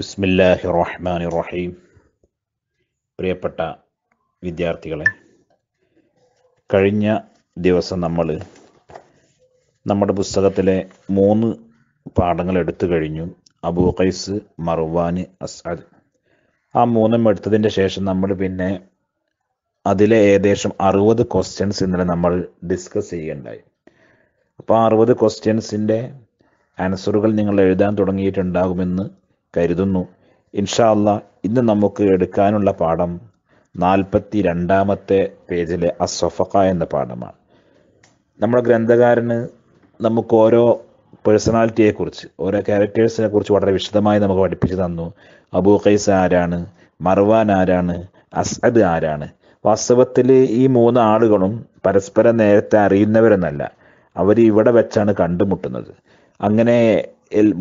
ബിസ്മില്ലാഹി റഹ്മാൻ റഹീം പ്രിയപ്പെട്ട വിദ്യാർത്ഥികളെ കഴിഞ്ഞ ദിവസം നമ്മൾ നമ്മുടെ പുസ്തകത്തിലെ മൂന്ന് പാഠങ്ങൾ എടുത്തു കഴിഞ്ഞു അബൂ ഖൈസ് മറുവാൻ അസാദ് ആ മൂന്നും എടുത്തതിൻ്റെ ശേഷം നമ്മൾ പിന്നെ അതിലെ ഏകദേശം അറുപത് ക്വസ്റ്റ്യൻസ് ഇന്നലെ നമ്മൾ ഡിസ്കസ് ചെയ്യുകയുണ്ടായി അപ്പോൾ ആ അറുപത് ക്വസ്റ്റ്യൻസിൻ്റെ ആൻസറുകൾ നിങ്ങൾ എഴുതാൻ തുടങ്ങിയിട്ടുണ്ടാകുമെന്ന് കരുതുന്നു ഇൻഷാ ഇന്ന് നമുക്ക് എടുക്കാനുള്ള പാഠം നാൽപ്പത്തി രണ്ടാമത്തെ പേജിലെ അസ്വഫക്ക എന്ന പാഠമാണ് നമ്മുടെ ഗ്രന്ഥകാരന് നമുക്ക് ഓരോ പേഴ്സണാലിറ്റിയെക്കുറിച്ച് ഓരോ ക്യാരക്ടേഴ്സിനെ കുറിച്ച് വളരെ വിശദമായി നമുക്ക് പഠിപ്പിച്ചു തന്നു അബൂ ഖൈസ് ആരാണ് മർവാൻ ആരാണ് അസദ് ആരാണ് വാസ്തവത്തിൽ ഈ മൂന്ന് ആളുകളും പരസ്പരം നേരത്തെ അറിയുന്നവരെന്നല്ല അവർ ഇവിടെ വെച്ചാണ് കണ്ടുമുട്ടുന്നത് അങ്ങനെ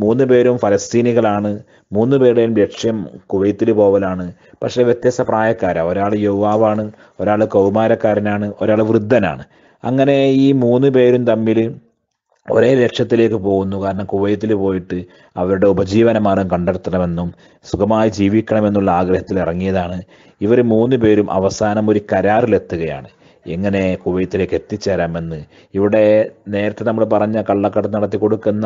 മൂന്ന് പേരും ഫലസ്തീനികളാണ് മൂന്ന് പേരുടെയും ലക്ഷ്യം കുവൈത്തിൽ പോവലാണ് പക്ഷേ വ്യത്യസ്ത പ്രായക്കാരാണ് ഒരാൾ യുവാവാണ് ഒരാൾ കൗമാരക്കാരനാണ് ഒരാൾ വൃദ്ധനാണ് അങ്ങനെ ഈ മൂന്ന് പേരും തമ്മിൽ ഒരേ ലക്ഷ്യത്തിലേക്ക് പോകുന്നു കാരണം കുവൈത്തിൽ പോയിട്ട് അവരുടെ ഉപജീവനമാർഗം കണ്ടെത്തണമെന്നും സുഖമായി ജീവിക്കണമെന്നുള്ള ആഗ്രഹത്തിൽ ഇറങ്ങിയതാണ് ഇവർ മൂന്ന് പേരും അവസാനം ഒരു കരാറിലെത്തുകയാണ് എങ്ങനെ കുവൈത്തിലേക്ക് എത്തിച്ചേരാമെന്ന് ഇവിടെ നേരത്തെ നമ്മൾ പറഞ്ഞ കള്ളക്കടത്ത് നടത്തി കൊടുക്കുന്ന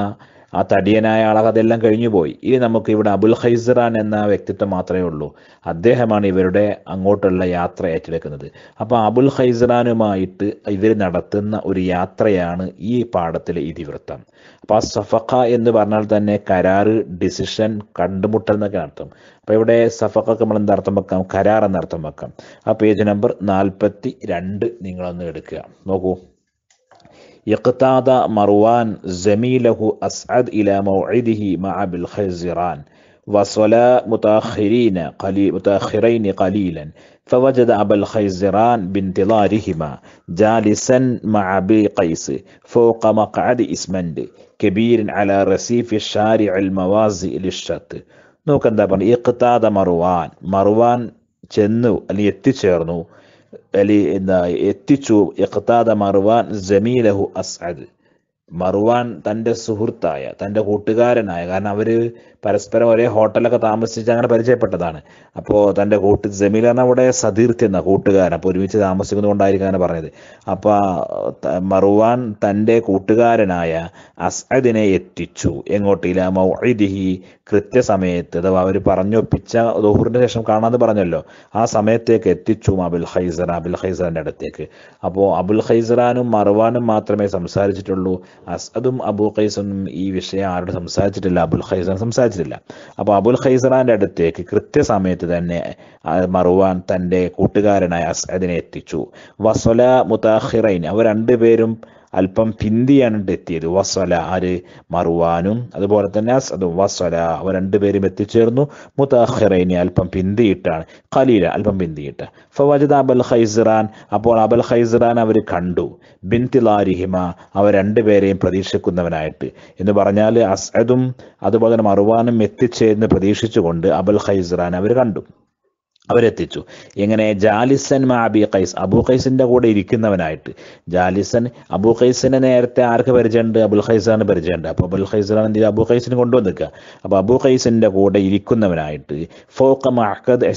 ആ തടിയനായ ആളെ അതെല്ലാം കഴിഞ്ഞുപോയി ഇനി നമുക്ക് ഇവിടെ അബുൽ ഖൈസറാൻ എന്ന വ്യക്തിത്വം മാത്രമേ ഉള്ളൂ അദ്ദേഹമാണ് ഇവരുടെ അങ്ങോട്ടുള്ള യാത്ര ഏറ്റെടുക്കുന്നത് അപ്പോൾ അബുൽ ഖൈസറാനുമായിട്ട് ഇവർ നടത്തുന്ന ഒരു യാത്രയാണ് ഈ പാഠത്തിലെ ഇതിവൃത്തം അപ്പോൾ ആ സഫഖ എന്ന് പറഞ്ഞാൽ തന്നെ കരാറ് ഡിസിഷൻ കണ്ടുമുട്ടൽ എന്നൊക്കെ അർത്ഥം അപ്പോൾ ഇവിടെ സഫക്കൊക്കെ നമ്മൾ എന്തർത്ഥം വെക്കാം കരാർ എന്നർത്ഥം വെക്കാം ആ പേജ് നമ്പർ നാൽപ്പത്തി രണ്ട് നിങ്ങളൊന്ന് എടുക്കുക നോക്കൂ يقتاد مروان زميله أسعد إلى موعده مع بالخيزران وصلا متأخرين قليل متأخرين قليلا فوجد أبا الخيزران بانتظارهما جالسا مع أبي قيس فوق مقعد إسمند كبير على رصيف الشارع الموازي للشط نوكا دابا اقتاد مروان مروان جنو അല്ലെങ്കിൽ അലി എന്തായി എത്തിച്ചു ഇഖ്താദ മർവാൻ ജമീലഹു അസ്അദ് മർവാൻ തൻ്റെ സുഹൃത്തായ തൻ്റെ കൂട്ടുകാരനായ കാരണം അവർ പരസ്പരം ഒരേ ഹോട്ടലൊക്കെ താമസിച്ച് അങ്ങനെ പരിചയപ്പെട്ടതാണ് അപ്പോൾ തൻ്റെ കൂട്ട് ജമീൽ എന്ന അവിടെ സതീർത്തി എന്ന കൂട്ടുകാരൻ അപ്പോൾ ഒരുമിച്ച് താമസിക്കുന്നതുകൊണ്ടായിരിക്കും അങ്ങനെ പറഞ്ഞത് അപ്പോൾ മറുവാൻ തൻ്റെ കൂട്ടുകാരനായ അസ്അദിനെ എത്തിച്ചു എങ്ങോട്ട് മൗഹിദിഹി മൗഇദിഹി കൃത്യസമയത്ത് അഥവാ അവർ പറഞ്ഞൊപ്പിച്ച ദോഹൂറിന് ശേഷം കാണാമെന്ന് പറഞ്ഞല്ലോ ആ സമയത്തേക്ക് എത്തിച്ചു അബുൽ ഹൈസറ അബുൽ ഹൈസറിൻ്റെ അടുത്തേക്ക് അപ്പോൾ അബുൽ ഹൈസറാനും മറുവാനും മാത്രമേ സംസാരിച്ചിട്ടുള്ളൂ അസദും അബു ഖൈസനും ഈ വിഷയം ആരോട് സംസാരിച്ചിട്ടില്ല അബുൽ ഹൈസർ സംസാരിച്ചു സാധിച്ചിട്ടില്ല അപ്പോൾ അബുൽ ഖൈസറാൻ്റെ അടുത്തേക്ക് കൃത്യസമയത്ത് തന്നെ മറുവാൻ തൻ്റെ കൂട്ടുകാരനായ അസദിനെ എത്തിച്ചു വസല മുതാഹിറൈൻ അവർ രണ്ടുപേരും അല്പം പിന്തിയാണ് എത്തിയത് വസ്വല ആര് മറുവാനും അതുപോലെ തന്നെ അത് വസ്വല അവ രണ്ടുപേരും എത്തിച്ചേർന്നു മുതാഹിറൈനെ അല്പം പിന്തിയിട്ടാണ് ഖലീല അല്പം പിന്തിയിട്ട് ഫവജദ അബൽ ഖൈസിറാൻ അപ്പോൾ അബൽ ഖൈസിറാൻ അവർ കണ്ടു ബിൻതിലാരിഹിമ അവ രണ്ടുപേരെയും പ്രതീക്ഷിക്കുന്നവനായിട്ട് എന്ന് പറഞ്ഞാൽ അസദും അതുപോലെ തന്നെ മറുവാനും എത്തിച്ചേർന്ന് പ്രതീക്ഷിച്ചുകൊണ്ട് അബൽ ഖൈസിറാൻ അവർ കണ്ടു അവരെത്തിച്ചു എങ്ങനെ ജാലിസൻ മാബി ഖൈസ് അബു ഖൈസിന്റെ കൂടെ ഇരിക്കുന്നവനായിട്ട് ജാലിസൻ അബു ഖൈസിനെ നേരത്തെ ആർക്ക് പരിചയമുണ്ട് അബുൽ ഖൈസാണ് പരിചയമുണ്ട് അപ്പോൾ അബുൽ ഖൈസാണ് എന്ത് അബു ഖൈസിന് കൊണ്ടുവന്നിക്കുക അപ്പോൾ അബു ഖൈസിന്റെ കൂടെ ഇരിക്കുന്നവനായിട്ട് ഫൗക്ക മഹക്കദ്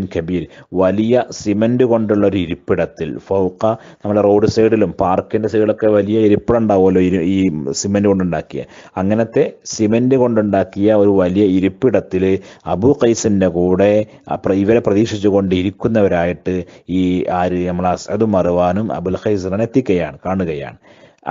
ഇൻ കബീർ വലിയ സിമൻറ്റ് കൊണ്ടുള്ള ഒരു ഇരിപ്പിടത്തിൽ ഫോക്ക നമ്മുടെ റോഡ് സൈഡിലും പാർക്കിൻ്റെ സൈഡിലൊക്കെ വലിയ ഇരിപ്പിടമുണ്ടാവുമല്ലോ ഈ സിമൻറ്റ് കൊണ്ടുണ്ടാക്കിയ അങ്ങനത്തെ സിമൻറ്റ് കൊണ്ടുണ്ടാക്കിയ ഒരു വലിയ ഇരിപ്പിടത്തിൽ അബു ഖൈസിന്റെ കൂടെ ഇവരെ പ്രതീക്ഷിച്ചുകൊണ്ടിരിക്കുന്നവരായിട്ട് ഈ ആര് നമ്മൾ അസദ് മറുവാനും അബുൽ ഹൈസറിനെത്തിക്കുകയാണ് കാണുകയാണ്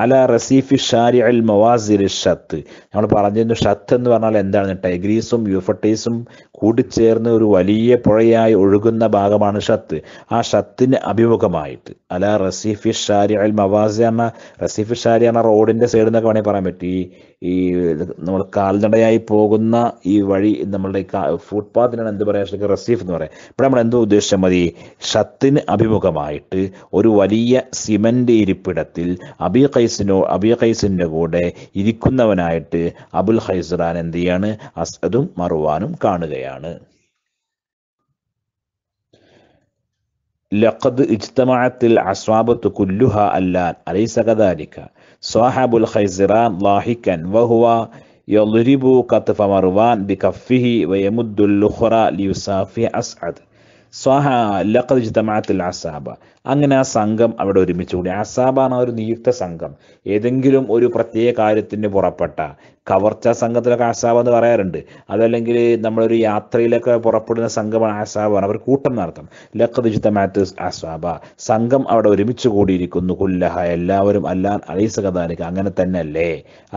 അല റസീഫി ഷാരി അൽ മവാസിൽ ഷത്ത് നമ്മൾ പറഞ്ഞിരുന്നു ഷത്ത് എന്ന് പറഞ്ഞാൽ എന്താണ് ടൈഗ്രീസും യുഫട്ടീസും കൂടിച്ചേർന്ന് ഒരു വലിയ പുഴയായി ഒഴുകുന്ന ഭാഗമാണ് ഷത്ത് ആ ഷത്തിന് അഭിമുഖമായിട്ട് അല റസീഫി ഷാരി അൽ മവാസി എന്ന റസീഫി ഷാരി എന്ന റോഡിൻ്റെ സൈഡിൽ നിന്നൊക്കെ വേണമെങ്കിൽ പറയാൻ പറ്റും ഈ ഈ നമ്മൾ കാൽനടയായി പോകുന്ന ഈ വഴി നമ്മളുടെ ഫുട്പാത്തിനാണ് എന്ത് പറയുക റസീഫ് എന്ന് പറയാം ഇവിടെ നമ്മൾ എന്തോ ഉദ്ദേശിച്ചാൽ മതി ഷത്തിന് അഭിമുഖമായിട്ട് ഒരു വലിയ സിമൻ്റ് ഇരിപ്പിടത്തിൽ അബി ഖൈസിനോ അബി ഖൈസിൻ്റെ കൂടെ ഇരിക്കുന്നവനായിട്ട് അബുൽ ഖൈസറാൻ എന്ത് ചെയ്യാണ് അസദും മറുവാനും കാണുകയാണ് ലഖദ് ഇജ്തമാഅത്തിൽ അസ്വാബത്ത് കുല്ലുഹ അല്ലാൻ അലൈസ കദാലിക സാഹബുൽ ഖൈസിറാൻ ലാഹിക്കൻ വഹുവ കത്ത് ഫമറുവാൻ മർവാൻ കഫിഹി വയമുദ്ദുൽ ലുഖറ ലിയുസാഫി അസ്അദ് സ്വഹ ലഖദ് അസാബ അങ്ങനെ ആ സംഘം അവിടെ ഒരുമിച്ച് കൂടി അസാബാണ് ഒരു നിയുക്ത സംഘം ഏതെങ്കിലും ഒരു പ്രത്യേക കാര്യത്തിന് പുറപ്പെട്ട കവർച്ച സംഘത്തിലൊക്കെ ആശാവ് എന്ന് പറയാറുണ്ട് അതല്ലെങ്കിൽ നമ്മളൊരു യാത്രയിലൊക്കെ പുറപ്പെടുന്ന സംഘമാണ് ആശാവാണ് അവർ കൂട്ടം നടത്തണം ലക്കദിജിത്ത മാറ്റേഴ്സ് ആശാബ സംഘം അവിടെ ഒരുമിച്ച് കൂടിയിരിക്കുന്നു കുല്ലഹ എല്ലാവരും അല്ലാൻ അലൈസ കഥാനിക്ക് അങ്ങനെ തന്നെ അല്ലേ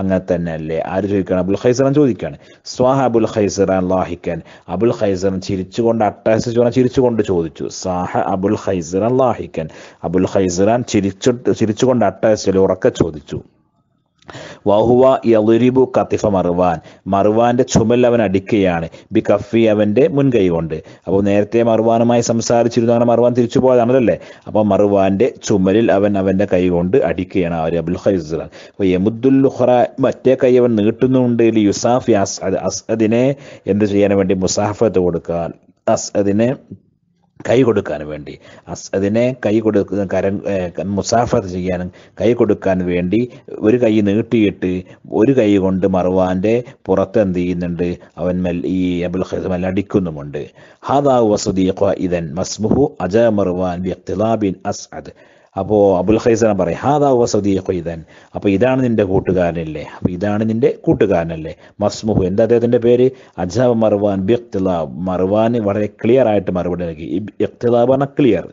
അങ്ങനെ തന്നെ അല്ലേ ആര് ചോദിക്കുകയാണ് അബുൽ ഖൈസറാൻ ചോദിക്കുകയാണ് സ്വാഹ അബുൽ ഖൈസറാൻ ലാഹിക്കൻ അബുൽ ഖൈസറൻ ചിരിച്ചുകൊണ്ട് അട്ടാസ് പറഞ്ഞാൽ ചിരിച്ചുകൊണ്ട് ചോദിച്ചു സാഹ അബുൽ ഖൈസറാൻ ലാഹിക്കൻ അബുൽ ഖൈസറാൻ ചിരിച്ചു ചിരിച്ചുകൊണ്ട് അട്ടഹസിൽ ഉറക്കെ ചോദിച്ചു വഹുവ യലുരിബു കത്തിഫ മറുവാൻ മറുവാന്റെ ചുമൽ അവൻ അടിക്കുകയാണ് ബി കഫി അവന്റെ മുൻകൈ കൊണ്ട് അപ്പോൾ നേരത്തെ മറുവാനുമായി സംസാരിച്ചിരുന്നു അങ്ങനെ മറുവാൻ തിരിച്ചു പോയതാണല്ലേ അപ്പോൾ മറുവാന്റെ ചുമലിൽ അവൻ അവന്റെ കൈ കൊണ്ട് അടിക്കുകയാണ് ആര് അബുൽ ഹൈസ് അപ്പോൾ യമുദ്ദുൽ ഹുറ മറ്റേ കൈ അവൻ നീട്ടുന്നുണ്ട് യുസാഫ് അസ്അദിനെ എന്ത് ചെയ്യാൻ വേണ്ടി മുസാഫത്ത് കൊടുക്കാൻ അസ്അദിനെ കൈ കൊടുക്കാൻ വേണ്ടി അതിനെ കൈ കൊടുക്കുന്ന കരം മുസാഫർ ചെയ്യാനും കൈ കൊടുക്കാൻ വേണ്ടി ഒരു കൈ നീട്ടിയിട്ട് ഒരു കൈ കൊണ്ട് മറുവാൻ്റെ പുറത്ത് എന്ത് ചെയ്യുന്നുണ്ട് അവൻ മെൽ ഈ അബുൽ ഹസമൽ അടിക്കുന്നുമുണ്ട് ഹാദാ വസുദീഖ ഇതൻ മസ്മുഹു അജ മറുവാൻ വ്യക്തിലാബിൻ അത് അപ്പോൾ അബുൽ ഖൈസന പറയും ഹാദാവ സദീഖുദൻ അപ്പോൾ ഇതാണ് നിൻ്റെ കൂട്ടുകാരനല്ലേ അപ്പോൾ ഇതാണ് നിൻ്റെ കൂട്ടുകാരനല്ലേ മസ്മുഹു എന്താ അദ്ദേഹത്തിൻ്റെ പേര് അജാബ് മർവാൻ ബി ഇഖ്തിലാബ് വളരെ ക്ലിയർ ആയിട്ട് മറുപടി നൽകി ഇഖ്തിലാബ് ക്ലിയർ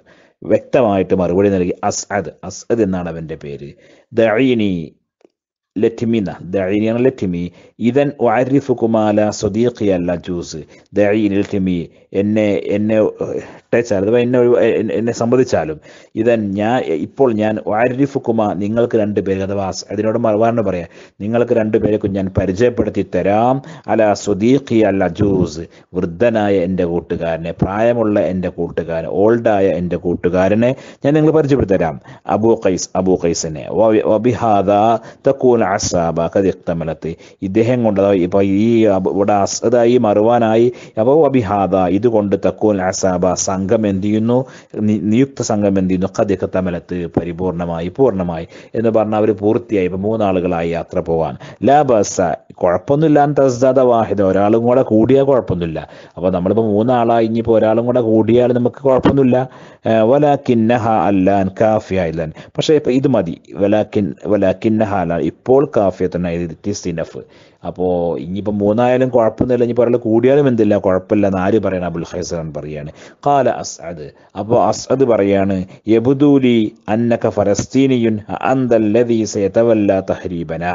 വ്യക്തമായിട്ട് മറുപടി നൽകി അസ്അദ് അസ്അദ് എന്നാണ് അവൻ്റെ പേര് ദഈനി ലറ്റിമിന ദഈനിയാണ് ലറ്റിമി ഇതൻ ഒരിഫുക്കുമാല സ്വദീഖിയല്ല ജൂസ് ദഈനി ലെറ്റിമി എന്നെ എന്നെ ടച്ചാലും അഥവാ എന്നെ എന്നെ സംബന്ധിച്ചാലും ഇതൻ ഞാൻ ഇപ്പോൾ ഞാൻ വാരിഫുക്കുമ നിങ്ങൾക്ക് രണ്ട് പേര് അഥവാ അതിനോട് മറുപടി പറയാം നിങ്ങൾക്ക് രണ്ട് പേരേക്കും ഞാൻ പരിചയപ്പെടുത്തി തരാം അല സുദീഖി അല്ല ജൂസ് വൃദ്ധനായ എൻ്റെ കൂട്ടുകാരനെ പ്രായമുള്ള എൻ്റെ കൂട്ടുകാരൻ ഓൾഡായ എൻ്റെ കൂട്ടുകാരനെ ഞാൻ നിങ്ങൾ പരിചയപ്പെടുത്തി തരാം അബൂ കൈസ് അബൂ കൈസിനെ വബിഹാദ തക്കൂൻ അസാബ കതിക്തമലത്ത് ഇദ്ദേഹം കൊണ്ട് ഇപ്പോൾ ഈ ഇവിടെ അതായി മറുവാനായി അപ്പോൾ വബിഹാദ ഇത് ഇതുകൊണ്ട് തക്കോൽ അസാബ സംഘം എന്ത് ചെയ്യുന്നു നിയുക്ത സംഘം എന്ത് ചെയ്യുന്നു കഥയൊക്കെ തമലത്ത് പരിപൂർണമായി പൂർണ്ണമായി എന്ന് പറഞ്ഞാൽ അവർ പൂർത്തിയായി ഇപ്പം മൂന്നാളുകളായി യാത്ര പോകാൻ ലാബസ കുഴപ്പമൊന്നുമില്ല തസ്ദാദ വാഹിദ ഒരാളും കൂടെ കൂടിയാൽ കുഴപ്പമൊന്നുമില്ല അപ്പോൾ നമ്മളിപ്പോൾ മൂന്നാളായി ഇനിയിപ്പോൾ ഒരാളും കൂടെ കൂടിയാൽ നമുക്ക് കുഴപ്പമൊന്നുമില്ല വലാക്കിന്നഹ അല്ലാൻ കാഫിയായില്ലാൻ പക്ഷേ ഇപ്പൊ ഇത് മതി വലാക്കിൻ വലാക്കിന്നഹ അല്ലാൻ ഇപ്പോൾ കാഫിയ തന്നെ ഇനഫ് അപ്പോൾ ഇനിയിപ്പോൾ മൂന്നായാലും കുഴപ്പമൊന്നുമില്ല ഇനിയിപ്പോൾ ഒരാൾ കൂടിയാലും എന്തില്ല കുഴപ്പമില്ല ആര് പറയാണ് അബുൽ ഹൈസാൻ പറയാണ് കാല അസ്അദ് അപ്പോൾ അസ്അദ് പറയാണ് യബുദൂലി അന്നക ഫലസ്തീനിയുൻ അന്തല്ലദീസ യതവല്ല തഹരീബന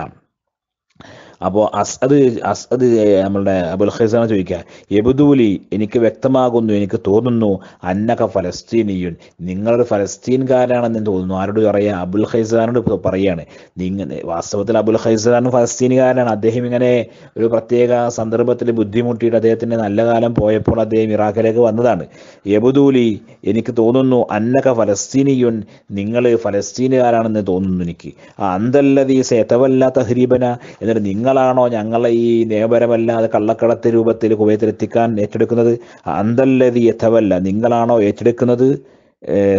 അപ്പോൾ അസ്അദ് അസ്അദ് നമ്മളുടെ അബുൽ ഖൈസാണ് ചോദിക്കുക എബുദൂലി എനിക്ക് വ്യക്തമാകുന്നു എനിക്ക് തോന്നുന്നു അന്നക ഫലസ്തീനിയുൻ നിങ്ങളൊരു ഫലസ്തീൻകാരാണെന്ന് തോന്നുന്നു ആരോട് പറയുക അബുൽ ഹൈസാനോട് പറയുകയാണ് നിങ്ങൾ വാസ്തവത്തിൽ അബുൽ ഹൈസാൻ ഫലസ്തീനുകാരനാണ് അദ്ദേഹം ഇങ്ങനെ ഒരു പ്രത്യേക സന്ദർഭത്തിൽ ബുദ്ധിമുട്ടിയിട്ട് അദ്ദേഹത്തിൻ്റെ നല്ല കാലം പോയപ്പോൾ അദ്ദേഹം ഇറാഖിലേക്ക് വന്നതാണ് എബുദൂലി എനിക്ക് തോന്നുന്നു അന്നക ഫലസ്തീനിയുൻ നിങ്ങൾ ഫലസ്തീനുകാരാണെന്ന് തോന്നുന്നു എനിക്ക് ആ അന്തല്ലതീ സേതവല്ലാത്ത തഹ്രീബന എന്നിട്ട് നിങ്ങൾ നിങ്ങളാണോ ഞങ്ങളെ ഈ നിയമപരമല്ലാതെ കള്ളക്കടത്ത് രൂപത്തിൽ കുവൈത്തിലെത്തിക്കാൻ ഏറ്റെടുക്കുന്നത് അന്തല്ലതി യഥവല്ല നിങ്ങളാണോ ഏറ്റെടുക്കുന്നത്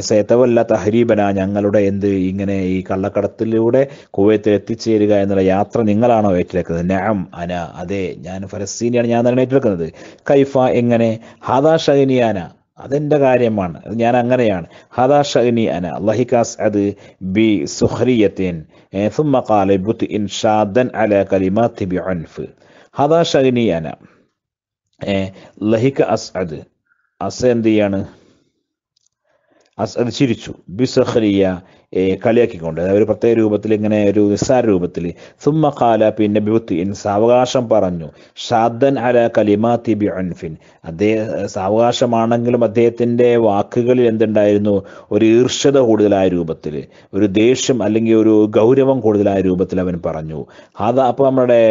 സേതവല്ല തഹരീബന ഞങ്ങളുടെ എന്ത് ഇങ്ങനെ ഈ കള്ളക്കടത്തിലൂടെ കുവൈത്തിൽ എത്തിച്ചേരുക എന്നുള്ള യാത്ര നിങ്ങളാണോ ഏറ്റെടുക്കുന്നത് നാം അന അതെ ഞാൻ ഫലസ്തീനിയാണ് ഞാൻ തന്നെ ഏറ്റെടുക്കുന്നത് കൈഫ എങ്ങനെ ഹാദാ ഷഹനിയാന അതെന്റെ കാര്യമാണ് ഞാൻ അങ്ങനെയാണ് ഹദാ ഹദാഷനി അന ലഹിക്കാസ് അത് ബി സുഹ്രിയത്തിൻ ഫുമ്മക്കാലെ ബുത്ത് ഇൻ ഷാദൻ അല കലിമ തിബി അൻഫ് ഹദാ ഹദാഷനി അന ലഹിക്ക അസ് അത് അസ് എന്ത് ചെയ്യാണ് അത് ചിരിച്ചു ബിസഹ്രിയ കളിയാക്കിക്കൊണ്ട് ഒരു പ്രത്യേക രൂപത്തിൽ ഇങ്ങനെ ഒരു നിസ്സാര രൂപത്തിൽ സുമ്മ കാല പിന്നെ ബിബുത്ത് ഇൻ സാവകാശം പറഞ്ഞു ഷാദൻ അല കലിമാത്തി ബി അൻഫിൻ അദ്ദേഹം സാവകാശമാണെങ്കിലും അദ്ദേഹത്തിൻ്റെ വാക്കുകളിൽ എന്തുണ്ടായിരുന്നു ഒരു ഈർഷ്യത കൂടുതലായ രൂപത്തിൽ ഒരു ദേഷ്യം അല്ലെങ്കിൽ ഒരു ഗൗരവം കൂടുതലായ രൂപത്തിൽ അവൻ പറഞ്ഞു ഹാദ അപ്പോൾ നമ്മുടെ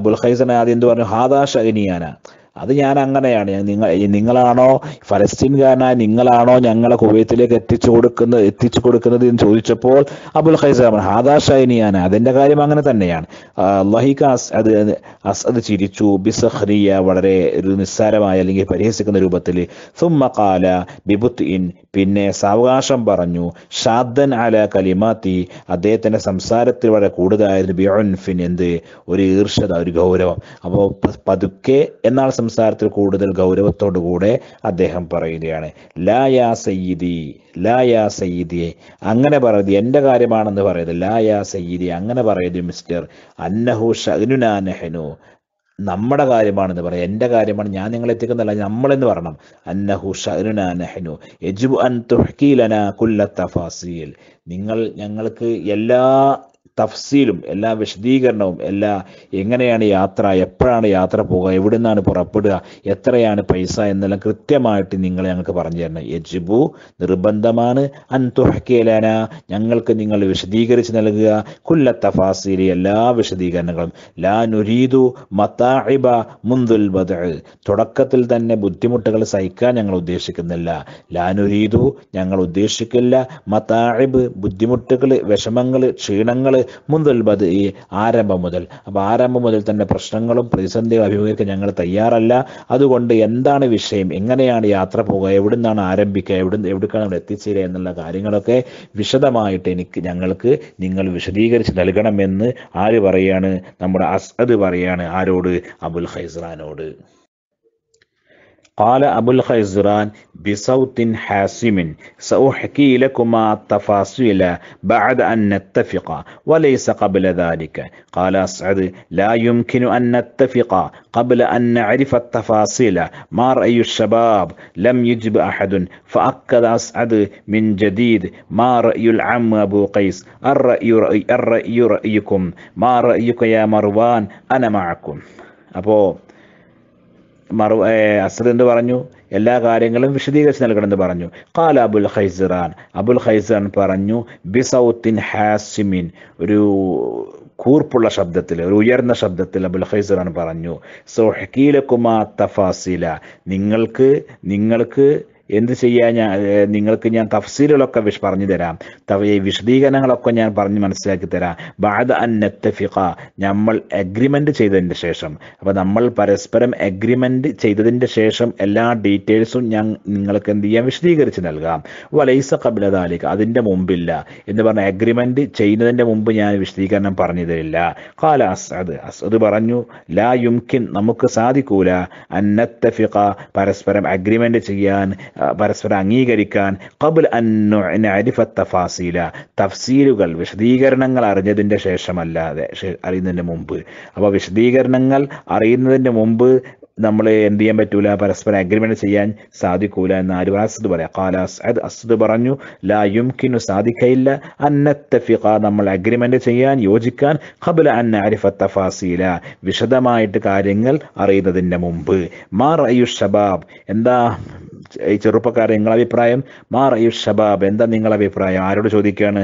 അബുൽ ഹൈസൻ ആദ്യം എന്ത് പറഞ്ഞു ഹാദാ ഷഹനിയാന അത് ഞാൻ അങ്ങനെയാണ് നിങ്ങൾ നിങ്ങളാണോ ഫലസ്തീൻകാരനായ നിങ്ങളാണോ ഞങ്ങളെ കുവൈത്തിലേക്ക് എത്തിച്ചു കൊടുക്കുന്നത് എത്തിച്ചു കൊടുക്കുന്നത് എന്ന് ചോദിച്ചപ്പോൾ അബുൽ ഖൈസാമൻ ഹാദാ ഷൈനിയാണ് അതിന്റെ കാര്യം അങ്ങനെ തന്നെയാണ് ലഹിക അത് അസദ് ചിരിച്ചു ബിസഹ്രിയ വളരെ ഒരു നിസ്സാരമായ അല്ലെങ്കിൽ പരിഹസിക്കുന്ന രൂപത്തിൽ സുമ്മകാല ബിബുത്ത് ഇൻ പിന്നെ സാവകാശം പറഞ്ഞു ഷാദൻ അല കലിമാത്തി അദ്ദേഹത്തിന്റെ സംസാരത്തിൽ വളരെ കൂടുതലായിരുന്നു ബിയോൻഫിൻ എന്ത് ഒരു ഈർഷത ഒരു ഗൗരവം അപ്പോൾ പതുക്കെ എന്നാണ് സംസാരത്തിൽ കൂടുതൽ കൂടെ അദ്ദേഹം പറയുകയാണ് ലാ യാ സയ്യിദി ലാ യാ സയ്യിദിയെ അങ്ങനെ പറയുന്നത് എൻ്റെ കാര്യമാണെന്ന് പറയുന്നത് ലാ യാ സയ്യിദി അങ്ങനെ പറയുന്നത് മിസ്റ്റർ അന്നഹു ഷഹ്നുനാ നെഹനു നമ്മുടെ കാര്യമാണെന്ന് പറയാം എൻ്റെ കാര്യമാണ് ഞാൻ നിങ്ങളെ എത്തിക്കുന്നതല്ല നമ്മളെന്ന് പറയണം അന്നഹു ഷഹ്നുന നഹ്നു യജുബ് അൻ തുഹ്കീലന കുല്ല തഫാസീൽ നിങ്ങൾ ഞങ്ങൾക്ക് എല്ലാ തഫ്സീലും എല്ലാ വിശദീകരണവും എല്ലാ എങ്ങനെയാണ് യാത്ര എപ്പോഴാണ് യാത്ര പോകുക എവിടെ നിന്നാണ് പുറപ്പെടുക എത്രയാണ് പൈസ എന്നെല്ലാം കൃത്യമായിട്ട് നിങ്ങൾ ഞങ്ങൾക്ക് പറഞ്ഞു തരണം യജിബു നിർബന്ധമാണ് അൻതുഹക്കേലാന ഞങ്ങൾക്ക് നിങ്ങൾ വിശദീകരിച്ച് നൽകുക കുല്ല തഫാസീലി എല്ലാ വിശദീകരണങ്ങളും ലാ നുരീതു മതാഇബ മുന്തുൽ ബദ തുടക്കത്തിൽ തന്നെ ബുദ്ധിമുട്ടുകൾ സഹിക്കാൻ ഞങ്ങൾ ഉദ്ദേശിക്കുന്നില്ല ലാ ഞങ്ങൾ ഉദ്ദേശിക്കില്ല മതാഇബ് ബുദ്ധിമുട്ടുകൾ വിഷമങ്ങൾ ക്ഷീണങ്ങൾ മുതൽ ബദ് ഈ ആരംഭം മുതൽ അപ്പോൾ ആരംഭം മുതൽ തന്നെ പ്രശ്നങ്ങളും പ്രതിസന്ധികളും അഭിമുഖീകരിക്കാൻ ഞങ്ങൾ തയ്യാറല്ല അതുകൊണ്ട് എന്താണ് വിഷയം എങ്ങനെയാണ് യാത്ര പോകുക എവിടെ നിന്നാണ് ആരംഭിക്കുക എവിടെ എവിടേക്കാണ് നമ്മൾ എത്തിച്ചേരുക എന്നുള്ള കാര്യങ്ങളൊക്കെ വിശദമായിട്ട് എനിക്ക് ഞങ്ങൾക്ക് നിങ്ങൾ വിശദീകരിച്ച് നൽകണമെന്ന് ആര് പറയാണ് നമ്മുടെ അസ്അദ് പറയാണ് ആരോട് അബുൽ ഹൈസ്ലാനോട് قال أبو الخيزران بصوت حاسم سأحكي لكما التفاصيل بعد أن نتفق وليس قبل ذلك قال أسعد لا يمكن أن نتفق قبل أن نعرف التفاصيل ما رأي الشباب لم يجب أحد فأكد أسعد من جديد ما رأي العم أبو قيس الرأي, رأي الرأي رأيكم ما رأيك يا مروان أنا معكم أبو മറു അസദ് എന്ന് പറഞ്ഞു എല്ലാ കാര്യങ്ങളും വിശദീകരിച്ച് നൽകണമെന്ന് പറഞ്ഞു കാല അബുൽ ഹൈസറാൻ അബുൽ ഹൈസറാൻ പറഞ്ഞു ബിസൗത്തിൻ ഹാസിമിൻ ഒരു കൂർപ്പുള്ള ശബ്ദത്തിൽ ഒരു ഉയർന്ന ശബ്ദത്തിൽ അബുൽ ഹൈസറാൻ പറഞ്ഞു സോ ഹക്കീലക്കുമാ തഫാസില നിങ്ങൾക്ക് നിങ്ങൾക്ക് എന്ത് ചെയ്യാൻ ഞാൻ നിങ്ങൾക്ക് ഞാൻ തഫ്സീലുകളൊക്കെ വിഷ പറഞ്ഞു തരാം വിശദീകരണങ്ങളൊക്കെ ഞാൻ പറഞ്ഞ് മനസ്സിലാക്കി തരാം ബാദ അന്നത്തഫിഖ നമ്മൾ അഗ്രിമെൻ്റ് ചെയ്തതിൻ്റെ ശേഷം അപ്പോൾ നമ്മൾ പരസ്പരം അഗ്രിമെൻ്റ് ചെയ്തതിൻ്റെ ശേഷം എല്ലാ ഡീറ്റെയിൽസും ഞാൻ നിങ്ങൾക്ക് എന്ത് ചെയ്യാം വിശദീകരിച്ച് നൽകാം വലൈസ കബിലതാലിക അതിൻ്റെ മുമ്പില്ല എന്ന് പറഞ്ഞ അഗ്രിമെൻ്റ് ചെയ്യുന്നതിൻ്റെ മുമ്പ് ഞാൻ വിശദീകരണം പറഞ്ഞു തരില്ല കാല അസദ് അസദ് പറഞ്ഞു ലാ യുംകിൻ നമുക്ക് സാധിക്കൂല അന്നത്തഫിഖ പരസ്പരം അഗ്രിമെൻ്റ് ചെയ്യാൻ പരസ്പരം അംഗീകരിക്കാൻ കബുൽ അരിഫ തഫാസീല തഫ്സീലുകൾ വിശദീകരണങ്ങൾ അറിഞ്ഞതിൻ്റെ ശേഷമല്ലാതെ അറിയുന്നതിന് മുമ്പ് അപ്പോൾ വിശദീകരണങ്ങൾ അറിയുന്നതിൻ്റെ മുമ്പ് നമ്മൾ എന്ത് ചെയ്യാൻ പറ്റൂല പരസ്പരം അഗ്രിമെന്റ് ചെയ്യാൻ സാധിക്കൂല എന്ന് ആര് അസുദ് പറയാം കാല അസദ് പറഞ്ഞു ലാ യുംകിനു സാധിക്കയില്ല അന്നത്തഫിക നമ്മൾ അഗ്രിമെന്റ് ചെയ്യാൻ യോജിക്കാൻ ഹബുൽ അന്ന അരിഫ തഫാസീല വിശദമായിട്ട് കാര്യങ്ങൾ അറിയുന്നതിൻ്റെ മുമ്പ് മാ റയു ഷബാബ് എന്താ ചെറുപ്പക്കാരെ നിങ്ങളെ അഭിപ്രായം മാർ ഈ ഷബാബ് എന്താ നിങ്ങളെ അഭിപ്രായം ആരോട് ചോദിക്കുകയാണ്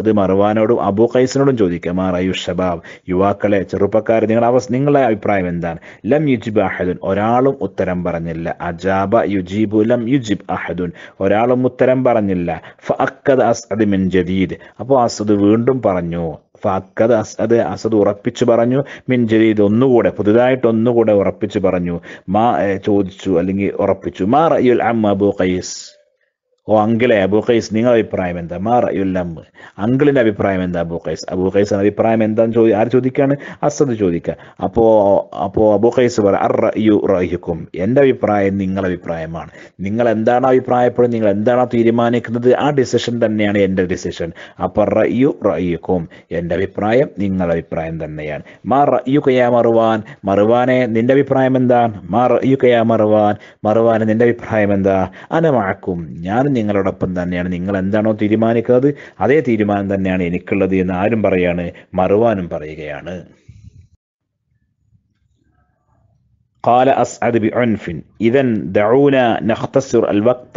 അത് മറുവാനോടും അബു ഖൈസിനോടും ചോദിക്കുക മാർ അയു ഷബാബ് യുവാക്കളെ ചെറുപ്പക്കാർ നിങ്ങളുടെ അവസ്ഥ നിങ്ങളുടെ അഭിപ്രായം എന്താണ് ലം യുജിബ് അഹദുൻ ഒരാളും ഉത്തരം പറഞ്ഞില്ല അജാബ യുജീബു ലം യുജിബ് അഹദുൻ ഒരാളും ഉത്തരം പറഞ്ഞില്ല ഫ അസ്അദ് മിൻ ജദീദ് അപ്പോൾ അസദ് വീണ്ടും പറഞ്ഞു ഫക്കത് അസദ് അസദ് ഉറപ്പിച്ചു പറഞ്ഞു മിൻ ജരീദ് ഒന്നുകൂടെ പുതുതായിട്ട് ഒന്നുകൂടെ ഉറപ്പിച്ചു പറഞ്ഞു മാ ചോദിച്ചു അല്ലെങ്കിൽ ഉറപ്പിച്ചു മാ റയ്യുൽ അമ്മ അബു ഖൈസ് ഓ അങ്കിളെ അബൂ ഖൈസ് നിങ്ങളുടെ അഭിപ്രായം എന്താ മാ റയുല്ലമ്മ് അങ്കിളിൻ്റെ അഭിപ്രായം എന്താ അബൂ ഖൈസ് അബൂ ഖൈസ് അഭിപ്രായം എന്താന്ന് ചോദി ആര് ചോദിക്കാണ് അസദ് ചോദിക്കുക അപ്പോൾ അപ്പോൾ അബൂ ഖൈസ് പറ അർ റയു റഹിക്കും എൻ്റെ അഭിപ്രായം നിങ്ങളുടെ അഭിപ്രായമാണ് നിങ്ങൾ എന്താണ് അഭിപ്രായപ്പെടുന്നത് നിങ്ങൾ എന്താണ് തീരുമാനിക്കുന്നത് ആ ഡിസിഷൻ തന്നെയാണ് എൻ്റെ ഡിസിഷൻ അപ്പോൾ റയു റഹിക്കും എൻ്റെ അഭിപ്രായം നിങ്ങളുടെ അഭിപ്രായം തന്നെയാണ് മാ റയു കയാ മറുവാൻ മറുവാനെ നിന്റെ അഭിപ്രായം എന്താണ് മാ റയു കയാ മറുവാൻ മറുവാനെ നിന്റെ അഭിപ്രായം എന്താ അനമാക്കും ഞാൻ നിങ്ങളോടൊപ്പം തന്നെയാണ് നിങ്ങൾ എന്താണോ തീരുമാനിക്കുന്നത് അതേ തീരുമാനം തന്നെയാണ് എനിക്കുള്ളത് എന്ന് ആരും പറയാണ് മറുവാനും പറയുകയാണ് قال أسعد بعنف إذا دعونا نختصر الوقت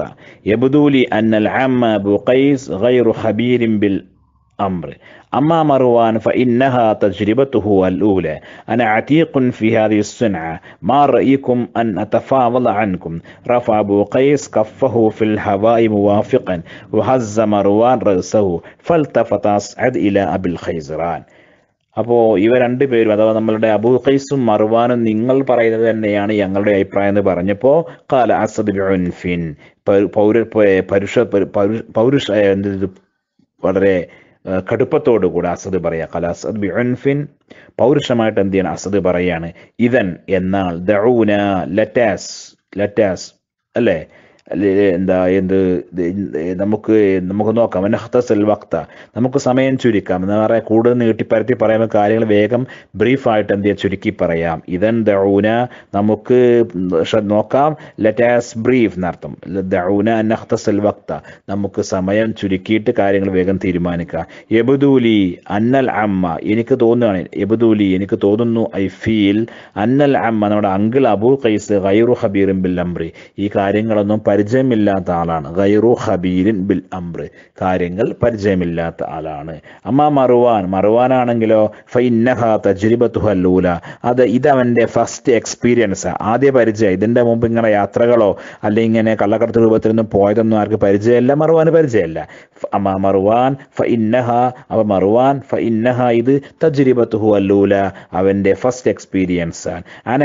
يبدو لي أن العم أبو قيس غير خبير بالأمر أما مروان فإنها تجربته الأولى أنا عتيق في هذه الصنعة ما رأيكم أن أتفاضل عنكم رفع أبو قيس كفه في الهواء موافقا وهز مروان رأسه فالتفت أسعد إلى أبي الخيزران അപ്പോൾ ഇവ രണ്ടുപേരും അഥവാ നമ്മളുടെ അബൂ ഖൈസും മറുവാനും നിങ്ങൾ പറയുന്നത് തന്നെയാണ് ഞങ്ങളുടെ അഭിപ്രായം എന്ന് പറഞ്ഞപ്പോൾ കാല അസദ് ബിൻഫിൻ പൗര പരുഷ പൗരുഷ വളരെ കടുപ്പത്തോടുകൂടെ അസദ് പറയാ കല അസദ് ബിഅൻഫിൻ പൗരുഷമായിട്ട് എന്ത് ചെയ്യണം അസദ് പറയാണ് ഇതൻ എന്നാൽ ദൗന ലറ്റാസ് ലറ്റാസ് അല്ലേ എന്താ എന്ത് നമുക്ക് നമുക്ക് നോക്കാം നഹ്തസൽ വക്ത നമുക്ക് സമയം ചുരുക്കാം എന്ന് പറയാം കൂടുതൽ നീട്ടിപ്പരത്തി പറയുമ്പോൾ കാര്യങ്ങൾ വേഗം ബ്രീഫായിട്ട് എന്ത് ചെയ്യാം ചുരുക്കി പറയാം ഇതൻ ദഊന നമുക്ക് നോക്കാം ലെറ്റ് ആസ് ബ്രീഫ് എന്നർത്ഥം ദഊന സെൽ വക്ത നമുക്ക് സമയം ചുരുക്കിയിട്ട് കാര്യങ്ങൾ വേഗം തീരുമാനിക്കാം എബുദൂലി അന്നൽ അമ്മ എനിക്ക് തോന്നുകയാണ് എബുദൂലി എനിക്ക് തോന്നുന്നു ഐ ഫീൽ അന്നൽ അമ്മ നമ്മുടെ അങ്കിൾ അബു ഖൈസ് ഹബീറും ബിൽ ഈ കാര്യങ്ങളൊന്നും പരി പരിചയമില്ലാത്ത ആളാണ് ഗൈറു ഹബീരിൻ ബിൽ അംറ് കാര്യങ്ങൾ പരിചയമില്ലാത്ത ആളാണ് അമ്മ മറുവാൻ മറുവാനാണെങ്കിലോ ഫൈന്നഹ അത് ഇതവൻ്റെ ഫസ്റ്റ് എക്സ്പീരിയൻസ് ആദ്യ പരിചയം ഇതിൻ്റെ മുമ്പ് ഇങ്ങനെ യാത്രകളോ അല്ലെങ്കിൽ ഇങ്ങനെ കള്ളക്കടത്ത് രൂപത്തിലൊന്നും പോയതൊന്നും ആർക്ക് പരിചയമല്ല മറുവാൻ പരിചയമല്ല അമ്മ മറുവാൻ ഫൈന്നഹ അവ മറുവാൻ ഫൈന്നഹ ഇത് തജ്രിബത്തു ഹല്ലൂല അവൻ്റെ ഫസ്റ്റ് എക്സ്പീരിയൻസ് ആണ്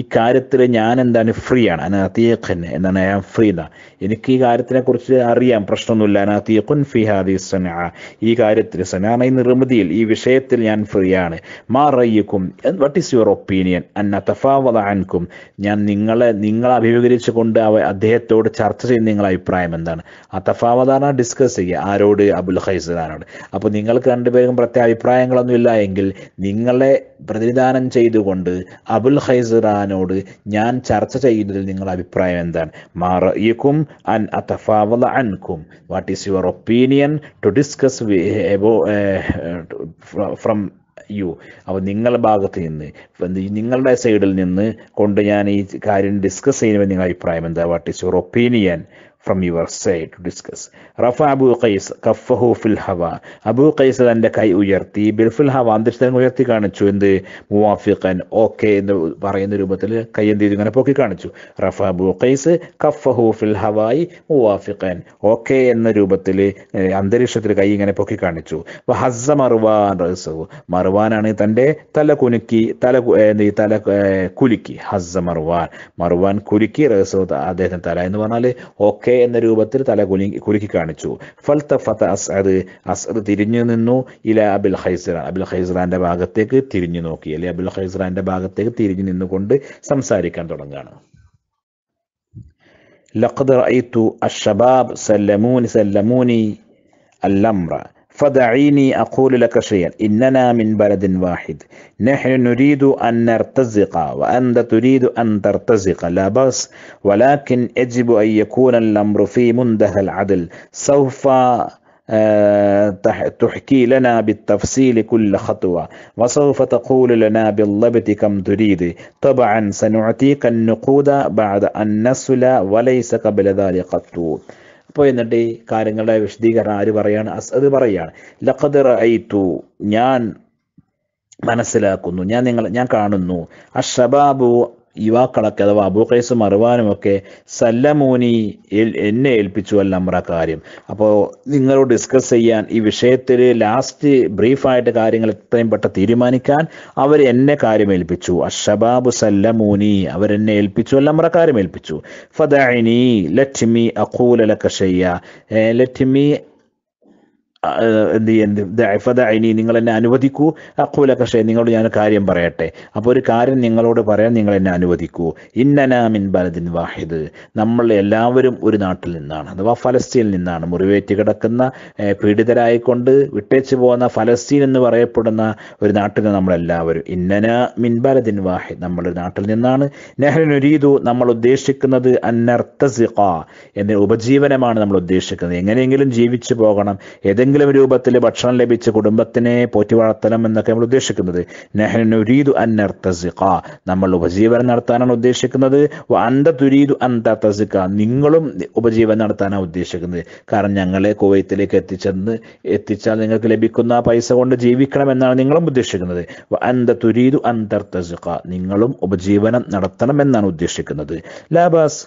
ഈ കാര്യത്തിൽ ഞാൻ എന്താണ് ഫ്രീ ആണ് അനാത്തി يقن ان انا ام فريلا എനിക്ക് ഈ കുറിച്ച് അറിയാം പ്രശ്നമൊന്നുമില്ല അനാത്തിയക്കുൻ ഫി ഹാദി സന ഈ കാര്യത്തിൽ സനാന ഈ നിർമ്മിതിയിൽ ഈ വിഷയത്തിൽ ഞാൻ ഫ്രീ ആണ് മാ റയ്യക്കും വട്ട് ഈസ് യുവർ ഒപ്പീനിയൻ അന്ന അൻകും ഞാൻ നിങ്ങളെ നിങ്ങളെ കൊണ്ട് അവ അദ്ദേഹത്തോട് ചർച്ച ചെയ്യുന്ന നിങ്ങളുടെ അഭിപ്രായം എന്താണ് ആ തഫാവതാണ് ഡിസ്കസ് ചെയ്യുക ആരോട് അബുൽ ഹൈസലാനോട് അപ്പോൾ നിങ്ങൾക്ക് രണ്ടുപേർക്കും പ്രത്യേക അഭിപ്രായങ്ങളൊന്നും ഇല്ല എങ്കിൽ നിങ്ങളെ പ്രതിനിധാനം ചെയ്തുകൊണ്ട് അബുൽ ഹൈസറാനോട് ഞാൻ ചർച്ച ചെയ്യുന്നതിൽ നിങ്ങളുടെ അഭിപ്രായം എന്താണ് മാ റയ്യക്കും അൻ atafawala അൻകും what is your opinion to discuss about, you അപ്പൊ നിങ്ങളുടെ ഭാഗത്ത് നിന്ന് നിങ്ങളുടെ സൈഡിൽ നിന്ന് കൊണ്ട് ഞാൻ ഈ കാര്യം ഡിസ്കസ് ചെയ്യുമ്പോൾ നിങ്ങളുടെ അഭിപ്രായം എന്താ what is your opinion from your side to discuss റഫ അബു ഖൈസ് കഫഹു ഫിൽ ഹവ അബു ഖൈസ് തൻ്റെ കൈ ഉയർത്തി ബിൽഫിൽ ഹവ അന്തരീക്ഷത്തിൽ ഉയർത്തി കാണിച്ചു എന്ത് മുവാഫിഖൻ ഓക്കെ എന്ന് പറയുന്ന രൂപത്തിൽ കൈ എന്ത് ചെയ്തു ഇങ്ങനെ പൊക്കി കാണിച്ചു റഫ അബു ഖൈസ് കഫഹു ഫിൽ ഹവായി മുവാഫിഖൻ ഓക്കെ എന്ന രൂപത്തിൽ അന്തരീക്ഷത്തിൽ കൈ ഇങ്ങനെ പൊക്കി കാണിച്ചു ഹസ മറുവാൻ റസവു മറുവാനാണ് തൻ്റെ തല കുനുക്കി തല തല കുലുക്കി ഹസ മറുവാൻ മറുവാൻ കുലുക്കി റസവു അദ്ദേഹത്തിന് തല എന്ന് പറഞ്ഞാൽ ഓക്കെ എന്ന രൂപത്തിൽ തല കുലി കുലുക്കി കാണിച്ചു ഫൽത്തഫത്ത് അസ്അദ് അസ്അദ് തിരിഞ്ഞു നിന്നു ഇല അബിൽ ഹൈസറ അബിൽ ഹൈസറാന്റെ ഭാഗത്തേക്ക് തിരിഞ്ഞു നോക്കി അല്ലെ അബിൽ ഹൈസറാന്റെ ഭാഗത്തേക്ക് തിരിഞ്ഞു നിന്നുകൊണ്ട് സംസാരിക്കാൻ തുടങ്ങുകയാണ് ലഖദ് റഅയ്തു അഷബാബ് സല്ലമൂനി സല്ലമൂനി അല്ലംറ فدعيني أقول لك شيئا إننا من بلد واحد نحن نريد أن نرتزق وأنت تريد أن ترتزق لا بأس ولكن يجب أن يكون الأمر في منتهى العدل سوف آه، تحكي لنا بالتفصيل كل خطوة وسوف تقول لنا باللبت كم تريد طبعا سنعطيك النقود بعد أن نصل وليس قبل ذلك الطول അപ്പോൾ എന്നിട്ട് ഈ കാര്യങ്ങളുടെ വിശദീകരണം ആര് പറയാണ് അത് പറയുകയാണ് ലഖദർ ഐത്തു ഞാൻ മനസ്സിലാക്കുന്നു ഞാൻ നിങ്ങൾ ഞാൻ കാണുന്നു അഷബാബു യുവാക്കളൊക്കെ അഥവാ അബൂ ഖൈസും മറുവാനുമൊക്കെ സല്ലമൂനി എന്നെ ഏൽപ്പിച്ചു അല്ല നമ്മുടെ കാര്യം അപ്പോൾ നിങ്ങളോട് ഡിസ്കസ് ചെയ്യാൻ ഈ വിഷയത്തിൽ ലാസ്റ്റ് ബ്രീഫായിട്ട് കാര്യങ്ങൾ എത്രയും പെട്ട തീരുമാനിക്കാൻ അവർ എന്നെ കാര്യം ഏൽപ്പിച്ചു അഷബാബു സല്ലമൂനി അവരെന്നെ ഏൽപ്പിച്ചു അല്ല നമ്മുടെ കാര്യം ഏൽപ്പിച്ചു ഫദായിനി ലക്ഷ്മി അഖൂലലക്കഷയ്യ ലക്ഷ്മി എന്ത് ചെയ്യണ്ട ഫതഅനി നിങ്ങൾ എന്നെ അനുവദിക്കൂ അക്കൂല കഷേ നിങ്ങളോട് ഞാൻ കാര്യം പറയട്ടെ അപ്പോൾ ഒരു കാര്യം നിങ്ങളോട് പറയാൻ നിങ്ങൾ എന്നെ അനുവദിക്കൂ ഇന്നനാമിൻ ബലദിൻ വാഹിദ് നമ്മൾ എല്ലാവരും ഒരു നാട്ടിൽ നിന്നാണ് അഥവാ ഫലസ്തീനിൽ നിന്നാണ് മുറിവേറ്റ് കിടക്കുന്ന പീഡിതരായിക്കൊണ്ട് വിട്ടേച്ചു പോകുന്ന ഫലസ്തീൻ എന്ന് പറയപ്പെടുന്ന ഒരു നാട്ടിൽ നിന്ന് നമ്മളെല്ലാവരും ഇന്നന ബലദിൻ വാഹിദ് നമ്മളൊരു നാട്ടിൽ നിന്നാണ് നെഹ്റിനൊരീതു നമ്മൾ ഉദ്ദേശിക്കുന്നത് അന്നർത്തസിഖ എന്ന ഉപജീവനമാണ് നമ്മൾ ഉദ്ദേശിക്കുന്നത് എങ്ങനെയെങ്കിലും ജീവിച്ചു പോകണം ഏതെങ്കിലും ഏതെങ്കിലും രൂപത്തിൽ ഭക്ഷണം ലഭിച്ച് കുടുംബത്തിനെ പോറ്റി വളർത്തണം എന്നൊക്കെ നമ്മൾ ഉദ്ദേശിക്കുന്നത് നെഹ്നു രീതു അന്നർത്തസിക്ക നമ്മൾ ഉപജീവനം നടത്താനാണ് ഉദ്ദേശിക്കുന്നത് അന്ത തുരീതു അന്തർത്തസിക്ക നിങ്ങളും ഉപജീവനം നടത്താനാണ് ഉദ്ദേശിക്കുന്നത് കാരണം ഞങ്ങളെ കുവൈത്തിലേക്ക് എത്തിച്ചെന്ന് എത്തിച്ചാൽ നിങ്ങൾക്ക് ലഭിക്കുന്ന പൈസ കൊണ്ട് ജീവിക്കണം എന്നാണ് നിങ്ങളും ഉദ്ദേശിക്കുന്നത് അന്ത തുരീതു അന്തർത്തസിക്ക നിങ്ങളും ഉപജീവനം നടത്തണം എന്നാണ് ഉദ്ദേശിക്കുന്നത് ലാബാസ്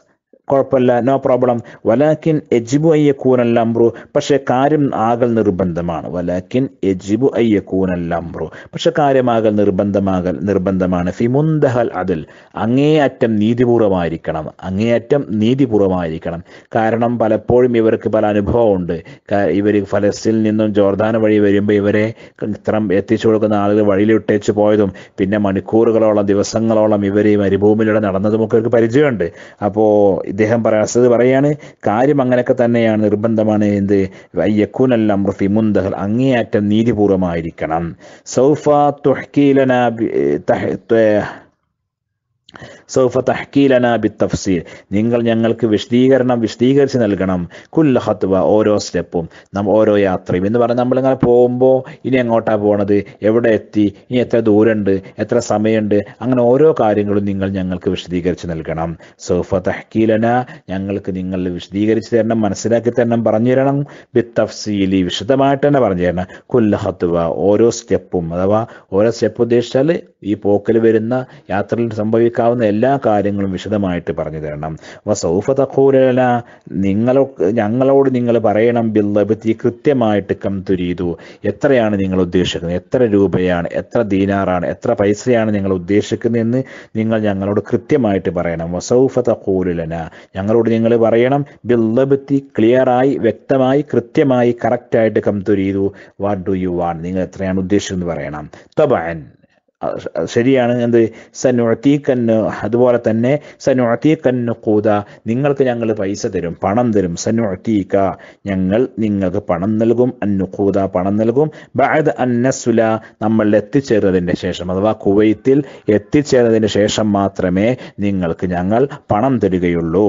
കുഴപ്പമില്ല നോ പ്രോബ്ലം വലാക്കിൻ എജിബു അയ്യ കൂനല്ലാമ്പ്രു പക്ഷേ കാര്യം ആകൽ നിർബന്ധമാണ് വലാക്കിൻ എജിബു അയ്യ കൂനല്ലാമ്പ്രു പക്ഷെ കാര്യമാകൽ നിർബന്ധമാകൽ നിർബന്ധമാണ് ഫിമുന്തഹൽ അതിൽ അങ്ങേയറ്റം നീതിപൂർവമായിരിക്കണം അങ്ങേയറ്റം നീതിപൂർവമായിരിക്കണം കാരണം പലപ്പോഴും ഇവർക്ക് പല അനുഭവമുണ്ട് ഇവർ ഫലസ്തീനിൽ നിന്നും ജോർദാന വഴി വരുമ്പോൾ ഇവരെ ഇത്രം എത്തിച്ചു കൊടുക്കുന്ന ആളുകൾ വഴിയിൽ ഇട്ടേച്ച് പോയതും പിന്നെ മണിക്കൂറുകളോളം ദിവസങ്ങളോളം ഇവർ മരുഭൂമിയിലൂടെ നടന്നതുമൊക്കെ ഇവർക്ക് പരിചയമുണ്ട് അപ്പോൾ ഇദ്ദേഹം പറയാസത് പറയാണ് കാര്യം അങ്ങനെയൊക്കെ തന്നെയാണ് നിർബന്ധമാണ് എന്ത് വയ്യക്കൂനൽ അമ്രഫി മുന്തഹൽ അങ്ങേയറ്റം നീതിപൂർവമായിരിക്കണം സൗഫ തുഹ്കീലന സൗഫ നിങ്ങൾ ഞങ്ങൾക്ക് വിശദീകരണം വിശദീകരിച്ച് നൽകണം കുല്ല ഹത്വ ഓരോ സ്റ്റെപ്പും നാം ഓരോ യാത്രയും എന്ന് പറഞ്ഞാൽ നമ്മളിങ്ങനെ പോകുമ്പോൾ ഇനി എങ്ങോട്ടാണ് പോണത് എവിടെ എത്തി ഇനി എത്ര ദൂരമുണ്ട് എത്ര സമയമുണ്ട് അങ്ങനെ ഓരോ കാര്യങ്ങളും നിങ്ങൾ ഞങ്ങൾക്ക് വിശദീകരിച്ച് നൽകണം സോഫ തഹ്കീലന ഞങ്ങൾക്ക് നിങ്ങൾ വിശദീകരിച്ച് തരണം മനസ്സിലാക്കി തരണം പറഞ്ഞു തരണം ബി തഫ്സീലി വിശദമായിട്ട് തന്നെ പറഞ്ഞു തരണം കുല്ല ഹത്വ ഓരോ സ്റ്റെപ്പും അഥവാ ഓരോ സ്റ്റെപ്പ് ഉദ്ദേശിച്ചാൽ ഈ പോക്കിൽ വരുന്ന യാത്രയിൽ സംഭവിക്കാവുന്ന എല്ലാ കാര്യങ്ങളും വിശദമായിട്ട് പറഞ്ഞു തരണം വസൗഫ തക്കൂലല നിങ്ങളോ ഞങ്ങളോട് നിങ്ങൾ പറയണം ബില്ലബത്തി കൃത്യമായിട്ട് കം തുരീതു എത്രയാണ് നിങ്ങൾ ഉദ്ദേശിക്കുന്നത് എത്ര രൂപയാണ് എത്ര ദീനാറാണ് എത്ര പൈസയാണ് നിങ്ങൾ ഉദ്ദേശിക്കുന്നതെന്ന് നിങ്ങൾ ഞങ്ങളോട് കൃത്യമായിട്ട് പറയണം വസൗഫ തഖൂലന ഞങ്ങളോട് നിങ്ങൾ പറയണം ബില്ലബത്തി ക്ലിയറായി വ്യക്തമായി കൃത്യമായി കറക്റ്റായിട്ട് കം തുരീതു വാട്ട് ഡു യു വാണ്ട് നിങ്ങൾ എത്രയാണ് ഉദ്ദേശിക്കുന്നത് പറയണം തബാൻ ശരിയാണ് എന്ത് സനുഅത്തീക്കന്ന് അതുപോലെ തന്നെ സനുഅത്തീക്കന്ന് കൂത നിങ്ങൾക്ക് ഞങ്ങൾ പൈസ തരും പണം തരും സനുഅത്തീക്ക ഞങ്ങൾ നിങ്ങൾക്ക് പണം നൽകും അന്നുകൂത പണം നൽകും ബാദ് അന്നസുല നമ്മൾ എത്തിച്ചേർന്നതിന് ശേഷം അഥവാ കുവൈത്തിൽ എത്തിച്ചേർന്നതിന് ശേഷം മാത്രമേ നിങ്ങൾക്ക് ഞങ്ങൾ പണം തരികയുള്ളൂ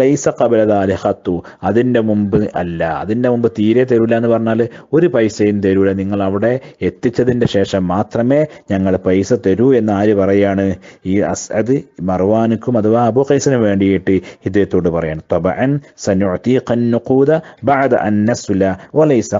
ലൈസ കബലദാലി ഹത്തു അതിൻ്റെ മുമ്പ് അല്ല അതിൻ്റെ മുമ്പ് തീരെ തരൂല എന്ന് പറഞ്ഞാൽ ഒരു പൈസയും തരൂല നിങ്ങൾ അവിടെ എത്തിച്ചതിൻ്റെ ശേഷം മാത്രമേ ഞങ്ങൾ പൈസ തരൂ എന്ന് ആര് പറയാണ് ഈ അസ്അദ് മർവാനുക്കും അഥവാ അബു ഖൈസിന് വേണ്ടിയിട്ട് ഇദ്ദേഹത്തോട് പറയാണ് തബഅൻ ബഅദ അൻ വലൈസ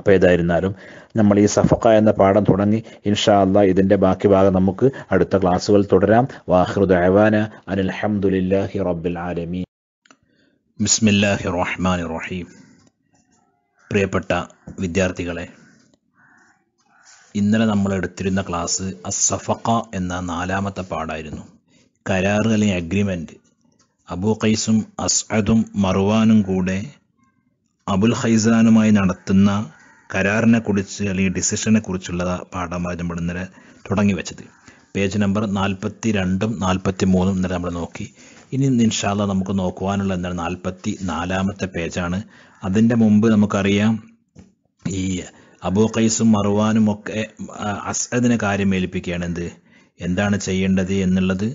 അപ്പോൾ ഏതായിരുന്നാലും നമ്മൾ ഈ സഫക്ക എന്ന പാഠം തുടങ്ങി ഇൻഷാ അല്ല ഇതിൻ്റെ ബാക്കി ഭാഗം നമുക്ക് അടുത്ത ക്ലാസ്സുകൾ തുടരാം വാഹൃദ് അഹ്വാന അനിൽഹമുല്ലാഹി റബ്ബിൽ ബിസ്മില്ലാഹി റഹ്മാൻ റഹീം പ്രിയപ്പെട്ട വിദ്യാർത്ഥികളെ ഇന്നലെ നമ്മൾ എടുത്തിരുന്ന ക്ലാസ് അസഫക്ക എന്ന നാലാമത്തെ പാടായിരുന്നു കരാർ അല്ലെങ്കിൽ അഗ്രിമെൻ്റ് അബു ഖൈസും അസ്അദും മറുവാനും കൂടെ അബുൽ ഖൈസാനുമായി നടത്തുന്ന കരാറിനെ കുറിച്ച് അല്ലെങ്കിൽ ഡിസിഷനെ കുറിച്ചുള്ള പാഠമായി നമ്മൾ ഇന്നലെ തുടങ്ങി വെച്ചത് പേജ് നമ്പർ നാൽപ്പത്തി രണ്ടും നാൽപ്പത്തി മൂന്നും ഇന്നലെ നമ്മൾ നോക്കി ഇനി നിൻഷാല നമുക്ക് നോക്കുവാനുള്ള എന്താണ് നാൽപ്പത്തി നാലാമത്തെ പേജാണ് അതിൻ്റെ മുമ്പ് നമുക്കറിയാം ഈ അബൂ ഖൈസും മറുവാനും ഒക്കെ അസ്അദിനെ കാര്യം ഏൽപ്പിക്കുകയാണ് എന്ത് എന്താണ് ചെയ്യേണ്ടത് എന്നുള്ളത്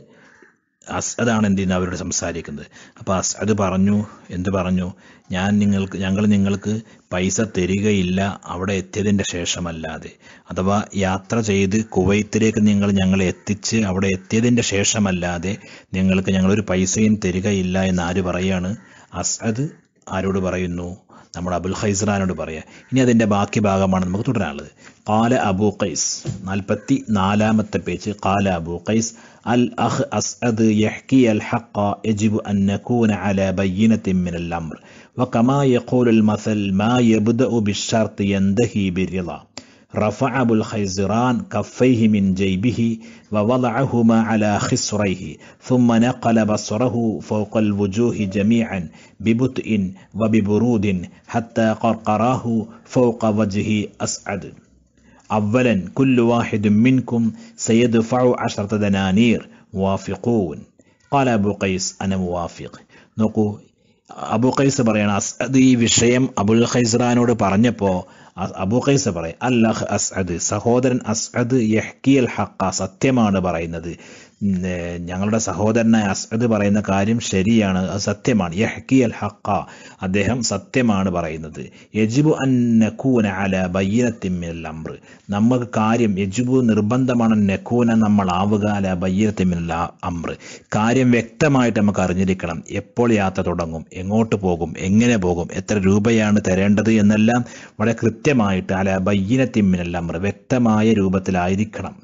അസ്അദാണ് എന്ത് ചെയ്യുന്നത് അവരോട് സംസാരിക്കുന്നത് അപ്പോൾ അസ്അദ് പറഞ്ഞു എന്ത് പറഞ്ഞു ഞാൻ നിങ്ങൾക്ക് ഞങ്ങൾ നിങ്ങൾക്ക് പൈസ തരികയില്ല അവിടെ എത്തിയതിൻ്റെ ശേഷമല്ലാതെ അഥവാ യാത്ര ചെയ്ത് കുവൈത്തിലേക്ക് നിങ്ങൾ ഞങ്ങളെ എത്തിച്ച് അവിടെ എത്തിയതിൻ്റെ ശേഷമല്ലാതെ നിങ്ങൾക്ക് ഞങ്ങളൊരു പൈസയും തരികയില്ല എന്ന് ആര് പറയാണ് അസ്അദ് ആരോട് പറയുന്നു നമ്മുടെ അബുൽ ഹൈസ്രാനോട് പറയുക ഇനി അതിൻ്റെ ബാക്കി ഭാഗമാണ് നമുക്ക് തുടരാനുള്ളത് കാല അബു ഖൈസ് നാൽപ്പത്തി നാലാമത്തെ പേജ് കാല അബു ഖൈസ് അൽ അഹ് അസ്അദ് യഹ്കി അൽ ഹക്ക യജിബു അൻ നകൂന അല ബയ്യിനത്തിൻ മിനൽ അംർ വകമാ യഖൂലുൽ മസൽ മാ യബ്ദഉ ബിശ്ശർത്ത് യന്തഹി ബിർളിദ رفع أبو الخيزران كفيه من جيبه ووضعهما على خصريه ثم نقل بصره فوق الوجوه جميعا ببطء وببرود حتى قرقراه فوق وجه أسعد أولا كل واحد منكم سيدفع عشرة دنانير موافقون قال أبو قيس أنا موافق ابو قيس ഖൈസ് പറയണം അസദ് ഈ أبو الخيزران ورد أبو قيس براي الله أسعد سخودرن أسعد يحكي الحق ستما نبراي ندي ഞങ്ങളുടെ സഹോദരനായ അസ്അദ് പറയുന്ന കാര്യം ശരിയാണ് അത് സത്യമാണ് യഹ്കി അൽ ഹക്ക അദ്ദേഹം സത്യമാണ് പറയുന്നത് യജുബു അൻ നക്കൂന അല ബയ്യനത്തിമ്മിൽ അമ്ര നമുക്ക് കാര്യം യജുബു നിർബന്ധമാണ് നക്കൂന നമ്മൾ ആവുക അല ബയ്യനത്തിമ്മിൽ അമ്ര കാര്യം വ്യക്തമായിട്ട് നമുക്ക് അറിഞ്ഞിരിക്കണം എപ്പോൾ യാത്ര തുടങ്ങും എങ്ങോട്ട് പോകും എങ്ങനെ പോകും എത്ര രൂപയാണ് തരേണ്ടത് എന്നെല്ലാം വളരെ കൃത്യമായിട്ട് അല ബയ്യനത്തിമ്മിൽ അമ്ര വ്യക്തമായ രൂപത്തിലായിരിക്കണം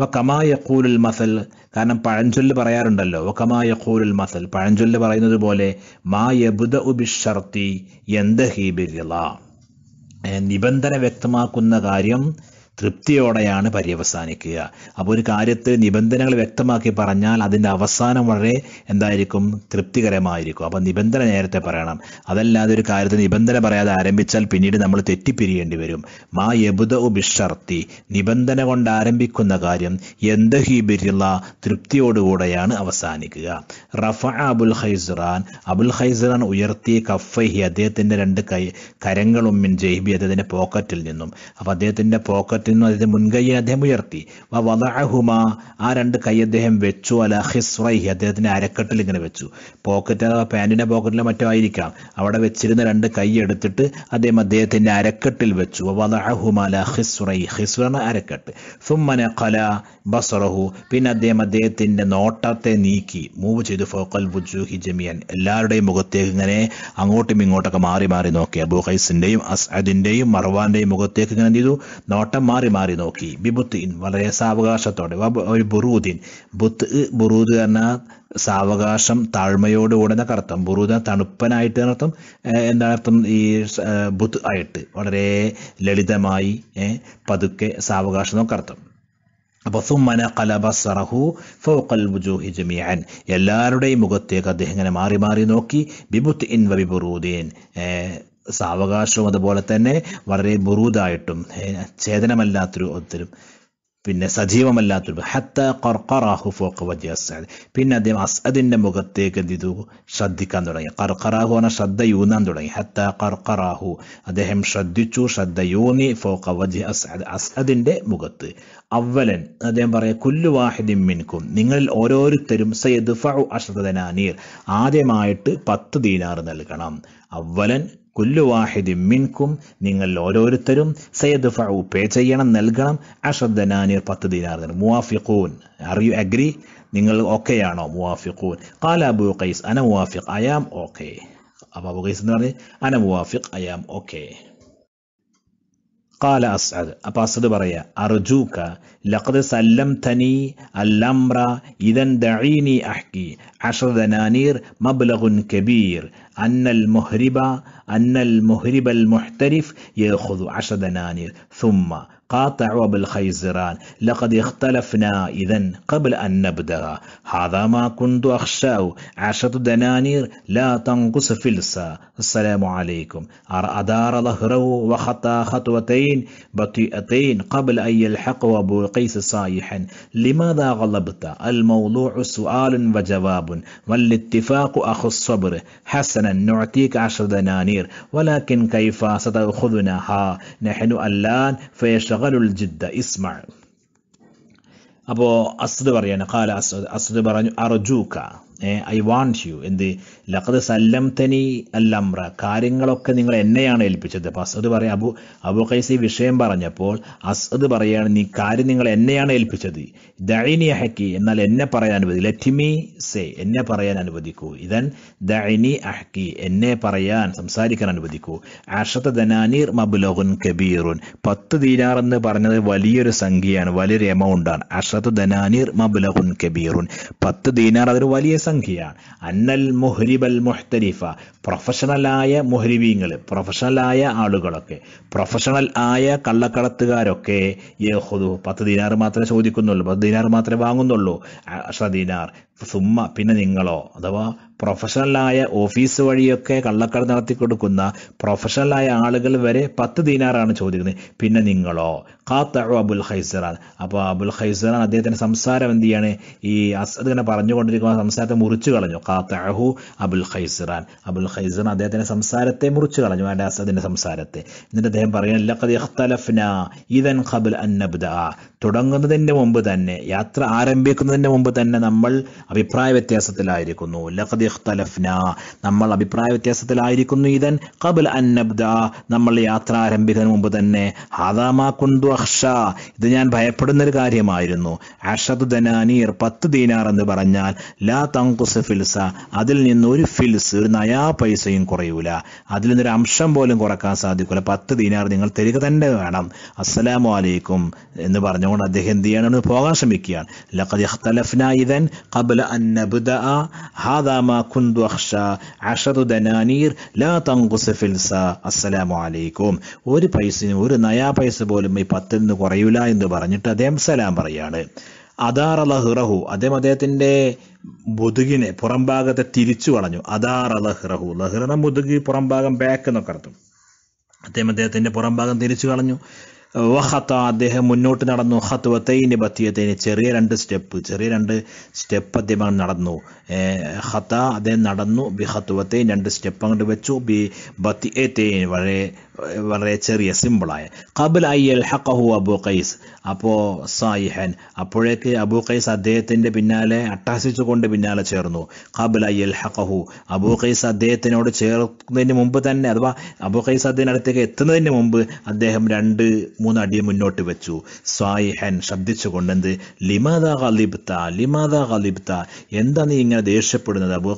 വക്കമാ യക്കൂലുൽ മസൽ കാരണം പഴഞ്ചൊല്ല് പറയാറുണ്ടല്ലോ വക്കമാ യക്കൂലുൽ മസൽ പഴഞ്ചൊല്ല് പറയുന്നത് പോലെ മാ യബുദ ഉബിഷർത്തി എന്ത് ഹീബില നിബന്ധന വ്യക്തമാക്കുന്ന കാര്യം തൃപ്തിയോടെയാണ് പര്യവസാനിക്കുക അപ്പോൾ ഒരു കാര്യത്തിൽ നിബന്ധനകൾ വ്യക്തമാക്കി പറഞ്ഞാൽ അതിൻ്റെ അവസാനം വളരെ എന്തായിരിക്കും തൃപ്തികരമായിരിക്കും അപ്പോൾ നിബന്ധന നേരത്തെ പറയണം അതല്ലാതെ ഒരു കാര്യത്തിൽ നിബന്ധന പറയാതെ ആരംഭിച്ചാൽ പിന്നീട് നമ്മൾ തെറ്റിപ്പിരിയേണ്ടി വരും മാ യബുദ ഉബിഷർത്തി നിബന്ധന കൊണ്ട് ആരംഭിക്കുന്ന കാര്യം എന്തഹി ബിരില്ല തൃപ്തിയോടുകൂടെയാണ് അവസാനിക്കുക റഫ അബുൽ ഹൈസുറാൻ അബുൽ ഹൈസുറാൻ ഉയർത്തി കഫൈഹി അദ്ദേഹത്തിൻ്റെ രണ്ട് കൈ കരങ്ങളും മിൻ ജെയ്ബി അദ്ദേഹത്തിൻ്റെ പോക്കറ്റിൽ നിന്നും അപ്പോൾ അദ്ദേഹത്തിൻ്റെ പോക്കറ്റ് അദ്ദേഹം നിന്നും അതിൻ്റെ മുൻകൈയെ അദ്ദേഹം ഉയർത്തി വലഹുമ ആ രണ്ട് കൈ അദ്ദേഹം വെച്ചു അല ഹിസ്റൈഹി അദ്ദേഹത്തിൻ്റെ അരക്കെട്ടിൽ ഇങ്ങനെ വെച്ചു പോക്കറ്റ് അഥവാ പാൻറ്റിൻ്റെ പോക്കറ്റിലോ മറ്റോ ആയിരിക്കാം അവിടെ വെച്ചിരുന്ന രണ്ട് കൈ എടുത്തിട്ട് അദ്ദേഹം അദ്ദേഹത്തിൻ്റെ അരക്കെട്ടിൽ വെച്ചു വലഹുമ അല ഹിസ്റൈ ഹിസ്വ അരക്കെട്ട് സുമ്മന കല ബസറഹു പിന്നെ അദ്ദേഹം അദ്ദേഹത്തിൻ്റെ നോട്ടത്തെ നീക്കി മൂവ് ചെയ്തു ഫോക്കൽ ബുജൂഹി ജമിയൻ എല്ലാവരുടെയും മുഖത്തേക്ക് ഇങ്ങനെ അങ്ങോട്ടും ഇങ്ങോട്ടൊക്കെ മാറി മാറി നോക്കി അബു ഹൈസിൻ്റെയും അസ്അദിൻ്റെയും മർവാൻ്റെയും മുഖത്തേക്ക് ഇങ്ങനെ എന്ത് ചെയ്തു നോട്ടം മാറി മാറി നോക്കി ബിബുത്തിൻ വളരെ സാവകാശത്തോടെ ഒരു ബുത്ത് ബുറൂദ് എന്ന സാവകാശം കൂടുന്ന കർത്തം ബുറൂദ തണുപ്പനായിട്ട് എന്നർത്ഥം എന്താണ് അർത്ഥം ഈ ബുത്ത് ആയിട്ട് വളരെ ലളിതമായി പതുക്കെ സാവകാശം നമുക്കർത്ഥം അപ്പോൾ സുമ്മന കലബസറഹു ഫൗഖൽ വുജൂഹി ജമിയൻ എല്ലാവരുടെയും മുഖത്തേക്ക് അദ്ദേഹം ഇങ്ങനെ മാറി മാറി നോക്കി ബിബുത്ത് ഇൻ വബിബുറൂദീൻ സാവകാശവും അതുപോലെ തന്നെ വളരെ ബുറൂതായിട്ടും ഛേദനമല്ലാത്തൊരു ഒത്തരും പിന്നെ സജീവമല്ലാത്തൊരു ഹത്ത കർക്കറാഹു ഫോക്ക് വജയസാദ് പിന്നെ അദ്ദേഹം അസദിൻ്റെ മുഖത്തേക്ക് എന്ത് ചെയ്തു ശ്രദ്ധിക്കാൻ തുടങ്ങി കർക്കറാഹു എന്ന ശ്രദ്ധ യൂന്നാൻ തുടങ്ങി ഹത്ത കർക്കറാഹു അദ്ദേഹം ശ്രദ്ധിച്ചു ശ്രദ്ധ യൂന്നി ഫോക്ക വജി അസാദ് അസദിൻ്റെ മുഖത്ത് അവലൻ അദ്ദേഹം പറയാ കുല്ലു വാഹിദിൻ മിൻകും നിങ്ങളിൽ ഓരോരുത്തരും സയ്യദ് ഫു അഷദനാനീർ ആദ്യമായിട്ട് പത്ത് ദീനാർ നൽകണം അവലൻ കുല്ലു വാഹിദിം മിൻകും നിങ്ങൾ ഓരോരുത്തരും സയ്യദ് ഫു പേ ചെയ്യണം നൽകണം അഷദ് നാനിർ പത്ത് ദിനാർ മുവാഫിഖൂൻ ആർ യു അഗ്രി നിങ്ങൾ ആണോ മുവാഫിഖൂൻ കാല അബു ഖൈസ് അന മുവാഫിഖ് അയാം ഓക്കെ അപ്പോൾ അബു ഖൈസ് എന്ന് പറഞ്ഞ് അന മുവാഫിഖ് അയാം ഓക്കെ قال أسعد أبا അസദ് പറയാ أرجوك لقد سلمتني അൽഅംറ ഇദൻ دعيني أحكي عشر دنانير مبلغ كبير أن المهرب أن المهرب المحترف يأخذ عشر دنانير ثم قاطع وبالخيزران لقد اختلفنا إذا قبل أن نبدأ هذا ما كنت أخشاه عشرة دنانير لا تنقص فلسا السلام عليكم أدار ظهره وخطى خطوتين بطيئتين قبل أن يلحق أبو قيس صايحا لماذا غلبت الموضوع سؤال وجواب والاتفاق أخو الصبر حسنا نعطيك عشر دنانير ولكن كيف ستأخذنا ها نحن الآن فيشغل شغل الجدة اسمع أبو أصدبر يعني قال أصدبر أرجوك إيه، I want you ലഖത് സല്ലം തനി അല്ലമ്ര കാര്യങ്ങളൊക്കെ നിങ്ങൾ എന്നെയാണ് ഏൽപ്പിച്ചത് അപ്പൊ അസദ് പറയാം അബു അബു ഖൈസി വിഷയം പറഞ്ഞപ്പോൾ അസദ് പറയാണ് നീ കാര്യം നിങ്ങൾ എന്നെയാണ് ഏൽപ്പിച്ചത് ദഴിനി അഹക്കി എന്നാൽ എന്നെ പറയാൻ അനുവദി ലറ്റിമി സേ എന്നെ പറയാൻ അനുവദിക്കൂ ഇതൻ ദഴിനി അഹക്കി എന്നെ പറയാൻ സംസാരിക്കാൻ അനുവദിക്കൂ അഷത്ത് ദനാനീർ മബുലഹുൻ കബീറുൻ പത്ത് ദീനാർ എന്ന് പറഞ്ഞത് വലിയൊരു സംഖ്യയാണ് വലിയൊരു ആണ് അഷത്ത് ദനാനീർ മബുലഹുൻ കബീറുൻ പത്ത് ദീനാർ അതൊരു വലിയ സംഖ്യയാണ് അന്നൽ മുഹരി മുഹരിബൽ മുഹ്തരിഫ പ്രൊഫഷണലായ മുഹരിബീങ്ങൾ പ്രൊഫഷണലായ ആളുകളൊക്കെ പ്രൊഫഷണൽ ആയ കള്ളക്കടത്തുകാരൊക്കെ യഹുദു പത്ത് ദിനാർ മാത്രമേ ചോദിക്കുന്നുള്ളൂ പത്ത് ദിനാർ മാത്രമേ വാങ്ങുന്നുള്ളൂ അഷ ദിനാർ സുമ്മ പിന്നെ നിങ്ങളോ അഥവാ പ്രൊഫഷണലായ ഓഫീസ് വഴിയൊക്കെ കള്ളക്കട നടത്തി കൊടുക്കുന്ന പ്രൊഫഷണലായ ആളുകൾ വരെ പത്ത് ദിനാറാണ് ചോദിക്കുന്നത് പിന്നെ നിങ്ങളോ കാത്തഴു അബുൽ ഹൈസറാൻ അപ്പോൾ അബുൽ ഹൈസറാൻ അദ്ദേഹത്തിൻ്റെ സംസാരം എന്ത് ചെയ്യാണ് ഈ അസദ് ഇങ്ങനെ പറഞ്ഞുകൊണ്ടിരിക്കുന്ന സംസാരത്തെ മുറിച്ചു കളഞ്ഞു കാത്തഴു അബുൽ ഹൈസറാൻ അബുൽ ഹൈസറാൻ അദ്ദേഹത്തിൻ്റെ സംസാരത്തെ മുറിച്ചു കളഞ്ഞു അവൻ്റെ അസദിൻ്റെ സംസാരത്തെ എന്നിട്ട് അദ്ദേഹം പറയുന്നത് ലഖദ് ഇഖ്തലഫ്ന ഇതൻ ഖബുൽ അന്നബ്ദ തുടങ്ങുന്നതിൻ്റെ മുമ്പ് തന്നെ യാത്ര ആരംഭിക്കുന്നതിൻ്റെ മുമ്പ് തന്നെ നമ്മൾ അഭിപ്രായ വ്യത്യാസത്തിലായിരിക്കുന്നു ലഖദ് നമ്മൾ അഭിപ്രായ വ്യത്യാസത്തിലായിരിക്കുന്നു ഇതൻ ഖബുൽ അന്നബ്ദ നമ്മൾ യാത്ര ആരംഭിക്കുന്നതിന് മുമ്പ് തന്നെ ഹാദാമാ കുണ്ടു അഹ്ഷ ഇത് ഞാൻ ഭയപ്പെടുന്ന ഒരു കാര്യമായിരുന്നു അഷദ് ദനാനീർ പത്ത് ദീനാർ എന്ന് പറഞ്ഞാൽ ലാ തങ്കുസ് ഫിൽസ അതിൽ നിന്ന് ഒരു ഫിൽസ് ഒരു നയാ പൈസയും കുറയൂല അതിൽ നിന്നൊരു അംശം പോലും കുറക്കാൻ സാധിക്കൂല പത്ത് ദീനാർ നിങ്ങൾ തരിക തന്നെ വേണം അസ്സലാമു അലൈക്കും എന്ന് പറഞ്ഞുകൊണ്ട് അദ്ദേഹം എന്ത് ചെയ്യണമെന്ന് പോകാൻ ശ്രമിക്കുകയാണ് ലഖദ് ഇദൻ അൻ ഹാദാ മാ കുന്തു ലാ ഫിൽസ അസ്സലാമു അലൈക്കും ഒരു പൈസയും ഒരു നയാ പൈസ പോലും ഈ പത്ത് പത്തിൽ നിന്ന് കുറയൂല എന്ന് പറഞ്ഞിട്ട് അദ്ദേഹം സലാം പറയാണ് അല ഹിറഹു അദ്ദേഹം അദ്ദേഹത്തിൻ്റെ മുതുകിനെ പുറംഭാഗത്തെ തിരിച്ചു കളഞ്ഞു അല ഹിറഹു ലഹിറ മുതുകി പുറംഭാഗം ബാക്ക് എന്നൊക്കെ അർത്ഥം അദ്ദേഹം അദ്ദേഹത്തിൻ്റെ പുറംഭാഗം തിരിച്ചു കളഞ്ഞു വഹത്ത അദ്ദേഹം മുന്നോട്ട് നടന്നു ഹത്വത്തൈന് ബത്തിയത്തേന് ചെറിയ രണ്ട് സ്റ്റെപ്പ് ചെറിയ രണ്ട് സ്റ്റെപ്പ് അദ്ദേഹം നടന്നു ഹത്ത അദ്ദേഹം നടന്നു ബി ഹത്വത്തൈൻ രണ്ട് സ്റ്റെപ്പ് അങ്ങോട്ട് വെച്ചു ബി ബത്തിയത്തൈൻ വളരെ വളരെ ചെറിയ സിമ്പിളായ കബൽ ഐ എൽ ഹക്കഹു അബു ഖൈസ് അപ്പോൾ സായിഹൻ അപ്പോഴേക്ക് അബു ഖൈസ് അദ്ദേഹത്തിൻ്റെ പിന്നാലെ അട്ടഹസിച്ചു കൊണ്ട് പിന്നാലെ ചേർന്നു കബൽ ഐ എൽ ഹക്കഹു അബു ഖൈസ് അദ്ദേഹത്തിനോട് ചേർക്കുന്നതിന് മുമ്പ് തന്നെ അഥവാ അബു ഖൈസ് അദ്ദേഹത്തിനടുത്തേക്ക് എത്തുന്നതിന് മുമ്പ് അദ്ദേഹം രണ്ട് മൂന്നടിയെ മുന്നോട്ട് വെച്ചു സായിഹൻ ശബ്ദിച്ചുകൊണ്ട് എന്ത് ലിമാദ ഖലിബ്ത ലിമാദ ഖലിബ്ത എന്താ നീ ഇങ്ങനെ ദേഷ്യപ്പെടുന്നത് അബു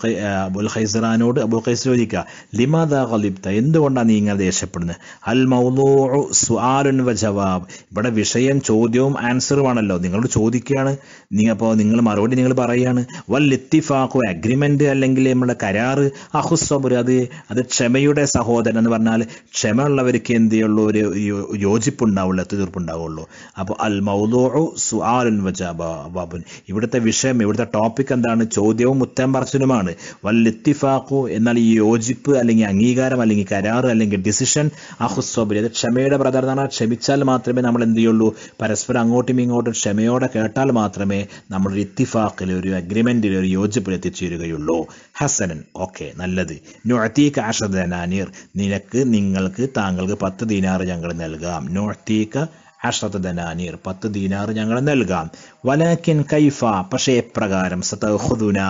അബുൽ ഖൈസറാനോട് അബു ഖൈസർ ചോദിക്കുക ലിമാദ ഖലിബ്ത എന്തുകൊണ്ടാണ് നീ ഇങ്ങനെ ദേഷ്യപ്പെടുന്നത് അൽ മൗലൂ സുആലുൻ വ ജവാബ് ഇവിടെ വിഷയം ചോദ്യവും ആൻസറുമാണല്ലോ നിങ്ങളോട് ചോദിക്കുകയാണ് നീ അപ്പോൾ നിങ്ങൾ മറുപടി നിങ്ങൾ പറയുകയാണ് വൽ ഇത്തിഫാഖു അഗ്രിമെൻ്റ് അല്ലെങ്കിൽ നമ്മുടെ കരാർ അഹുസ്വബുർ അത് അത് ക്ഷമയുടെ സഹോദരൻ എന്ന് പറഞ്ഞാൽ ക്ഷമ ഉള്ളവർക്ക് എന്ത് ചെയ്യുള്ളൂ ഒരു യോജിപ്പുണ്ട് ഉണ്ടാവുള്ളൂ എത്ര ഉണ്ടാവുള്ളൂ അപ്പോൾ അൽ മൗദോഉ സുആലുൻ വജാബാബുൻ ഇവിടുത്തെ വിഷയം ഇവിടുത്തെ ടോപ്പിക് എന്താണ് ചോദ്യവും ഉത്തരം പറച്ചിലുമാണ് വൽ ഇത്തിഫാഖു എന്നാൽ ഈ യോജിപ്പ് അല്ലെങ്കിൽ അംഗീകാരം അല്ലെങ്കിൽ കരാർ അല്ലെങ്കിൽ ഡിസിഷൻ അഹുസ്വബരി അത് ക്ഷമയുടെ പ്രധാനമാണ് ക്ഷമിച്ചാൽ മാത്രമേ നമ്മൾ എന്ത് ചെയ്യുള്ളൂ പരസ്പരം അങ്ങോട്ടും ഇങ്ങോട്ടും ക്ഷമയോടെ കേട്ടാൽ മാത്രമേ നമ്മൾ ഇത്തിഫാക്കിൽ ഇത്തിഫാഖിൽ ഒരു അഗ്രിമെന്റിൽ ഒരു യോജിപ്പിൽ എത്തിച്ചേരുകയുള്ളൂ ഹസനൻ ഓക്കെ നല്ലത് നൊഴത്തീക്ക് ആഷദനാനീർ നിനക്ക് നിങ്ങൾക്ക് താങ്കൾക്ക് പത്ത് ദിനാർ ഞങ്ങൾ നൽകാം നോ നഅത്തീക്ക് അഷറത്ത് ദനാനീർ പത്ത് ദീനാർ ഞങ്ങൾ നൽകാം വലാക്കിൻ കൈഫ പക്ഷേ എപ്രകാരം സതഹുദുന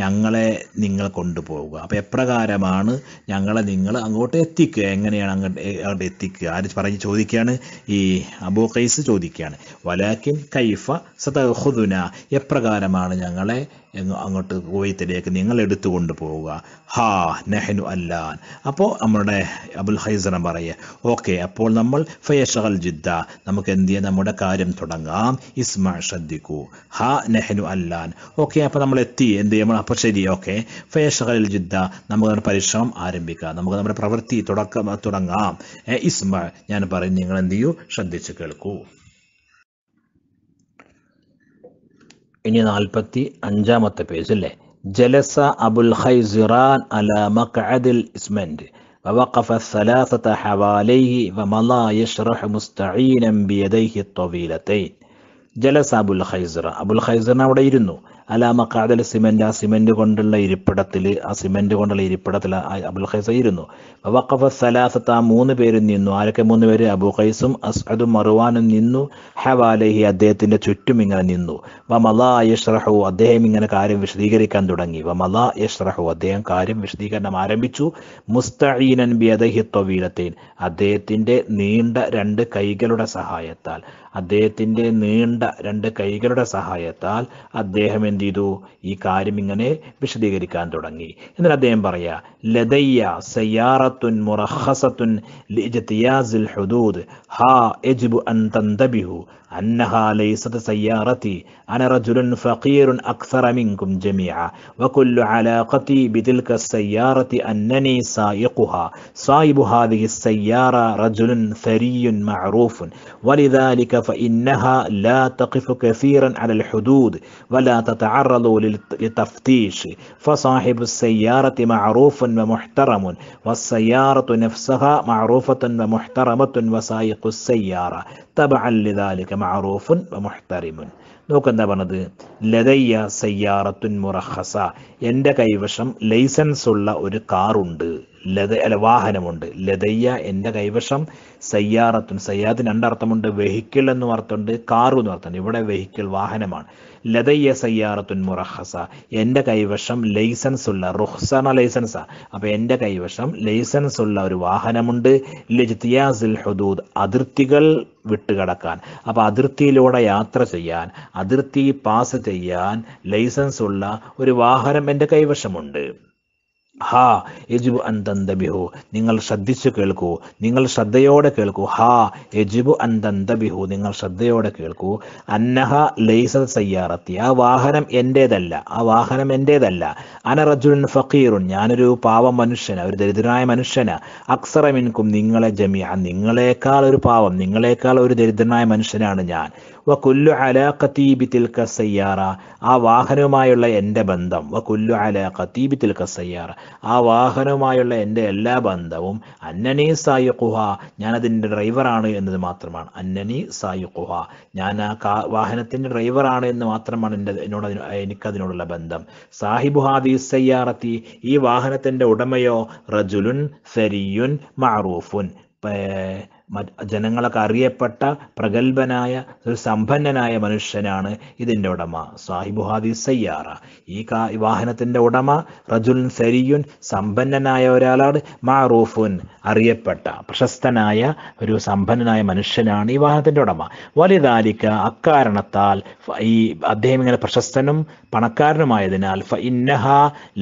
ഞങ്ങളെ നിങ്ങൾ കൊണ്ടുപോവുക അപ്പോൾ എപ്രകാരമാണ് ഞങ്ങളെ നിങ്ങൾ അങ്ങോട്ട് എത്തിക്കുക എങ്ങനെയാണ് അങ്ങോട്ട് അങ്ങോട്ട് എത്തിക്കുക ആര് പറഞ്ഞ് ചോദിക്കുകയാണ് ഈ അബൂ കൈസ് ചോദിക്കുകയാണ് വലാക്കിൻ കൈഫ സതഹുദുന എപ്രകാരമാണ് ഞങ്ങളെ എന്ന് അങ്ങോട്ട് കുവൈത്തിലേക്ക് നിങ്ങൾ എടുത്തു കൊണ്ടുപോവുക ഹാ നെഹനു അല്ലാൻ അപ്പോൾ നമ്മുടെ അബുൽ ഹൈസറ പറയുക ഓക്കെ അപ്പോൾ നമ്മൾ ഫയഷഹൽ ജിദ്ദ നമുക്ക് എന്ത് ചെയ്യാം നമ്മുടെ കാര്യം തുടങ്ങാം ഇസ്മ ശ്രദ്ധിക്കൂ ഹാ നെഹനു അല്ലാൻ ഓക്കെ അപ്പോൾ നമ്മൾ എത്തി എന്ത് ചെയ്യണം അപ്പോൾ ശരി ഓക്കെ ഫയഷഹൽ ജിദ്ദ നമുക്ക് നമ്മുടെ പരിശ്രമം ആരംഭിക്കാം നമുക്ക് നമ്മുടെ പ്രവൃത്തി തുടക്കം തുടങ്ങാം ഇസ്മ ഞാൻ പറയും നിങ്ങൾ എന്ത് ചെയ്യൂ ശ്രദ്ധിച്ച് കേൾക്കൂ ഇനി നാൽപ്പത്തി അഞ്ചാമത്തെ പേജ് അല്ലേ ജലസ അബുൽ ഹൈസിറാൻ അല മഖഅദിൽ ഇസ്മൻറ്റ് ووقف الثلاثة حواليه ومضى يشرح مستعينا بيديه الطويلتين ജലസ അബുൽ ഖൈസറ അബുൽ ഖൈസറിന് അവിടെ ഇരുന്നു അലാമ കാതൽ സിമെന്റ് ആ സിമെന്റ് കൊണ്ടുള്ള ഇരിപ്പിടത്തിൽ ആ സിമെന്റ് കൊണ്ടുള്ള ഇരിപ്പിടത്തിൽ അബുൽ ഖൈസ ഇരുന്നു വഖഫ സലാസത്ത് ആ മൂന്ന് പേരും നിന്നു ആരൊക്കെ മൂന്ന് പേര് അബു ഖൈസും അസ്അദും മറുവാനും നിന്നു ഹവാലഹി അദ്ദേഹത്തിന്റെ ചുറ്റും ഇങ്ങനെ നിന്നു വ മലാ യഷ്റഹു അദ്ദേഹം ഇങ്ങനെ കാര്യം വിശദീകരിക്കാൻ തുടങ്ങി വ മലാ യഷ്റഹു അദ്ദേഹം കാര്യം വിശദീകരണം ആരംഭിച്ചു മുസ്തഈനൻ ബിയദഹി ത്വവീലത്തേൻ അദ്ദേഹത്തിന്റെ നീണ്ട രണ്ട് കൈകളുടെ സഹായത്താൽ അദ്ദേഹത്തിൻ്റെ നീണ്ട രണ്ട് കൈകളുടെ സഹായത്താൽ അദ്ദേഹം എന്ത് ചെയ്തു ഈ കാര്യം ഇങ്ങനെ വിശദീകരിക്കാൻ തുടങ്ങി എന്നിട്ട് അദ്ദേഹം പറയാ ലതയ്യ സയ്യാറത്തുൻ മുറഹസത്തുൻ ഹുദൂദ് ഹാ എജിബു അൻ തന്തബിഹു أنها ليست سيارتي أنا رجل فقير أكثر منكم جميعا وكل علاقتي بتلك السيارة أنني سائقها صايب هذه السيارة رجل ثري معروف ولذلك فإنها لا تقف كثيرا على الحدود ولا تتعرض لتفتيش فصاحب السيارة معروف ومحترم والسيارة نفسها معروفة ومحترمة وسائق السيارة തബഅല്ലിദാലിക മഅറൂഫുൻ വ പറഞ്ഞത് ലതയ്യ സയ്യാറത്തുൻ മുറഹസ എൻ്റെ കൈവശം ലൈസൻസ് ഉള്ള ഒരു കാറുണ്ട് ലത അല്ല വാഹനമുണ്ട് ലതയ്യ എൻ്റെ കൈവശം സയ്യാറത്തുൻ സയ്യാത്തിന് രണ്ടർത്ഥമുണ്ട് വെഹിക്കിൾ എന്ന് അർത്ഥമുണ്ട് കാറു എന്ന് അർത്ഥമുണ്ട് ഇവിടെ വെഹിക്കിൾ വാഹനമാണ് ലതയ്യ സയ്യാറത്തുൻ മുറഹസ എൻ്റെ കൈവശം ലൈസൻസ് ഉള്ള റുഹ്സന ലൈസൻസാ അപ്പോൾ എൻ്റെ കൈവശം ലൈസൻസ് ഉള്ള ഒരു വാഹനമുണ്ട് ലിജ്തിയാസിൽ ഹുദൂദ് അതിർത്തികൾ വിട്ടുകടക്കാൻ അപ്പോൾ അതിർത്തിയിലൂടെ യാത്ര ചെയ്യാൻ അതിർത്തി പാസ് ചെയ്യാൻ ലൈസൻസ് ഉള്ള ഒരു വാഹനം എൻ്റെ കൈവശമുണ്ട് ഹാ യജിബു അന്തന്തബിഹു നിങ്ങൾ ശ്രദ്ധിച്ചു കേൾക്കൂ നിങ്ങൾ ശ്രദ്ധയോടെ കേൾക്കൂ ഹാ യജിബു അന്തന്തബിഹു നിങ്ങൾ ശ്രദ്ധയോടെ കേൾക്കൂ അന്നഹ ലൈസ സയ്യാറത്തി ആ വാഹനം എൻ്റേതല്ല ആ വാഹനം എൻ്റേതല്ല അനറജുൻ ഫക്കീറുൻ ഞാനൊരു പാവ മനുഷ്യന ഒരു ദരിദ്രനായ മനുഷ്യന അക്സറമിൻകും നിങ്ങളെ ജമിയ നിങ്ങളെക്കാൾ ഒരു പാവം നിങ്ങളെക്കാൾ ഒരു ദരിദ്രനായ മനുഷ്യനാണ് ഞാൻ വ കുല്ലു അലാഖത്തീബി തിൽക്ക സയ്യാറ ആ വാഹനവുമായുള്ള എൻ്റെ ബന്ധം വ കുല്ലു അലാഖത്തീബി തിൽക്ക സയ്യാറ ആ വാഹനവുമായുള്ള എൻ്റെ എല്ലാ ബന്ധവും അന്നനി സായുഹ ഞാനതിൻ്റെ ഡ്രൈവറാണ് എന്നത് മാത്രമാണ് അന്നനി സായുഹ ഞാൻ ആ കാ വാഹനത്തിൻ്റെ ഡ്രൈവറാണ് എന്ന് മാത്രമാണ് എൻ്റെ എന്നോട് എനിക്കതിനോടുള്ള ബന്ധം സാഹിബു ഹാദി സയ്യാറത്തി ഈ വാഹനത്തിൻ്റെ ഉടമയോ റജുലുൻ സരിയുൻ മാറൂഫുൻ ജനങ്ങളൊക്കെ അറിയപ്പെട്ട പ്രഗത്ഭനായ ഒരു സമ്പന്നനായ മനുഷ്യനാണ് ഇതിൻ്റെ ഉടമ സാഹിബു ഹാദി സയ്യാറ ഈ കാ വാഹനത്തിൻ്റെ ഉടമ റജുൽ സരിയുൻ സമ്പന്നനായ ഒരാളാണ് മാറൂഫുൻ അറിയപ്പെട്ട പ്രശസ്തനായ ഒരു സമ്പന്നനായ മനുഷ്യനാണ് ഈ വാഹനത്തിൻ്റെ ഉടമ വലുതാലിക്ക അക്കാരണത്താൽ ഈ അദ്ദേഹം ഇങ്ങനെ പ്രശസ്തനും പണക്കാരനുമായതിനാൽ ഇന്നഹ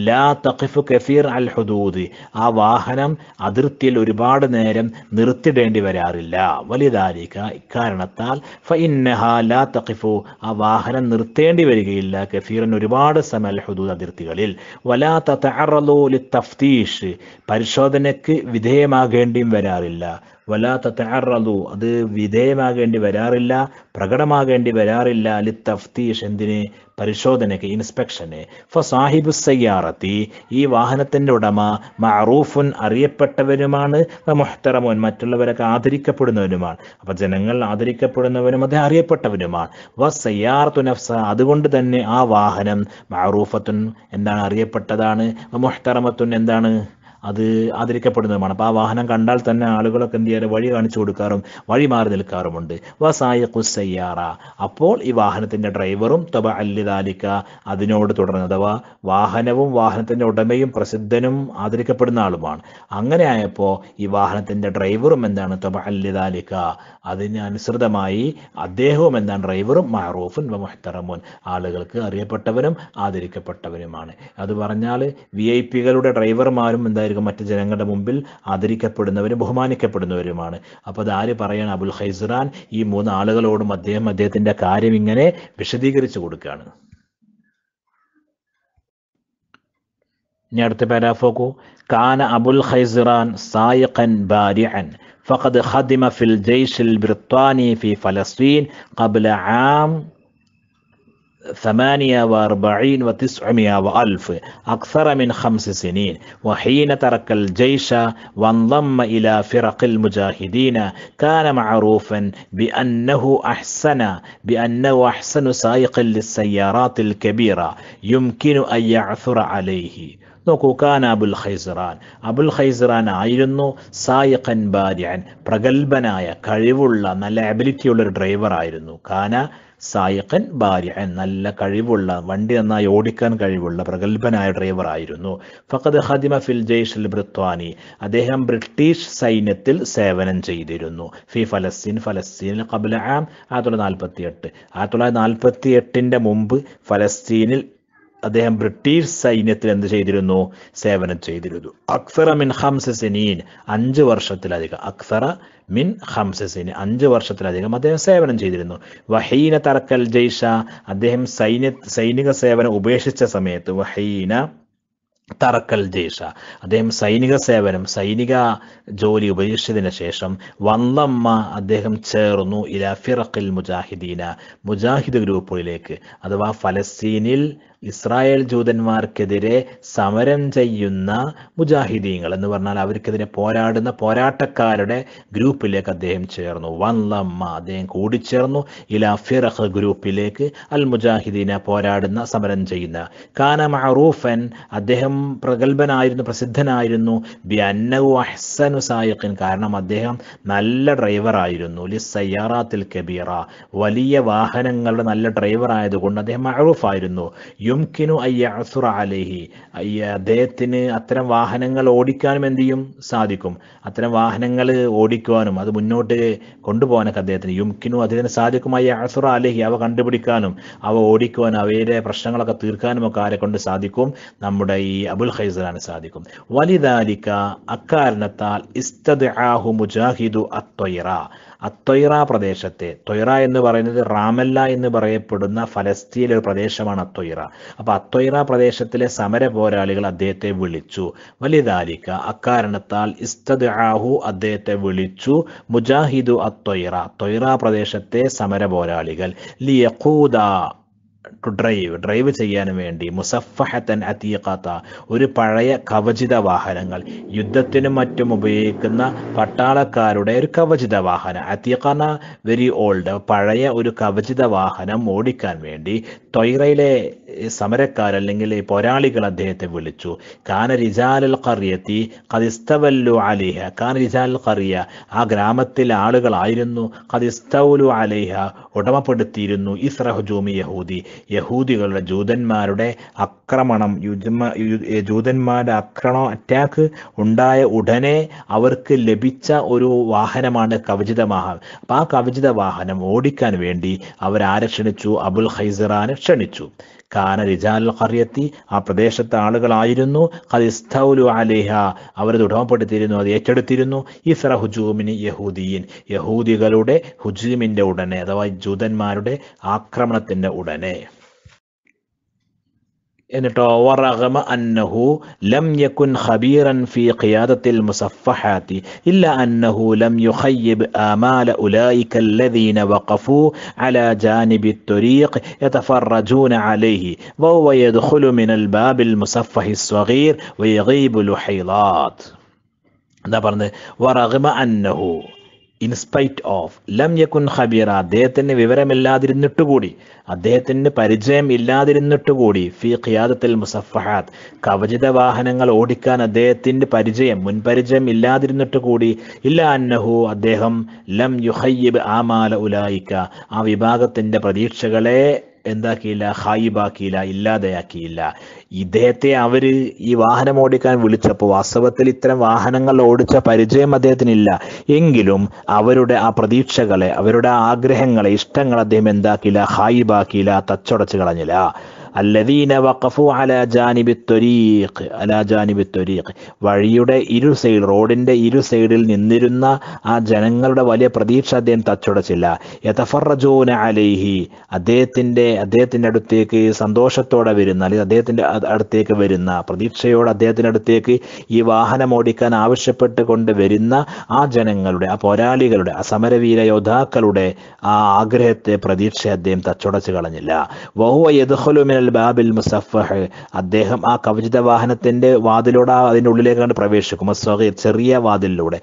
ലാ തഖിഫ് കഫീർ അൽ ഹുദൂദ് ആ വാഹനം അതിർത്തിയിൽ ഒരുപാട് നേരം നിർത്തിടേണ്ടി വരാം വരാറില്ല വലിയതാരിക്ക ഇക്കാരണത്താൽ ലാ തഖിഫു ആ വാഹനം നിർത്തേണ്ടി വരികയില്ല കസീറൻ ഒരുപാട് സമൽ ഹുദൂ അതിർത്തികളിൽ വലാ തഫ്തീഷ് പരിശോധനയ്ക്ക് വിധേയമാകേണ്ടിയും വരാറില്ല വലാത്ത തെറതു അത് വിധേയമാകേണ്ടി വരാറില്ല പ്രകടമാകേണ്ടി വരാറില്ല ലി തഫ്തീഷ് എന്തിന് പരിശോധനയ്ക്ക് ഇൻസ്പെക്ഷന് ഫ സാഹിബ് സയ്യാറത്തി ഈ വാഹനത്തിൻ്റെ ഉടമ മറൂഫുൻ അറിയപ്പെട്ടവരുമാണ് മുഹ്തറമുൻ മറ്റുള്ളവരൊക്കെ ആദരിക്കപ്പെടുന്നവരുമാണ് അപ്പം ജനങ്ങൾ ആദരിക്കപ്പെടുന്നവരും അത് അറിയപ്പെട്ടവരുമാണ് വ നഫ്സ അതുകൊണ്ട് തന്നെ ആ വാഹനം മറൂഫത്തുൻ എന്താണ് അറിയപ്പെട്ടതാണ് മുഹ്തറമത്തുൻ എന്താണ് അത് ആദരിക്കപ്പെടുന്നതുമാണ് അപ്പോൾ ആ വാഹനം കണ്ടാൽ തന്നെ ആളുകളൊക്കെ എന്ത് ചെയ്യാറ് വഴി കാണിച്ചു കൊടുക്കാറും വഴി മാറി നിൽക്കാറുമുണ്ട് വസായക്കുസയ്യാറ അപ്പോൾ ഈ വാഹനത്തിൻ്റെ ഡ്രൈവറും തബ അല്ലിതാലിക്ക അതിനോട് തുടർന്ന് അഥവാ വാഹനവും വാഹനത്തിൻ്റെ ഉടമയും പ്രസിദ്ധനും ആദരിക്കപ്പെടുന്ന ആളുമാണ് അങ്ങനെ ആയപ്പോൾ ഈ വാഹനത്തിൻ്റെ ഡ്രൈവറും എന്താണ് തബ അല്ലിതാലിക്ക അതിനനുസൃതമായി അനുസൃതമായി അദ്ദേഹവും എന്താണ് ഡ്രൈവറും മഹറൂഫുൻ വ ആളുകൾക്ക് അറിയപ്പെട്ടവനും ആദരിക്കപ്പെട്ടവനുമാണ് അത് പറഞ്ഞാൽ വി ഐ പികളുടെ ഡ്രൈവർമാരും എന്തായാലും ആയിരിക്കും മറ്റ് ജനങ്ങളുടെ മുമ്പിൽ ആദരിക്കപ്പെടുന്നവരും ബഹുമാനിക്കപ്പെടുന്നവരുമാണ് അപ്പോൾ അതാര് പറയണം അബുൽ ഹൈസുറാൻ ഈ മൂന്ന് ആളുകളോടും അദ്ദേഹം അദ്ദേഹത്തിൻ്റെ കാര്യം ഇങ്ങനെ വിശദീകരിച്ചു കൊടുക്കുകയാണ് ഇനി അടുത്ത പാരാഫ് നോക്കൂ കാന അബുൽ ഹൈസിറാൻ സായിഖൻ ബാരിഅൻ ഫഖദ് ഖദിമ ഫിൽ ജയ്ഷിൽ ബിർത്താനി ഫി ഫലസ്തീൻ ഖബ്ല ആം ثمانية وأربعين وتسعمائة وألف أكثر من خمس سنين وحين ترك الجيش وانضم إلى فرق المجاهدين كان معروفا بأنه أحسن بأنه أحسن سائق للسيارات الكبيرة يمكن أن يعثر عليه നോക്കൂ കാൻ അബുൽ ഖൈസറാൻ അബുൽ ഖൈസറാൻ ആയിരുന്നു സായിഖൻ ബാരിയൻ പ്രഗത്ഭനായ കഴിവുള്ള നല്ല എബിലിറ്റിയുള്ള ഒരു ഡ്രൈവർ ആയിരുന്നു കാന സായിഖൻ ബാരിഅൻ നല്ല കഴിവുള്ള വണ്ടി നന്നായി ഓടിക്കാൻ കഴിവുള്ള പ്രഗത്ഭനായ ഡ്രൈവറായിരുന്നു ഫഖദ് ഹദിമ ഫിൽ ജയ്ഷൽ ബ്രിത്വാനി അദ്ദേഹം ബ്രിട്ടീഷ് സൈന്യത്തിൽ സേവനം ചെയ്തിരുന്നു ഫി ഫലസ്തീൻ ഫലസ്തീനിൽ കബുല ആയിരത്തി തൊള്ളായിരത്തി നാൽപ്പത്തി എട്ട് ആയിരത്തി തൊള്ളായിരത്തി നാൽപ്പത്തി എട്ടിൻ്റെ മുമ്പ് ഫലസ്തീനിൽ അദ്ദേഹം ബ്രിട്ടീഷ് സൈന്യത്തിൽ എന്ത് ചെയ്തിരുന്നു സേവനം ചെയ്തിരുന്നു അക്സറ മിൻ ഹംസസിനീൻ അഞ്ച് വർഷത്തിലധികം അക്സറ മിൻ ഹംസസിനി അഞ്ച് വർഷത്തിലധികം അദ്ദേഹം സേവനം ചെയ്തിരുന്നു വഹീന തറക്കൽ ജയ്ഷ അദ്ദേഹം സൈന്യ സൈനിക സേവനം ഉപേക്ഷിച്ച സമയത്ത് വഹീന തറക്കൽ ജയ്ഷ അദ്ദേഹം സൈനിക സേവനം സൈനിക ജോലി ഉപേക്ഷിച്ചതിന് ശേഷം വന്നമ്മ അദ്ദേഹം ചേർന്നു ഇല ഫിറക്കിൽ മുജാഹിദീന മുജാഹിദ് ഗ്രൂപ്പുകളിലേക്ക് അഥവാ ഫലസ്തീനിൽ ഇസ്രായേൽ ജൂതന്മാർക്കെതിരെ സമരം ചെയ്യുന്ന മുജാഹിദീങ്ങൾ എന്ന് പറഞ്ഞാൽ അവർക്കെതിരെ പോരാടുന്ന പോരാട്ടക്കാരുടെ ഗ്രൂപ്പിലേക്ക് അദ്ദേഹം ചേർന്നു വല്ലമ്മ അദ്ദേഹം കൂടിച്ചേർന്നു ഇലാ ഫിറഹ് ഗ്രൂപ്പിലേക്ക് അൽ മുജാഹിദീന പോരാടുന്ന സമരം ചെയ്യുന്ന കാന മഅറൂഫൻ അദ്ദേഹം പ്രഗത്ഭനായിരുന്നു പ്രസിദ്ധനായിരുന്നു ബി അന്നവു അഹ്സനു സായിഖിൻ കാരണം അദ്ദേഹം നല്ല ഡ്രൈവറായിരുന്നു ലി സയ്യാറാത്തിൽ കബീറ വലിയ വാഹനങ്ങളുടെ നല്ല ഡ്രൈവർ ആയതുകൊണ്ട് അദ്ദേഹം മഅറൂഫായിരുന്നു യുംകിനു അയ്യാസുറ അലേഹി അദ്ദേഹത്തിന് അത്തരം വാഹനങ്ങൾ ഓടിക്കാനും എന്ത് ചെയ്യും സാധിക്കും അത്തരം വാഹനങ്ങൾ ഓടിക്കുവാനും അത് മുന്നോട്ട് കൊണ്ടുപോകാനൊക്കെ അദ്ദേഹത്തിന് യുംകിനു അദ്ദേഹത്തിന് സാധിക്കും അയ്യാസുറ അലേഹി അവ കണ്ടുപിടിക്കാനും അവ ഓടിക്കുവാനും അവയുടെ പ്രശ്നങ്ങളൊക്കെ തീർക്കാനും ഒക്കെ ആരെ കൊണ്ട് സാധിക്കും നമ്മുടെ ഈ അബുൽ ഹൈസറാണ് സാധിക്കും വലിതാലിക്ക അക്കാരണത്താൽ ഇസ്തദ് ആഹു മുജാഹിദു അത്വയറ അത്വൈറ പ്രദേശത്തെ ത്വൈറ എന്ന് പറയുന്നത് റാമല്ല എന്ന് പറയപ്പെടുന്ന ഫലസ്തീനിലെ ഒരു പ്രദേശമാണ് അത്വൈറ അപ്പോൾ അത്വൈറ പ്രദേശത്തിലെ സമര പോരാളികൾ അദ്ദേഹത്തെ വിളിച്ചു വലിയതാലിക്ക അക്കാരണത്താൽ ഇസ്തദാഹു അദ്ദേഹത്തെ വിളിച്ചു മുജാഹിദു അത്വൈറ ത്വൈറ പ്രദേശത്തെ സമര പോരാളികൾ ലിയൂദ ടു ഡ്രൈവ് ഡ്രൈവ് ചെയ്യാൻ വേണ്ടി മുസഫഹത്തൻ അതീഖാത്ത ഒരു പഴയ കവചിത വാഹനങ്ങൾ യുദ്ധത്തിനും മറ്റും ഉപയോഗിക്കുന്ന പട്ടാളക്കാരുടെ ഒരു കവചിത വാഹനം അതീഖാന വെരി ഓൾഡ് പഴയ ഒരു കവചിത വാഹനം ഓടിക്കാൻ വേണ്ടി തൊയ്റയിലെ സമരക്കാരല്ലെങ്കിൽ അല്ലെങ്കിൽ പോരാളികൾ അദ്ദേഹത്തെ വിളിച്ചു കാന റിജാലൽ കറിയത്തി കതിസ്തവല്ലു അലിഹ കാന റിജാൽ കറിയ ആ ഗ്രാമത്തിലെ ആളുകളായിരുന്നു കതിസ്തൗലു അലിഹ ഉടമപ്പെടുത്തിയിരുന്നു ഇസ്രഹജൂമി യഹൂദി യഹൂദികളുടെ ജൂതന്മാരുടെ ആക്രമണം ജൂതന്മാരുടെ ആക്രമണം അറ്റാക്ക് ഉണ്ടായ ഉടനെ അവർക്ക് ലഭിച്ച ഒരു വാഹനമാണ് കവചിത വാഹനം അപ്പം ആ കവചിത വാഹനം ഓടിക്കാൻ വേണ്ടി അവരാരെ ക്ഷണിച്ചു അബുൽ ഹൈസറാനെ ക്ഷണിച്ചു കാന റിജാൽ ഹറിയത്തി ആ പ്രദേശത്തെ ആളുകളായിരുന്നു ഖദിസ്തൗലു അലിഹ അവർ ഉടമപ്പെടുത്തിയിരുന്നു അത് ഏറ്റെടുത്തിരുന്നു ഇസ്ര ഹുജൂമിന് യഹൂദീൻ യഹൂദികളുടെ ഹുജൂമിൻ്റെ ഉടനെ അഥവാ ജൂതന്മാരുടെ ആക്രമണത്തിൻ്റെ ഉടനെ ورغم أنه لم يكن خبيرا في قيادة المصفحات إلا أنه لم يخيب آمال أولئك الذين وقفوا على جانب الطريق يتفرجون عليه وهو يدخل من الباب المصفح الصغير ويغيب لحيلات ده ورغم أنه ഇൻസ്പൈറ്റ് ഓഫ് ലം യക്കുൻ ഖബീറ അദ്ദേഹത്തിന് വിവരമില്ലാതിരുന്നിട്ട് കൂടി അദ്ദേഹത്തിന് പരിചയം ഇല്ലാതിരുന്നിട്ട് കൂടി ഫി ഖിയാദത്തിൽ മുസഫഹാദ് കവചിത വാഹനങ്ങൾ ഓടിക്കാൻ അദ്ദേഹത്തിൻ്റെ പരിചയം മുൻപരിചയം ഇല്ലാതിരുന്നിട്ട് കൂടി ഇല്ല അന്നഹു അദ്ദേഹം ലം യുഹയ്യബ് ആമാല ഉലായിക്ക ആ വിഭാഗത്തിൻ്റെ പ്രതീക്ഷകളെ എന്താക്കിയില്ല ഹായിബാക്കിയില്ല ഇല്ലാതെയാക്കിയില്ല ഇദ്ദേഹത്തെ അവര് ഈ വാഹനം ഓടിക്കാൻ വിളിച്ചപ്പോൾ വാസ്തവത്തിൽ ഇത്തരം വാഹനങ്ങൾ ഓടിച്ച പരിചയം അദ്ദേഹത്തിനില്ല എങ്കിലും അവരുടെ ആ പ്രതീക്ഷകളെ അവരുടെ ആഗ്രഹങ്ങളെ ഇഷ്ടങ്ങൾ അദ്ദേഹം എന്താക്കിയില്ല ഹായിബാക്കിയില്ല തച്ചുടച്ച് കളഞ്ഞില്ല അല്ലദീന വഖഫു അലാ ജാനിബി തരീഖ് അലാ ജാനിബി തരീഖ് വഴിയുടെ ഇരു സൈഡ് റോഡിന്റെ ഇരു സൈഡിൽ നിന്നിരുന്ന ആ ജനങ്ങളുടെ വലിയ പ്രതീക്ഷ അദ്ദേഹം തച്ചുടച്ചില്ല യഥഫറജൂന അലൈഹി അദ്ദേഹത്തിന്റെ അദ്ദേഹത്തിന്റെ അടുത്തേക്ക് സന്തോഷത്തോടെ വരുന്ന അല്ലെങ്കിൽ അദ്ദേഹത്തിന്റെ അടുത്തേക്ക് വരുന്ന പ്രതീക്ഷയോടെ അദ്ദേഹത്തിന്റെ അടുത്തേക്ക് ഈ വാഹനം ഓടിക്കാൻ ആവശ്യപ്പെട്ട് കൊണ്ട് വരുന്ന ആ ജനങ്ങളുടെ ആ പോരാളികളുടെ ആ സമരവീര യോദ്ധാക്കളുടെ ആ ആഗ്രഹത്തെ പ്രതീക്ഷ അദ്ദേഹം തച്ചുടച്ച് കളഞ്ഞില്ല വഹുവ യദ്ഖുലു ബാബിൽ മുസഫഹ് അദ്ദേഹം ആ കവചിത വാഹനത്തിന്റെ വാതിലൂടെ അതിൻ്റെ ഉള്ളിലേക്ക് കണ്ട് പ്രവേശിക്കും ചെറിയ വാതിലിലൂടെ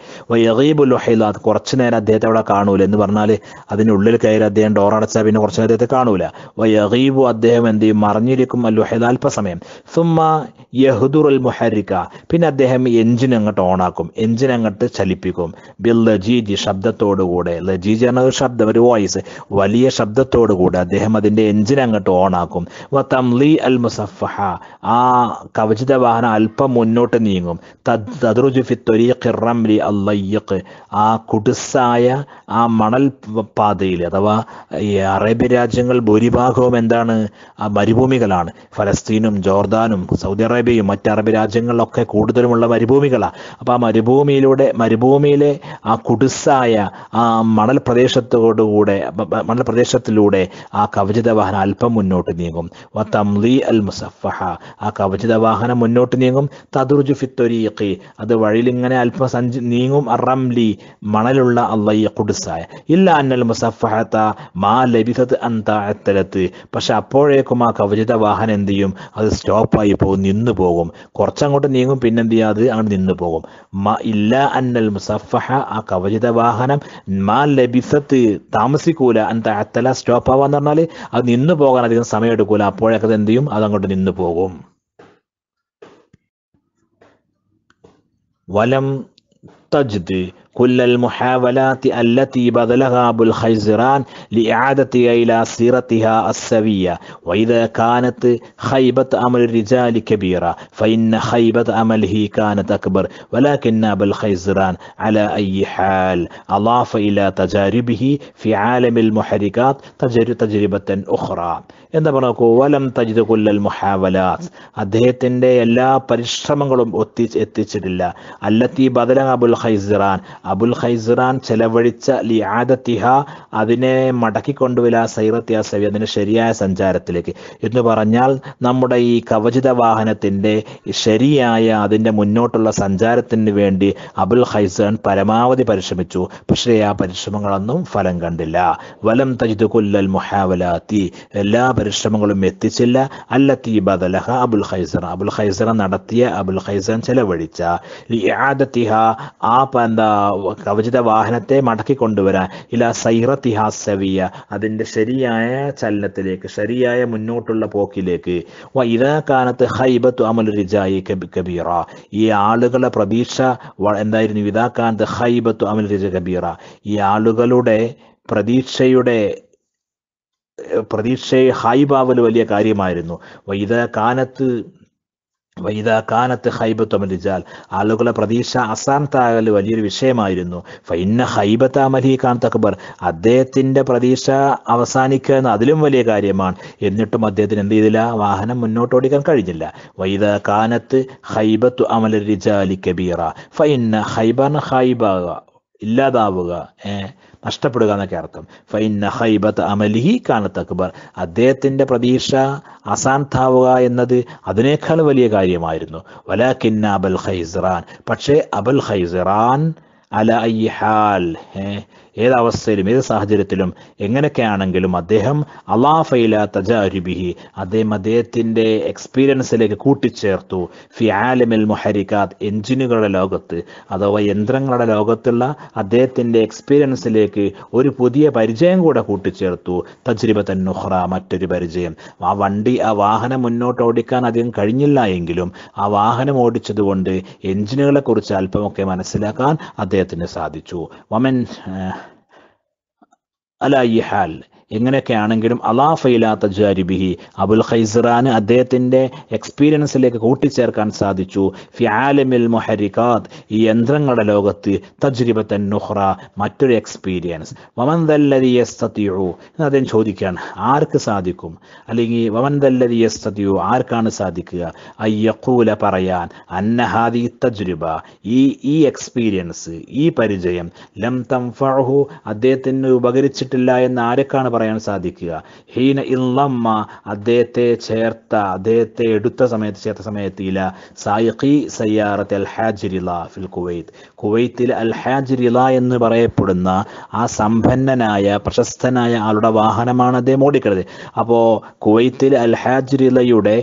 കുറച്ചു നേരം അദ്ദേഹത്തെ അവിടെ കാണൂല എന്ന് പറഞ്ഞാൽ അതിൻ്റെ ഉള്ളിൽ കയറി അദ്ദേഹം ഡോർ അടച്ചാൽ പിന്നെ കുറച്ച് നേരം അദ്ദേഹത്തെ കാണൂല വയീബു അദ്ദേഹം എന്ത് ചെയ്യും മറിഞ്ഞിരിക്കും അല്ലുഹൈല അല്പസമയം യഹുദുർ അൽ മുഹരിക്ക പിന്നെ അദ്ദേഹം എഞ്ചിൻ അങ്ങോട്ട് ഓണാക്കും എഞ്ചിൻ അങ്ങോട്ട് ചലിപ്പിക്കും ബിൽ ലജീജി ശബ്ദത്തോടുകൂടെ ലജീജി എന്ന ശബ്ദം ഒരു വോയിസ് വലിയ ശബ്ദത്തോടുകൂടെ അദ്ദേഹം അതിൻ്റെ എഞ്ചിൻ അങ്ങോട്ട് ഓണാക്കും വ തംലി അൽ മുസഫഹ ആ കവചിത വാഹനം അല്പം മുന്നോട്ട് നീങ്ങും തദ്റുജുഫിത്തൊരീഖിറംലി അല്ലയ്യക്ക് ആ കുടുസായ ആ മണൽ പാതയിൽ അഥവാ ഈ അറേബ്യ രാജ്യങ്ങൾ ഭൂരിഭാഗവും എന്താണ് ആ മരുഭൂമികളാണ് ഫലസ്തീനും ജോർദാനും സൗദി അറേബ്യയും മറ്റ് അറബ് രാജ്യങ്ങളിലൊക്കെ കൂടുതലുമുള്ള മരുഭൂമികളാണ് അപ്പോൾ ആ മരുഭൂമിയിലൂടെ മരുഭൂമിയിലെ ആ കുടുസായ ആ മണൽ പ്രദേശത്തോടുകൂടെ മണൽ പ്രദേശത്തിലൂടെ ആ കവചിത വാഹനം അല്പം മുന്നോട്ട് നീങ്ങും വത്തംലി അൽ മുസഫഹ ആ കവചിത വാഹനം മുന്നോട്ട് നീങ്ങും തദുർജു ഫിത്തൊരീഖി അത് വഴിയിൽ ഇങ്ങനെ സഞ്ചി നീങ്ങും അറംലി മണലുള്ള അള്ളയ്യ കുടുസായ ഇല്ല അന്നൽ മുസഫഹത്ത മാ ലഭിതത് അന്താഴത്തലത്ത് പക്ഷെ അപ്പോഴേക്കും ആ കവചിത വാഹനം എന്ത് ചെയ്യും അത് സ്റ്റോപ്പായി പോകും നിന്നു പോകും കുറച്ചങ്ങോട്ട് നീങ്ങും പിന്നെന്ത് ചെയ്യുക അത് അങ്ങോട്ട് നിന്നു പോകും ഇല്ല അന്നൽ മുസഫഹ ആ കവചിത വാഹനം മാ ലഭിസത്ത് താമസിക്കൂല അന്താഴത്തല സ്റ്റോപ്പ് ആവാന്ന് പറഞ്ഞാൽ അത് നിന്നു പോകാൻ അധികം സമയം എടുക്കൂല അപ്പോൾ അപ്പോഴൊക്കെ എന്ത് ചെയ്യും അതങ്ങോട്ട് നിന്ന് പോകും വലം تجد كل المحاولات التي بذلها أبو الخيزران لإعادتها إلى سيرتها السوية وإذا كانت خيبة أمل الرجال كبيرة فإن خيبة أمله كانت أكبر ولكن أبو الخيزران على أي حال أضاف إلى تجاربه في عالم المحركات تجربة أخرى എന്താ പറഞ്ഞോക്കൂ വലം തജിത് കൊല്ലൽ മുഹാവലാസ് അദ്ദേഹത്തിൻ്റെ എല്ലാ പരിശ്രമങ്ങളും ഒത്തി എത്തിച്ചിട്ടില്ല അല്ലത്തി ബദല അബുൽ ഹൈസിറാൻ അബുൽ ഹൈസിറാൻ ചെലവഴിച്ച ലിയാദത്തിഹ അതിനെ മടക്കിക്കൊണ്ടുവില സൈറത്തിയ സവി അതിന് ശരിയായ സഞ്ചാരത്തിലേക്ക് എന്ന് പറഞ്ഞാൽ നമ്മുടെ ഈ കവചിത വാഹനത്തിൻ്റെ ശരിയായ അതിൻ്റെ മുന്നോട്ടുള്ള സഞ്ചാരത്തിന് വേണ്ടി അബുൽ ഹൈസിറാൻ പരമാവധി പരിശ്രമിച്ചു പക്ഷേ ആ പരിശ്രമങ്ങളൊന്നും ഫലം കണ്ടില്ല വലം തജിദ് കൊല്ലൽ മുഹാവലാത്തി എല്ലാ പരിശ്രമങ്ങളും എത്തിച്ചില്ല അല്ലത്തി ബദലഹ അബുൽ ഖൈസർ അബുൽ ഖൈസർ നടത്തിയ അബുൽ ഖൈസൻ ചെലവഴിച്ച ലിയാദത്തിഹ ആ എന്താ കവചിത വാഹനത്തെ മടക്കി കൊണ്ടുവരാൻ ഇല്ല സൈറത്തിഹ സവിയ അതിൻ്റെ ശരിയായ ചലനത്തിലേക്ക് ശരിയായ മുന്നോട്ടുള്ള പോക്കിലേക്ക് വ ഇതാ കാലത്ത് ഹൈബത്തു അമൽ റിജായി കബീറ ഈ ആളുകളെ പ്രതീക്ഷ എന്തായിരുന്നു ഇതാ കാലത്ത് ഹൈബത്തു അമൽ റിജ കബീറ ഈ ആളുകളുടെ പ്രതീക്ഷയുടെ പ്രതീക്ഷയെ ഹൈബാവൽ വലിയ കാര്യമായിരുന്നു വൈദ കാനത്ത് വൈദ കാനത്ത് ഹൈബത്വമലിജാൽ ആളുകളെ പ്രതീക്ഷ അസാന്താകൽ വലിയൊരു വിഷയമായിരുന്നു ഫൈന്ന ഹൈബത്ത് അമലി ഖാൻ തക്ബർ അദ്ദേഹത്തിൻ്റെ പ്രതീക്ഷ അവസാനിക്കുക എന്ന അതിലും വലിയ കാര്യമാണ് എന്നിട്ടും അദ്ദേഹത്തിന് എന്ത് ചെയ്തില്ല വാഹനം മുന്നോട്ട് ഓടിക്കാൻ കഴിഞ്ഞില്ല വൈദ കാനത്ത് ഹൈബത്തു അമലി റിജാലി കബീറ ഫൈന്ന ഹൈബ ഹൈബ ഇല്ലാതാവുക ഏഹ് നഷ്ടപ്പെടുക എന്നൊക്കെ അർത്ഥം ഫൈൻ നഹൈബത്ത് അമലിഹി കാനത്ത് അക്ബർ അദ്ദേഹത്തിൻ്റെ പ്രതീക്ഷ അസാന്താവുക എന്നത് അതിനേക്കാൾ വലിയ കാര്യമായിരുന്നു വലാഖിന്ന അബൽ ഹൈസറാൻ പക്ഷേ അബൽ ഹൈസറാൻ അല ഐ ഹാൽ ഏതവസ്ഥയിലും ഏത് സാഹചര്യത്തിലും എങ്ങനെയൊക്കെ ആണെങ്കിലും അദ്ദേഹം അലാഫയില തജാരിബിഹി അദ്ദേഹം അദ്ദേഹത്തിൻ്റെ എക്സ്പീരിയൻസിലേക്ക് കൂട്ടിച്ചേർത്തു ഫി ആലമിൽ മുഹരിക്കാത്ത് എഞ്ചിനുകളുടെ ലോകത്ത് അഥവാ യന്ത്രങ്ങളുടെ ലോകത്തുള്ള അദ്ദേഹത്തിൻ്റെ എക്സ്പീരിയൻസിലേക്ക് ഒരു പുതിയ പരിചയം കൂടെ കൂട്ടിച്ചേർത്തു തജ്രിബത്തൻ നുഹ്റ മറ്റൊരു പരിചയം ആ വണ്ടി ആ വാഹനം മുന്നോട്ട് ഓടിക്കാൻ അധികം കഴിഞ്ഞില്ല എങ്കിലും ആ വാഹനം ഓടിച്ചതുകൊണ്ട് എഞ്ചിനുകളെ കുറിച്ച് അല്പമൊക്കെ മനസ്സിലാക്കാൻ അദ്ദേഹത്തിന് സാധിച്ചു വമൻ على أي حال എങ്ങനെയൊക്കെ ആണെങ്കിലും അലാഫയിലാത്ത ജാരിബിഹി അബുൽ ഖൈസറാന് അദ്ദേഹത്തിൻ്റെ എക്സ്പീരിയൻസിലേക്ക് കൂട്ടിച്ചേർക്കാൻ സാധിച്ചു ഫിയാലമിൽ മൊഹരിഖാത്ത് ഈ യന്ത്രങ്ങളുടെ ലോകത്ത് തജ്രിബത്തൻ നുഹ്റ മറ്റൊരു എക്സ്പീരിയൻസ് വമൻ തല്ലതിയു എന്ന് അദ്ദേഹം ചോദിക്കുകയാണ് ആർക്ക് സാധിക്കും അല്ലെങ്കിൽ വമൻ തല്ലതിയു ആർക്കാണ് സാധിക്കുക അയ്യക്കൂല പറയാൻ അന്നഹാദി തജ്രിബ ഈ ഈ എക്സ്പീരിയൻസ് ഈ പരിചയം ലം തംഫഹു അദ്ദേഹത്തിന് ഉപകരിച്ചിട്ടില്ല എന്ന് ആരൊക്കെയാണ് പറയാൻ സാധിക്കുക ഹീന ഇല്ലമ്മ അദ്ദേഹത്തെ ചേർത്ത അദ്ദേഹത്തെ എടുത്ത സമയത്ത് ചേർത്ത സമയത്ത് ഇല സായിഖി സയ്യാറത്തെ അൽ ഹാജിരില ഫിൽ കുവൈത്ത് കുവൈത്തിൽ അൽ ഹാജ് റില എന്ന് പറയപ്പെടുന്ന ആ സമ്പന്നനായ പ്രശസ്തനായ ആളുടെ വാഹനമാണ് അദ്ദേഹം ഓടിക്കുന്നത് അപ്പോൾ കുവൈത്തിൽ അൽ ഹാജ് റിലയുടെ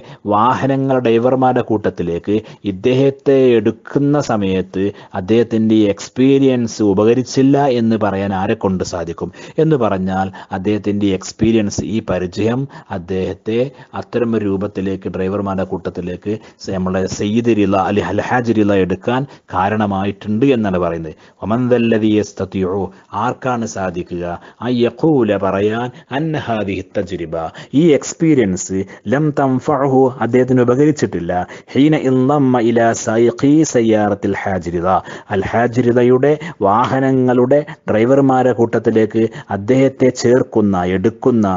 ഡ്രൈവർമാരുടെ കൂട്ടത്തിലേക്ക് ഇദ്ദേഹത്തെ എടുക്കുന്ന സമയത്ത് അദ്ദേഹത്തിൻ്റെ എക്സ്പീരിയൻസ് ഉപകരിച്ചില്ല എന്ന് പറയാൻ ആരെ കൊണ്ട് സാധിക്കും എന്ന് പറഞ്ഞാൽ അദ്ദേഹത്തിൻ്റെ എക്സ്പീരിയൻസ് ഈ പരിചയം അദ്ദേഹത്തെ അത്തരമൊരു രൂപത്തിലേക്ക് ഡ്രൈവർമാരുടെ കൂട്ടത്തിലേക്ക് നമ്മളെ സെയ്ദ് റില അല്ലെ അൽഹാജ് റില എടുക്കാൻ കാരണമായിട്ടുണ്ട് ഉണ്ട് എന്നാണ് പറയുന്നത് ഒമന്തല്ലതിയോ ആർക്കാണ് സാധിക്കുക അയ്യഖൂല പറയാൻ അന്നഹാദി തജുരിബ ഈ എക്സ്പീരിയൻസ് ലം തം തംഫഹു അദ്ദേഹത്തിന് ഉപകരിച്ചിട്ടില്ല ഹീന ഇന്നമ്മ ഇല സൈഖി സയ്യാറത്തിൽ ഹാജിരിത അൽ ഹാജിരിതയുടെ വാഹനങ്ങളുടെ ഡ്രൈവർമാരുടെ കൂട്ടത്തിലേക്ക് അദ്ദേഹത്തെ ചേർക്കുന്ന എടുക്കുന്ന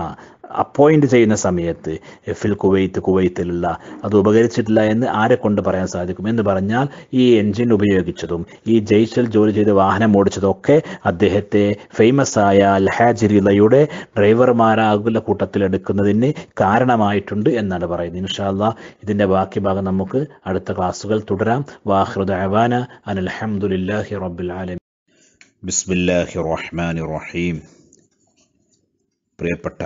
അപ്പോയിന്റ് ചെയ്യുന്ന സമയത്ത് എഫിൽ കുവൈത്ത് കുവൈത്തിലുള്ള അത് ഉപകരിച്ചിട്ടില്ല എന്ന് ആരെ കൊണ്ട് പറയാൻ സാധിക്കും എന്ന് പറഞ്ഞാൽ ഈ എൻജിൻ ഉപയോഗിച്ചതും ഈ ജയ്ഷൽ ജോലി ചെയ്ത് വാഹനം ഓടിച്ചതൊക്കെ അദ്ദേഹത്തെ ഫേമസ് ആയ ലഹാജിരിലയുടെ ഡ്രൈവർമാരാകുന്ന കൂട്ടത്തിൽ എടുക്കുന്നതിന് കാരണമായിട്ടുണ്ട് എന്നാണ് പറയുന്നത് ഇൻഷാല്ല ഇതിൻ്റെ ബാക്കി ഭാഗം നമുക്ക് അടുത്ത ക്ലാസ്സുകൾ തുടരാം വാഹൃദ അവാന അനിൽ റബ്ബുൽ ആലമി ബിസ്മില്ലാഹി റഹ്മാൻ റഹീം പ്രിയപ്പെട്ട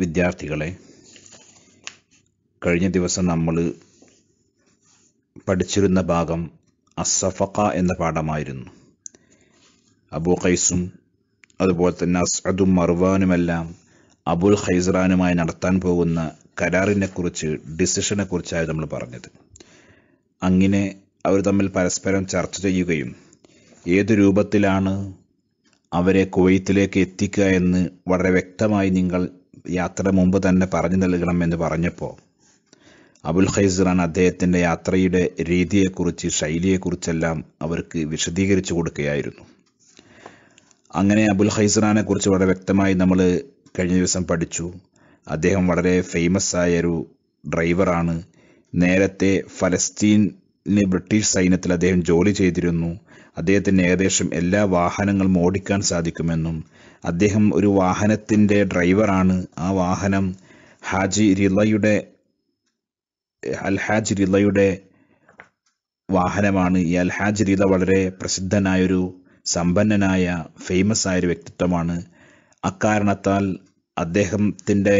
വിദ്യാർത്ഥികളെ കഴിഞ്ഞ ദിവസം നമ്മൾ പഠിച്ചിരുന്ന ഭാഗം അസഫക്ക എന്ന പാഠമായിരുന്നു അബു ഖൈസും അതുപോലെ തന്നെ അസ്അദും മർവാനുമെല്ലാം അബുൽ ഖൈസറാനുമായി നടത്താൻ പോകുന്ന കരാറിനെക്കുറിച്ച് ഡിസിഷനെക്കുറിച്ചായി നമ്മൾ പറഞ്ഞത് അങ്ങനെ അവർ തമ്മിൽ പരസ്പരം ചർച്ച ചെയ്യുകയും ഏത് രൂപത്തിലാണ് അവരെ കുവൈത്തിലേക്ക് എത്തിക്കുക എന്ന് വളരെ വ്യക്തമായി നിങ്ങൾ യാത്ര മുമ്പ് തന്നെ പറഞ്ഞു എന്ന് പറഞ്ഞപ്പോൾ അബുൽ ഖൈസറാൻ അദ്ദേഹത്തിൻ്റെ യാത്രയുടെ രീതിയെക്കുറിച്ച് ശൈലിയെക്കുറിച്ചെല്ലാം അവർക്ക് വിശദീകരിച്ചു കൊടുക്കുകയായിരുന്നു അങ്ങനെ അബുൽ ഖൈസറാനെ കുറിച്ച് വളരെ വ്യക്തമായി നമ്മൾ കഴിഞ്ഞ ദിവസം പഠിച്ചു അദ്ദേഹം വളരെ ഫേമസ് ആയൊരു ഡ്രൈവറാണ് നേരത്തെ ഫലസ്തീനിന് ബ്രിട്ടീഷ് സൈന്യത്തിൽ അദ്ദേഹം ജോലി ചെയ്തിരുന്നു അദ്ദേഹത്തിന് ഏകദേശം എല്ലാ വാഹനങ്ങളും ഓടിക്കാൻ സാധിക്കുമെന്നും അദ്ദേഹം ഒരു വാഹനത്തിൻ്റെ ഡ്രൈവറാണ് ആ വാഹനം ഹാജി റിലയുടെ അൽ ഹാജ് റിലയുടെ വാഹനമാണ് ഈ അൽഹാജ് ഹാജ് റില വളരെ പ്രസിദ്ധനായൊരു സമ്പന്നനായ ഫേമസ് ആയൊരു വ്യക്തിത്വമാണ് അക്കാരണത്താൽ അദ്ദേഹത്തിൻ്റെ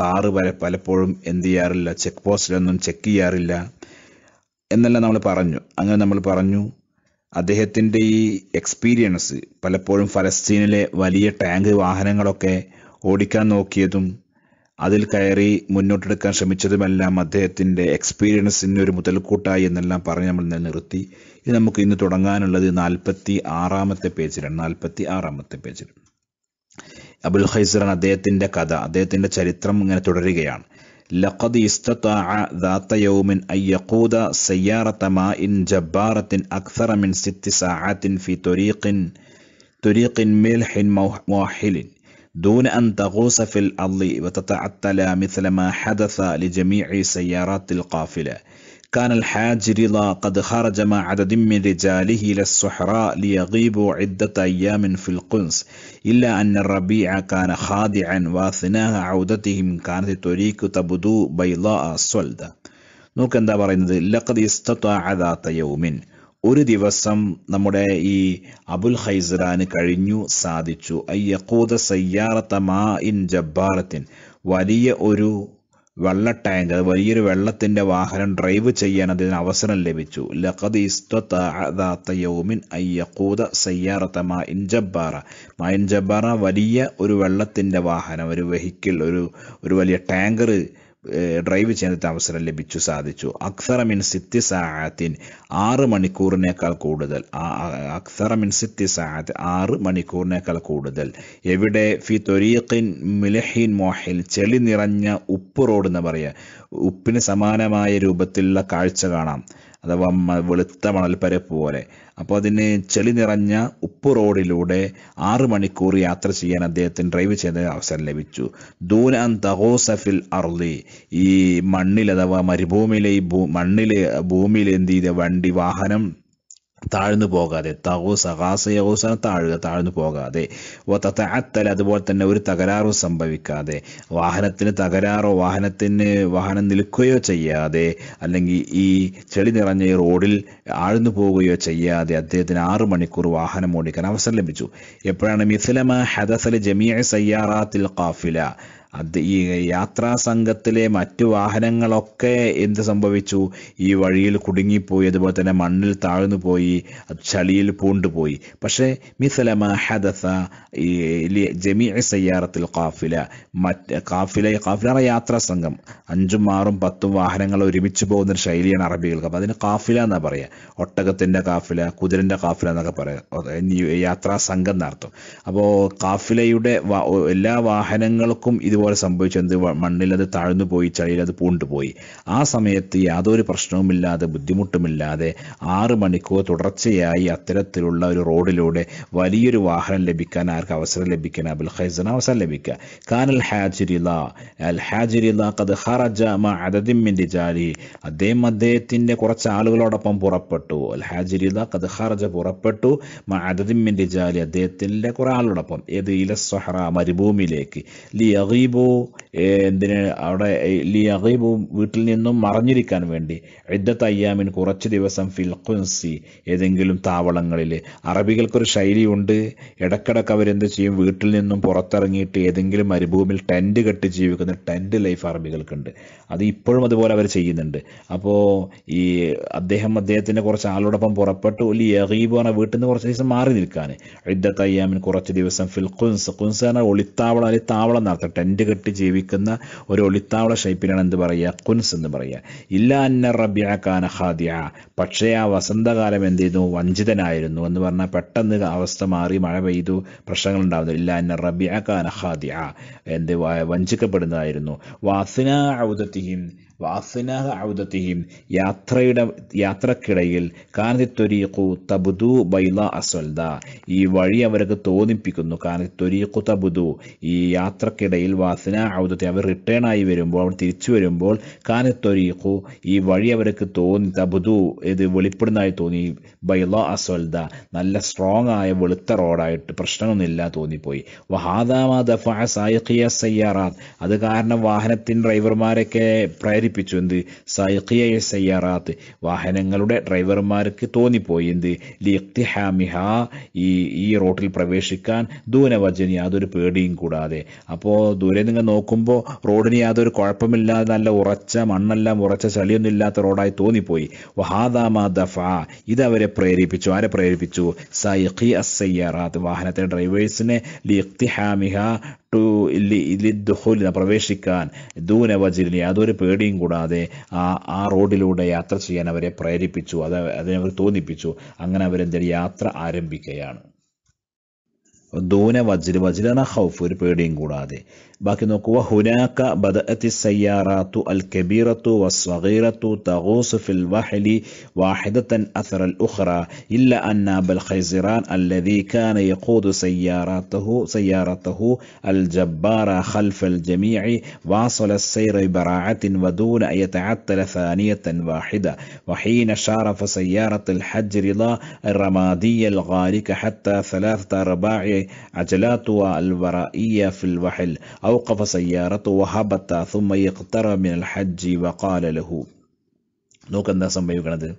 കാറ് വരെ പലപ്പോഴും എന്ത് ചെയ്യാറില്ല ചെക്ക് പോസ്റ്റിലൊന്നും ചെക്ക് ചെയ്യാറില്ല എന്നല്ല നമ്മൾ പറഞ്ഞു അങ്ങനെ നമ്മൾ പറഞ്ഞു അദ്ദേഹത്തിൻ്റെ ഈ എക്സ്പീരിയൻസ് പലപ്പോഴും ഫലസ്തീനിലെ വലിയ ടാങ്ക് വാഹനങ്ങളൊക്കെ ഓടിക്കാൻ നോക്കിയതും അതിൽ കയറി മുന്നോട്ടെടുക്കാൻ ശ്രമിച്ചതുമെല്ലാം അദ്ദേഹത്തിൻ്റെ എക്സ്പീരിയൻസിൻ്റെ ഒരു മുതൽക്കൂട്ടായി എന്നെല്ലാം പറഞ്ഞ് നമ്മൾ നിർത്തി ഇത് നമുക്ക് ഇന്ന് തുടങ്ങാനുള്ളത് നാൽപ്പത്തി ആറാമത്തെ പേജിലാണ് നാൽപ്പത്തി ആറാമത്തെ പേജിൽ അബുൽ ഹൈസറാണ് അദ്ദേഹത്തിൻ്റെ കഥ അദ്ദേഹത്തിൻ്റെ ചരിത്രം ഇങ്ങനെ തുടരുകയാണ് لقد استطاع ذات يوم أن يقود سيارة ماء جبارة أكثر من ست ساعات في طريق طريق ملح موحل دون أن تغوص في الأرض وتتعطل مثل ما حدث لجميع سيارات القافلة كان الحاج رضا قد خرج مع عدد من رجاله إلى الصحراء ليغيبوا عدة أيام في القنص إلا أن الربيع كان خاضعا وأثناء عودتهم كانت الطريق تبدو بيضاء صلدة നോക്കെന്താ പറയുന്നത് ലഖദ് ഇസ്തത്താഅദാത്ത യൗമിൻ ഒരു ദിവസം നമ്മുടെ ഈ അബുൽ ഹൈസറാന് കഴിഞ്ഞു സാധിച്ചു അയ്യക്കൂത സയ്യാറത്ത മാ ഇൻ ജബ്ബാറത്തിൻ വലിയ ഒരു വെള്ള ടാങ്ക് വലിയൊരു വെള്ളത്തിന്റെ വാഹനം ഡ്രൈവ് ചെയ്യാൻ അതിന് അവസരം ലഭിച്ചു ലഖദ് ഇസ്തോമിൻ മാ മാ വലിയ ഒരു വെള്ളത്തിന്റെ വാഹനം ഒരു വെഹിക്കിൾ ഒരു ഒരു വലിയ ടാങ്കർ ഡ്രൈവ് ചെയ്യാൻ അവസരം ലഭിച്ചു സാധിച്ചു അക്സറ മിൻ സിത്തി സാഹത്തിൻ ആറ് മണിക്കൂറിനേക്കാൾ കൂടുതൽ അക്സറ മിൻ സിത്തി സാഹത്ത് ആറ് മണിക്കൂറിനേക്കാൾ കൂടുതൽ എവിടെ ഫി തൊരീഖിൻ മിലഹിൻ മോഹിൽ ചെളി നിറഞ്ഞ ഉപ്പ് റോഡ് എന്ന് പറയുക ഉപ്പിന് സമാനമായ രൂപത്തിലുള്ള കാഴ്ച കാണാം അഥവാ വെളുത്ത മണൽപ്പരപ്പ് പോലെ അപ്പോൾ അതിന് ചെളി നിറഞ്ഞ ഉപ്പ് റോഡിലൂടെ ആറ് മണിക്കൂർ യാത്ര ചെയ്യാൻ അദ്ദേഹത്തിന് ഡ്രൈവ് ചെയ്ത അവസരം ലഭിച്ചു ദൂൻ അൻ തഹോസഫിൽ അർലി ഈ മണ്ണിൽ അഥവാ മരുഭൂമിയിലെ ഈ ഭൂ മണ്ണിൽ ഭൂമിയിൽ എന്ത് ചെയ്ത വണ്ടി വാഹനം താഴ്ന്നു പോകാതെ തകു സഹാസയഹുസന താഴുക താഴ്ന്നു പോകാതെ അത്തൽ അതുപോലെ തന്നെ ഒരു തകരാറും സംഭവിക്കാതെ വാഹനത്തിന് തകരാറോ വാഹനത്തിന് വാഹനം നിൽക്കുകയോ ചെയ്യാതെ അല്ലെങ്കിൽ ഈ ചെളി നിറഞ്ഞ റോഡിൽ ആഴ്ന്നു പോവുകയോ ചെയ്യാതെ അദ്ദേഹത്തിന് ആറു മണിക്കൂർ വാഹനം ഓടിക്കാൻ അവസരം ലഭിച്ചു എപ്പോഴാണ് മിഥിലമ ഹദസൽ ജമിയ സയ്യാറാത്തിൽ കാഫില അത് ഈ യാത്രാ സംഘത്തിലെ മറ്റു വാഹനങ്ങളൊക്കെ എന്ത് സംഭവിച്ചു ഈ വഴിയിൽ കുടുങ്ങിപ്പോയി അതുപോലെ തന്നെ മണ്ണിൽ താഴ്ന്നു പോയി ചളിയിൽ പൂണ്ടുപോയി പക്ഷേ മിസലമ ഹദസ ഈ ജമീ സയ്യാറത്തിൽ കാഫില മറ്റ് കാഫില കാഫില യാത്രാ സംഘം അഞ്ചും ആറും പത്തും വാഹനങ്ങൾ ഒരുമിച്ച് പോകുന്ന ഒരു ശൈലിയാണ് അറബികൾക്ക് അപ്പം അതിന് കാഫില എന്നാണ് പറയുക ഒട്ടകത്തിൻ്റെ കാഫില കുതിരൻ്റെ കാഫില എന്നൊക്കെ പറയുക യാത്രാ സംഘം എന്നർത്ഥം അപ്പോൾ കാഫിലയുടെ എല്ലാ വാഹനങ്ങൾക്കും ഇത് ഇതുപോലെ സംഭവിച്ചത് മണ്ണിൽ അത് താഴ്ന്നു പോയി ചളിയിൽ അത് പോയി ആ സമയത്ത് യാതൊരു പ്രശ്നവുമില്ലാതെ ബുദ്ധിമുട്ടുമില്ലാതെ ആറ് മണിക്കൂർ തുടർച്ചയായി അത്തരത്തിലുള്ള ഒരു റോഡിലൂടെ വലിയൊരു വാഹനം ലഭിക്കാൻ ആർക്ക് അവസരം ലഭിക്കാൻ അബുൽ ഹൈസന് അവസരം ലഭിക്കുക കാനൽ ഹാജിരില അൽ ഹാജിരില കത് ഹറജ അതദിമ്മിൻ്റെ ജാലി അദ്ദേഹം അദ്ദേഹത്തിൻ്റെ കുറച്ച് ആളുകളോടൊപ്പം പുറപ്പെട്ടു അൽ ഹാജിരില കത് ഹറജ പുറപ്പെട്ടു അദദിമ്മിൻ്റെ ജാലി അദ്ദേഹത്തിൻ്റെ കുറേ ആളുകളോടൊപ്പം ഏത് ഇലസ്വഹറ മരുഭൂമിയിലേക്ക് ലി able എന്തിന് അവിടെ ലിയബു വീട്ടിൽ നിന്നും മറഞ്ഞിരിക്കാൻ വേണ്ടി ഇദ്ദത്ത് അയ്യാമിൻ കുറച്ച് ദിവസം ഫിൽഖുൻസി ഏതെങ്കിലും താവളങ്ങളിൽ അറബികൾക്കൊരു ശൈലിയുണ്ട് ഇടക്കിടക്ക് അവരെന്ത് ചെയ്യും വീട്ടിൽ നിന്നും പുറത്തിറങ്ങിയിട്ട് ഏതെങ്കിലും മരുഭൂമിയിൽ ടെൻറ്റ് കെട്ടി ജീവിക്കുന്ന ടെൻറ്റ് ലൈഫ് അറബികൾക്കുണ്ട് അത് ഇപ്പോഴും അതുപോലെ അവർ ചെയ്യുന്നുണ്ട് അപ്പോൾ ഈ അദ്ദേഹം അദ്ദേഹത്തിൻ്റെ കുറച്ച് ആളോടൊപ്പം പുറപ്പെട്ടു ഒലി യഹീബ് പറഞ്ഞ വീട്ടിൽ നിന്ന് കുറച്ച് ദിവസം മാറി നിൽക്കാൻ ഇദ്ദത്ത് അയ്യാമിൻ കുറച്ച് ദിവസം ഫിൽ കുൻസ് കുൻസ് പറഞ്ഞാൽ ഒളിത്താവളം അല്ലെങ്കിൽ താവളം നടത്തുക ടെൻറ്റ് കെട്ടി ജീവിക്കുക ഉപയോഗിക്കുന്ന ഒരു ഒളിത്താവള ഷൈപ്പിനാണ് എന്ത് പറയുക കുൻസ് എന്ന് പറയുക ഇല്ല അന്ന റബിയ കാന ഹാദിയ പക്ഷേ ആ വസന്തകാലം എന്ത് ചെയ്തു വഞ്ചിതനായിരുന്നു എന്ന് പറഞ്ഞാൽ പെട്ടെന്ന് അവസ്ഥ മാറി മഴ പെയ്തു പ്രശ്നങ്ങൾ ഉണ്ടാകുന്നു ഇല്ല അന്ന റബിയ കാന ഹാദിയ എന്ത് വഞ്ചിക്കപ്പെടുന്നതായിരുന്നു വാസിന ഔദത്തിയും വാസനാഹ ഔദത്തിയും യാത്രയുടെ യാത്രക്കിടയിൽ കാനത്തൊരീഖു തബുദു ബൈല അസ്വൽദ ഈ വഴി അവർക്ക് തോന്നിപ്പിക്കുന്നു കാനത്തൊരീഖു തബുദു ഈ യാത്രക്കിടയിൽ വാസന ഔദത്തി അവർ റിട്ടേൺ ആയി വരുമ്പോൾ അവർ തിരിച്ചു വരുമ്പോൾ കാനത്തൊരീഖു ഈ വഴി അവർക്ക് തോന്നി തബുദു ഇത് വെളിപ്പെടുന്നതായി തോന്നി ബൈല അസ്വൽദ നല്ല സ്ട്രോങ് ആയ വെളുത്ത റോഡായിട്ട് പ്രശ്നമൊന്നുമില്ല തോന്നിപ്പോയി വഹാദാമ ദഫ സായിഖിയ അത് കാരണം വാഹനത്തിൻ ഡ്രൈവർമാരൊക്കെ പ്രേരി തോന്നിപ്പിച്ചു എന്ത് സൈഖിയ സയ്യാറാത്ത് വാഹനങ്ങളുടെ ഡ്രൈവർമാർക്ക് തോന്നിപ്പോയി എന്ത് ലിഖ്തിഹാമിഹ ഈ ഈ റോട്ടിൽ പ്രവേശിക്കാൻ ദൂനവചന് യാതൊരു പേടിയും കൂടാതെ അപ്പോൾ ദൂരെ നിങ്ങൾ നോക്കുമ്പോൾ റോഡിന് യാതൊരു കുഴപ്പമില്ലാതെ നല്ല ഉറച്ച മണ്ണെല്ലാം ഉറച്ച ചളിയൊന്നും ഇല്ലാത്ത റോഡായി തോന്നിപ്പോയി വഹാദാമ ദഫ ഇതവരെ പ്രേരിപ്പിച്ചു ആരെ പ്രേരിപ്പിച്ചു സൈഖി അസയ്യാറാത്ത് വാഹനത്തിലെ ഡ്രൈവേഴ്സിനെ ലിഖ്തിഹാമിഹ ടു ദുഹോലിന പ്രവേശിക്കാൻ ദൂന വജിലിന് യാതൊരു പേടിയും കൂടാതെ ആ ആ റോഡിലൂടെ യാത്ര ചെയ്യാൻ അവരെ പ്രേരിപ്പിച്ചു അത് അതിനവർ തോന്നിപ്പിച്ചു അങ്ങനെ അവരെന്തൊരു യാത്ര ആരംഭിക്കുകയാണ് ദൂന വജിൽ വജിലാണ് ഹൗഫ് ഒരു പേടിയും കൂടാതെ باكنوك وهناك بدأت السيارات الكبيرة والصغيرة تغوص في الوحل واحدة أثر الأخرى إلا أن بالخيزران الذي كان يقود سيارته سيارته الجبارة خلف الجميع واصل السير براعة ودون أن يتعطل ثانية واحدة وحين شارف سيارة الحج رضا الرمادية الغارقة حتى ثلاثة أرباع عجلاتها الورائية في الوحل أو أوقف سيارته وهبط ثم يقترب من الحج وقال له لو كان سمبيو كنده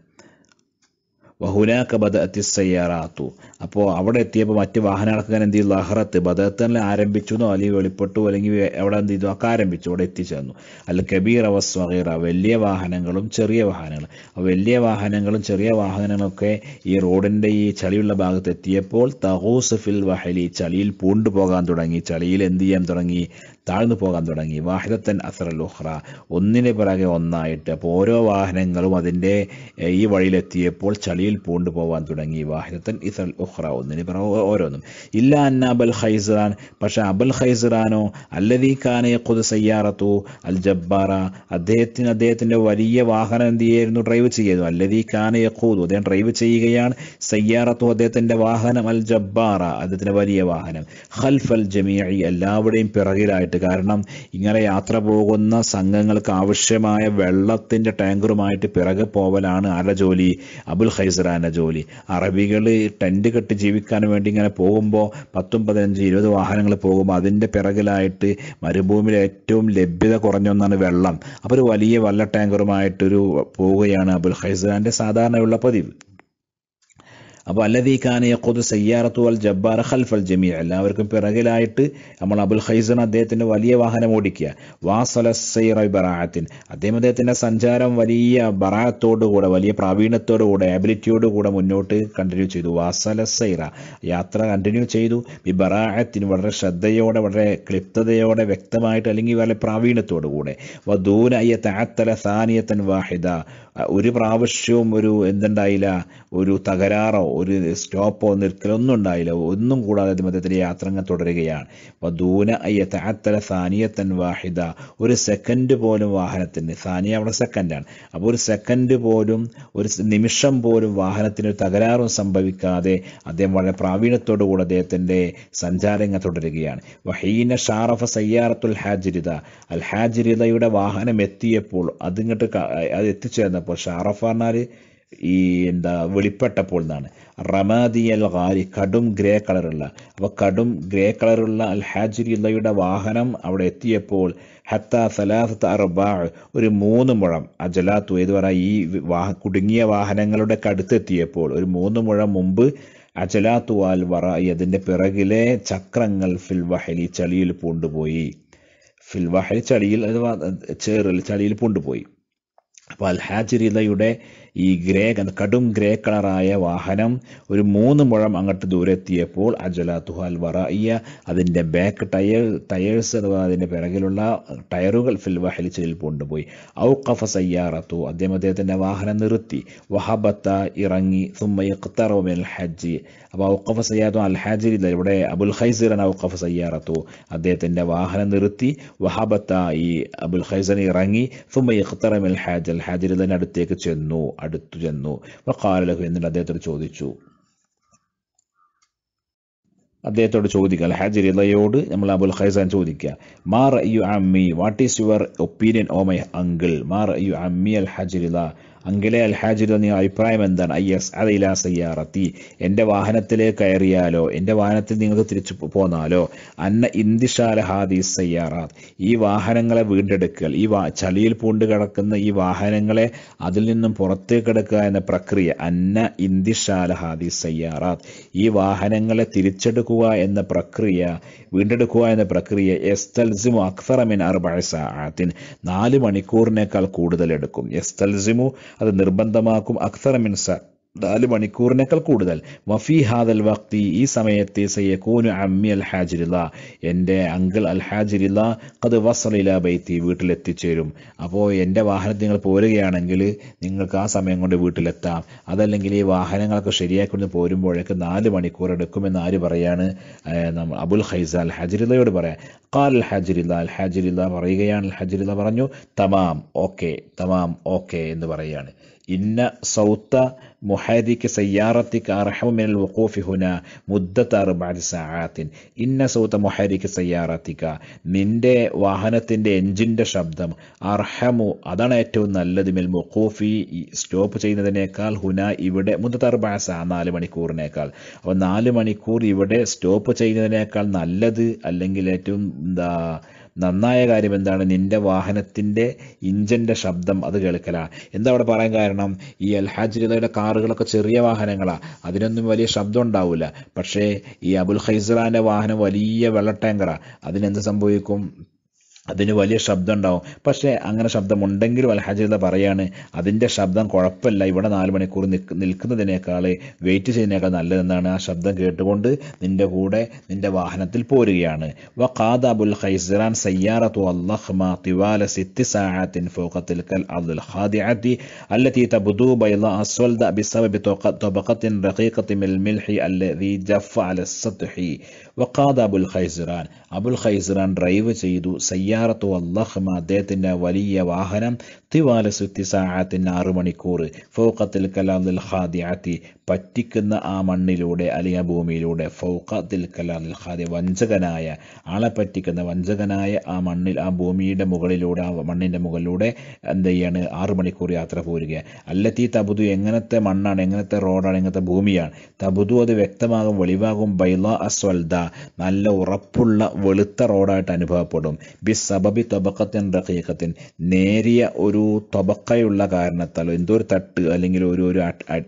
വഹുനാക്ക ബദഅത്തി സയ്യാറാത്തു അപ്പോൾ അവിടെ എത്തിയപ്പോൾ മറ്റ് വാഹനങ്ങളൊക്കെ എന്ത് ചെയ്തു ലഹറത്ത് ബദത്തനെ ആരംഭിച്ചു എന്നോ അല്ലെങ്കിൽ വെളിപ്പെട്ടു അല്ലെങ്കിൽ എവിടെ എന്ത് ചെയ്തു ഒക്കെ ആരംഭിച്ചു അവിടെ എത്തിച്ചേർന്നു അല്ല കബീർ അവസ് വകീറ വലിയ വാഹനങ്ങളും ചെറിയ വാഹനങ്ങളും വലിയ വാഹനങ്ങളും ചെറിയ വാഹനങ്ങളൊക്കെ ഈ റോഡിൻ്റെ ഈ ചളിയുള്ള ഭാഗത്ത് എത്തിയപ്പോൾ തഹൂസഫിൽ വഹലി ചളിയിൽ പൂണ്ടു പോകാൻ തുടങ്ങി ചളിയിൽ എന്ത് ചെയ്യാൻ തുടങ്ങി താഴ്ന്നു പോകാൻ തുടങ്ങി വാഹിദത്തൻ അസറൽ ഉഹ്റ ഒന്നിന് പിറകെ ഒന്നായിട്ട് അപ്പോൾ ഓരോ വാഹനങ്ങളും അതിൻ്റെ ഈ വഴിയിലെത്തിയപ്പോൾ ചളിയിൽ പൂണ്ടു പോകാൻ തുടങ്ങി വാഹിദത്തൻ ഇസൽ ഉഹ്റ ഒന്നിന് പിറകെ ഓരോന്നും ഇല്ല അന്ന അബൽ ഹൈസറാൻ പക്ഷേ അബൽ ഹൈസറാനോ അല്ലദീ ഖാനെ കൊതു സയ്യാറത്തു അൽ ജബ്ബാറ അദ്ദേഹത്തിന് അദ്ദേഹത്തിൻ്റെ വലിയ വാഹനം എന്ത് ചെയ്യായിരുന്നു ഡ്രൈവ് ചെയ്യുന്നു അല്ലദീ ഖാനെ കൂതു അദ്ദേഹം ഡ്രൈവ് ചെയ്യുകയാണ് സയ്യാറത്തു അദ്ദേഹത്തിൻ്റെ വാഹനം അൽ ജബ്ബാറ അദ്ദേഹത്തിൻ്റെ വലിയ വാഹനം ഖൽഫ് അൽ ജമീഇ എല്ലാവരുടെയും പിറകിലായിട്ട് ബുദ്ധിമുട്ടായിട്ട് കാരണം ഇങ്ങനെ യാത്ര പോകുന്ന സംഘങ്ങൾക്ക് ആവശ്യമായ വെള്ളത്തിൻ്റെ ടാങ്കറുമായിട്ട് പിറകെ പോവലാണ് ആരുടെ ജോലി അബുൽ ഹൈസറാൻ്റെ ജോലി അറബികൾ ടെൻറ്റ് കെട്ടി ജീവിക്കാൻ വേണ്ടി ഇങ്ങനെ പോകുമ്പോൾ പത്തും പതിനഞ്ച് ഇരുപത് വാഹനങ്ങൾ പോകുമ്പോൾ അതിൻ്റെ പിറകിലായിട്ട് മരുഭൂമിയിൽ ഏറ്റവും ലഭ്യത കുറഞ്ഞ ഒന്നാണ് വെള്ളം അപ്പോൾ ഒരു വലിയ വെള്ള ടാങ്കറുമായിട്ടൊരു പോവുകയാണ് അബുൽ ഹൈസറാൻ്റെ സാധാരണയുള്ള പതിവ് അപ്പോൾ അല്ലതി ഖാനയെ കൊതു സയ്യാറത്തു അൽ ജബ്ബാർ ഖൽഫൽ ജമീ എല്ലാവർക്കും പിറകിലായിട്ട് നമ്മൾ അബുൽ ഹൈസൻ അദ്ദേഹത്തിൻ്റെ വലിയ വാഹനം ഓടിക്കുക വാസല സൈറ ബറാത്തിൻ അദ്ദേഹം അദ്ദേഹത്തിൻ്റെ സഞ്ചാരം വലിയ ബറാഅത്തോടുകൂടെ വലിയ പ്രാവീണ്യത്തോടുകൂടെ ആബിലിറ്റിയോടുകൂടെ മുന്നോട്ട് കണ്ടിന്യൂ ചെയ്തു വാസല സൈറ യാത്ര കണ്ടിന്യൂ ചെയ്തു ഈ ബറാത്തിൻ വളരെ ശ്രദ്ധയോടെ വളരെ ക്ലിപ്തയോടെ വ്യക്തമായിട്ട് അല്ലെങ്കിൽ വളരെ പ്രാവീണ്യത്തോടുകൂടെ വധൂനയ്യ താത്തല സാനിയത്തൻ വാഹിദ ഒരു പ്രാവശ്യവും ഒരു എന്തുണ്ടായില്ല ഒരു തകരാറോ ഒരു സ്റ്റോപ്പോ ഒന്നും ഉണ്ടായില്ല ഒന്നും കൂടാതെ മതത്തിലെ യാത്രങ്ങൾ തുടരുകയാണ് വധൂന സാനിയത്തൻ വാഹിദ ഒരു സെക്കൻഡ് പോലും വാഹനത്തിന് സാനിയ അവിടെ സെക്കൻഡാണ് അപ്പോൾ ഒരു സെക്കൻഡ് പോലും ഒരു നിമിഷം പോലും വാഹനത്തിന് ഒരു തകരാറും സംഭവിക്കാതെ അദ്ദേഹം വളരെ കൂടെ അദ്ദേഹത്തിന്റെ സഞ്ചാരങ്ങൾ തുടരുകയാണ് വഹീന ഷാറഫ സയ്യാറത്തുൽ ഹാജിരിത അൽ ഹാജിരിതയുടെ വാഹനം എത്തിയപ്പോൾ അതിങ്ങോട്ട് അത് എത്തിച്ചേർന്നപ്പോൾ ഷാറഫ് പറഞ്ഞാൽ ഈ എന്താ വെളിപ്പെട്ടപ്പോൾ എന്നാണ് റമാദിയൽ ഗാരി കടും ഗ്രേ കളറുള്ള അപ്പോൾ കടും ഗ്രേ കളറുള്ള അൽ ഹാജിരിയുള്ളയുടെ വാഹനം അവിടെ എത്തിയപ്പോൾ ഹത്ത സലാഹത്ത് അറബാ ഒരു മൂന്ന് മുഴം അജലാത്തു എന്ന് പറഞ്ഞാൽ ഈ വാഹ കുടുങ്ങിയ വാഹനങ്ങളുടെ കടുത്തെത്തിയപ്പോൾ ഒരു മൂന്ന് മുഴം മുമ്പ് അൽ വറ അതിൻ്റെ പിറകിലെ ചക്രങ്ങൾ ഫിൽവഹലി ചളിയിൽ പൂണ്ടുപോയി ഫിൽവഹലി ചളിയിൽ അഥവാ ചേറിൽ ചളിയിൽ പൂണ്ടുപോയി അപ്പോൾ അൽ ഹാജിരിതയുടെ ഈ ഗ്രേ കടും ഗ്രേ കളറായ വാഹനം ഒരു മൂന്ന് മുഴം അങ്ങോട്ട് ദൂരെ എത്തിയപ്പോൾ അജല തുഹാൽ വറായിയ അതിൻ്റെ ബാക്ക് ടയർ ടയേഴ്സ് അഥവാ അതിൻ്റെ പിറകിലുള്ള ടയറുകൾ ഫിൽവാഹലി ചെല്ലിൽ കൊണ്ടുപോയി ഔഖഫ സയ്യാറത്തു അദ്ദേഹം അദ്ദേഹത്തിൻ്റെ വാഹനം നിർത്തി വഹബത്ത ഇറങ്ങി സുമ്മ ഇഖ്തറോമിൽ ഹജ്ജി അപ്പോൾ ഔക്കഫ സയ്യാദു അൽ ഹാജിർ ഇല്ല ഇവിടെ അബുൽ ഹൈസീറൻ ഔക്കഫ സയ്യാറത്തു അദ്ദേഹത്തിൻ്റെ വാഹനം നിർത്തി വഹാബത്ത ഈ അബുൽ ഹൈസൻ ഇറങ്ങി ഫുമത്തറമിൽ ഹാജൽ തന്നെ അടുത്തേക്ക് ചെന്നു അടുത്തു ചെന്നു അപ്പോൾ എന്നിട്ട് അദ്ദേഹത്തോട് ചോദിച്ചു അദ്ദേഹത്തോട് ചോദിക്കുക അൽ ഹാജിർ ഇലയോട് നമ്മൾ അബുൽ ഖൈസാൻ ചോദിക്കുക മാർ യു അമ്മി what is your opinion oh my uncle മാർ യു അമ്മി അൽ ഹാജിർ അങ്കിലെ അൽഹാജിദ് നീ അഭിപ്രായം എന്താണ് ഐ എസ് അതിലാ സയ്യാറത്തി എൻ്റെ വാഹനത്തിൽ കയറിയാലോ എൻ്റെ വാഹനത്തിൽ നിങ്ങൾക്ക് തിരിച്ചു പോന്നാലോ അന്ന ഇന്ദിഷാല ഹാദീസ് സയ്യാറാത് ഈ വാഹനങ്ങളെ വീണ്ടെടുക്കൽ ഈ വാ ചളിയിൽ പൂണ്ട് കിടക്കുന്ന ഈ വാഹനങ്ങളെ അതിൽ നിന്നും പുറത്തേക്ക് എടുക്കുക എന്ന പ്രക്രിയ അന്ന ഇന്ദിഷാല ഹാദീസ് സയ്യാറാത് ഈ വാഹനങ്ങളെ തിരിച്ചെടുക്കുക എന്ന പ്രക്രിയ വീണ്ടെടുക്കുക എന്ന പ്രക്രിയ എസ്തൽസിമു അക്തറമിൻ അർബ സാഅത്തിൻ നാല് മണിക്കൂറിനേക്കാൾ കൂടുതൽ എടുക്കും എസ്തൽസിമു അത് നിർബന്ധമാക്കും അക്തറമിൻ സ നാല് മണിക്കൂറിനേക്കാൾ കൂടുതൽ വഫി ഹാദൽ വക്തി ഈ സമയത്ത് സയ്യക്കൂനു അമ്മി അൽ ഹാജിരില്ല എൻ്റെ അങ്കിൾ അൽ ഹാജിരില്ല അത് വസലില ബൈത്തി വീട്ടിലെത്തിച്ചേരും അപ്പോൾ എൻ്റെ വാഹനത്തിൽ നിങ്ങൾ പോരുകയാണെങ്കിൽ നിങ്ങൾക്ക് ആ സമയം കൊണ്ട് വീട്ടിലെത്താം അതല്ലെങ്കിൽ ഈ വാഹനങ്ങളൊക്കെ ശരിയാക്കി പോരുമ്പോഴേക്ക് നാല് മണിക്കൂർ എടുക്കുമെന്ന് ആര് പറയാണ് അബുൽ ഹൈസ അൽ ഹാജിരില്ലയോട് പറയാം ഖാൽ അൽ ഹാജിരില്ല അൽ ഹാജിരില്ല പറയുകയാണ് അൽ ഹാജിരില്ല പറഞ്ഞു തമാം ഓക്കെ തമാം ഓക്കെ എന്ന് പറയുകയാണ് ഇന്ന സൗത്ത محاذك سيارتك أرحم من الوقوف هنا അറുപാട് സാഹാത്തിൻ ساعات إن صوت محاذك سيارتك നിന്റെ വാഹനത്തിൻ്റെ എൻജിൻ്റെ ശബ്ദം അർഹമു അതാണ് ഏറ്റവും നല്ലത് മിൽ മുക്കൂഫി സ്റ്റോപ്പ് ചെയ്യുന്നതിനേക്കാൾ ഹുന ഇവിടെ സാ നാല് മണിക്കൂറിനേക്കാൾ അപ്പോൾ നാല് മണിക്കൂർ ഇവിടെ സ്റ്റോപ്പ് ചെയ്യുന്നതിനേക്കാൾ നല്ലത് അല്ലെങ്കിൽ ഏറ്റവും എന്താ നന്നായ കാര്യം എന്താണ് നിന്റെ വാഹനത്തിൻ്റെ ഇഞ്ചിൻ്റെ ശബ്ദം അത് കേൾക്കലാണ് എന്താ അവിടെ പറയാൻ കാരണം ഈ അൽഹാജിലയുടെ കാറുകളൊക്കെ ചെറിയ വാഹനങ്ങളാണ് അതിനൊന്നും വലിയ ശബ്ദം ഉണ്ടാവില്ല പക്ഷേ ഈ അബുൽ ഹൈസറാൻ്റെ വാഹനം വലിയ വെള്ള ടാങ്കറാണ് അതിനെന്ത് സംഭവിക്കും അതിന് വലിയ ശബ്ദം ഉണ്ടാവും പക്ഷേ അങ്ങനെ ശബ്ദമുണ്ടെങ്കിലും അൽഹജിത പറയാണ് അതിൻ്റെ ശബ്ദം കുഴപ്പമില്ല ഇവിടെ നാല് മണിക്കൂർ നിൽക്കുന്നതിനേക്കാൾ വെയിറ്റ് ചെയ്യുന്നതിനേക്കാൾ നല്ലതെന്നാണ് ആ ശബ്ദം കേട്ടുകൊണ്ട് നിൻ്റെ കൂടെ നിൻ്റെ വാഹനത്തിൽ പോരുകയാണ് വ ഖാദബുൽ അബുൽ ഖൈസറാൻ സയ്യാറത്തു അള്ളഹ്മ തിവാല സിത്തി സാഹത്തിൻ ഫോക്കത്തിൽ കൽ അബ്ദുൽ ഖാദിഅത്തി അല്ലത്തി തബ്ദു ബൈല അസ്വൽദ ബിസബബി തബഖത്തിൻ റഖീഖത്തി മിൽഹി അല്ലതി ജഫ വ അബുൽ അബുൽ ഖൈസറാൻ ഡ്രൈവ് ചെയ്തു സയ്യ سيارة ما ذات نوالية وعهرة طوال ست ساعات أربع مണിക്കൂർ فوق تلك الأرض الخاضعة പറ്റിക്കുന്ന ആ മണ്ണിലൂടെ അല്ലെങ്കിൽ ആ ഭൂമിയിലൂടെ ഫൗഖ ദിൽക്കലാൽ ഖാദി വഞ്ചകനായ ആളെ പറ്റിക്കുന്ന വഞ്ചകനായ ആ മണ്ണിൽ ആ ഭൂമിയുടെ മുകളിലൂടെ ആ മണ്ണിൻ്റെ മുകളിലൂടെ എന്ത് ചെയ്യാണ് ആറ് മണിക്കൂർ യാത്ര പോരുക അല്ലത്തി തബുദു എങ്ങനത്തെ മണ്ണാണ് എങ്ങനത്തെ റോഡാണ് എങ്ങനത്തെ ഭൂമിയാണ് തബുദു അത് വ്യക്തമാകും വെളിവാകും ബൈല അസ്വൽദ നല്ല ഉറപ്പുള്ള വെളുത്ത റോഡായിട്ട് അനുഭവപ്പെടും ബി സബബി തൊബക്കത്തിൻ റഹീഖത്തിൻ നേരിയ ഒരു തൊബക്കയുള്ള കാരണത്താലോ എന്തോ ഒരു തട്ട് അല്ലെങ്കിൽ ഒരു ഒരു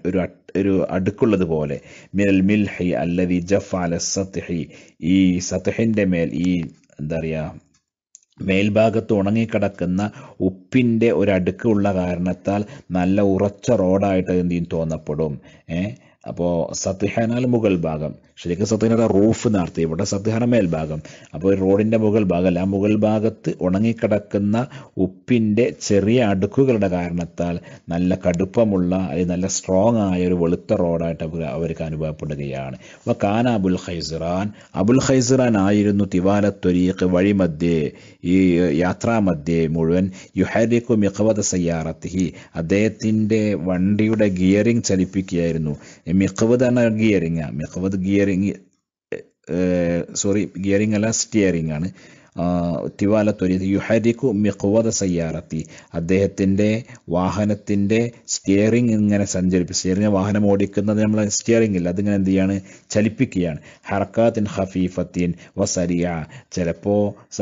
ഒരു ഒരു അടുക്കുള്ളത് പോലെ മിനൽ മിൽഹി അല്ലതി ജഫ് അല ഈ സത്ഹിൻ്റെ മേൽ ഈ എന്താ പറയുക മേൽഭാഗത്ത് ഉണങ്ങിക്കിടക്കുന്ന ഉപ്പിൻ്റെ ഒരു അടുക്കുള്ള കാരണത്താൽ നല്ല ഉറച്ച റോഡായിട്ട് എന്ത് തോന്നപ്പെടും ഏഹ് അപ്പോൾ സത്യഹനാൽ മുകൾ ഭാഗം ശരിക്കും സത്യനയുടെ റൂഫ് നടത്തി ഇവിടെ സത്യഹാന മേൽഭാഗം അപ്പോൾ റോഡിൻ്റെ മുകൾ അല്ല ആ മുകൾ ഭാഗത്ത് ഉണങ്ങിക്കിടക്കുന്ന ഉപ്പിൻ്റെ ചെറിയ അടുക്കുകളുടെ കാരണത്താൽ നല്ല കടുപ്പമുള്ള അല്ലെങ്കിൽ നല്ല സ്ട്രോങ് ആയ ഒരു വെളുത്ത റോഡായിട്ട് അവർക്ക് അനുഭവപ്പെടുകയാണ് അപ്പോൾ കാന അബുൽ ഹൈസിറാൻ അബുൽ ഹൈസിറാൻ ആയിരുന്നു തിവാലത്തൊരീക്ക് വഴിമധ്യേ ഈ യാത്രാമധ്യേ മുഴുവൻ യുഹരിക്കു മിഖവത സയ്യാറത്തിഹി അദ്ദേഹത്തിൻ്റെ വണ്ടിയുടെ ഗിയറിംഗ് ചലിപ്പിക്കുകയായിരുന്നു മിഖവത് എന്ന ഗിയറിംഗ് മിഖവത് ഗിയർ ഗിയറിങ് സോറി ഗിയറിങ് അല്ല സ്റ്റിയറിങ് ആണ് തിവാലത്തൊരി യുഹരിക്കു മിക്കുവത സയ്യാറത്തി അദ്ദേഹത്തിൻ്റെ വാഹനത്തിൻ്റെ സ്റ്റിയറിംഗ് ഇങ്ങനെ സഞ്ചരിപ്പിച്ച് സ്റ്റിയറിംഗ് വാഹനം ഓടിക്കുന്നത് നമ്മൾ സ്റ്റിയറിംഗ് ഇല്ല അതിങ്ങനെ എന്ത് ചെയ്യാണ് ചലിപ്പിക്കുകയാണ് ഹർക്കാത്തിൻ ഹഫീഫത്തിൻ വസരിയ ചിലപ്പോൾ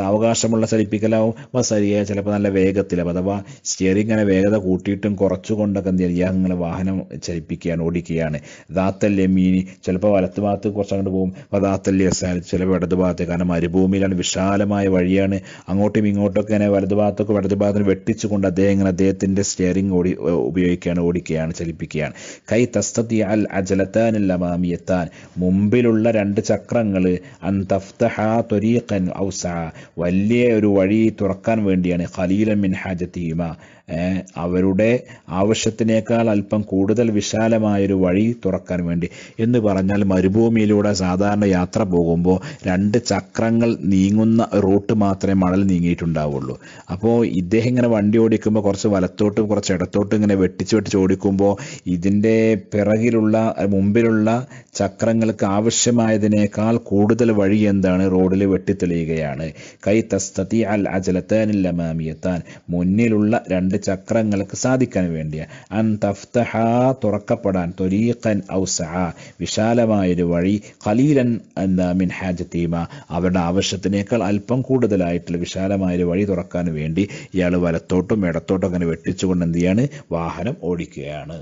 അവകാശമുള്ള ചലിപ്പിക്കലാവും വസരിയ ചിലപ്പോൾ നല്ല വേഗത്തിലാവും അഥവാ സ്റ്റിയറിംഗ് ഇങ്ങനെ വേഗത കൂട്ടിയിട്ടും കുറച്ചുകൊണ്ടൊക്കെ എന്ത് ചെയ്യുക ഇങ്ങനെ വാഹനം ചലിപ്പിക്കുകയാണ് ഓടിക്കുകയാണ് ദാത്തല്യ യമീനി ചിലപ്പോൾ വലത്ത് ഭാഗത്ത് കുറച്ചങ്ങോട്ട് പോകും അപ്പോൾ ദാത്തല്യ ചിലപ്പോൾ ഇടത് ഭാഗത്ത് കാരണം മരുഭൂമിയിലാണ് വിശാലമായ വിശാലമായ വഴിയാണ് അങ്ങോട്ടും ഇങ്ങോട്ടൊക്കെ ഇങ്ങനെ വലതുഭാഗത്തൊക്കെ വലതുഭാഗത്തിന് വെട്ടിച്ചുകൊണ്ട് അദ്ദേഹം ഇങ്ങനെ അദ്ദേഹത്തിൻ്റെ സ്റ്റിയറിംഗ് ഓടി ഉപയോഗിക്കുകയാണ് ഓടിക്കുകയാണ് ചലിപ്പിക്കുകയാണ് കൈ തസ്തതി അൽ അജലത്താൻ ലമാമിയത്താൻ മുമ്പിലുള്ള രണ്ട് ചക്രങ്ങൾ അൻ വലിയ ഒരു വഴി തുറക്കാൻ വേണ്ടിയാണ് ഖലീലമിൻ മിൻ അവരുടെ ആവശ്യത്തിനേക്കാൾ അല്പം കൂടുതൽ വിശാലമായൊരു വഴി തുറക്കാൻ വേണ്ടി എന്ന് പറഞ്ഞാൽ മരുഭൂമിയിലൂടെ സാധാരണ യാത്ര പോകുമ്പോൾ രണ്ട് ചക്രങ്ങൾ നീങ്ങുന്ന റൂട്ട് മാത്രമേ മണൽ നീങ്ങിയിട്ടുണ്ടാവുള്ളൂ അപ്പോൾ ഇദ്ദേഹം ഇങ്ങനെ വണ്ടി ഓടിക്കുമ്പോൾ കുറച്ച് വലത്തോട്ടും കുറച്ച് ഇടത്തോട്ടും ഇങ്ങനെ വെട്ടിച്ച് വെട്ടിച്ച് ഓടിക്കുമ്പോൾ ഇതിൻ്റെ പിറകിലുള്ള മുമ്പിലുള്ള ചക്രങ്ങൾക്ക് ആവശ്യമായതിനേക്കാൾ കൂടുതൽ വഴി എന്താണ് റോഡിൽ വെട്ടിത്തെളിയുകയാണ് കൈ തസ്തതി അൽ അജലത്താനില്ല മാമിയത്താൻ മുന്നിലുള്ള രണ്ട് നിന്റെ ചക്രങ്ങൾക്ക് സാധിക്കാൻ വേണ്ടിയാണ് അൻ തഫ്തഹ തുറക്കപ്പെടാൻ തൊരീഖൻ ഔസഹ വിശാലമായൊരു വഴി ഖലീലൻ എന്താ മിൻഹാജ് തീമ അവരുടെ ആവശ്യത്തിനേക്കാൾ അല്പം കൂടുതലായിട്ടുള്ള വിശാലമായൊരു വഴി തുറക്കാൻ വേണ്ടി ഇയാൾ വലത്തോട്ടും ഇടത്തോട്ടും അങ്ങനെ വെട്ടിച്ചുകൊണ്ട് എന്ത് ചെയ്യാണ് വാഹനം ഓടിക്കുകയാണ്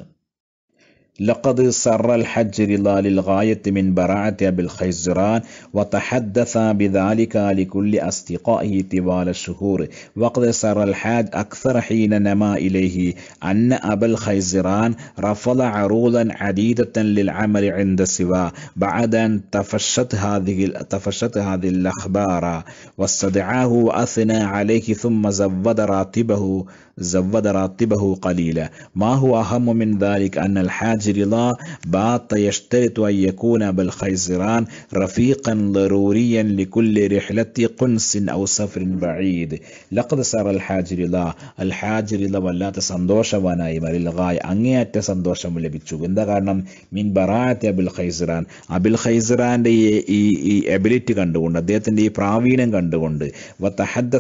لقد سر الحجر للغاية من براعة أبي الخيزران وتحدث بذلك لكل أصدقائه طوال الشهور وقد سر الحاج أكثر حين نما إليه أن أبا الخيزران رفض عروضا عديدة للعمل عند سواه بعد أن تفشت هذه تفشت هذه الأخبار واستدعاه وأثنى عليه ثم زود راتبه زود راتبه قليلا ما هو أهم من ذلك أن الحاج رضا بات يشترط أن يكون بالخيزران رفيقا ضروريا لكل رحلة قنس أو سفر بعيد لقد صار الحاج رضا الحاج رضا വല്ലാത്ത സന്തോഷവാനായി മരിൽഗായ് അങ്ങേയറ്റ സന്തോഷം ലഭിച്ചു എന്താ കാരണം മിൻ ബറാത്ത് അബിൽ ഖൈസിറാൻ അബിൽ ഖൈസിറാൻ്റെ ഈ ഈ എബിലിറ്റി കണ്ടുകൊണ്ട് അദ്ദേഹത്തിന്റെ ഈ പ്രാവീണ്യം കണ്ടുകൊണ്ട് വ തഹദ്ദ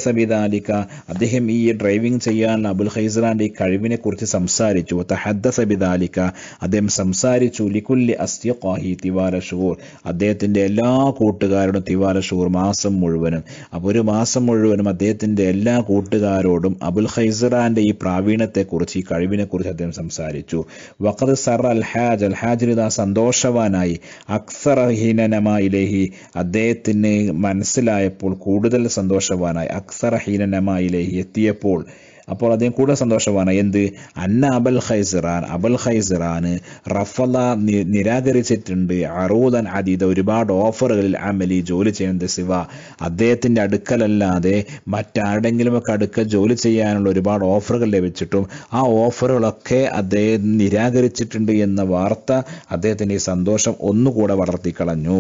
അദ്ദേഹം ഈ ഡ്രൈവിംഗ് ചെയ്യാൻ എന്ന അബുൽ ഹൈസറാന്റെ കഴിവിനെ കുറിച്ച് സംസാരിച്ചു തഹദ്ദസബിദാലിക്ക അദ്ദേഹം സംസാരിച്ചു ലിക്കുല്ലി അസ്തിഖാഹി തിവാര ഷൂർ അദ്ദേഹത്തിന്റെ എല്ലാ കൂട്ടുകാരോടും തിവാര ഷൂർ മാസം മുഴുവനും അപ്പോൾ ഒരു മാസം മുഴുവനും അദ്ദേഹത്തിന്റെ എല്ലാ കൂട്ടുകാരോടും അബുൽ ഹൈസറാന്റെ ഈ പ്രാവീണത്തെ കുറിച്ച് ഈ കുറിച്ച് അദ്ദേഹം സംസാരിച്ചു വഖദ് സർ അൽ ഹാജ് അൽ ഹാജിരിത സന്തോഷവാനായി അക്സർ ഹീനനമ ഇലേഹി അദ്ദേഹത്തിന് മനസ്സിലായപ്പോൾ കൂടുതൽ സന്തോഷവാനായി അക്സർ എത്തിയപ്പോൾ അപ്പോൾ അദ്ദേഹം കൂടുതൽ സന്തോഷമാണ് എന്ത് അന്ന അബൽ ഹൈസിറാൻ അബൽ ഹൈസിറാന് റഫല നിരാകരിച്ചിട്ടുണ്ട് അറൂദൻ അതീത ഒരുപാട് ഓഫറുകളിൽ അമലി ജോലി ചെയ്യുന്നത് ശിവ അദ്ദേഹത്തിൻ്റെ അടുക്കലല്ലാതെ മറ്റാരുടെങ്കിലുമൊക്കെ അടുക്കൽ ജോലി ചെയ്യാനുള്ള ഒരുപാട് ഓഫറുകൾ ലഭിച്ചിട്ടും ആ ഓഫറുകളൊക്കെ അദ്ദേഹം നിരാകരിച്ചിട്ടുണ്ട് എന്ന വാർത്ത അദ്ദേഹത്തിൻ്റെ ഈ സന്തോഷം ഒന്നുകൂടെ വളർത്തിക്കളഞ്ഞു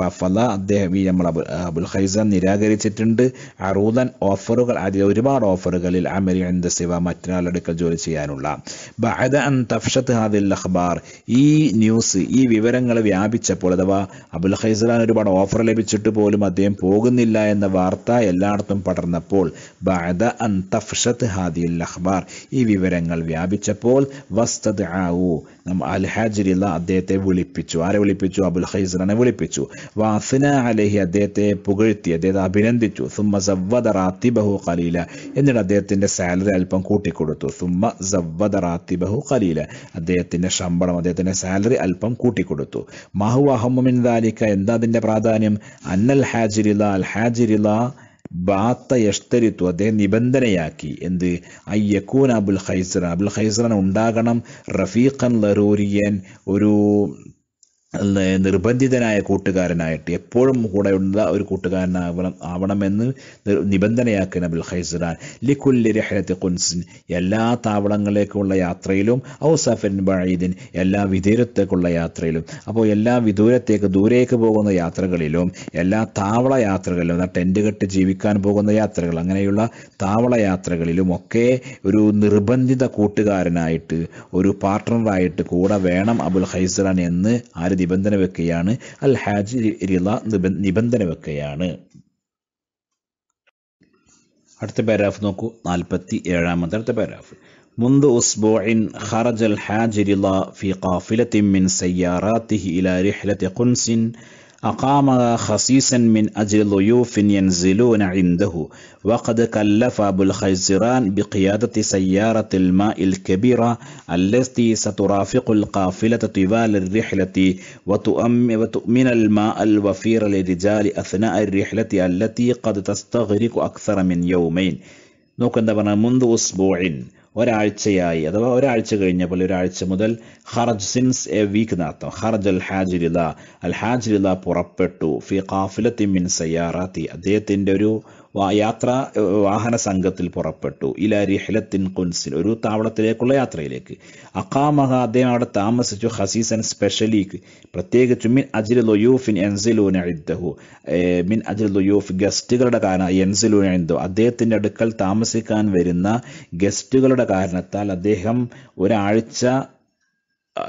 റഫല അദ്ദേഹം ഈ നമ്മൾ അബുൽ ഹൈസൻ നിരാകരിച്ചിട്ടുണ്ട് അറൂദൻ ഓഫറുകൾ അതീത ഒരുപാട് ഓഫറുകളിൽ അമലി എന്ത് സിവ മറ്റൊരാളെടുക്കൽ ജോലി ചെയ്യാനുള്ള ബഅദ അൻ തഫ്ഷത്ത് ഹാദിൽ അഖ്ബാർ ഈ ന്യൂസ് ഈ വിവരങ്ങൾ വ്യാപിച്ചപ്പോൾ അഥവാ അബുൽ ഹൈസലാൻ ഒരുപാട് ഓഫർ ലഭിച്ചിട്ട് പോലും അദ്ദേഹം പോകുന്നില്ല എന്ന വാർത്ത എല്ലായിടത്തും പടർന്നപ്പോൾ ബഅദ അൻ തഫ്ഷത്ത് ഹാദിൽ അഖ്ബാർ ഈ വിവരങ്ങൾ വ്യാപിച്ചപ്പോൾ വസ്തദ് ആവു അൽ അദ്ദേഹത്തെ വിളിപ്പിച്ചു ആരെ വിളിപ്പിച്ചു അബുൽ ഹൈസലാനെ വിളിപ്പിച്ചു വാസന അലഹി അദ്ദേഹത്തെ പുകഴ്ത്തി അദ്ദേഹത്തെ അഭിനന്ദിച്ചു സുമ്മ സവ്വദ റാത്തിബഹു കലീല എന്നിട്ട് അദ്ദേഹത്തിന്റെ സാ സാലറി അല്പം കൂട്ടിക്കൊടുത്തു സുമ്മ ബഹു കലീല അദ്ദേഹത്തിന്റെ ശമ്പളം അദ്ദേഹത്തിന്റെ സാലറി അല്പം കൂട്ടിക്കൊടുത്തു മാഹു മിൻ ദാലിക എന്താ അതിൻ്റെ പ്രാധാന്യം അന്നൽ ഹാജിരില അൽ ഹാജിരില ബാത്ത യഷ്തരിത്തു അദ്ദേഹം നിബന്ധനയാക്കി എന്ത് അയ്യക്കൂൻ അബുൽ ഖൈസറ അബുൽ ഖൈസറൻ ഉണ്ടാകണം റഫീഖൻ ലറൂരിയൻ ഒരു നിർബന്ധിതനായ കൂട്ടുകാരനായിട്ട് എപ്പോഴും കൂടെയുള്ള ഒരു കൂട്ടുകാരനാവണം ആവണമെന്ന് നിബന്ധനയാക്കി നബിൽ ഹൈസുറാൻ ലിഖുല്ലി രഹരത്തെ കുൻസിൻ എല്ലാ താവളങ്ങളിലേക്കുള്ള യാത്രയിലും ഔ സഫിൻ ബഴീദിൻ എല്ലാ വിദൂരത്തേക്കുള്ള യാത്രയിലും അപ്പോൾ എല്ലാ വിദൂരത്തേക്ക് ദൂരേക്ക് പോകുന്ന യാത്രകളിലും എല്ലാ താവള യാത്രകളിലും ടെൻ്റ് കെട്ട് ജീവിക്കാൻ പോകുന്ന യാത്രകൾ അങ്ങനെയുള്ള താവള യാത്രകളിലും ഒക്കെ ഒരു നിർബന്ധിത കൂട്ടുകാരനായിട്ട് ഒരു പാർട്ട്ണറായിട്ട് കൂടെ വേണം അബുൽ ഹൈസുറാൻ എന്ന് ആര് نبندن وكيان الحاج رلا نبندن وكيان أرتب باراف نوكو نالبتي إرامة أرتب باراف منذ أسبوع خرج الحاج رلا في قافلة من سياراته إلى رحلة قنص أقام خصيصا من أجل ضيوف ينزلون عنده وقد كلف أبو الخيزران بقيادة سيارة الماء الكبيرة التي سترافق القافلة طوال الرحلة وتؤمن الماء الوفير للرجال أثناء الرحلة التي قد تستغرق أكثر من يومين نوكن منذ أسبوعين ഒരാഴ്ചയായി അഥവാ ഒരാഴ്ച കഴിഞ്ഞപ്പോൾ ഒരാഴ്ച മുതൽ ഹർജ് സിൻസ് എ വീക്ക് നടത്തം ഹർജ് അൽ ഹാജിരില അൽ ഹാജിരില പുറപ്പെട്ടു ഫി കാഫിലത്തി മിൻ സയ്യാറാത്തി അദ്ദേഹത്തിൻ്റെ ഒരു യാത്ര വാഹന സംഘത്തിൽ പുറപ്പെട്ടു ഇല റിഹ്ലത്തിൻ കുൻസിൻ ഒരു താവളത്തിലേക്കുള്ള യാത്രയിലേക്ക് അക്കാമഹ അദ്ദേഹം അവിടെ താമസിച്ചു ഹസീസൻ സ്പെഷ്യലീക്ക് പ്രത്യേകിച്ച് മിൻ അജിൽ ലൊയൂഫിൻ എൻസിലൂൻ എഴുദ്ദഹു മിൻ അജിൽ ലൊയൂഫ് ഗസ്റ്റുകളുടെ കാരണം എൻസിലൂൻ എഴുദ്ദു അദ്ദേഹത്തിൻ്റെ അടുക്കൽ താമസിക്കാൻ വരുന്ന ഗസ്റ്റുകളുടെ കാരണത്താൽ അദ്ദേഹം ഒരാഴ്ച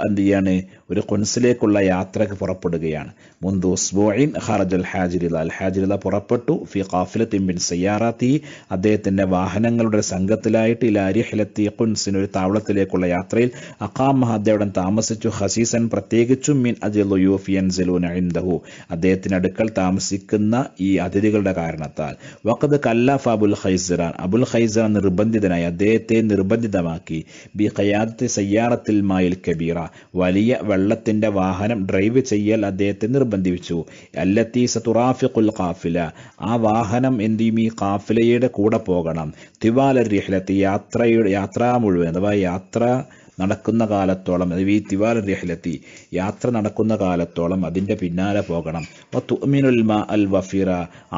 എന്ത് ചെയ്യാണ് ഒരു കൊൻസിലേക്കുള്ള യാത്രക്ക് പുറപ്പെടുകയാണ് മുന്തു ഉസ്ബോയിൻ ഖറജ് ഹാജിരില അൽ ഹാജിരില പുറപ്പെട്ടു ഫി കാഫിലത്തിൻ സയ്യാറാത്തി അദ്ദേഹത്തിൻ്റെ വാഹനങ്ങളുടെ സംഘത്തിലായിട്ട് ഇലാരി അരിഹലത്തി കുൻസിൻ ഒരു താവളത്തിലേക്കുള്ള യാത്രയിൽ അക്കാം അദ്ദേഹം താമസിച്ചു ഹസീസൻ പ്രത്യേകിച്ചും മിൻ അജിൽ യൂഫിയൻ സെലൂൻ അഹിന്ദഹു അടുക്കൽ താമസിക്കുന്ന ഈ അതിഥികളുടെ കാരണത്താൽ വക്കത് കല്ലാഫ് അബുൽ ഖൈസറാൻ അബുൽ ഖൈസറാൻ നിർബന്ധിതനായി അദ്ദേഹത്തെ നിർബന്ധിതമാക്കി ബി ഖയാദത്തെ സയ്യാറത്തിൽ മായിൽ കബീറ വലിയ വെള്ളത്തിൻ്റെ വാഹനം ഡ്രൈവ് ചെയ്യൽ അദ്ദേഹത്തെ നിർബന്ധം നിർബന്ധിച്ചു അല്ലത്തി സതുറാഫിഖുൽ കാഫില ആ വാഹനം എന്തിയും ഈ കാഫിലയുടെ കൂടെ പോകണം തിവാല റിഹ്ലത്ത് യാത്രയുടെ യാത്ര മുഴുവൻ അഥവാ യാത്ര നടക്കുന്ന കാലത്തോളം ഈ തിവാല രഹ്ലത്തി യാത്ര നടക്കുന്ന കാലത്തോളം അതിൻ്റെ പിന്നാലെ പോകണം അപ്പൊ തുമിനുൽ മ അൽ വഫീറ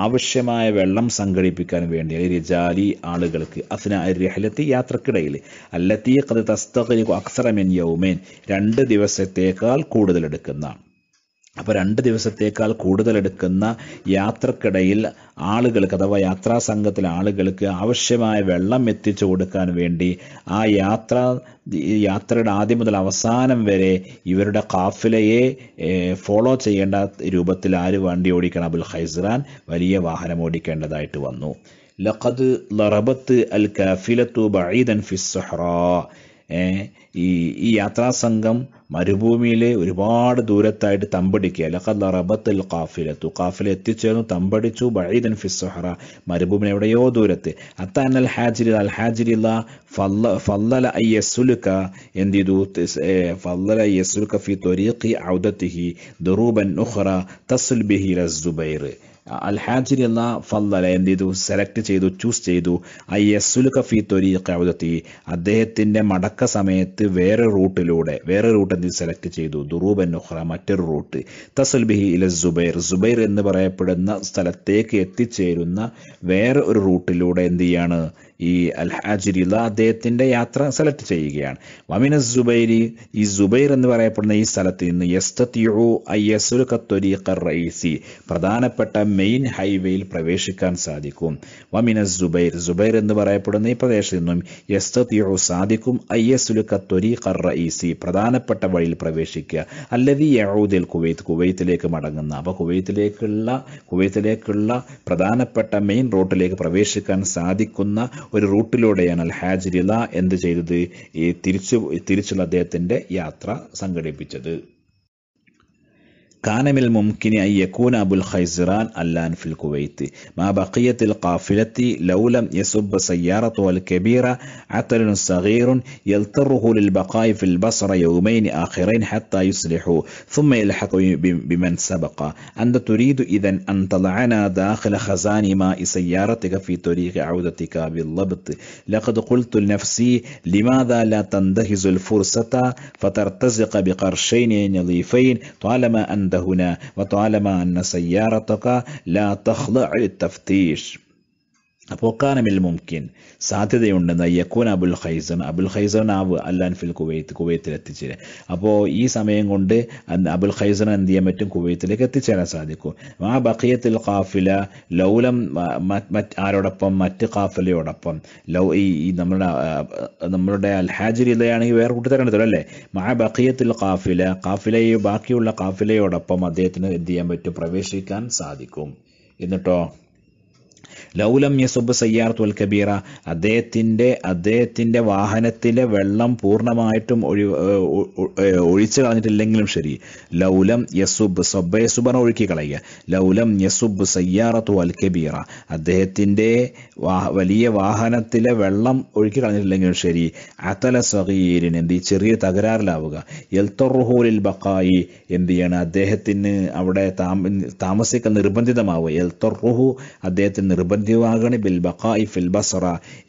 ആവശ്യമായ വെള്ളം സംഘടിപ്പിക്കാൻ വേണ്ടി റിജാലി ആളുകൾക്ക് അസ്ന രഹ്ലത്തി യാത്രക്കിടയിൽ അല്ലത്തീ കഥ തസ്തകരി അക്സറമിൻ യൗമേൻ രണ്ട് ദിവസത്തേക്കാൾ കൂടുതലെടുക്കുന്ന അപ്പോൾ രണ്ട് ദിവസത്തേക്കാൾ എടുക്കുന്ന യാത്രക്കിടയിൽ ആളുകൾക്ക് അഥവാ യാത്രാ സംഘത്തിലെ ആളുകൾക്ക് ആവശ്യമായ വെള്ളം എത്തിച്ചു കൊടുക്കാൻ വേണ്ടി ആ യാത്ര യാത്രയുടെ ആദ്യം മുതൽ അവസാനം വരെ ഇവരുടെ കാഫിലയെ ഫോളോ ചെയ്യേണ്ട രൂപത്തിൽ ആര് വണ്ടി ഓടിക്കണം അബുൽ ഹൈസ്റാൻ വലിയ വാഹനം ഓടിക്കേണ്ടതായിട്ട് വന്നു ലഖദ് ലറബത്ത് അൽ കാഫിലത്തു ബഈദൻ ഫിസ് ഈ ഈ സംഘം മരുഭൂമിയിൽ ഒരുപാട് ദൂരത്തായിട്ട് തമ്പടിക്കുക ലഖദ് റബത്തുൽ കാഫിലത്തു കാഫിൽ എത്തിച്ചേർന്നു തമ്പടിച്ചു ബഴീദൻ ഫിസ്സഹറ മരുഭൂമി എവിടെയോ ദൂരത്ത് അത്ത അൽ ഹാജിരി അൽ ഹാജിരി ഫല്ല ഫല്ലല എന്ത് ചെയ്തു ഫല്ലല യസുലുക്ക ഫി തൊരീഖി ഔദത്തിഹി ദുറൂബൻ ഉഹ്റ തസുൽ ബിഹി ലസുബൈർ അൽ ഹാജിർ എന്ന ഫല്ലല എന്ത് ചെയ്തു സെലക്ട് ചെയ്തു ചൂസ് ചെയ്തു ഐ കഫി തൊരി കൗതത്തി അദ്ദേഹത്തിൻ്റെ മടക്ക സമയത്ത് വേറെ റൂട്ടിലൂടെ വേറെ റൂട്ട് എന്ത് സെലക്ട് ചെയ്തു ദുറൂബൻ നുഹ്റ മറ്റൊരു റൂട്ട് തസൽ ബിഹി ഇല സുബൈർ സുബൈർ എന്ന് പറയപ്പെടുന്ന സ്ഥലത്തേക്ക് എത്തിച്ചേരുന്ന വേറെ ഒരു റൂട്ടിലൂടെ എന്ത് ചെയ്യാണ് ഈ അൽ ഹാജിരി അദ്ദേഹത്തിൻ്റെ യാത്ര സെലക്ട് ചെയ്യുകയാണ് വമിന സുബൈരി ഈ സുബൈർ എന്ന് പറയപ്പെടുന്ന ഈ സ്ഥലത്ത് നിന്ന് യസ്തത്തിയു റൈസി പ്രധാനപ്പെട്ട മെയിൻ ഹൈവേയിൽ പ്രവേശിക്കാൻ സാധിക്കും വമിന സുബൈർ സുബൈർ എന്ന് പറയപ്പെടുന്ന ഈ പ്രദേശത്ത് നിന്നും യസ്തത്തിയു സാധിക്കും അയ്യസുലുക്കത്തൊരീഖർ റൈസി പ്രധാനപ്പെട്ട വഴിയിൽ പ്രവേശിക്കുക അല്ലെങ്കിൽ യഹൂദിൽ കുവൈത്ത് കുവൈത്തിലേക്ക് മടങ്ങുന്ന അപ്പൊ കുവൈത്തിലേക്കുള്ള കുവൈത്തിലേക്കുള്ള പ്രധാനപ്പെട്ട മെയിൻ റോട്ടിലേക്ക് പ്രവേശിക്കാൻ സാധിക്കുന്ന ഒരു റൂട്ടിലൂടെയാണ് അൽ ഹാജിറില എന്ത് ചെയ്തത് ഈ തിരിച്ചു തിരിച്ചുള്ള അദ്ദേഹത്തിൻ്റെ യാത്ര സംഘടിപ്പിച്ചത് كان من الممكن أن يكون أبو الخيزران الآن في الكويت مع بقية القافلة لو لم يسب سيارته الكبيرة عطل صغير يلتره للبقاء في البصرة يومين آخرين حتى يصلحوا ثم يلحق بمن سبق أنت تريد إذا أن تضعنا داخل خزان ماء سيارتك في طريق عودتك بالضبط لقد قلت لنفسي لماذا لا تنتهز الفرصة فترتزق بقرشين نظيفين طالما أنت هنا وطالما أن سيارتك لا تخضع للتفتيش അപ്പോക്കാനമിൽ മുംകിൻ സാധ്യതയുണ്ടെന്ന് യക്കൂൻ അബുൽ ഹൈസൺ അബുൽ ഖൈസറിനാവ് അല്ലാൻ ഫിൽ കുവൈത്ത് കുവൈത്തിൽ എത്തിച്ചേരുക അപ്പോൾ ഈ സമയം കൊണ്ട് അബുൽ ഹൈസൺ എന്ത് ചെയ്യാൻ പറ്റും കുവൈത്തിലേക്ക് എത്തിച്ചേരാൻ സാധിക്കും ആ ബക്കിയത്തിൽ കാഫില ലൗലം മറ്റ് ആരോടൊപ്പം മറ്റ് കാഫിലയോടൊപ്പം ലൗ ഈ നമ്മുടെ നമ്മളുടെ അൽ ഹാജിരിതയാണെങ്കിൽ വേറെ കൂട്ടിത്തരണ്ടല്ലോ അല്ലേ മാ ബക്കിയത്തിൽ കാഫില കാഫിലയെ ബാക്കിയുള്ള കാഫിലയോടൊപ്പം അദ്ദേഹത്തിന് എന്ത് ചെയ്യാൻ പറ്റും പ്രവേശിക്കാൻ സാധിക്കും എന്നിട്ടോ ലൗലം യസുബ് സയ്യാർത്തുൽ കബീറ അദ്ദേഹത്തിൻ്റെ അദ്ദേഹത്തിൻ്റെ വാഹനത്തിലെ വെള്ളം പൂർണ്ണമായിട്ടും ഒഴി ഒഴിച്ചു കളഞ്ഞിട്ടില്ലെങ്കിലും ശരി ലൗലം യസുബ് സബ്ബ യസുബന ഒഴുക്കി കളയുക ലൗലം യസുബ് സയ്യാറത്തു അൽ കബീറ അദ്ദേഹത്തിൻ്റെ വലിയ വാഹനത്തിലെ വെള്ളം ഒഴുക്കി കളഞ്ഞിട്ടില്ലെങ്കിലും ശരി അതല സഹീരിൻ എന്ത് ചെറിയ തകരാറിലാവുക എൽത്തൊറുഹൂലിൽ ബക്കായി എന്ത് ചെയ്യണം അദ്ദേഹത്തിന് അവിടെ താമസിക്കാൻ നിർബന്ധിതമാവുക എൽത്തൊറുഹു അദ്ദേഹത്തിന് നിർബന്ധ മദ്യവാഗണി ബിൽ ബഖായി ഫിൽ ബസറ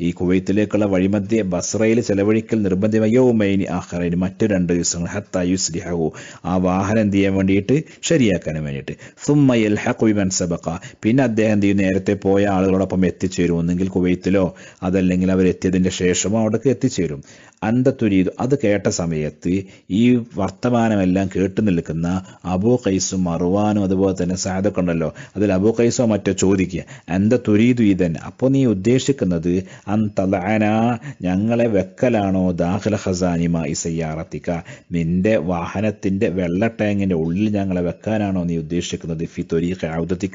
ഈ കുവൈത്തിലേക്കുള്ള വഴിമധ്യ ബസ്രയിൽ ചെലവഴിക്കൽ നിർബന്ധമയോ മൈനി ആഹ്റൈൻ മറ്റു രണ്ട് ദിവസങ്ങൾ ഹത്ത യുസ്ലിഹു ആ വാഹനം എന്ത് ചെയ്യാൻ വേണ്ടിയിട്ട് ശരിയാക്കാൻ വേണ്ടിയിട്ട് സുമ്മയൽ ഹക്കുബൻ സബക്ക പിന്നെ അദ്ദേഹം എന്ത് ചെയ്യും നേരത്തെ പോയ ആളുകളോടൊപ്പം എത്തിച്ചേരും ഒന്നെങ്കിൽ കുവൈത്തിലോ അതല്ലെങ്കിൽ അവരെത്തിയതിൻ്റെ ശേഷമോ അവിടേക്ക് എത്തിച്ചേരും അന്തത്തുരീത് അത് കേട്ട സമയത്ത് ഈ വർത്തമാനമെല്ലാം കേട്ടു നിൽക്കുന്ന അബൂ കൈസും മറുവാനും അതുപോലെ തന്നെ സാധൊക്കെ ഉണ്ടല്ലോ അതിൽ അബൂ കൈസോ മറ്റോ ചോദിക്കുക അന്ത ഇതൻ അപ്പോൾ നീ ഉദ്ദേശിക്കുന്നത് അന്തലാന ഞങ്ങളെ വെക്കലാണോ ദാഖല ഈ സയ്യാറത്തിക്ക നിന്റെ വാഹനത്തിൻ്റെ വെള്ള ടാങ്കിൻ്റെ ഉള്ളിൽ ഞങ്ങളെ വെക്കാനാണോ നീ ഉദ്ദേശിക്കുന്നത് ഫി തൊരീഖ ഔദത്തിക്ക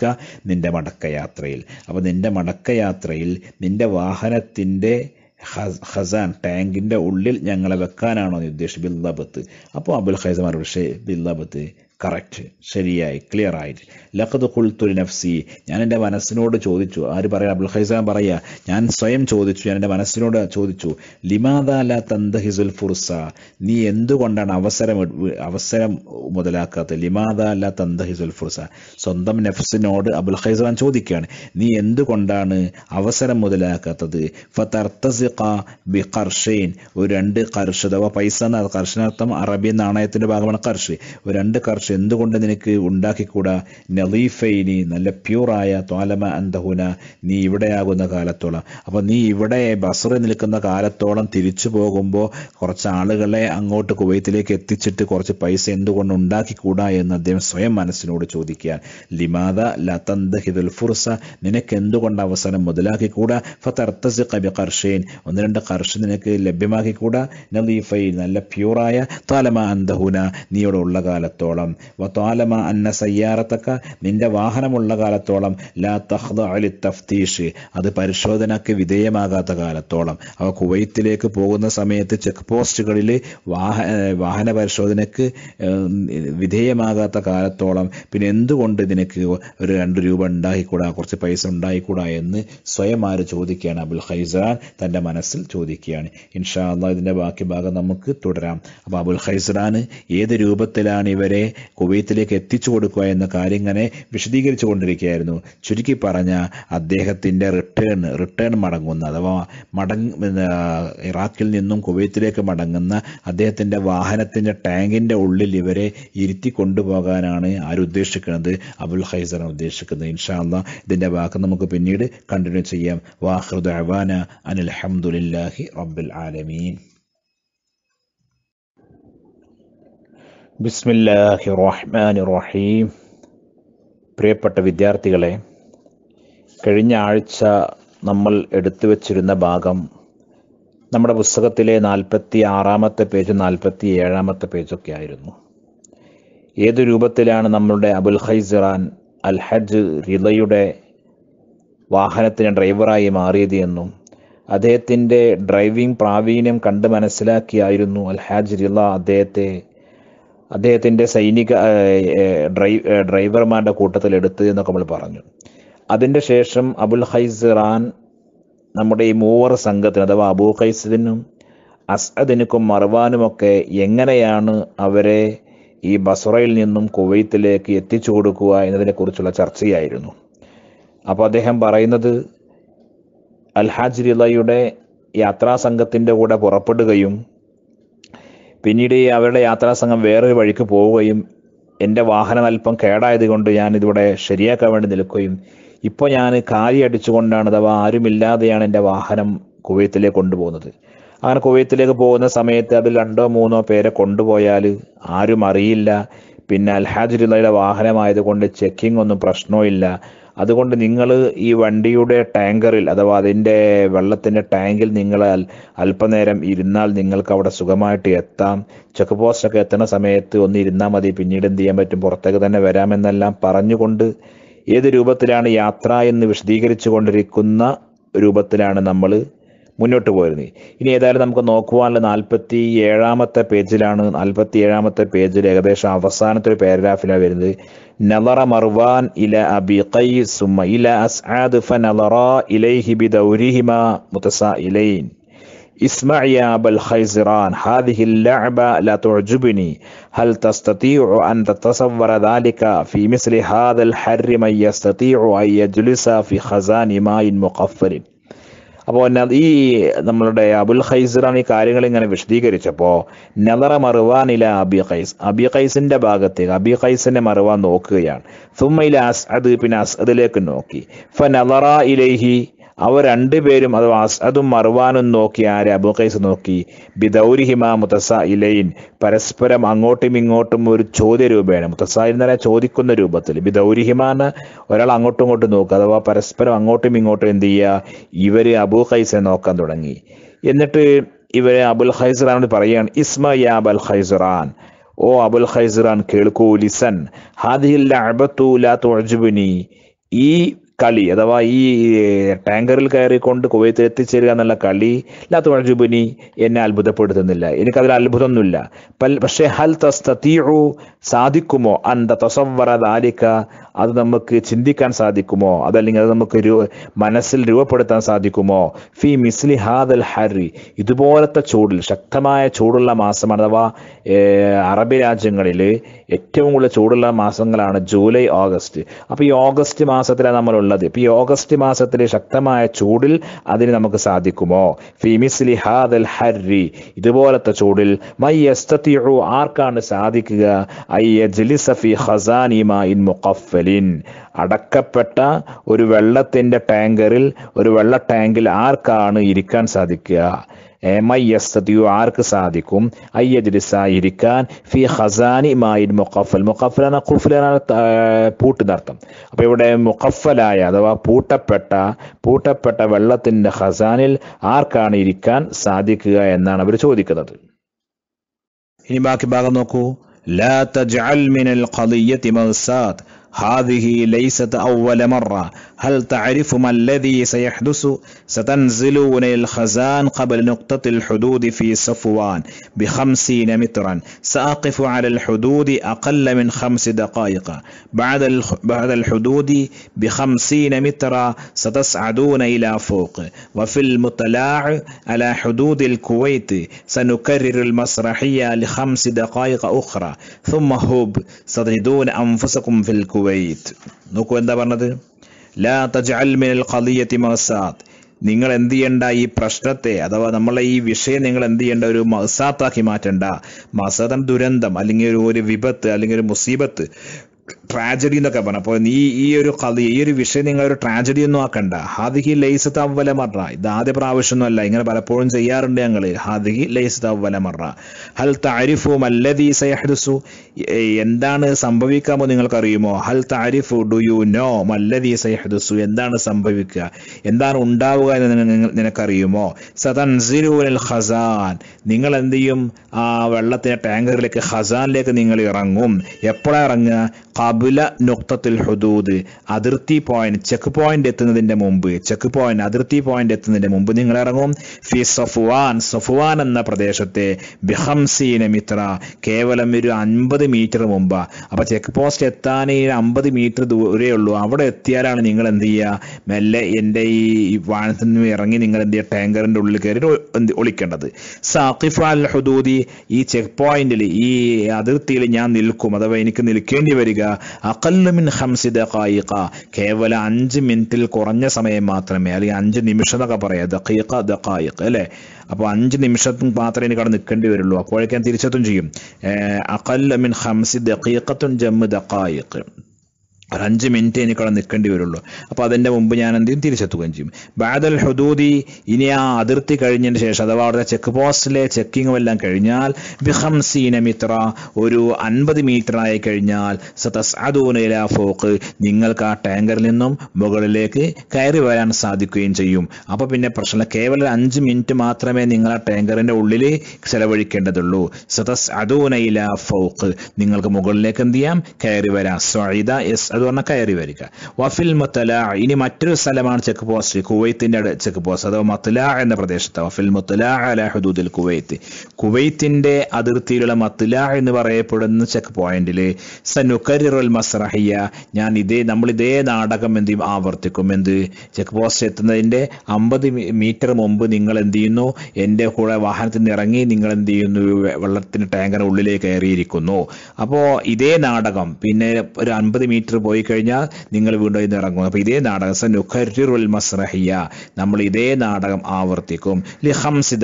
നിന്റെ മടക്കയാത്രയിൽ അപ്പോൾ നിന്റെ മടക്കയാത്രയിൽ നിന്റെ വാഹനത്തിൻ്റെ ഖസാൻ ടാങ്കിൻ്റെ ഉള്ളിൽ ഞങ്ങളെ വെക്കാനാണോ നീ ഉദ്ദേശിച്ചത് ബില്ലബത്ത് അപ്പോൾ അബുൽ ഖൈസ മറുപടി ബില്ലബത്ത് കറക്റ്റ് ശരിയായി ക്ലിയർ ആയിട്ട് ലഖദ് കുൽത്തുൽ നഫ്സി ഞാൻ എൻ്റെ മനസ്സിനോട് ചോദിച്ചു ആര് പറയാ അബ്ദുൽ ഹൈസാൻ പറയാ ഞാൻ സ്വയം ചോദിച്ചു ഞാൻ എൻ്റെ മനസ്സിനോട് ചോദിച്ചു ലിമാദാല തന്തഹിസുൽ ഫുർസ നീ എന്തുകൊണ്ടാണ് അവസരം അവസരം മുതലാക്കാത്തത് ലിമാദാല തന്തഹിസുൽ ഫുർസ സ്വന്തം നഫ്സിനോട് അബുൽ ഹൈസാൻ ചോദിക്കുകയാണ് നീ എന്തുകൊണ്ടാണ് അവസരം മുതലാക്കാത്തത് ഫതർത്തസിഖ ബി കർഷൈൻ ഒരു രണ്ട് കർഷ അഥവാ പൈസ എന്ന കർഷനർത്ഥം അറബി നാണയത്തിൻ്റെ ഭാഗമാണ് കർഷ് ഒരു രണ്ട് കർഷ് എന്തുകൊണ്ട് നിനക്ക് ഉണ്ടാക്കിക്കൂടാ നലീഫൈനി നല്ല പ്യൂറായ തോലമ അന്തഹുന നീ ഇവിടെയാകുന്ന കാലത്തോളം അപ്പോൾ നീ ഇവിടെ ബസറി നിൽക്കുന്ന കാലത്തോളം തിരിച്ചു പോകുമ്പോൾ കുറച്ച് ആളുകളെ അങ്ങോട്ട് കുവൈത്തിലേക്ക് എത്തിച്ചിട്ട് കുറച്ച് പൈസ എന്തുകൊണ്ട് ഉണ്ടാക്കിക്കൂടാ എന്ന് അദ്ദേഹം സ്വയം മനസ്സിനോട് ചോദിക്കുക ലിമാദ ലതന്ത ഹിദുൽ ഫുർസ നിനക്ക് എന്തുകൊണ്ട് അവസരം മുതലാക്കിക്കൂടാ ഫർത്തസ് കബി കർഷേൻ ഒന്ന് രണ്ട് കർഷ നിനക്ക് ലഭ്യമാക്കിക്കൂടാ നലീഫൈ നല്ല പ്യൂറായ താലമ അന്തഹുന നീയോടുള്ള ഉള്ള കാലത്തോളം വ തോലമ അന്ന സയ്യാറത്തക്ക നിന്റെ വാഹനമുള്ള കാലത്തോളം ലാ തഹ്ദ അലി തഫ്തീഷ് അത് പരിശോധനയ്ക്ക് വിധേയമാകാത്ത കാലത്തോളം അവ കുവൈത്തിലേക്ക് പോകുന്ന സമയത്ത് ചെക്ക് പോസ്റ്റുകളിൽ വാഹ വാഹന പരിശോധനയ്ക്ക് വിധേയമാകാത്ത കാലത്തോളം പിന്നെ എന്തുകൊണ്ട് നിനക്ക് ഒരു രണ്ട് രൂപ ഉണ്ടായിക്കൂടാ കുറച്ച് പൈസ ഉണ്ടായിക്കൂടാ എന്ന് സ്വയം ആര് ചോദിക്കുകയാണ് അബുൽ ഹൈസറാൻ തൻ്റെ മനസ്സിൽ ചോദിക്കുകയാണ് ഇൻഷാ അള്ളാ ഇതിൻ്റെ ബാക്കി ഭാഗം നമുക്ക് തുടരാം അപ്പോൾ അബുൽ ഹൈസറാൻ ഏത് രൂപത്തിലാണ് ഇവരെ കുവൈത്തിലേക്ക് എത്തിച്ചു കൊടുക്കുക എന്ന കാര്യം ഇങ്ങനെ തന്നെ വിശദീകരിച്ചു കൊണ്ടിരിക്കുകയായിരുന്നു ചുരുക്കി പറഞ്ഞ അദ്ദേഹത്തിൻ്റെ റിട്ടേൺ റിട്ടേൺ മടങ്ങുന്ന അഥവാ മടങ് ഇറാഖിൽ നിന്നും കുവൈത്തിലേക്ക് മടങ്ങുന്ന അദ്ദേഹത്തിൻ്റെ വാഹനത്തിൻ്റെ ടാങ്കിൻ്റെ ഉള്ളിൽ ഇവരെ ഇരുത്തി കൊണ്ടുപോകാനാണ് ആരുദ്ദേശിക്കുന്നത് അബുൽ ഹൈസറാണ് ഉദ്ദേശിക്കുന്നത് ഇൻഷാല്ല ഇതിൻ്റെ വാക്ക് നമുക്ക് പിന്നീട് കണ്ടിന്യൂ ചെയ്യാം വാഹൃദ് അവാന അനിൽ അഹമ്മദുലില്ലാഹി റബ്ബുൽ ആലമീൻ ബിസ്മില്ലാഹി റഹ്മാനി റഹീം പ്രിയപ്പെട്ട വിദ്യാർത്ഥികളെ കഴിഞ്ഞ ആഴ്ച നമ്മൾ എടുത്തു വച്ചിരുന്ന ഭാഗം നമ്മുടെ പുസ്തകത്തിലെ നാൽപ്പത്തി ആറാമത്തെ പേജ് നാൽപ്പത്തി ഏഴാമത്തെ പേജൊക്കെ ആയിരുന്നു ഏതു രൂപത്തിലാണ് നമ്മളുടെ അബുൽ ഹൈസിറാൻ അൽ ഹജ് റിലയുടെ വാഹനത്തിന് ഡ്രൈവറായി മാറിയത് എന്നും അദ്ദേഹത്തിൻ്റെ ഡ്രൈവിംഗ് പ്രാവീണ്യം കണ്ട് മനസ്സിലാക്കിയായിരുന്നു അൽ ഹാജ് റില അദ്ദേഹത്തെ അദ്ദേഹത്തിൻ്റെ സൈനിക ഡ്രൈവർമാരുടെ കൂട്ടത്തിൽ എടുത്ത് എന്നൊക്കെ നമ്മൾ പറഞ്ഞു അതിൻ്റെ ശേഷം അബുൽ ഹൈസ് നമ്മുടെ ഈ മൂവർ സംഘത്തിന് അഥവാ അബൂ ഹൈസിനും അസ്അദിനുക്കും മർവാനുമൊക്കെ എങ്ങനെയാണ് അവരെ ഈ ബസ്രയിൽ നിന്നും കുവൈത്തിലേക്ക് എത്തിച്ചു കൊടുക്കുക എന്നതിനെക്കുറിച്ചുള്ള ചർച്ചയായിരുന്നു അപ്പോൾ അദ്ദേഹം പറയുന്നത് അൽ യാത്രാ സംഘത്തിൻ്റെ കൂടെ പുറപ്പെടുകയും പിന്നീട് അവരുടെ യാത്രാസംഘം വേറൊരു വഴിക്ക് പോവുകയും എൻ്റെ വാഹനം അല്പം കേടായത് കൊണ്ട് ഞാൻ ഇതിവിടെ ശരിയാക്കാൻ വേണ്ടി നിൽക്കുകയും ഇപ്പോൾ ഞാൻ കാലി അടിച്ചുകൊണ്ടാണ് അഥവാ ആരുമില്ലാതെയാണ് എൻ്റെ വാഹനം കുവൈത്തിലേക്ക് കൊണ്ടുപോകുന്നത് അങ്ങനെ കുവൈത്തിലേക്ക് പോകുന്ന സമയത്ത് അതിൽ രണ്ടോ മൂന്നോ പേരെ കൊണ്ടുപോയാൽ ആരും അറിയില്ല പിന്നെ അൽഹാജുല്ലയുടെ വാഹനമായതുകൊണ്ട് ചെക്കിംഗ് ഒന്നും പ്രശ്നവും അതുകൊണ്ട് നിങ്ങൾ ഈ വണ്ടിയുടെ ടാങ്കറിൽ അഥവാ അതിൻ്റെ വെള്ളത്തിൻ്റെ ടാങ്കിൽ നിങ്ങൾ അല്പനേരം ഇരുന്നാൽ നിങ്ങൾക്ക് അവിടെ സുഖമായിട്ട് എത്താം ചെക്ക് പോസ്റ്റൊക്കെ എത്തുന്ന സമയത്ത് ഒന്ന് ഇരുന്നാൽ മതി പിന്നീട് എന്ത് ചെയ്യാൻ പറ്റും പുറത്തേക്ക് തന്നെ വരാമെന്നെല്ലാം പറഞ്ഞുകൊണ്ട് ഏത് രൂപത്തിലാണ് യാത്ര എന്ന് വിശദീകരിച്ചു കൊണ്ടിരിക്കുന്ന രൂപത്തിലാണ് നമ്മൾ മുന്നോട്ട് പോയിരുന്നത് ഇനി ഏതായാലും നമുക്ക് നോക്കുവാനുള്ള നാൽപ്പത്തി ഏഴാമത്തെ പേജിലാണ് നാൽപ്പത്തി ഏഴാമത്തെ പേജിൽ ഏകദേശം അവസാനത്തെ ഒരു പാരഗ്രാഫിലാണ് വരുന്നത് نظر مروان إلى أبي قيس ثم إلى أسعد فنظرا إليه بدورهما متسائلين اسمع يا أبا الخيزران هذه اللعبة لا تعجبني هل تستطيع أن تتصور ذلك في مثل هذا الحر من يستطيع أن يجلس في خزان ماء مقفل അപ്പോൾ ഈ നമ്മളുടെ അബുൽ ഖൈസറാണ് ഈ കാര്യങ്ങൾ ഇങ്ങനെ വിശദീകരിച്ചപ്പോൾ നദറ മറുവാനില അബി ഖൈസ് അബി ഖൈസിൻ്റെ ഭാഗത്തേക്ക് അബി ഖൈസിനെ മറുവാൻ നോക്കുകയാണ് സുമ്മയിലെ അത് പിന്നെ അതിലേക്ക് നോക്കി ഫ നദറ ഇലൈഹി അവർ രണ്ടുപേരും അത് അതും മറുവാനും നോക്കി ആരെ അബുഖൈസ് നോക്കി ബിദൗരിഹിമ മുത്തസ ഇലയിൻ പരസ്പരം അങ്ങോട്ടും ഇങ്ങോട്ടും ഒരു ചോദ്യ രൂപേണ മുത്തസ പറയാൻ ചോദിക്കുന്ന രൂപത്തിൽ ബിദൗരിഹിമാന്ന് ഒരാൾ അങ്ങോട്ടും ഇങ്ങോട്ടും നോക്കുക അഥവാ പരസ്പരം അങ്ങോട്ടും ഇങ്ങോട്ടും എന്ത് ചെയ്യുക ഇവര് അബു നോക്കാൻ തുടങ്ങി എന്നിട്ട് ഇവരെ അബുൽ ഖൈസറാനോട് പറയുകയാണ് ഇസ്മ യാ അബുൽ ഖൈസറാൻ ഓ അബുൽ ഹൈസുറാൻ കേൾക്കൂ ലിസൻ ഹാദിഹിൽ അബത്തു ലാ ഈ കളി അഥവാ ഈ ടാങ്കറിൽ കയറിക്കൊണ്ട് കുവൈത്തിൽ എത്തിച്ചേരുക എന്നുള്ള കളി ലാത്തു അജുബിനി എന്നെ അത്ഭുതപ്പെടുത്തുന്നില്ല എനിക്കതിൽ അത്ഭുതമൊന്നുമില്ല പക്ഷേ ഹൽ തസ്തീഴു സാധിക്കുമോ അന്ത തൊസവറ ദാലിക്ക അത് നമുക്ക് ചിന്തിക്കാൻ സാധിക്കുമോ അതല്ലെങ്കിൽ അത് നമുക്ക് രൂ മനസ്സിൽ രൂപപ്പെടുത്താൻ സാധിക്കുമോ ഫി മിസ്ലി ഹാദൽ ഹരി ഇതുപോലത്തെ ചൂടിൽ ശക്തമായ ചൂടുള്ള മാസമാണ് അഥവാ അറബ് രാജ്യങ്ങളിൽ ഏറ്റവും കൂടുതൽ ചൂടുള്ള മാസങ്ങളാണ് ജൂലൈ ഓഗസ്റ്റ് അപ്പോൾ ഈ ഓഗസ്റ്റ് മാസത്തിലാണ് നമ്മളുള്ളത് ഇപ്പൊ ഈ ഓഗസ്റ്റ് മാസത്തിലെ ശക്തമായ ചൂടിൽ അതിന് നമുക്ക് സാധിക്കുമോ ഫി മിസ്ലി ഹാദൽ ഹരി ഇതുപോലത്തെ ചൂടിൽ മൈ ആർക്കാണ് സാധിക്കുക ഐ ജലിസഫി ഹസാനിമ ഇൻ മുഖഫ് ജബലിൻ അടക്കപ്പെട്ട ഒരു വെള്ളത്തിൻ്റെ ടാങ്കറിൽ ഒരു വെള്ള ടാങ്കിൽ ആർക്കാണ് ഇരിക്കാൻ സാധിക്കുക എമയ്യസ്തയോ ആർക്ക് സാധിക്കും അയ്യജ്ലിസ ഇരിക്കാൻ ഫി ഹസാനി മായിൻ മുഖഫൽ മുഖഫൽ എന്ന കുഫലാണ് പൂട്ടുന്നർത്ഥം അപ്പോൾ ഇവിടെ മുഖഫലായ അഥവാ പൂട്ടപ്പെട്ട പൂട്ടപ്പെട്ട വെള്ളത്തിൻ്റെ ഹസാനിൽ ആർക്കാണ് ഇരിക്കാൻ സാധിക്കുക എന്നാണ് അവർ ചോദിക്കുന്നത് ഇനി ബാക്കി ഭാഗം നോക്കൂ ലാ തജ്അൽ മിനൽ ഖദിയ്യതി മസാദ് هذه ليست أول مرة هل تعرف ما الذي سيحدث ستنزلون الخزان قبل نقطة الحدود في صفوان بخمسين مترا سأقف على الحدود أقل من خمس دقائق بعد بعد الحدود بخمسين مترا ستصعدون إلى فوق وفي المطلاع على حدود الكويت سنكرر المسرحية لخمس دقائق أخرى ثم هوب ستجدون أنفسكم في الكويت കുവൈത്ത് നോക്കൂ എന്താ പറഞ്ഞത് ലാ തജ്അൽ മിനൽ ഖദിയത്തി മസാത്ത് നിങ്ങൾ എന്ത് ചെയ്യണ്ട ഈ പ്രശ്നത്തെ അഥവാ നമ്മളെ ഈ വിഷയം നിങ്ങൾ എന്ത് ചെയ്യേണ്ട ഒരു മസാത്താക്കി മാറ്റണ്ട മസാദം ദുരന്തം അല്ലെങ്കിൽ ഒരു ഒരു വിപത്ത് അല്ലെങ്കിൽ ഒരു മുസീബത്ത് ട്രാജഡി എന്നൊക്കെ പറഞ്ഞു അപ്പോൾ നീ ഈ ഒരു കഥ ഈ ഒരു വിഷയം നിങ്ങൾ ഒരു ട്രാജഡി ഒന്നും ആക്കണ്ട ഹാദിഹി ലൈസ് തവല മറ ഇത് ആദ്യ പ്രാവശ്യമൊന്നുമല്ല ഇങ്ങനെ പലപ്പോഴും ചെയ്യാറുണ്ട് ഞങ്ങൾ ഹാദിഹി ലൈസ് തവല മറ ഹൽ താരിഫു മല്ലതി സയഹ്ദുസു എന്താണ് സംഭവിക്കാമോ നിങ്ങൾക്കറിയുമോ ഹൽ താരിഫു ഡു യു നോ മല്ലതി സയഹ്ദുസു എന്താണ് സംഭവിക്കുക എന്താണ് ഉണ്ടാവുക എന്ന് നിനക്കറിയുമോ സതൻസിലൂനൽ ഖസാൻ നിങ്ങൾ എന്ത് ചെയ്യും ആ വെള്ളത്തിന്റെ ടാങ്കറിലേക്ക് ഖസാനിലേക്ക് നിങ്ങൾ ഇറങ്ങും എപ്പോഴാ ഇറങ്ങുക കബുല നൊക്തത്തിൽ ഹുദൂദ് അതിർത്തി പോയിന്റ് ചെക്ക് പോയിന്റ് എത്തുന്നതിന്റെ മുമ്പ് ചെക്ക് പോയിന്റ് അതിർത്തി പോയിന്റ് എത്തുന്നതിന്റെ മുമ്പ് നിങ്ങൾ ഇറങ്ങും ഫി സഫുവാൻ സഫുവാൻ എന്ന പ്രദേശത്തെ ബിഹംസീന മിത്ര കേവലം ഒരു അൻപത് മീറ്റർ മുമ്പ് അപ്പൊ ചെക്ക് പോസ്റ്റ് എത്താൻ ഈ അമ്പത് മീറ്റർ ദൂരെ ഉള്ളൂ അവിടെ എത്തിയാലാണ് നിങ്ങൾ എന്ത് ചെയ്യുക മെല്ലെ എൻ്റെ ഈ വാഹനത്തിൽ നിന്ന് ഇറങ്ങി നിങ്ങൾ എന്ത് ചെയ്യുക ടാങ്കറിൻ്റെ ഉള്ളിൽ കയറി ഒളിക്കേണ്ടത് സാഖിഫ അൽ ഹുദൂദി ഈ ചെക്ക് പോയിന്റിൽ ഈ അതിർത്തിയിൽ ഞാൻ നിൽക്കും അഥവാ എനിക്ക് നിൽക്കേണ്ടി വരിക അക്കല്ലുമിൻ ഹംസിദ കായിക കേവല അഞ്ച് മിനിറ്റിൽ കുറഞ്ഞ സമയം മാത്രമേ അല്ലെങ്കിൽ അഞ്ച് നിമിഷം എന്നൊക്കെ പറയാം ദക്കീക്ക ദക്കായിക്ക് അല്ലേ അപ്പോൾ അഞ്ച് നിമിഷത്തും മാത്രമേ എനിക്ക് അവിടെ നിൽക്കേണ്ടി വരുള്ളൂ അപ്പോഴേക്കാൻ തിരിച്ചെത്തും ചെയ്യും അക്കല്ലുമിൻ ഹംസി ദക്കീക്കത്തും ജമ്മ് ദക്കായിക്ക് ഒരു അഞ്ച് മിനിറ്റ് എനിക്കവിടെ നിൽക്കേണ്ടി വരുള്ളൂ അപ്പോൾ അതിൻ്റെ മുമ്പ് ഞാൻ എന്ത് ചെയ്യും തിരിച്ചെത്തുകയും ചെയ്യും ബാദൽ ഹുദൂദി ഇനി ആ അതിർത്തി കഴിഞ്ഞതിന് ശേഷം അഥവാ അവിടെ ചെക്ക് പോസ്റ്റിലെ ചെക്കിങ്ങും എല്ലാം കഴിഞ്ഞാൽ ബിഹംസീന മിത്ര ഒരു അൻപത് മീറ്റർ ആയി കഴിഞ്ഞാൽ സതസ് അദൂനയില ഫോക്ക് നിങ്ങൾക്ക് ആ ടാങ്കറിൽ നിന്നും മുകളിലേക്ക് കയറി വരാൻ സാധിക്കുകയും ചെയ്യും അപ്പോൾ പിന്നെ പ്രശ്നം കേവലം അഞ്ച് മിനിറ്റ് മാത്രമേ നിങ്ങൾ ആ ടാങ്കറിൻ്റെ ഉള്ളിൽ ചെലവഴിക്കേണ്ടതുള്ളൂ സതസ് അദൂനയില ഫോക്ക് നിങ്ങൾക്ക് മുകളിലേക്ക് എന്ത് ചെയ്യാം കയറി വരാം സ്വൈദ എസ് അത് പറഞ്ഞാൽ കയറി വരിക വഫിൽ മുത്തല ഇനി മറ്റൊരു സ്ഥലമാണ് ചെക്ക് പോസ്റ്റ് കുവൈത്തിൻ്റെ ചെക്ക് പോസ്റ്റ് അഥവാ മത്തല എന്ന പ്രദേശത്ത് വഫിൽ മുത്തല അല ഹുദൂദിൽ കുവൈത്ത് കുവൈത്തിൻ്റെ അതിർത്തിയിലുള്ള മത്തല എന്ന് പറയപ്പെടുന്ന ചെക്ക് പോയിന്റിൽ സനുക്കരിറുൽ മസ്റഹിയ ഞാൻ ഇതേ നമ്മൾ ഇതേ നാടകം എന്ത് ചെയ്യും ആവർത്തിക്കും എന്ത് ചെക്ക് പോസ്റ്റ് എത്തുന്നതിൻ്റെ അമ്പത് മീറ്റർ മുമ്പ് നിങ്ങൾ എന്ത് ചെയ്യുന്നു എൻ്റെ കൂടെ വാഹനത്തിൽ നിന്ന് ഇറങ്ങി നിങ്ങൾ എന്ത് ചെയ്യുന്നു വെള്ളത്തിന് ടാങ്കർ ഉള്ളിലേക്ക് കയറിയിരിക്കുന്നു അപ്പോൾ ഇതേ നാടകം പിന്നെ ഒരു അൻപത് മീറ്റർ പോയി കഴിഞ്ഞാൽ നിങ്ങൾ വീണ്ടും ഇന്ന് ഇറങ്ങും അപ്പോൾ ഇതേ നാടകം സ മസ്റഹിയ നമ്മൾ ഇതേ നാടകം ആവർത്തിക്കും ലിഹംസി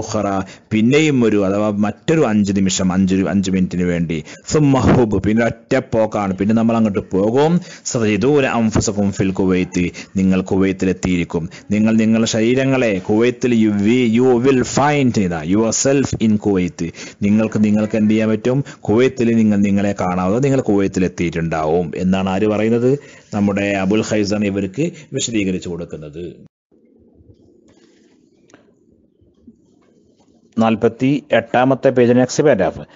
ഉഖറ പിന്നെയും ഒരു അഥവാ മറ്റൊരു അഞ്ച് നിമിഷം അഞ്ച് അഞ്ച് മിനിറ്റിന് വേണ്ടി സുമഹൂബ് പിന്നെ ഒറ്റപ്പോക്കാണ് പിന്നെ നമ്മൾ അങ്ങോട്ട് പോകും സജിദൂര അംഫുസക്കും ഫിൽ കുവൈത്ത് നിങ്ങൾ കുവൈത്തിലെത്തിയിരിക്കും നിങ്ങൾ നിങ്ങളുടെ ശരീരങ്ങളെ കുവൈത്തിൽ you we you will find ചെയ്ത യുവർ സെൽഫ് ഇൻ കുവൈത്ത് നിങ്ങൾക്ക് നിങ്ങൾക്ക് എന്ത് ചെയ്യാൻ പറ്റും കുവൈത്തിൽ നിങ്ങൾ നിങ്ങളെ കാണാതെ നിങ്ങൾ കുവൈത്തിലെത്തിയിട്ടുണ്ടാവും എന്ന് എന്നാണ് ആര് പറയുന്നത് നമ്മുടെ അബുൽ ഹൈസാൻ ഇവർക്ക് വിശദീകരിച്ചു കൊടുക്കുന്നത് നാൽപ്പത്തി എട്ടാമത്തെ പേജ് നെക്സ്റ്റ് പാരാഗ്രാഫ്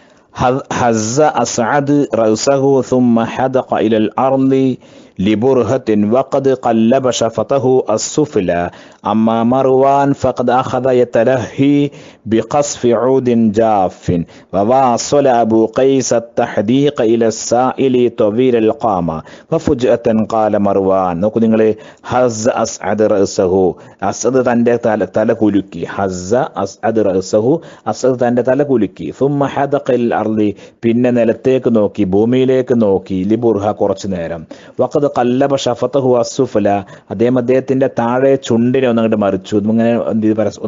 هز أسعد رأسه ثم حدق إلى الأرض لبرهة وقد قلب شفته السفلى أما مروان فقد بقصف عود جاف وواصل أبو قيس التحديق إلى السائل طويل القامة وفجأة قال مروان നോക്കൂ നിങ്ങൾ ഹസ അസ്അദ് റസഹു അസദ് തൻ്റെ തല തല കുലുക്കി ഹസ അസ്അദ് റസഹു അസദ് തൻ്റെ തല കുലുക്കി സുമ്മ ഹദഖിൽ അർലി പിന്നെ നിലത്തേക്ക് നോക്കി ഭൂമിയിലേക്ക് നോക്കി ലിബുർഹ കുറച്ചു നേരം വഖദ് കല്ലബ ഷഫത്തഹു അസുഫല അദ്ദേഹം അദ്ദേഹത്തിൻ്റെ താഴെ ചുണ്ടിനെ ഒന്നങ്ങോട്ട് മറിച്ചു ഇങ്ങനെ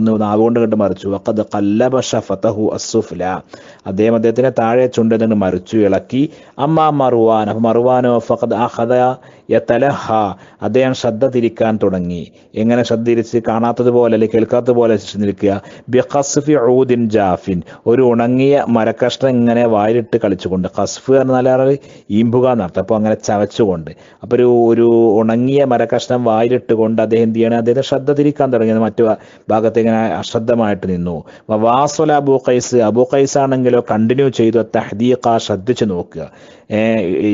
ഒന്ന് നാവുകൊണ്ട് കണ്ട് മറിച്ചു വഖദ് وقلب شفته السفلى അദ്ദേഹം അദ്ദേഹത്തിന്റെ താഴെ നിന്ന് മറിച്ചു ഇളക്കി അമ്മ മറുവാൻ മറുവാനോ ഫഖദ് അഹദ യതലഹ അദ്ദേഹം ശ്രദ്ധ തിരിക്കാൻ തുടങ്ങി എങ്ങനെ ശ്രദ്ധ തിരിച്ച് കാണാത്തതുപോലെ അല്ലെങ്കിൽ കേൾക്കാത്തതുപോലെ നിൽക്കുക ഖസ്ഫി ഊദിൻ ജാഫിൻ ഒരു ഉണങ്ങിയ മരക്കഷ്ണം ഇങ്ങനെ വായിലിട്ട് കളിച്ചുകൊണ്ട് ഖസ്ഫ് പറഞ്ഞാൽ ഈമ്പുക എന്നർത്ഥം അപ്പോൾ അങ്ങനെ ചവച്ചുകൊണ്ട് അപ്പോൾ ഒരു ഒരു ഉണങ്ങിയ മരക്കഷ്ണം വായിലിട്ട് കൊണ്ട് അദ്ദേഹം എന്ത് ചെയ്യണം അദ്ദേഹത്തെ ശ്രദ്ധ തിരിക്കാൻ തുടങ്ങിയത് മറ്റു ഭാഗത്ത് ഇങ്ങനെ അശ്രദ്ധമായിട്ട് നിന്നു വാസ്വല അബു ഖൈസ് അബു ഖൈസ് ആണെങ്കിൽ ഒരിക്കലോ കണ്ടിന്യൂ ചെയ്തു തഹദീഖ ശ്രദ്ധിച്ച് നോക്കുക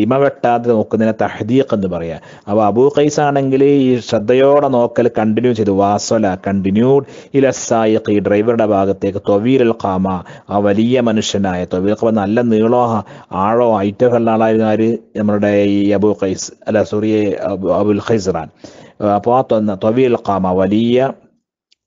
ഇമ വെട്ടാതെ നോക്കുന്നതിനെ തഹദീഖ് എന്ന് പറയാം അപ്പോൾ അബൂ ഖൈസ് ആണെങ്കിൽ ഈ ശ്രദ്ധയോടെ നോക്കൽ കണ്ടിന്യൂ ചെയ്തു വാസല കണ്ടിന്യൂഡ് ഇലസായിഖ് ഈ ഡ്രൈവറുടെ ഭാഗത്തേക്ക് തൊവീരൽ ഖാമ ആ വലിയ മനുഷ്യനായ തൊവീൽ ഖാമ നല്ല നീളോ ആഴോ ഐറ്റമുള്ള ആളായിരുന്നു ആര് നമ്മുടെ ഈ അബൂ ഖൈസ് അല്ല സോറി അബുൽ റാൻ അപ്പോൾ ആ തൊവീൽ ഖാമ വലിയ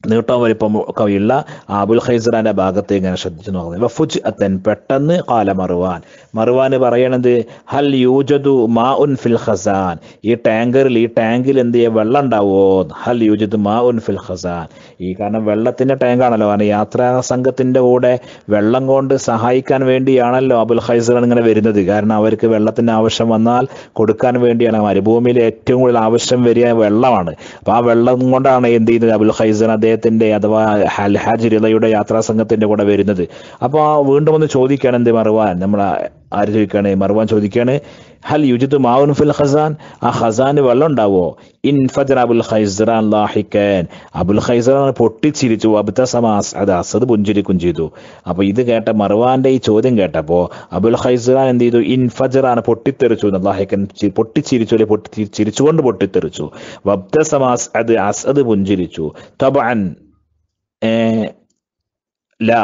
നീട്ടം വലിപ്പം ഒക്കെയുള്ള അബുൽ ഹൈസറാന്റെ ഭാഗത്ത് ഇങ്ങനെ ശ്രദ്ധിച്ചു നോക്കുന്നത് വഫുജ് അത്തൻ പെട്ടെന്ന് കാല മറുവാൻ മറുവാൻ പറയണത് ഹൽ യൂജദു മാ ഉൻ ഫിൽ ഖസാൻ ഈ ടാങ്കറിൽ ഈ ടാങ്കിൽ എന്ത് ചെയ്യുക വെള്ളം ഉണ്ടാവോ ഹൽ യൂജദു മാ ഉൻ ഫിൽ ഖസാൻ ഈ കാരണം വെള്ളത്തിന്റെ ടാങ്കാണല്ലോ കാരണം യാത്രാ സംഘത്തിന്റെ കൂടെ വെള്ളം കൊണ്ട് സഹായിക്കാൻ വേണ്ടിയാണല്ലോ അബുൽ ഹൈസറൻ ഇങ്ങനെ വരുന്നത് കാരണം അവർക്ക് വെള്ളത്തിന്റെ ആവശ്യം വന്നാൽ കൊടുക്കാൻ വേണ്ടിയാണ് മരുഭൂമിയിൽ ഏറ്റവും കൂടുതൽ ആവശ്യം വരിക വെള്ളമാണ് അപ്പോൾ ആ വെള്ളം കൊണ്ടാണ് എന്ത് ചെയ്യുന്നത് അബുൽ ഖൈസർ അദ്ദേഹം അദ്ദേഹത്തിന്റെ അഥവാ ഹാജി റിളയുടെ യാത്രാ സംഘത്തിന്റെ കൂടെ വരുന്നത് അപ്പോൾ വീണ്ടും ഒന്ന് ചോദിക്കുകയാണ് എന്ത് മറുവാൻ നമ്മൾ ആര് ചോദിക്കുകയാണ് മറുവാൻ ചോദിക്കുകയാണ് ഹൽ യുജിത് മാവുൻ ഫിൽ ഖസാൻ ആ ഖസാന് വെള്ളം ഉണ്ടാവോ ഇൻ ഫജർ അബുൽ ഖൈസറാൻ ലാഹിക്കൻ അബുൽ ഖൈസറാൻ പൊട്ടിച്ചിരിച്ചു അബ്തസമാസ് അത് അസദ് പുഞ്ചിരിക്കും ചെയ്തു അപ്പോൾ ഇത് കേട്ട മർവാന്റെ ഈ ചോദ്യം കേട്ടപ്പോൾ അബുൽ ഖൈസറാൻ എന്ത് ചെയ്തു ഇൻ ഫജറാണ് പൊട്ടിത്തെറിച്ചു ലാഹിക്കൻ പൊട്ടിച്ചിരിച്ചു അല്ലെ പൊട്ടി ചിരിച്ചുകൊണ്ട് പൊട്ടിത്തെറിച്ചു വബ്തസമാസ് അത് അസദ് പുഞ്ചിരിച്ചു തബാൻ ലാ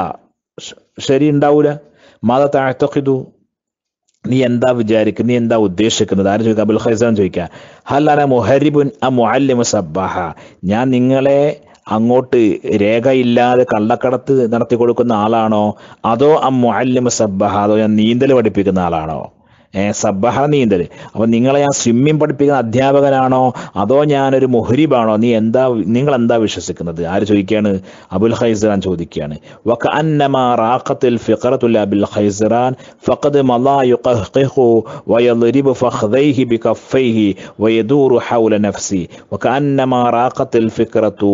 ശരി ഉണ്ടാവൂല മാത താഴ്ത്തക്കിതു നീ എന്താ വിചാരിക്കുക നീ എന്താ ഉദ്ദേശിക്കുന്നത് ആരും ചോദിക്കുക അബുൽ ഹൈസാൻ ചോദിക്കുക ഹല്ലാന മുഹരിബുൻ അ മുഅല്ലിമു സബ്ബാഹ ഞാൻ നിങ്ങളെ അങ്ങോട്ട് രേഖയില്ലാതെ കള്ളക്കടത്ത് നടത്തി കൊടുക്കുന്ന ആളാണോ അതോ അ മുഅല്ലിമു സബ്ബാഹ അതോ ഞാൻ നീന്തൽ പഠിപ്പിക്കുന്ന ആളാണോ സബ്ബഹ നീന്തൽ അപ്പം നിങ്ങളെ ഞാൻ സ്വിമ്മിങ് പഠിപ്പിക്കുന്ന അധ്യാപകനാണോ അതോ ഞാനൊരു മുഹരിബാണോ നീ എന്താ നിങ്ങൾ എന്താ വിശ്വസിക്കുന്നത് ആര് ചോദിക്കുകയാണ് അബുൽ ഹൈസറാൻ ചോദിക്കുകയാണ് വക്ക അന്നമാ റാഖത്തുൽ ഫിഖറത്തുൽ അബുൽ ഹൈസറാൻ ഫഖദ് മലാ യുഖഖിഹു വയദ്രിബു ഫഖദൈഹി ബികഫൈഹി വയദൂറു ഹൗല നഫ്സി വക്കഅന്നമാ റാഖത്തുൽ ഫിഖറത്തു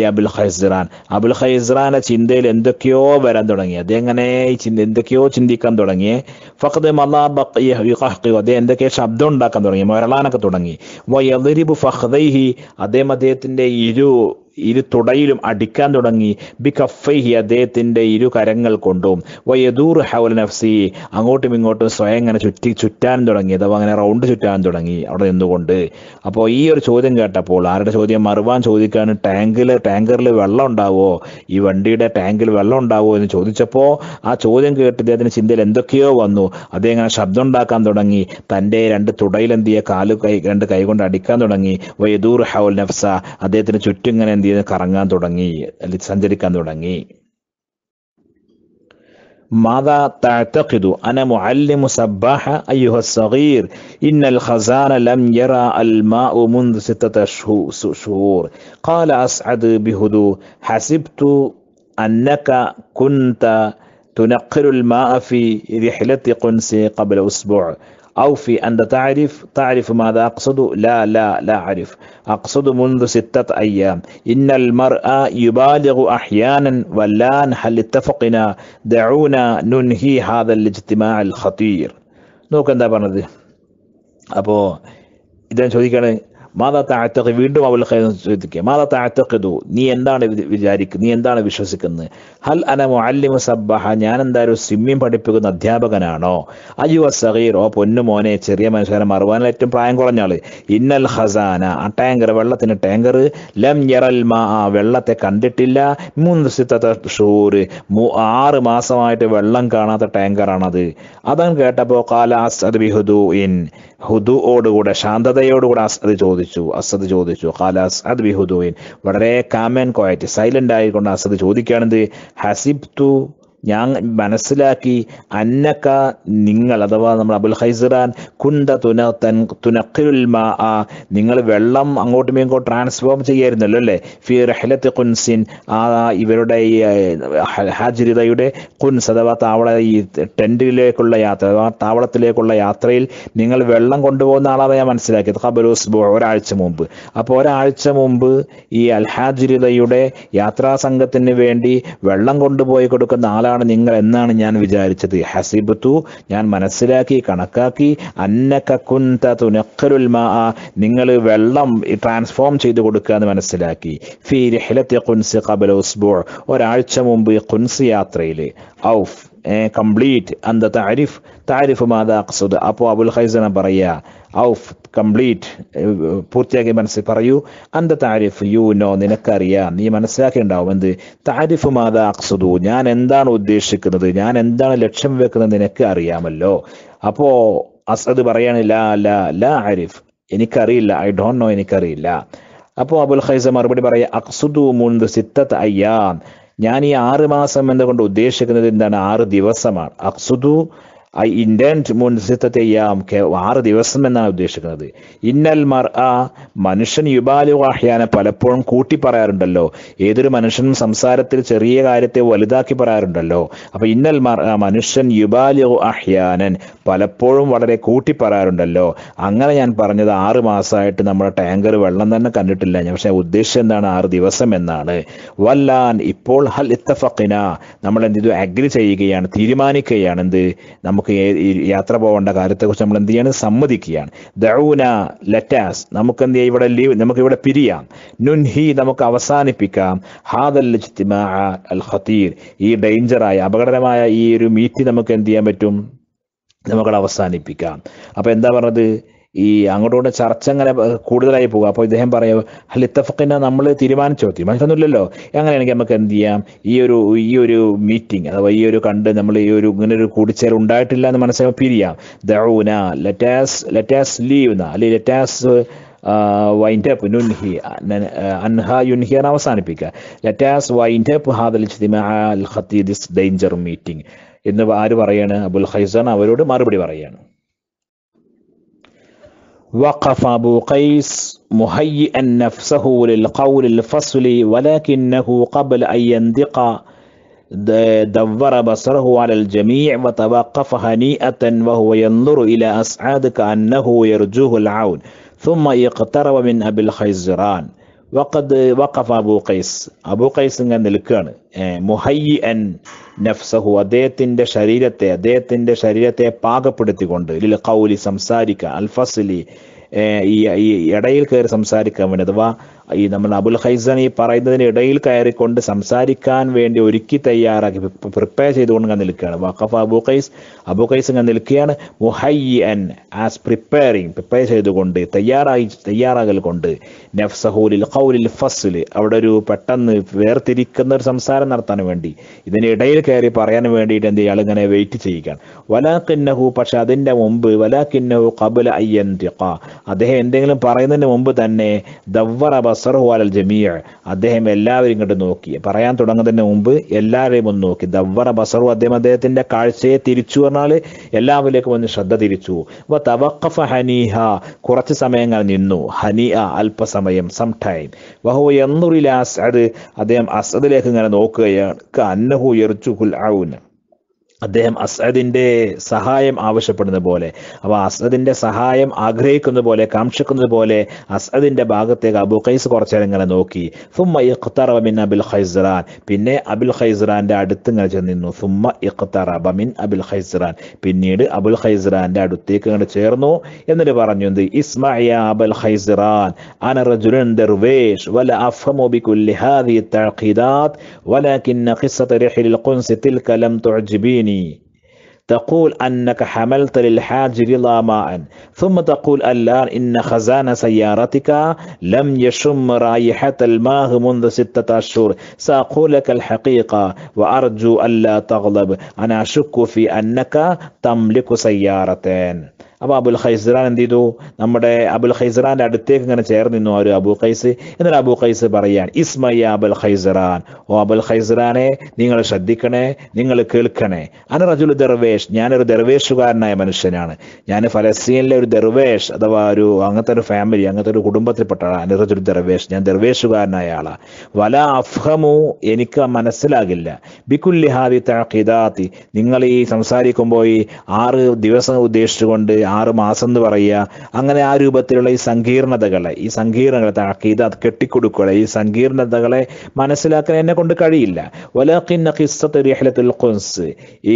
ലി അബുൽ ഹൈസറാൻ അബുൽ ഹൈസറാന്റെ ചിന്തയിൽ എന്തൊക്കെയോ വരാൻ തുടങ്ങി അതെങ്ങനെ എന്തൊക്കെയോ ചിന്തിക്കാൻ തുടങ്ങി ഫഖദ് മലാ ബഖിയ യുഹ്വിഖ് അദ്ദേഹം ശബ്ദം ഉണ്ടാക്കാൻ തുടങ്ങി മൊരളാനൊക്കെ തുടങ്ങി വ യദരിബു ഫഹ്ദൈഹി അദ്ദേഹം അദ്ദേഹത്തിന്റെ ഇരു ഇരു തുടയിലും അടിക്കാൻ തുടങ്ങി ബിക്കഫൈഹി അദ്ദേഹത്തിൻ്റെ ഇരു കരങ്ങൾ കൊണ്ടും വയദൂർ ഹൗൽ നഫ്സി അങ്ങോട്ടും ഇങ്ങോട്ടും സ്വയം ഇങ്ങനെ ചുറ്റി ചുറ്റാൻ തുടങ്ങി അഥവാ അങ്ങനെ റൗണ്ട് ചുറ്റാൻ തുടങ്ങി അവിടെ നിന്നുകൊണ്ട് അപ്പോൾ ഈ ഒരു ചോദ്യം കേട്ടപ്പോൾ ആരുടെ ചോദ്യം മറുവാൻ ചോദിക്കാൻ ടാങ്കിൽ ടാങ്കറിൽ വെള്ളം ഉണ്ടാവോ ഈ വണ്ടിയുടെ ടാങ്കിൽ വെള്ളം ഉണ്ടാവോ എന്ന് ചോദിച്ചപ്പോൾ ആ ചോദ്യം കേട്ട് ഇദ്ദേഹത്തിന് ചിന്തയിൽ എന്തൊക്കെയോ വന്നു അദ്ദേഹം ഇങ്ങനെ ശബ്ദം ഉണ്ടാക്കാൻ തുടങ്ങി തൻ്റെ രണ്ട് തുടയിലെന്തിയ കാല് കൈ രണ്ട് കൈ കൊണ്ട് അടിക്കാൻ തുടങ്ങി വയദൂർ ഹൗൽ നഫ്സ അദ്ദേഹത്തിന് ചുറ്റും ഇങ്ങനെ കറങ്ങാൻ തുടങ്ങി അല്ലെങ്കിൽ സഞ്ചരിക്കാൻ തുടങ്ങി ماذا تعتقد أنا معلم سباحة أيها الصغير إن الخزان لم يرى الماء منذ ستة شهور قال أسعد بهدوء حسبت أنك كنت تنقل الماء في رحلة قنسي قبل أسبوع أو في أن تعرف تعرف ماذا أقصد لا لا لا أعرف أقصد منذ ستة أيام إن المرأة يبالغ أحيانا والآن هل اتفقنا دعونا ننهي هذا الاجتماع الخطير നോക്ക് എന്താ പറഞ്ഞത് അപ്പോൾ ഇദ്ദേഹം ചോദിക്കുകയാണ് മാതാ വീണ്ടും അവൾ ചോദിക്കുക മാതാ നീ എന്താണ് വിചാരിക്കുക നീ എന്താണ് വിശ്വസിക്കുന്നത് ഹൽ അനമോ അല്ലിമ സബ്ബഹ ഞാൻ എന്തായാലും സിമ്യം പഠിപ്പിക്കുന്ന അധ്യാപകനാണോ അയ്യോ സഹീറോ മോനെ ചെറിയ മനുഷ്യനെ മറുവാനിൽ ഏറ്റവും പ്രായം കുറഞ്ഞാള് ഇന്നൽ ഹസാന ആ ടാങ്കർ വെള്ളത്തിന് ടാങ്കർ ലം യറൽ മാ ആ വെള്ളത്തെ കണ്ടിട്ടില്ല മൂന്ന് ദിവസത്തെ ഷൂറ് ആറ് മാസമായിട്ട് വെള്ളം കാണാത്ത ടാങ്കറാണത് അതും കേട്ടപ്പോൾ കാലാസ് അസ്അദ് ഇൻ ഹുദു ഇൻ ശാന്തതയോടുകൂടെ അസ്അദ് ചോദിച്ചു ചോദിച്ചു അസദ് ചോദിച്ചു ഖാല അസ്അദ് ബിഹുദുവിൻ വളരെ കാമൻ കോയറ്റ് സൈലന്റ് ആയിക്കൊണ്ട് അസദ് ചോദിക്കുകയാണെന്ത് ഹസിബ് തു ഞാൻ മനസ്സിലാക്കി അന്നക്ക നിങ്ങൾ അഥവാ നമ്മൾ അബുൽ ഹൈസറാൻ കുണ്ട തുന തൻ തുനക്കിൽ മാ നിങ്ങൾ വെള്ളം അങ്ങോട്ടും ഇങ്ങോട്ടും ട്രാൻസ്ഫോം ചെയ്യായിരുന്നല്ലോ അല്ലേ ഫി റഹ്ലത്ത് കുൻസിൻ ആ ഇവരുടെ ഈ ഹാജിരിതയുടെ കുൻസ് അഥവാ താവള ഈ ടെൻറ്റിലേക്കുള്ള യാത്ര അഥവാ താവളത്തിലേക്കുള്ള യാത്രയിൽ നിങ്ങൾ വെള്ളം കൊണ്ടുപോകുന്ന ആളാണ് ഞാൻ മനസ്സിലാക്കിയത് ഖബലൂസ് ഒരാഴ്ച മുമ്പ് അപ്പോൾ ഒരാഴ്ച മുമ്പ് ഈ അൽഹാജിരിതയുടെ യാത്രാ സംഘത്തിന് വേണ്ടി വെള്ളം കൊണ്ടുപോയി കൊടുക്കുന്ന ആളാണ് ആളുകളാണ് നിങ്ങൾ എന്നാണ് ഞാൻ വിചാരിച്ചത് ഹസിബത്തു ഞാൻ മനസ്സിലാക്കി കണക്കാക്കി അന്നക കുന്ത തുനക്കരുൽ മാ നിങ്ങൾ വെള്ളം ട്രാൻസ്ഫോം ചെയ്ത് കൊടുക്കുക എന്ന് മനസ്സിലാക്കി ഫി രഹ്ലത്തെ കുൻസ് കബല ഉസ്ബോൾ ഒരാഴ്ച മുമ്പ് കുൻസ് യാത്രയിൽ ഔഫ് കംപ്ലീറ്റ് അന്ത താരിഫ് താരിഫ് മാതാ അക്സുദ് അപ്പോൾ അബുൽ ഹൈസന പറയുക ഔഫ് കംപ്ലീറ്റ് പൂർത്തിയാക്കി മനസ്സിൽ പറയൂ അന്ത താരിഫ് യു നോ നിനക്കറിയാം നീ മനസ്സിലാക്കിയിട്ടുണ്ടാവും എന്ത് താരിഫ് മാതാ അക്സുദു ഞാൻ എന്താണ് ഉദ്ദേശിക്കുന്നത് ഞാൻ എന്താണ് ലക്ഷ്യം വെക്കുന്നത് നിനക്ക് അറിയാമല്ലോ അപ്പോ അസദ് പറയാണ് ലാ ലാ ലാ ആരിഫ് എനിക്കറിയില്ല ഐ ഡോണ്ട് നോ എനിക്കറിയില്ല അപ്പോൾ അബുൽ ഖൈസ മറുപടി പറയാ അക്സുദു മുൻപ് സിത്തത്ത് അയ്യാം ഞാൻ ഈ ആറ് മാസം എന്നുകൊണ്ട് ഉദ്ദേശിക്കുന്നത് എന്താണ് ആറ് ദിവസമാണ് അക്സുദു ഐ ഇൻഡൻറ്റ് സിദ്ധത്തെയ്യാം ആറ് ദിവസം എന്നാണ് ഉദ്ദേശിക്കുന്നത് ഇന്നൽ മർ ആ മനുഷ്യൻ യുബാലുവാഹ്യാന പലപ്പോഴും കൂട്ടി പറയാറുണ്ടല്ലോ ഏതൊരു മനുഷ്യനും സംസാരത്തിൽ ചെറിയ കാര്യത്തെ വലുതാക്കി പറയാറുണ്ടല്ലോ അപ്പൊ ഇന്നൽ മർ ആ മനുഷ്യൻ യുബാലു അഹ്യാനൻ പലപ്പോഴും വളരെ കൂട്ടി പറയാറുണ്ടല്ലോ അങ്ങനെ ഞാൻ പറഞ്ഞത് ആറ് മാസമായിട്ട് നമ്മുടെ ടാങ്കർ വെള്ളം തന്നെ കണ്ടിട്ടില്ല ഞാൻ പക്ഷെ ഉദ്ദേശം എന്താണ് ആറ് ദിവസം എന്നാണ് വല്ലാൻ ഇപ്പോൾ ഹൽ ഇത്തഫക്കിന നമ്മൾ എന്ത് അഗ്രി ചെയ്യുകയാണ് തീരുമാനിക്കുകയാണ് എന്ത് നമുക്ക് നമുക്ക് യാത്ര പോകേണ്ട കാര്യത്തെക്കുറിച്ച് നമ്മൾ എന്ത് ചെയ്യാണ് സമ്മതിക്കുകയാണ് ദഊന ലറ്റാസ് നമുക്ക് എന്ത് ചെയ്യാം ഇവിടെ ലീവ് നമുക്ക് ഇവിടെ പിരിയാം നുൻഹി നമുക്ക് അവസാനിപ്പിക്കാം ഹാദൽ അൽ ഈ ഡേഞ്ചറായ അപകടകരമായ ഈ ഒരു മീറ്റ് നമുക്ക് എന്ത് ചെയ്യാൻ പറ്റും നമുക്കത് അവസാനിപ്പിക്കാം അപ്പോൾ എന്താ പറഞ്ഞത് ഈ അങ്ങോട്ടും ചർച്ച അങ്ങനെ കൂടുതലായി പോകുക അപ്പോൾ ഇദ്ദേഹം പറയും അല്ല നമ്മൾ തീരുമാനിച്ചു തീരുമാനിച്ചൊന്നുമില്ലല്ലോ അങ്ങനെയാണെങ്കിൽ നമുക്ക് എന്ത് ചെയ്യാം ഈ ഒരു ഈ ഒരു മീറ്റിംഗ് അഥവാ ഈ ഒരു കണ്ട് നമ്മൾ ഈ ഒരു ഇങ്ങനെ ഒരു കൂടിച്ചേരൽ ഉണ്ടായിട്ടില്ല എന്ന് മനസ്സിലാക്കി പിരിയാം ദൗന ലെറ്റാസ് ലെറ്റാസ് ലീവ് എന്ന അല്ലെങ്കിൽ ലെറ്റാസ് വൈൻഡപ്പ് നുൻഹി അൻഹ യുൻഹിയാണ് അവസാനിപ്പിക്കുക ലെറ്റാസ് വൈൻഡപ്പ് ഹാദൽ ദിസ് ഡേഞ്ചർ മീറ്റിംഗ് എന്ന് ആര് പറയാണ് അബുൽ ഹൈസാൻ അവരോട് മറുപടി പറയാണ് وقف أبو قيس مهيئا نفسه للقول الفصل ولكنه قبل أن ينطق دور بصره على الجميع وتوقف هنيئة وهو ينظر إلى أسعاد كأنه يرجوه العون ثم اقترب من أبي الخيزران വഖദ് വഖഫ അബൂ ഖൈസ് അബൂ ഖൈസ് ഇങ്ങനെ നിൽക്കുകയാണ് മുഹയ്യി അൻ നഫ്സഹു അദ്ദേഹത്തിന്റെ ശരീരത്തെ അദ്ദേഹത്തിന്റെ ശരീരത്തെ പാകപ്പെടുത്തിക്കൊണ്ട് ലിൽ കൗലി സംസാരിക്കുക അൽഫസിലി ഈ ഇടയിൽ കയറി സംസാരിക്കാൻ വേണ്ടി അഥവാ ഈ നമ്മൾ അബുൽ ഹൈസൻ ഈ പറയുന്നതിന് ഇടയിൽ കയറിക്കൊണ്ട് സംസാരിക്കാൻ വേണ്ടി ഒരുക്കി തയ്യാറാക്കി പ്രിപ്പയർ ചെയ്തുകൊണ്ട് ഇങ്ങനെ നിൽക്കുകയാണ് വഖഫ് അബു ഖൈസ് അബു ഖൈസ് ഇങ്ങനെ നിൽക്കുകയാണ് മുഹയ്യൻ ആസ് പ്രിപ്പയറിങ് പ്രിപ്പയർ ചെയ്തുകൊണ്ട് തയ്യാറായി തയ്യാറാകൽ കൊണ്ട് നഫ്സഹൂലിൽ ഖൗലിൽ ഫസ്ൽ അവിടെ ഒരു പെട്ടെന്ന് വേർതിരിക്കുന്ന ഒരു സംസാരം നടത്താൻ വേണ്ടി ഇതിന് ഇടയിൽ കയറി പറയാൻ വേണ്ടിയിട്ട് എന്ത് ചെയ്യുക ഇങ്ങനെ വെയിറ്റ് ചെയ്യുകയാണ് വലാഖിന്നഹു പക്ഷെ അതിൻ്റെ മുമ്പ് വലാഖിന്നഹു കബുല അയ്യന്തിഖ അദ്ദേഹം എന്തെങ്കിലും പറയുന്നതിന് മുമ്പ് തന്നെ ദവ്വറബ അസറഹു അലൽ ജമീഅ അദ്ദേഹം എല്ലാവരും ഇങ്ങോട്ട് നോക്കി പറയാൻ തുടങ്ങുന്നതിന് മുമ്പ് എല്ലാവരെയും ഒന്ന് നോക്കി ദവ്വറ ബസറു അദ്ദേഹം അദ്ദേഹത്തിന്റെ കാഴ്ചയെ തിരിച്ചു പറഞ്ഞാൽ എല്ലാവരിലേക്കും ഒന്ന് ശ്രദ്ധ തിരിച്ചു വ തവഖഫ ഹനീഹ കുറച്ച് സമയങ്ങൾ നിന്നു ഹനിയ അല്പസമയം സം ടൈം വഹു എന്നുറിൽ അസദ് അദ്ദേഹം അസദിലേക്ക് ഇങ്ങനെ നോക്കുകയാണ് അന്നഹു എറിച്ചു ഹുൽ ആവുന്നു അദ്ദേഹം അസദിന്റെ സഹായം ആവശ്യപ്പെടുന്ന പോലെ അപ്പൊ അസദിന്റെ സഹായം ആഗ്രഹിക്കുന്ന പോലെ കാക്ഷിക്കുന്നത് പോലെ അസദിന്റെ ഭാഗത്തേക്ക് അബു ഖൈസ് കുറച്ചേരം ഇങ്ങനെ നോക്കി ഫുമ്മ ഇഖ്തറബ അബിൽ ഖൈസ്റാൻ പിന്നെ അബുൽ ഖൈസ്റാൻ്റെ അടുത്ത് ഇങ്ങനെ ചെന്ന് നിന്നു ഫുമ്മ ഇഖ്തറബ മിൻ അബിൽ ഖൈസ്റാൻ പിന്നീട് അബുൽ ഖൈസ്റാൻ്റെ അടുത്തേക്ക് ഇങ്ങനെ ചേർന്നു എന്നിട്ട് പറഞ്ഞു എന്ത് അബൽ ഖൈസ്റാൻ അന റജുലൻ ദർവേഷ് വല അഫ്ഹമു ബികുല്ലി ഹാദി തഅഖീദാത് വലാകിന്ന ഖിസ്സത റിഹിൽ ഖുൻസ് തിൽക ലം തുഅജിബീനി مني تقول أنك حملت للحاج رضا ماء ثم تقول الآن إن خزان سيارتك لم يشم رائحة الماء منذ ستة أشهر سأقول لك الحقيقة وأرجو ألا تغلب أنا أشك في أنك تملك سيارتين അപ്പൊ അബുൽ ഖൈസ്റാൻ എന്ത് ചെയ്തു നമ്മുടെ അബുൽ ഖൈസ്റാൻ്റെ അടുത്തേക്ക് ഇങ്ങനെ ചേർന്ന് നിന്നു ഒരു അബു ഖൈസ് എന്നിട്ട് അബു ഖൈസ് പറയാൻ ഇസ്മയ്യ അബുൽ ഖൈസ്റാൻ ഓ അബുൽ ഖൈസ്റാനെ നിങ്ങൾ ശ്രദ്ധിക്കണേ നിങ്ങൾ കേൾക്കണേ അന റജുൽ ദർവേഷ് ഞാനൊരു ദർവേഷുകാരനായ മനുഷ്യനാണ് ഞാൻ ഫലസ്തീനിലെ ഒരു ദർവേഷ് അഥവാ ഒരു അങ്ങനത്തെ ഒരു ഫാമിലി അങ്ങനത്തെ ഒരു കുടുംബത്തിൽപ്പെട്ട ആളാണ് റജുൽ ദർവേഷ് ഞാൻ ദർവേഷുകാരനായ ആളാണ് വല അഫ്ഹമു എനിക്ക് മനസ്സിലാകില്ല ബിക്കുല്ലി ഹാദി താഖിദാത്തി നിങ്ങൾ ഈ സംസാരിക്കുമ്പോൾ ഈ ആറ് ദിവസം ഉദ്ദേശിച്ചുകൊണ്ട് ആറ് മാസം എന്ന് പറയുക അങ്ങനെ ആ രൂപത്തിലുള്ള ഈ സങ്കീർണതകളെ ഈ സങ്കീർണത താക്കീത് അത് കെട്ടിക്കൊടുക്കുക ഈ സങ്കീർണതകളെ മനസ്സിലാക്കാൻ എന്നെ കൊണ്ട് കഴിയില്ല വലാഖിന്ന ഖിസ്സത്ത് കുൻസ്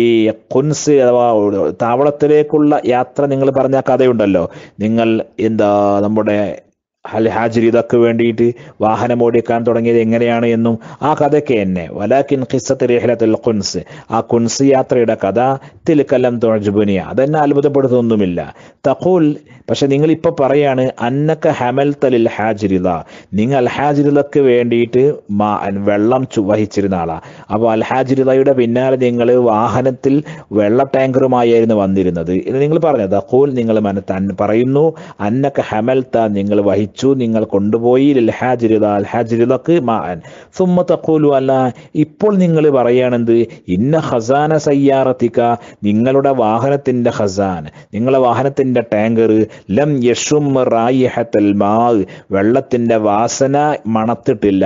ഈ കുൻസ് അഥവാ താവളത്തിലേക്കുള്ള യാത്ര നിങ്ങൾ പറഞ്ഞ കഥയുണ്ടല്ലോ നിങ്ങൾ എന്താ നമ്മുടെ അൽ ഹാജിർ വേണ്ടിയിട്ട് വാഹനം ഓടിക്കാൻ തുടങ്ങിയത് എങ്ങനെയാണ് എന്നും ആ കഥയ്ക്ക് എന്നെ വലാക്കിൻ ഖിസത്ത് രഹലത്തുൽ കുൻസ് ആ കുൻസ് യാത്രയുടെ കഥ തിൽക്കല്ലം തുഴജുബുനിയ അതെന്നെ അത്ഭുതപ്പെടുത്തൊന്നുമില്ല തഖൂൽ പക്ഷെ നിങ്ങൾ ഇപ്പൊ പറയാണ് അന്നക്ക ഹമൽ തലിൽ ഹാജിരിത നിങ്ങൾ അൽഹാജിരിതക്ക് വേണ്ടിയിട്ട് മാ വെള്ളം വഹിച്ചിരുന്ന ആളാ അപ്പോൾ അൽഹാജിരിതയുടെ പിന്നാലെ നിങ്ങൾ വാഹനത്തിൽ വെള്ള ടാങ്കറുമായിരുന്നു വന്നിരുന്നത് ഇത് നിങ്ങൾ പറഞ്ഞു തഖൂൽ നിങ്ങൾ മന പറയുന്നു അന്നക്ക ഹമൽത്ത നിങ്ങൾ വഹിച്ചു വെച്ചു നിങ്ങൾ കൊണ്ടുപോയി ഇപ്പോൾ നിങ്ങൾ പറയുകയാണെന്ത് ഇന്ന ഖസാന സയ്യാറത്തിക്ക നിങ്ങളുടെ വാഹനത്തിന്റെ ഖസാൻ നിങ്ങളുടെ വാഹനത്തിന്റെ ടാങ്കർ ലം യഷും വെള്ളത്തിന്റെ വാസന മണത്തിട്ടില്ല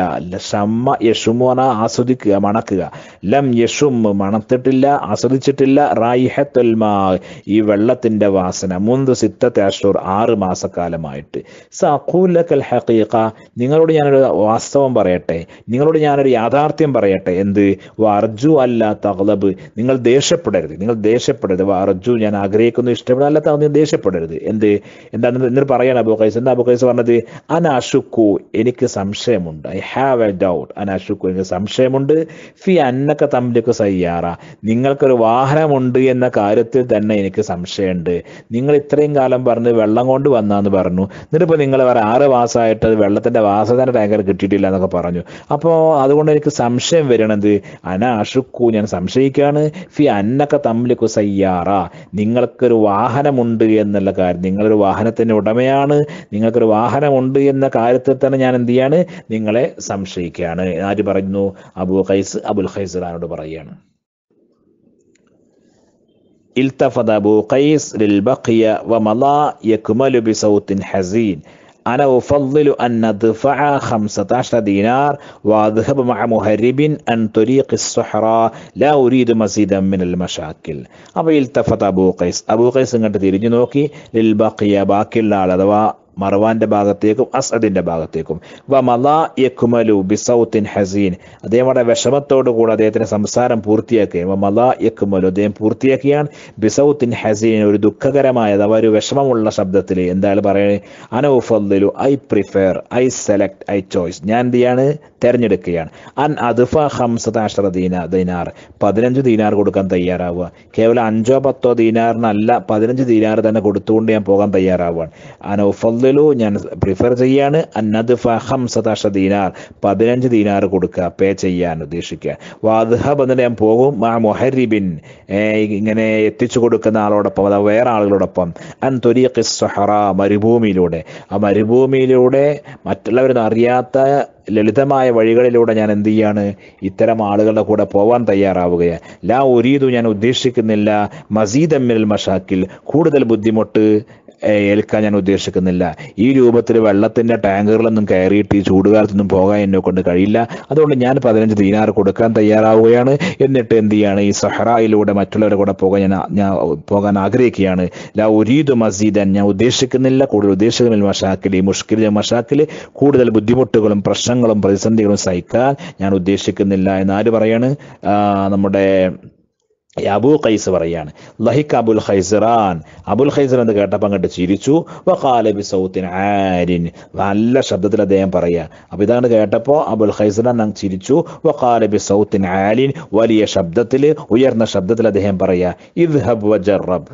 ഷമ്മ യഷുമോന ആസ്വദിക്കുക മണക്കുക ലം യഷും മണത്തിട്ടില്ല ആസ്വദിച്ചിട്ടില്ല റായിഹത്തൽ മാവ് ഈ വെള്ളത്തിന്റെ വാസന മുന്ത് സിത്തത്തെ അഷൂർ ആറ് മാസക്കാലമായിട്ട് സാഖു അക്കൂലക്കൽ ഹക്കീക്ക നിങ്ങളോട് ഞാനൊരു വാസ്തവം പറയട്ടെ നിങ്ങളോട് ഞാനൊരു യാഥാർത്ഥ്യം പറയട്ടെ എന്ത് വർജു അല്ല തഗ്ലബ് നിങ്ങൾ ദേഷ്യപ്പെടരുത് നിങ്ങൾ ദേഷ്യപ്പെടരുത് വർജു ഞാൻ ആഗ്രഹിക്കുന്നു ഇഷ്ടപ്പെടാല്ല തകർന്ന് ദേഷ്യപ്പെടരുത് എന്ത് എന്താണ് എന്നിട്ട് പറയണം അബു ഖൈസ് എന്താ അബു ഖൈസ് പറഞ്ഞത് അനാഷുക്കു എനിക്ക് സംശയമുണ്ട് ഐ ഹാവ് എ ഡൗട്ട് അനാഷുക്കു എനിക്ക് സംശയമുണ്ട് ഫി അന്നക്ക തമ്മിലേക്ക് സയ്യാറ നിങ്ങൾക്കൊരു വാഹനമുണ്ട് എന്ന കാര്യത്തിൽ തന്നെ എനിക്ക് സംശയമുണ്ട് നിങ്ങൾ ഇത്രയും കാലം പറഞ്ഞ് വെള്ളം കൊണ്ട് വന്നാന്ന് പറഞ്ഞു എന്നിട്ടിപ്പോ നിങ്ങൾ വേറെ ആറ് മാസമായിട്ട് വെള്ളത്തിൻ്റെ വാസന ടാങ്കർ കിട്ടിയിട്ടില്ല എന്നൊക്കെ പറഞ്ഞു അപ്പോൾ അതുകൊണ്ട് എനിക്ക് സംശയം വരണത് അന അഷുക്കു ഞാൻ സംശയിക്കുകയാണ് ഫി അന്നൊക്കെ തമ്മിൽ സയ്യാറ നിങ്ങൾക്കൊരു വാഹനമുണ്ട് എന്നുള്ള കാര്യം നിങ്ങളൊരു വാഹനത്തിൻ്റെ ഉടമയാണ് നിങ്ങൾക്കൊരു വാഹനമുണ്ട് എന്ന കാര്യത്തിൽ തന്നെ ഞാൻ എന്ത് ചെയ്യാണ് നിങ്ങളെ സംശയിക്കുകയാണ് ആര് പറഞ്ഞു അബു ഖൈസ് അബുൽ ഖൈസ്റാനോട് പറയുകയാണ് ഇൽത്തഫദ് അബു ഖൈസ് ലിൽ ബഖിയ വമല യക്മലു ബിസൗത്തിൻ ഹസീൻ أنا أفضل أن ندفع عشر دينار وأذهب مع مهرب أن طريق الصحراء لا أريد مزيدا من المشاكل أبي التفت أبو قيس أبو قيس أنت تريد نوكي للبقية ബക്കിയ ബാക്കിയുള്ള മറവാന്റെ ഭാഗത്തേക്കും അസദിന്റെ ഭാഗത്തേക്കും യക്കുമലു ബിസൗത്തിൻ ഹസീൻ അദ്ദേഹം വിഷമത്തോടു കൂടെ അദ്ദേഹത്തിന്റെ സംസാരം പൂർത്തിയാക്കുകയും മല യക്കുമലു അദ്ദേഹം പൂർത്തിയാക്കിയാണ് ബിസൗത്തിൻ ഹസീൻ ഒരു ദുഃഖകരമായ അഥവാ ഒരു വിഷമമുള്ള ശബ്ദത്തിൽ എന്തായാലും പറയണേ അനൗഫല്ലു I prefer I select I choice ഞാൻ എന്ത് ചെയ്യാണ് തിരഞ്ഞെടുക്കുകയാണ് അൻ അദുഫ ഹംസതാശ്ര ദീന ദിനാർ പതിനഞ്ച് ദീനാർ കൊടുക്കാൻ തയ്യാറാവുക കേവലം അഞ്ചോ പത്തോ ദീനാറിനല്ല പതിനഞ്ച് ദീനാർ തന്നെ കൊടുത്തുകൊണ്ട് ഞാൻ പോകാൻ തയ്യാറാവുകയാണ് അനൗഫല്ലു യഖ്ബിലു ഞാൻ പ്രിഫർ ചെയ്യാണ് അന്നദ്ഫ ഹംസതാഷ ദീനാർ പതിനഞ്ച് ദീനാർ കൊടുക്കുക പേ ചെയ്യാൻ ഉദ്ദേശിക്കുക വാദ്ഹബ് എന്നിട്ട് ഞാൻ പോകും ആ മൊഹരിബിൻ ഇങ്ങനെ എത്തിച്ചു കൊടുക്കുന്ന ആളോടൊപ്പം അതാ വേറെ ആളുകളോടൊപ്പം അൻ തൊരീഖ് സഹറ മരുഭൂമിയിലൂടെ ആ മരുഭൂമിയിലൂടെ മറ്റുള്ളവരൊന്നും അറിയാത്ത ലളിതമായ വഴികളിലൂടെ ഞാൻ എന്ത് ചെയ്യാണ് ഇത്തരം ആളുകളുടെ കൂടെ പോവാൻ തയ്യാറാവുകയാണ് ലാ ഒരീതു ഞാൻ ഉദ്ദേശിക്കുന്നില്ല മസീദ് അമ്മിൽ മഷാക്കിൽ കൂടുതൽ ബുദ്ധിമുട്ട് ഏൽക്കാൻ ഞാൻ ഉദ്ദേശിക്കുന്നില്ല ഈ രൂപത്തിൽ വെള്ളത്തിന്റെ ടാങ്കറിലൊന്നും കയറിയിട്ട് ഈ ചൂടുകാലത്തൊന്നും പോകാൻ എന്നെ കൊണ്ട് കഴിയില്ല അതുകൊണ്ട് ഞാൻ പതിനഞ്ച് ദീനാർ കൊടുക്കാൻ തയ്യാറാവുകയാണ് എന്നിട്ട് എന്ത് ചെയ്യാണ് ഈ സഹറായിലൂടെ മറ്റുള്ളവരുടെ കൂടെ പോകാൻ ഞാൻ ഞാൻ പോകാൻ ആഗ്രഹിക്കുകയാണ് ലാ ഒരീതു മസീദൻ ഞാൻ ഉദ്ദേശിക്കുന്നില്ല കൂടുതൽ ഉദ്ദേശിക്കുന്നില്ല മഷാക്കിൽ ഈ മുഷ്കിൽ മഷാക്കിൽ കൂടുതൽ ബുദ്ധിമുട്ടുകളും പ്രശ്നങ്ങളും പ്രതിസന്ധികളും സഹിക്കാൻ ഞാൻ ഉദ്ദേശിക്കുന്നില്ല എന്നാല് പറയാണ് നമ്മുടെ അബു ഖൈസ് പറയാണ് ലഹിഖ് അബുൽ ഖൈസറാൻ അബുൽ ഖൈസർ എന്ന് കേട്ടപ്പോൾ കണ്ട് ചിരിച്ചു വഖാലബി സൗത്തിൻ ആരിൻ നല്ല ശബ്ദത്തിൽ അദ്ദേഹം പറയുക അപ്പൊ ഇതാണ് കേട്ടപ്പോൾ അബുൽ ഖൈസറാൻ അങ്ങ് ചിരിച്ചു വഖാലബി സൗത്തിൻ ആലിൻ വലിയ ശബ്ദത്തിൽ ഉയർന്ന ശബ്ദത്തിൽ അദ്ദേഹം പറയുക ഇത് ഹബ് വജറബ്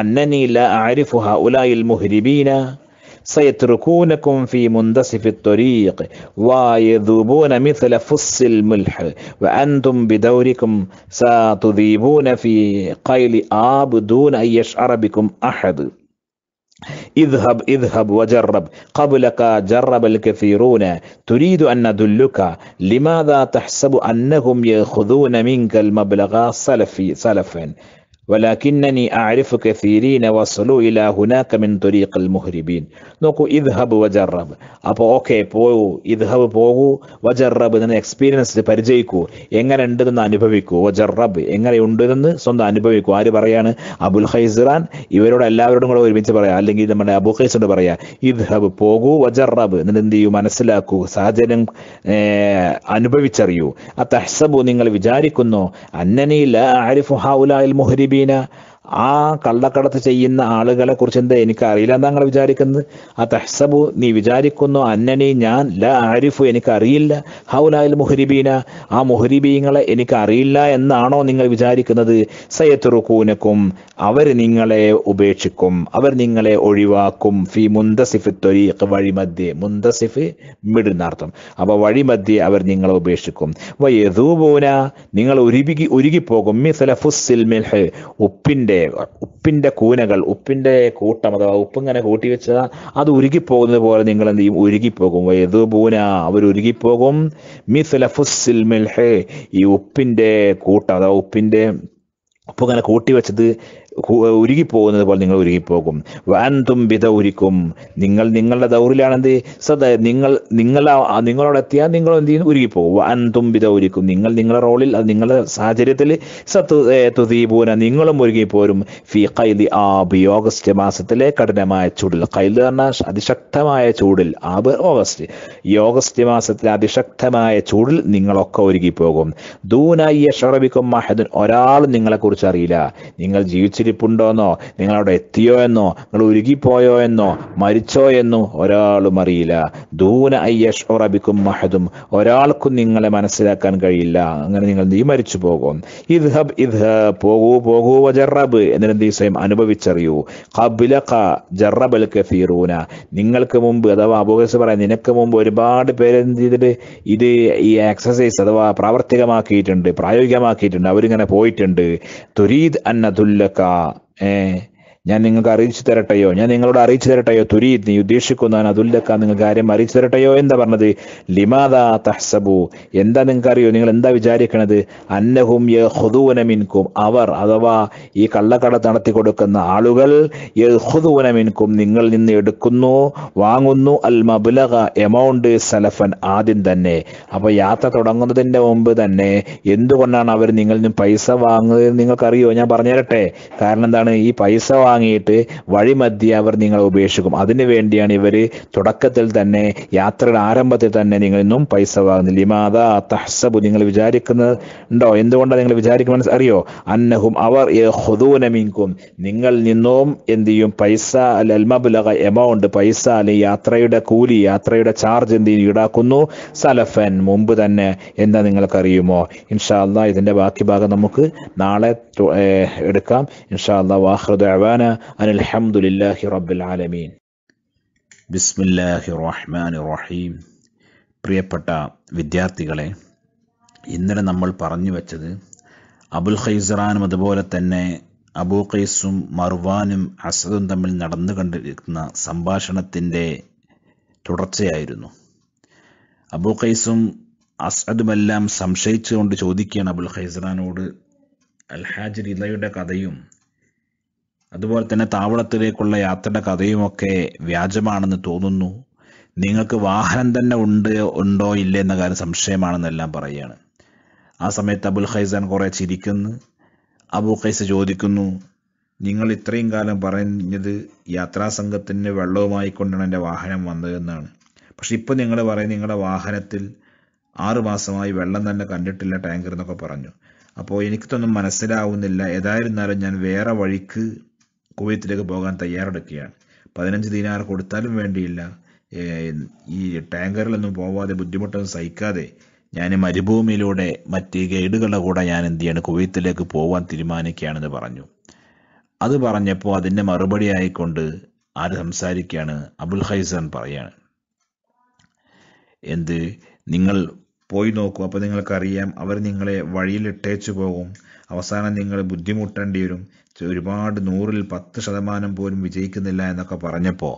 അന്നനി ലാ ആരിഫു ഹ ഉലായിൽ سيتركونكم في منتصف الطريق ويذوبون مثل فص الملح وأنتم بدوركم ستذيبون في قيل آب دون أن يشعر بكم أحد اذهب اذهب وجرب قبلك جرب الكثيرون تريد أن ندلك لماذا تحسب أنهم يأخذون منك المبلغ سلفي سلفا വലാക്കിന്നനി അരിഫ് കസീരീന വസലു ഇല ഹുനാക്ക മിൻ തുരീഖൽ മുഹ്രിബീൻ നോക്കൂ ഇദ്ഹബ് വജറബ് അപ്പോൾ ഓക്കെ പോകൂ ഇദ്ഹബ് പോകൂ വജറബ് നിന്ന് എക്സ്പീരിയൻസ് പരിചയിക്കൂ എങ്ങനെ ഉണ്ടെന്ന് അനുഭവിക്കൂ വജറബ് എങ്ങനെയുണ്ട് എന്ന് സ്വന്തം അനുഭവിക്കൂ ആര് പറയാണ് അബുൽ ഹൈസ്റാൻ ഇവരോട് എല്ലാവരോടും കൂടെ ഒരുമിച്ച് പറയാം അല്ലെങ്കിൽ നമ്മുടെ അബു ഹൈസോട് പറയാം ഇദ്ഹബ് പോകൂ വജറബ് എന്നിട്ട് എന്ത് ചെയ്യൂ മനസ്സിലാക്കൂ സാഹചര്യം അനുഭവിച്ചറിയൂ ആ തഹ്സബു നിങ്ങൾ വിചാരിക്കുന്നു അന്നനി ലാ ആരിഫ് ഹൗലായിൽ മുഹരിബി weder ആ കള്ളക്കടത്ത് ചെയ്യുന്ന ആളുകളെ കുറിച്ച് എന്താ അറിയില്ല എന്താ നിങ്ങൾ വിചാരിക്കുന്നത് ആ തഹ്സബു നീ വിചാരിക്കുന്നു അന്നനി ഞാൻ ല ആരിഫു എനിക്കറിയില്ല ഹൗലായിൽ മുഹരിബീന ആ മുഹരിബീങ്ങളെ അറിയില്ല എന്നാണോ നിങ്ങൾ വിചാരിക്കുന്നത് സയ്യത്തുറുക്കൂനക്കും അവർ നിങ്ങളെ ഉപേക്ഷിക്കും അവർ നിങ്ങളെ ഒഴിവാക്കും ഫി മുന്തസിഫ് ത്വരീഖ് വഴിമധ്യേ മുന്തസിഫ് മിടുന്നർത്ഥം അപ്പോൾ വഴിമധ്യേ അവർ നിങ്ങളെ ഉപേക്ഷിക്കും വയതൂബൂന നിങ്ങൾ ഉരുകി ഉരുകിപ്പോകും മിസല ഫുസിൽ മിൽഹ് ഉപ്പിൻ്റെ ഉപ്പിൻ്റെ കൂനകൾ ഉപ്പിൻ്റെ കൂട്ടം അഥവാ ഉപ്പിങ്ങനെ കൂട്ടി വെച്ചാൽ അത് ഉരുകിപ്പോകുന്നത് പോലെ നിങ്ങൾ എന്ത് ചെയ്യും ഉരുകിപ്പോകും യദുബൂന അവർ ഉരുകിപ്പോകും മിസ്ലഫുസിൽ മിൽഹേ ഈ ഉപ്പിൻ്റെ കൂട്ടം അഥവാ ഉപ്പിൻ്റെ ഉപ്പ് ഇങ്ങനെ കൂട്ടി വെച്ചത് ഉരുകിപ്പോകുന്നത് പോലെ നിങ്ങൾ ഉരുകിപ്പോകും വാൻതും വിതൗരിക്കും നിങ്ങൾ നിങ്ങളുടെ ദൗറിലാണെന്ത് സദ നിങ്ങൾ നിങ്ങൾ എത്തിയാൽ നിങ്ങൾ എന്ത് ചെയ്യുന്നു ഉരുകിപ്പോകും വാൻതും വിതൗരിക്കും നിങ്ങൾ നിങ്ങളുടെ റോളിൽ അത് നിങ്ങളുടെ സാഹചര്യത്തിൽ സത്തുദീപൂന നിങ്ങളും ഒരുങ്ങിപ്പോരും ഫി കൈലി ആബ് ഓഗസ്റ്റ് മാസത്തിലെ കഠിനമായ ചൂടിൽ കൈൽ പറഞ്ഞാൽ അതിശക്തമായ ചൂടിൽ ആബ് ഓഗസ്റ്റ് ഈ ഓഗസ്റ്റ് മാസത്തിലെ അതിശക്തമായ ചൂടിൽ നിങ്ങളൊക്കെ ഒരുങ്ങിപ്പോകും ദൂനായി ഷറബിക്കും മഹദൻ ഒരാളും നിങ്ങളെക്കുറിച്ച് അറിയില്ല നിങ്ങൾ ജീവിച്ചിരിക്കും എന്നോ നിങ്ങൾ അവിടെ എത്തിയോ എന്നോ നിങ്ങൾ ഉരുകിപ്പോയോ എന്നോ മരിച്ചോ എന്നോ ഒരാളും അറിയില്ല ദൂന അയ്യഷ് ഉറബിക്കും മഹദും ഒരാൾക്കും നിങ്ങളെ മനസ്സിലാക്കാൻ കഴിയില്ല അങ്ങനെ നിങ്ങൾ നീ മരിച്ചു പോകും ഇദ്ഹബ് ഇത് പോകൂ പോകൂ ജറബ് എന്നിട്ട് സ്വയം അനുഭവിച്ചറിയൂ കബില ജറബൽ കഫീറൂന നിങ്ങൾക്ക് മുമ്പ് അഥവാ അപകസ് പറയാൻ നിനക്ക് മുമ്പ് ഒരുപാട് പേര് എന്ത് ചെയ്തിട്ട് ഇത് ഈ എക്സസൈസ് അഥവാ പ്രാവർത്തികമാക്കിയിട്ടുണ്ട് പ്രായോഗികമാക്കിയിട്ടുണ്ട് അവരിങ്ങനെ പോയിട്ടുണ്ട് തുരീദ് അന്നതുല്ലക്ക 啊，哎。ഞാൻ നിങ്ങൾക്ക് അറിയിച്ചു തരട്ടെയോ ഞാൻ നിങ്ങളോട് അറിയിച്ചു തരട്ടെയോ തുരീ നീ ഉദ്ദേശിക്കുന്ന അതുല്ലക്ക നിങ്ങൾ കാര്യം അറിയിച്ചു തരട്ടെയോ എന്താ പറഞ്ഞത് ലിമാദാ തഹ്സബു എന്താ നിങ്ങൾക്ക് അറിയോ നിങ്ങൾ എന്താ വിചാരിക്കണത് അന്നഹും യഹുദൂനമിൻകും അവർ അഥവാ ഈ കള്ളക്കട നടത്തി കൊടുക്കുന്ന ആളുകൾ യഹുദൂനമിൻകും നിങ്ങൾ നിന്ന് എടുക്കുന്നു വാങ്ങുന്നു അൽ മബുലക എമൗണ്ട് സലഫൻ ആദ്യം തന്നെ അപ്പോൾ യാത്ര തുടങ്ങുന്നതിന്റെ മുമ്പ് തന്നെ എന്തുകൊണ്ടാണ് അവർ നിങ്ങളിൽ നിന്ന് പൈസ വാങ്ങുന്നത് നിങ്ങൾക്കറിയോ ഞാൻ പറഞ്ഞുതരട്ടെ കാരണം എന്താണ് ഈ പൈസ വാങ്ങിയിട്ട് വഴിമധ്യേ അവർ നിങ്ങളെ ഉപേക്ഷിക്കും അതിനു വേണ്ടിയാണ് ഇവർ തുടക്കത്തിൽ തന്നെ യാത്രയുടെ ആരംഭത്തിൽ തന്നെ നിങ്ങൾ ഇന്നും പൈസ വാങ്ങുന്നില്ല ഇമാതാ തഹസബു നിങ്ങൾ വിചാരിക്കുന്നുണ്ടോ എന്തുകൊണ്ടാണ് നിങ്ങൾ വിചാരിക്കുമെന്ന് അറിയോ അന്നഹും അവർ ഹുദൂനമിങ്കും നിങ്ങൾ നിന്നും എന്ത് ചെയ്യും പൈസ അല്ല എമൗണ്ട് പൈസ അല്ലെ യാത്രയുടെ കൂലി യാത്രയുടെ ചാർജ് എന്ത് ഈടാക്കുന്നു സലഫൻ മുമ്പ് തന്നെ എന്താ നിങ്ങൾക്കറിയുമോ ഇൻഷാ അള്ളാഹ് ഇതിൻ്റെ ബാക്കി ഭാഗം നമുക്ക് നാളെ എടുക്കാം ഇൻഷാ വാഹൃദ അവാന أن الحمد لله رب العالمين بسم الله الرحمن الرحيم പ്രിയപ്പെട്ട വിദ്യാർത്ഥികളെ ഇന്നലെ നമ്മൾ പറഞ്ഞു വെച്ചത് അബുൽ ഖൈസറാനും അതുപോലെ തന്നെ അബൂ ഖൈസും മർവാനും അസദും തമ്മിൽ നടന്നു കണ്ടിരിക്കുന്ന സംഭാഷണത്തിൻ്റെ തുടർച്ചയായിരുന്നു അബൂ ഖൈസും അസദുമെല്ലാം സംശയിച്ചുകൊണ്ട് ചോദിക്കുകയാണ് അബുൽ ഖൈസറാനോട് അൽഹാജ് റിലയുടെ കഥയും അതുപോലെ തന്നെ താവളത്തിലേക്കുള്ള യാത്രയുടെ കഥയുമൊക്കെ വ്യാജമാണെന്ന് തോന്നുന്നു നിങ്ങൾക്ക് വാഹനം തന്നെ ഉണ്ട് ഉണ്ടോ ഇല്ലേ എന്ന കാര്യം സംശയമാണെന്നെല്ലാം പറയുകയാണ് ആ സമയത്ത് അബുൽ ഖൈസാൻ കുറേ ചിരിക്കുന്നു അബു ഖൈസ് ചോദിക്കുന്നു നിങ്ങൾ ഇത്രയും കാലം പറഞ്ഞത് യാത്രാസംഘത്തിന് വെള്ളവുമായി കൊണ്ടാണ് എൻ്റെ വാഹനം വന്നത് എന്നാണ് പക്ഷെ ഇപ്പോൾ നിങ്ങൾ പറയും നിങ്ങളുടെ വാഹനത്തിൽ ആറു മാസമായി വെള്ളം തന്നെ കണ്ടിട്ടില്ല ടാങ്കർ എന്നൊക്കെ പറഞ്ഞു അപ്പോൾ എനിക്കിതൊന്നും മനസ്സിലാവുന്നില്ല ഏതായിരുന്നാലും ഞാൻ വേറെ വഴിക്ക് കുവൈത്തിലേക്ക് പോകാൻ തയ്യാറെടുക്കുകയാണ് പതിനഞ്ച് ദിനാർ കൊടുത്താലും വേണ്ടിയില്ല ഈ ടാങ്കറിലൊന്നും പോവാതെ ബുദ്ധിമുട്ടൊന്നും സഹിക്കാതെ ഞാൻ മരുഭൂമിയിലൂടെ മറ്റ് ഗൈഡുകളുടെ കൂടെ ഞാൻ എന്ത് ചെയ്യാണ് കുവൈത്തിലേക്ക് പോകാൻ തീരുമാനിക്കുകയാണെന്ന് പറഞ്ഞു അത് പറഞ്ഞപ്പോൾ അതിൻ്റെ മറുപടി ആയിക്കൊണ്ട് ആര് സംസാരിക്കുകയാണ് അബുൽ ഹൈസൻ പറയാണ് എന്ത് നിങ്ങൾ പോയി നോക്കൂ അപ്പോൾ നിങ്ങൾക്കറിയാം അവർ നിങ്ങളെ വഴിയിൽ ഇട്ടേച്ചു പോകും അവസാനം നിങ്ങൾ ബുദ്ധിമുട്ടേണ്ടി വരും ഒരുപാട് നൂറിൽ പത്ത് ശതമാനം പോലും വിജയിക്കുന്നില്ല എന്നൊക്കെ പറഞ്ഞപ്പോൾ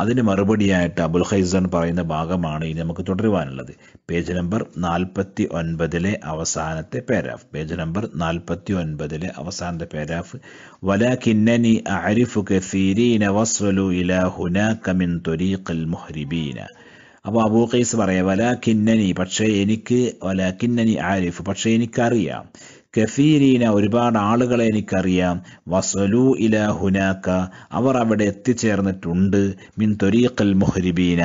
അതിന് മറുപടിയായിട്ട് അബുൽ ഹൈസൺ പറയുന്ന ഭാഗമാണ് ഇനി നമുക്ക് തുടരുവാനുള്ളത് പേജ് നമ്പർ നാൽപ്പത്തി ഒൻപതിലെ അവസാനത്തെ പാരാഫ് പേജ് നമ്പർ നാൽപ്പത്തി ഒൻപതിലെ അവസാനത്തെ പാരാഫ് വല കിന്നനി അരിഫു കസീരീന വസ്വലു ഇല ഹുനാക മിൻ തുരീഖൽ മുഹ്രിബീന അപ്പോൾ അബൂ ഖൈസ് പറയാം വല കിന്നനി പക്ഷേ എനിക്ക് വല കിന്നനി ആരിഫ് പക്ഷേ എനിക്കറിയാം കഫീരീന ഒരുപാട് ആളുകളെ എനിക്കറിയാം വസലു ഇല ഹുനാക്ക അവർ അവിടെ എത്തിച്ചേർന്നിട്ടുണ്ട് മിൻ തൊരീഖൽ മുഹരിബീന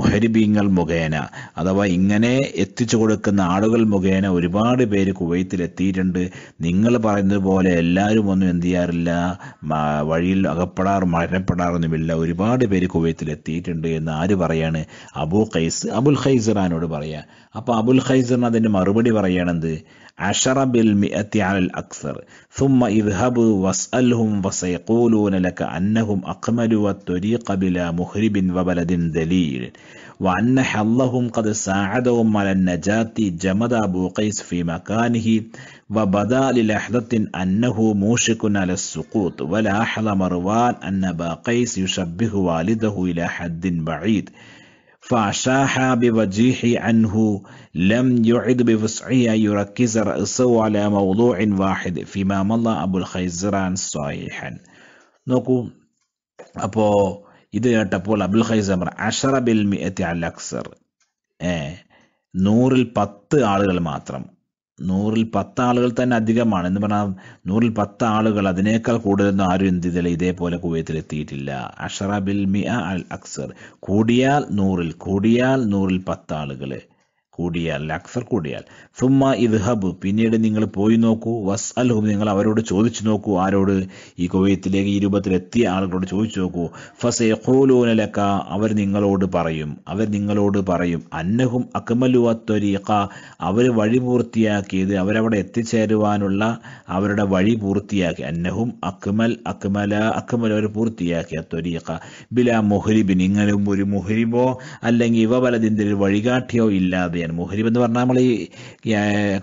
മുഹരിബീങ്ങൾ മുഖേന അഥവാ ഇങ്ങനെ എത്തിച്ചു കൊടുക്കുന്ന ആളുകൾ മുഖേന ഒരുപാട് പേര് കുവൈത്തിൽ എത്തിയിട്ടുണ്ട് നിങ്ങൾ പറയുന്നത് പോലെ എല്ലാവരും ഒന്നും എന്തു ചെയ്യാറില്ല വഴിയിൽ അകപ്പെടാറ് മരണപ്പെടാറൊന്നുമില്ല ഒരുപാട് പേര് കുവൈത്തിൽ എത്തിയിട്ടുണ്ട് എന്ന് ആര് പറയാണ് അബു ഖൈസ് അബുൽ ഖൈസറാനോട് പറയാ അപ്പോൾ അബുൽ ഖൈസറിന് അതിൻ്റെ മറുപടി പറയണത് عشرة بالمئة على الأكثر ثم اذهبوا واسألهم فسيقولون لك أنهم أقملوا الطريق بلا مخرب وبلد دليل وأن حلهم قد ساعدهم على النجاة جمد أبو قيس في مكانه وبدا للحظة أنه موشك على السقوط ولا أحلى مروان أن أبا قيس يشبه والده إلى حد بعيد فأشاح بوجيح عنه لم يعد بوسعه أن يركز رأسه على موضوع واحد فيما مضى أبو الخيزران صحيحا نقول അപ്പോൾ ഇത് കേട്ടപ്പോൾ അബുൽ ഖൈസമർ അഷറബിൽ മിയത്തി അൽ അക്സർ ഏ നൂറിൽ പത്ത് ആളുകൾ മാത്രം നൂറിൽ പത്ത് ആളുകൾ തന്നെ അധികമാണ് എന്ന് പറഞ്ഞാൽ നൂറിൽ പത്ത് ആളുകൾ അതിനേക്കാൾ കൂടുതലൊന്നും ആരും എന്ത് ചെയ്തില്ല ഇതേപോലെ കുവൈത്തിൽ അഷറ ബിൽ മിയ അൽ അക്സർ കൂടിയാൽ നൂറിൽ കൂടിയാൽ നൂറിൽ പത്ത് ആളുകൾ കൂടിയാൽ അക്സർ കൂടിയാൽ സുമ്മ ഹബ് പിന്നീട് നിങ്ങൾ പോയി നോക്കൂ വസ് അൽ നിങ്ങൾ അവരോട് ചോദിച്ചു നോക്കൂ ആരോട് ഈ കുവൈത്തിലേക്ക് ഈ രൂപത്തിലെത്തിയ ആളുകളോട് ചോദിച്ചു നോക്കൂ ഫസേഖൂലൂനലക്ക അവർ നിങ്ങളോട് പറയും അവർ നിങ്ങളോട് പറയും അന്നഹും അക്മലു അക്മലുവത്തൊരീഖ അവർ വഴി പൂർത്തിയാക്കിയത് അവരവിടെ എത്തിച്ചേരുവാനുള്ള അവരുടെ വഴി പൂർത്തിയാക്കി അന്നഹും അക്മൽ അക്മല അക്മൽ അവർ പൂർത്തിയാക്കി ത്വരീഖ ബില മുഹരിബിൻ ഇങ്ങനെ ഒരു മുഹരിബോ അല്ലെങ്കിൽ ഇവ പലതിൻ്റെ ഒരു വഴികാട്ടിയോ ഇല്ലാതെ മുഹരിബ് എന്ന് പറഞ്ഞാൽ നമ്മൾ ഈ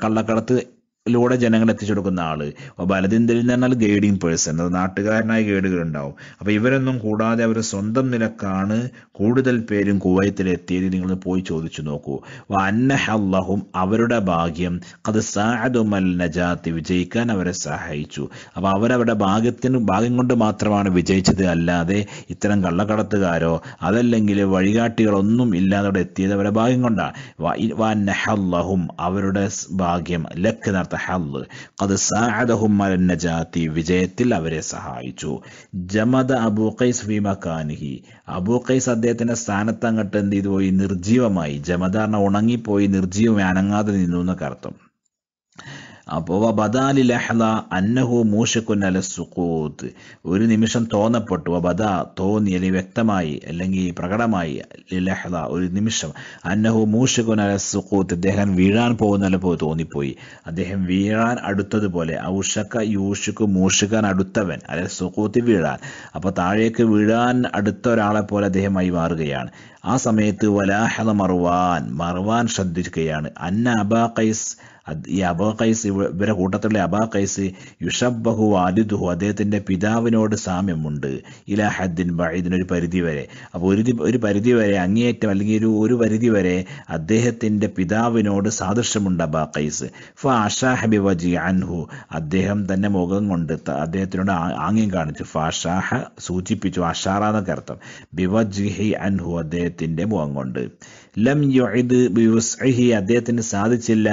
കള്ളക്കടത്ത് ലൂടെ ജനങ്ങൾ എത്തിച്ചു കൊടുക്കുന്ന ആള് ബലതിന്തലിൽ എന്ന് പറഞ്ഞാൽ ഗൈഡിങ് പേഴ്സൺ അത് നാട്ടുകാരനായ ഗൈഡുകൾ ഉണ്ടാവും അപ്പൊ ഇവരൊന്നും കൂടാതെ അവർ സ്വന്തം നിലക്കാണ് കൂടുതൽ പേരും കുവൈത്തിൽ എത്തിയത് നിങ്ങൾ പോയി ചോദിച്ചു നോക്കൂ അന്നഹല്ലഹും അവരുടെ ഭാഗ്യം അത് സാഹദുമൽ നജാത്ത് വിജയിക്കാൻ അവരെ സഹായിച്ചു അപ്പൊ അവരവരുടെ ഭാഗ്യത്തിന് ഭാഗ്യം കൊണ്ട് മാത്രമാണ് വിജയിച്ചത് അല്ലാതെ ഇത്തരം കള്ളക്കടത്തുകാരോ അതല്ലെങ്കിൽ വഴികാട്ടികളൊന്നും ഇല്ലാതെ അവിടെ എത്തിയത് അവരുടെ ഭാഗ്യം കൊണ്ടാണ് അവരുടെ ഭാഗ്യം ലക്ക് നടത്താൻ നജാത്തി വിജയത്തിൽ അവരെ സഹായിച്ചു ജമദ അബൂ ഖൈസ് ഫി മക്കാനിഹി അബൂ ഖൈസ് അദ്ദേഹത്തിന്റെ സ്ഥാനത്ത് അങ്ങോട്ട് എന്ത് ചെയ്തു പോയി നിർജീവമായി ജമദ ഉണങ്ങിപ്പോയി നിർജീവമായി അനങ്ങാതെ നിന്നു എന്നൊക്കെ അർത്ഥം അപ്പോൾ ലഹ്ല അന്നഹു ഒരു നിമിഷം തോന്നപ്പെട്ടു വബദ തോന്നി അല്ലെങ്കിൽ വ്യക്തമായി അല്ലെങ്കിൽ പ്രകടമായി ലഹ്ല ഒരു നിമിഷം അന്നഹു മൂഷക്കുൻ അല അദ്ദേഹം വീഴാൻ പോകുന്നതിൽ പോലെ തോന്നിപ്പോയി അദ്ദേഹം വീഴാൻ അടുത്തതുപോലെ ഔഷക്ക യൂഷുക്ക് മൂഷക്കാൻ അടുത്തവൻ അല്ലെ സുഖൂത്ത് വീഴാൻ അപ്പോൾ താഴേക്ക് വീഴാൻ അടുത്ത ഒരാളെ പോലെ അദ്ദേഹമായി മാറുകയാണ് ആ സമയത്ത് വലാഹല മറുവാൻ മറുവാൻ ശ്രദ്ധിക്കുകയാണ് അന്ന അബാ കൈസ് ഈ അബാ കൈസ് ഇവരെ കൂട്ടത്തിലെ അബാ കൈസ് യുഷബഹു വാലിദുഹു അദ്ദേഹത്തിൻ്റെ പിതാവിനോട് സാമ്യമുണ്ട് ഇലാ ഹദ്ദിൻ ഒരു പരിധി വരെ അപ്പോൾ ഒരു ഒരു പരിധി വരെ അങ്ങേയറ്റം അല്ലെങ്കിൽ ഒരു ഒരു പരിധി വരെ അദ്ദേഹത്തിൻ്റെ പിതാവിനോട് സാദൃശ്യമുണ്ട് അബാ കൈസ് ഫ ആഷാ വജി അൻഹു അദ്ദേഹം തന്നെ മുഖം കൊണ്ട് അദ്ദേഹത്തിനോട് ആംഗ്യം കാണിച്ചു ഫാഷാഹ സൂചിപ്പിച്ചു അഷാറ എന്നൊക്കെ അർത്ഥം ബിവജിഹി അൻഹു അദ്ദേഹത്തിൻ്റെ മുഖം കൊണ്ട് ലം യുഇദ് ബിവുസ്ഇഹി അദ്ദേഹത്തിന് സാധിച്ചില്ല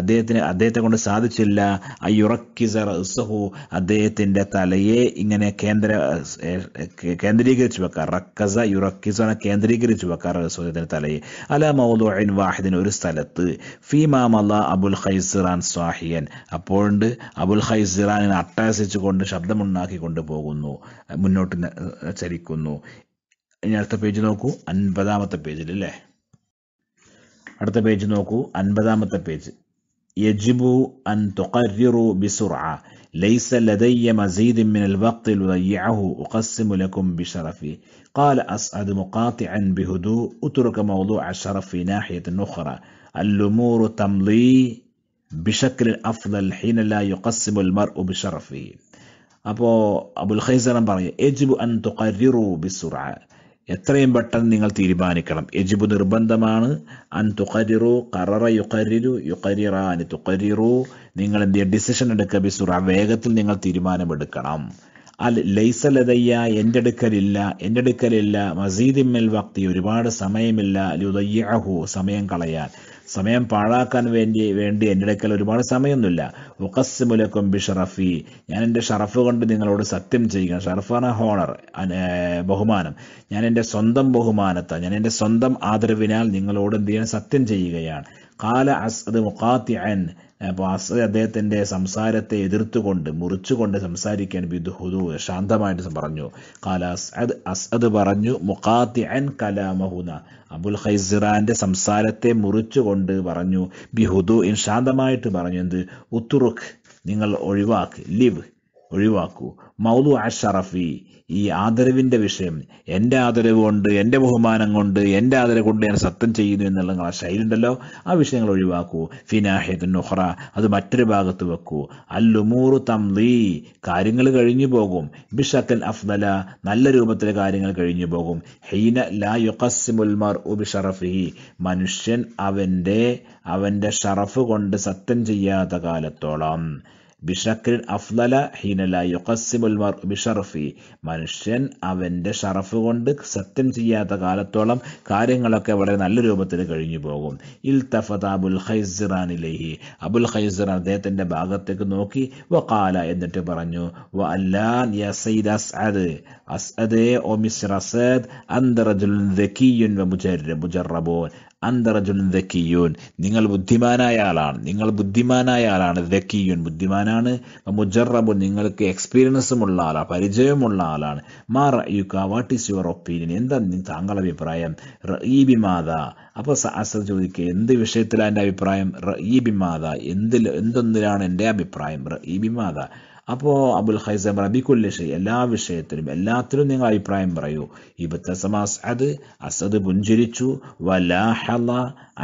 അദ്ദേഹത്തിന് അദ്ദേഹത്തെ കൊണ്ട് സാധിച്ചില്ല അയുറക്കിസ റസഹു അദ്ദേഹത്തിന്റെ തലയെ ഇങ്ങനെ കേന്ദ്ര കേന്ദ്രീകരിച്ചു വെക്കാം റക്കസ യുറക്കിസ കേന്ദ്രീകരിച്ചു വെക്കാം റസൂലിൻ്റെ തലയെ അല മൗദുഇൻ വാഹിദിൻ ഒരു സ്ഥലത്ത് ഫീമാം മല അബുൽ ഖൈസിറാൻ സ്വാഹിയൻ അപ്പോഴുണ്ട് അബുൽ ഖൈസിറാനെ അട്ടാസിച്ചുകൊണ്ട് ശബ്ദമുണ്ടാക്കിക്കൊണ്ട് പോകുന്നു മുന്നോട്ട് ചരിക്കുന്നു ഇനി അടുത്ത പേജ് നോക്കൂ അൻപതാമത്തെ പേജിൽ അല്ലേ അടുത്ത പേജ് നോക്കൂ അൻപതാമത്തെ പേജ് യജിബു അൻ തുഖർറിറു ബിസുർഅ ليس لدي مزيد من الوقت لضيعه أقسم لكم بشرفي قال أسعد مقاطعا بهدوء أترك موضوع الشرف في ناحية أخرى الأمور تمضي بشكل أفضل حين لا يقسم المرء بشرفه أبو أبو الخيزر يجب أن تقرروا بسرعة എത്രയും പെട്ടെന്ന് നിങ്ങൾ തീരുമാനിക്കണം യജിബു നിർബന്ധമാണ് അൻ തുഖരിറു കററ യുഖരിരു യുഖരിറ അൻ തുഖരിറു നിങ്ങൾ എന്ത് ഡിസിഷൻ എടുക്കുക ആ വേഗത്തിൽ നിങ്ങൾ തീരുമാനമെടുക്കണം അൽ ലൈസ ലതയ്യ എൻ്റെ അടുക്കലില്ല എൻ്റെ അടുക്കലില്ല മസീദിമ്മൽ വക്തി ഒരുപാട് സമയമില്ല ലുതയ്യഹു സമയം കളയാൻ സമയം പാഴാക്കാൻ വേണ്ടി വേണ്ടി എൻ്റെ അടുക്കൽ ഒരുപാട് സമയമൊന്നുമില്ല ഉക്കസ്മുലക്കും ബി ഷറഫി ഞാൻ എൻ്റെ ഷറഫ് കൊണ്ട് നിങ്ങളോട് സത്യം ചെയ്യുകയാണ് ഷറഫാണ് ഹോണർ ബഹുമാനം ഞാൻ എൻ്റെ സ്വന്തം ബഹുമാനത്താൽ ഞാൻ എൻ്റെ സ്വന്തം ആദരവിനാൽ നിങ്ങളോട് എന്ത് ചെയ്യാൻ സത്യം ചെയ്യുകയാണ് കാല അത് മുഖാത്തി അപ്പോൾ അദ്ദേഹത്തിൻ്റെ സംസാരത്തെ എതിർത്തുകൊണ്ട് മുറിച്ചുകൊണ്ട് സംസാരിക്കാൻ ബിദുഹുദു ശാന്തമായിട്ട് പറഞ്ഞു കാല അസ്അദ് അസ്അദ് പറഞ്ഞു മുഖാത്തി അൻ കലാമഹുന അബുൽ ഖൈസിറാൻ്റെ സംസാരത്തെ മുറിച്ചുകൊണ്ട് പറഞ്ഞു ബിഹുദു ഇൻ ശാന്തമായിട്ട് പറഞ്ഞു എന്ത് ഉത്തുറുഖ് നിങ്ങൾ ഒഴിവാക്ക് ലിവ് ഒഴിവാക്കൂ മൗദു അഷറഫി ഈ ആദരവിൻ്റെ വിഷയം എൻ്റെ ആദരവ് കൊണ്ട് എൻ്റെ ബഹുമാനം കൊണ്ട് എൻ്റെ ആദരവ് കൊണ്ട് ഞാൻ സത്യം ചെയ്യുന്നു എന്നുള്ള ആ ഉണ്ടല്ലോ ആ വിഷയങ്ങൾ ഒഴിവാക്കൂ ഫിനാഹിദ് നുഹ്റ അത് മറ്റൊരു ഭാഗത്ത് വെക്കൂ അല്ലുമൂറു തംലീ കാര്യങ്ങൾ കഴിഞ്ഞു പോകും ബിഷക്കൽ അഫ്ദല നല്ല രൂപത്തിൽ കാര്യങ്ങൾ കഴിഞ്ഞു പോകും ഹൈന ലാ മർഉ ഉബിഷറഫി മനുഷ്യൻ അവൻ്റെ അവൻ്റെ ഷറഫ് കൊണ്ട് സത്യം ചെയ്യാത്ത കാലത്തോളം ബിഷക്രിൻ അഫ്ലല ഹീനല യുക്കസിമുൽ ബിഷറഫി മനുഷ്യൻ അവന്റെ ഷറഫ് കൊണ്ട് സത്യം ചെയ്യാത്ത കാലത്തോളം കാര്യങ്ങളൊക്കെ വളരെ നല്ല രൂപത്തിൽ കഴിഞ്ഞു പോകും ഇൽ തഫത അബുൽ ഇലഹി അബുൽ ഖൈസിർ അദ്ദേഹത്തിന്റെ ഭാഗത്തേക്ക് നോക്കി വ കാല എന്നിട്ട് പറഞ്ഞു വ അല്ലാൻ അസ്അദേ ഒ മിസ്റ്റർ അസദ് അന്തറജുൽ മുജറബോൻ അന്തറജുൻ ദക്കിയൂൻ നിങ്ങൾ ബുദ്ധിമാനായ ആളാണ് നിങ്ങൾ ബുദ്ധിമാനായ ആളാണ് ദക്കിയൂൻ ബുദ്ധിമാനാണ് മുജറബുൻ നിങ്ങൾക്ക് എക്സ്പീരിയൻസും ഉള്ള ആളാണ് പരിചയമുള്ള ആളാണ് മാ റയുക്ക വാട്ട് ഈസ് യുവർ ഒപ്പീനിയൻ എന്താ താങ്കളുടെ അഭിപ്രായം റീബിമാത അപ്പോൾ സാസർ ചോദിക്കുക എന്ത് വിഷയത്തിലാണ് എൻ്റെ അഭിപ്രായം റീബിമാത എന്തിൽ എന്തൊന്നിലാണ് എൻ്റെ അഭിപ്രായം റീബിമാത അപ്പോൾ അബുൽ ഹൈസ റബിക്കുല്ല ഷെയ് എല്ലാ വിഷയത്തിലും എല്ലാത്തിലും നിങ്ങൾ അഭിപ്രായം പറയൂ ഇബത്തസമ അത് അസദ് പുഞ്ചിരിച്ചു വലാഹല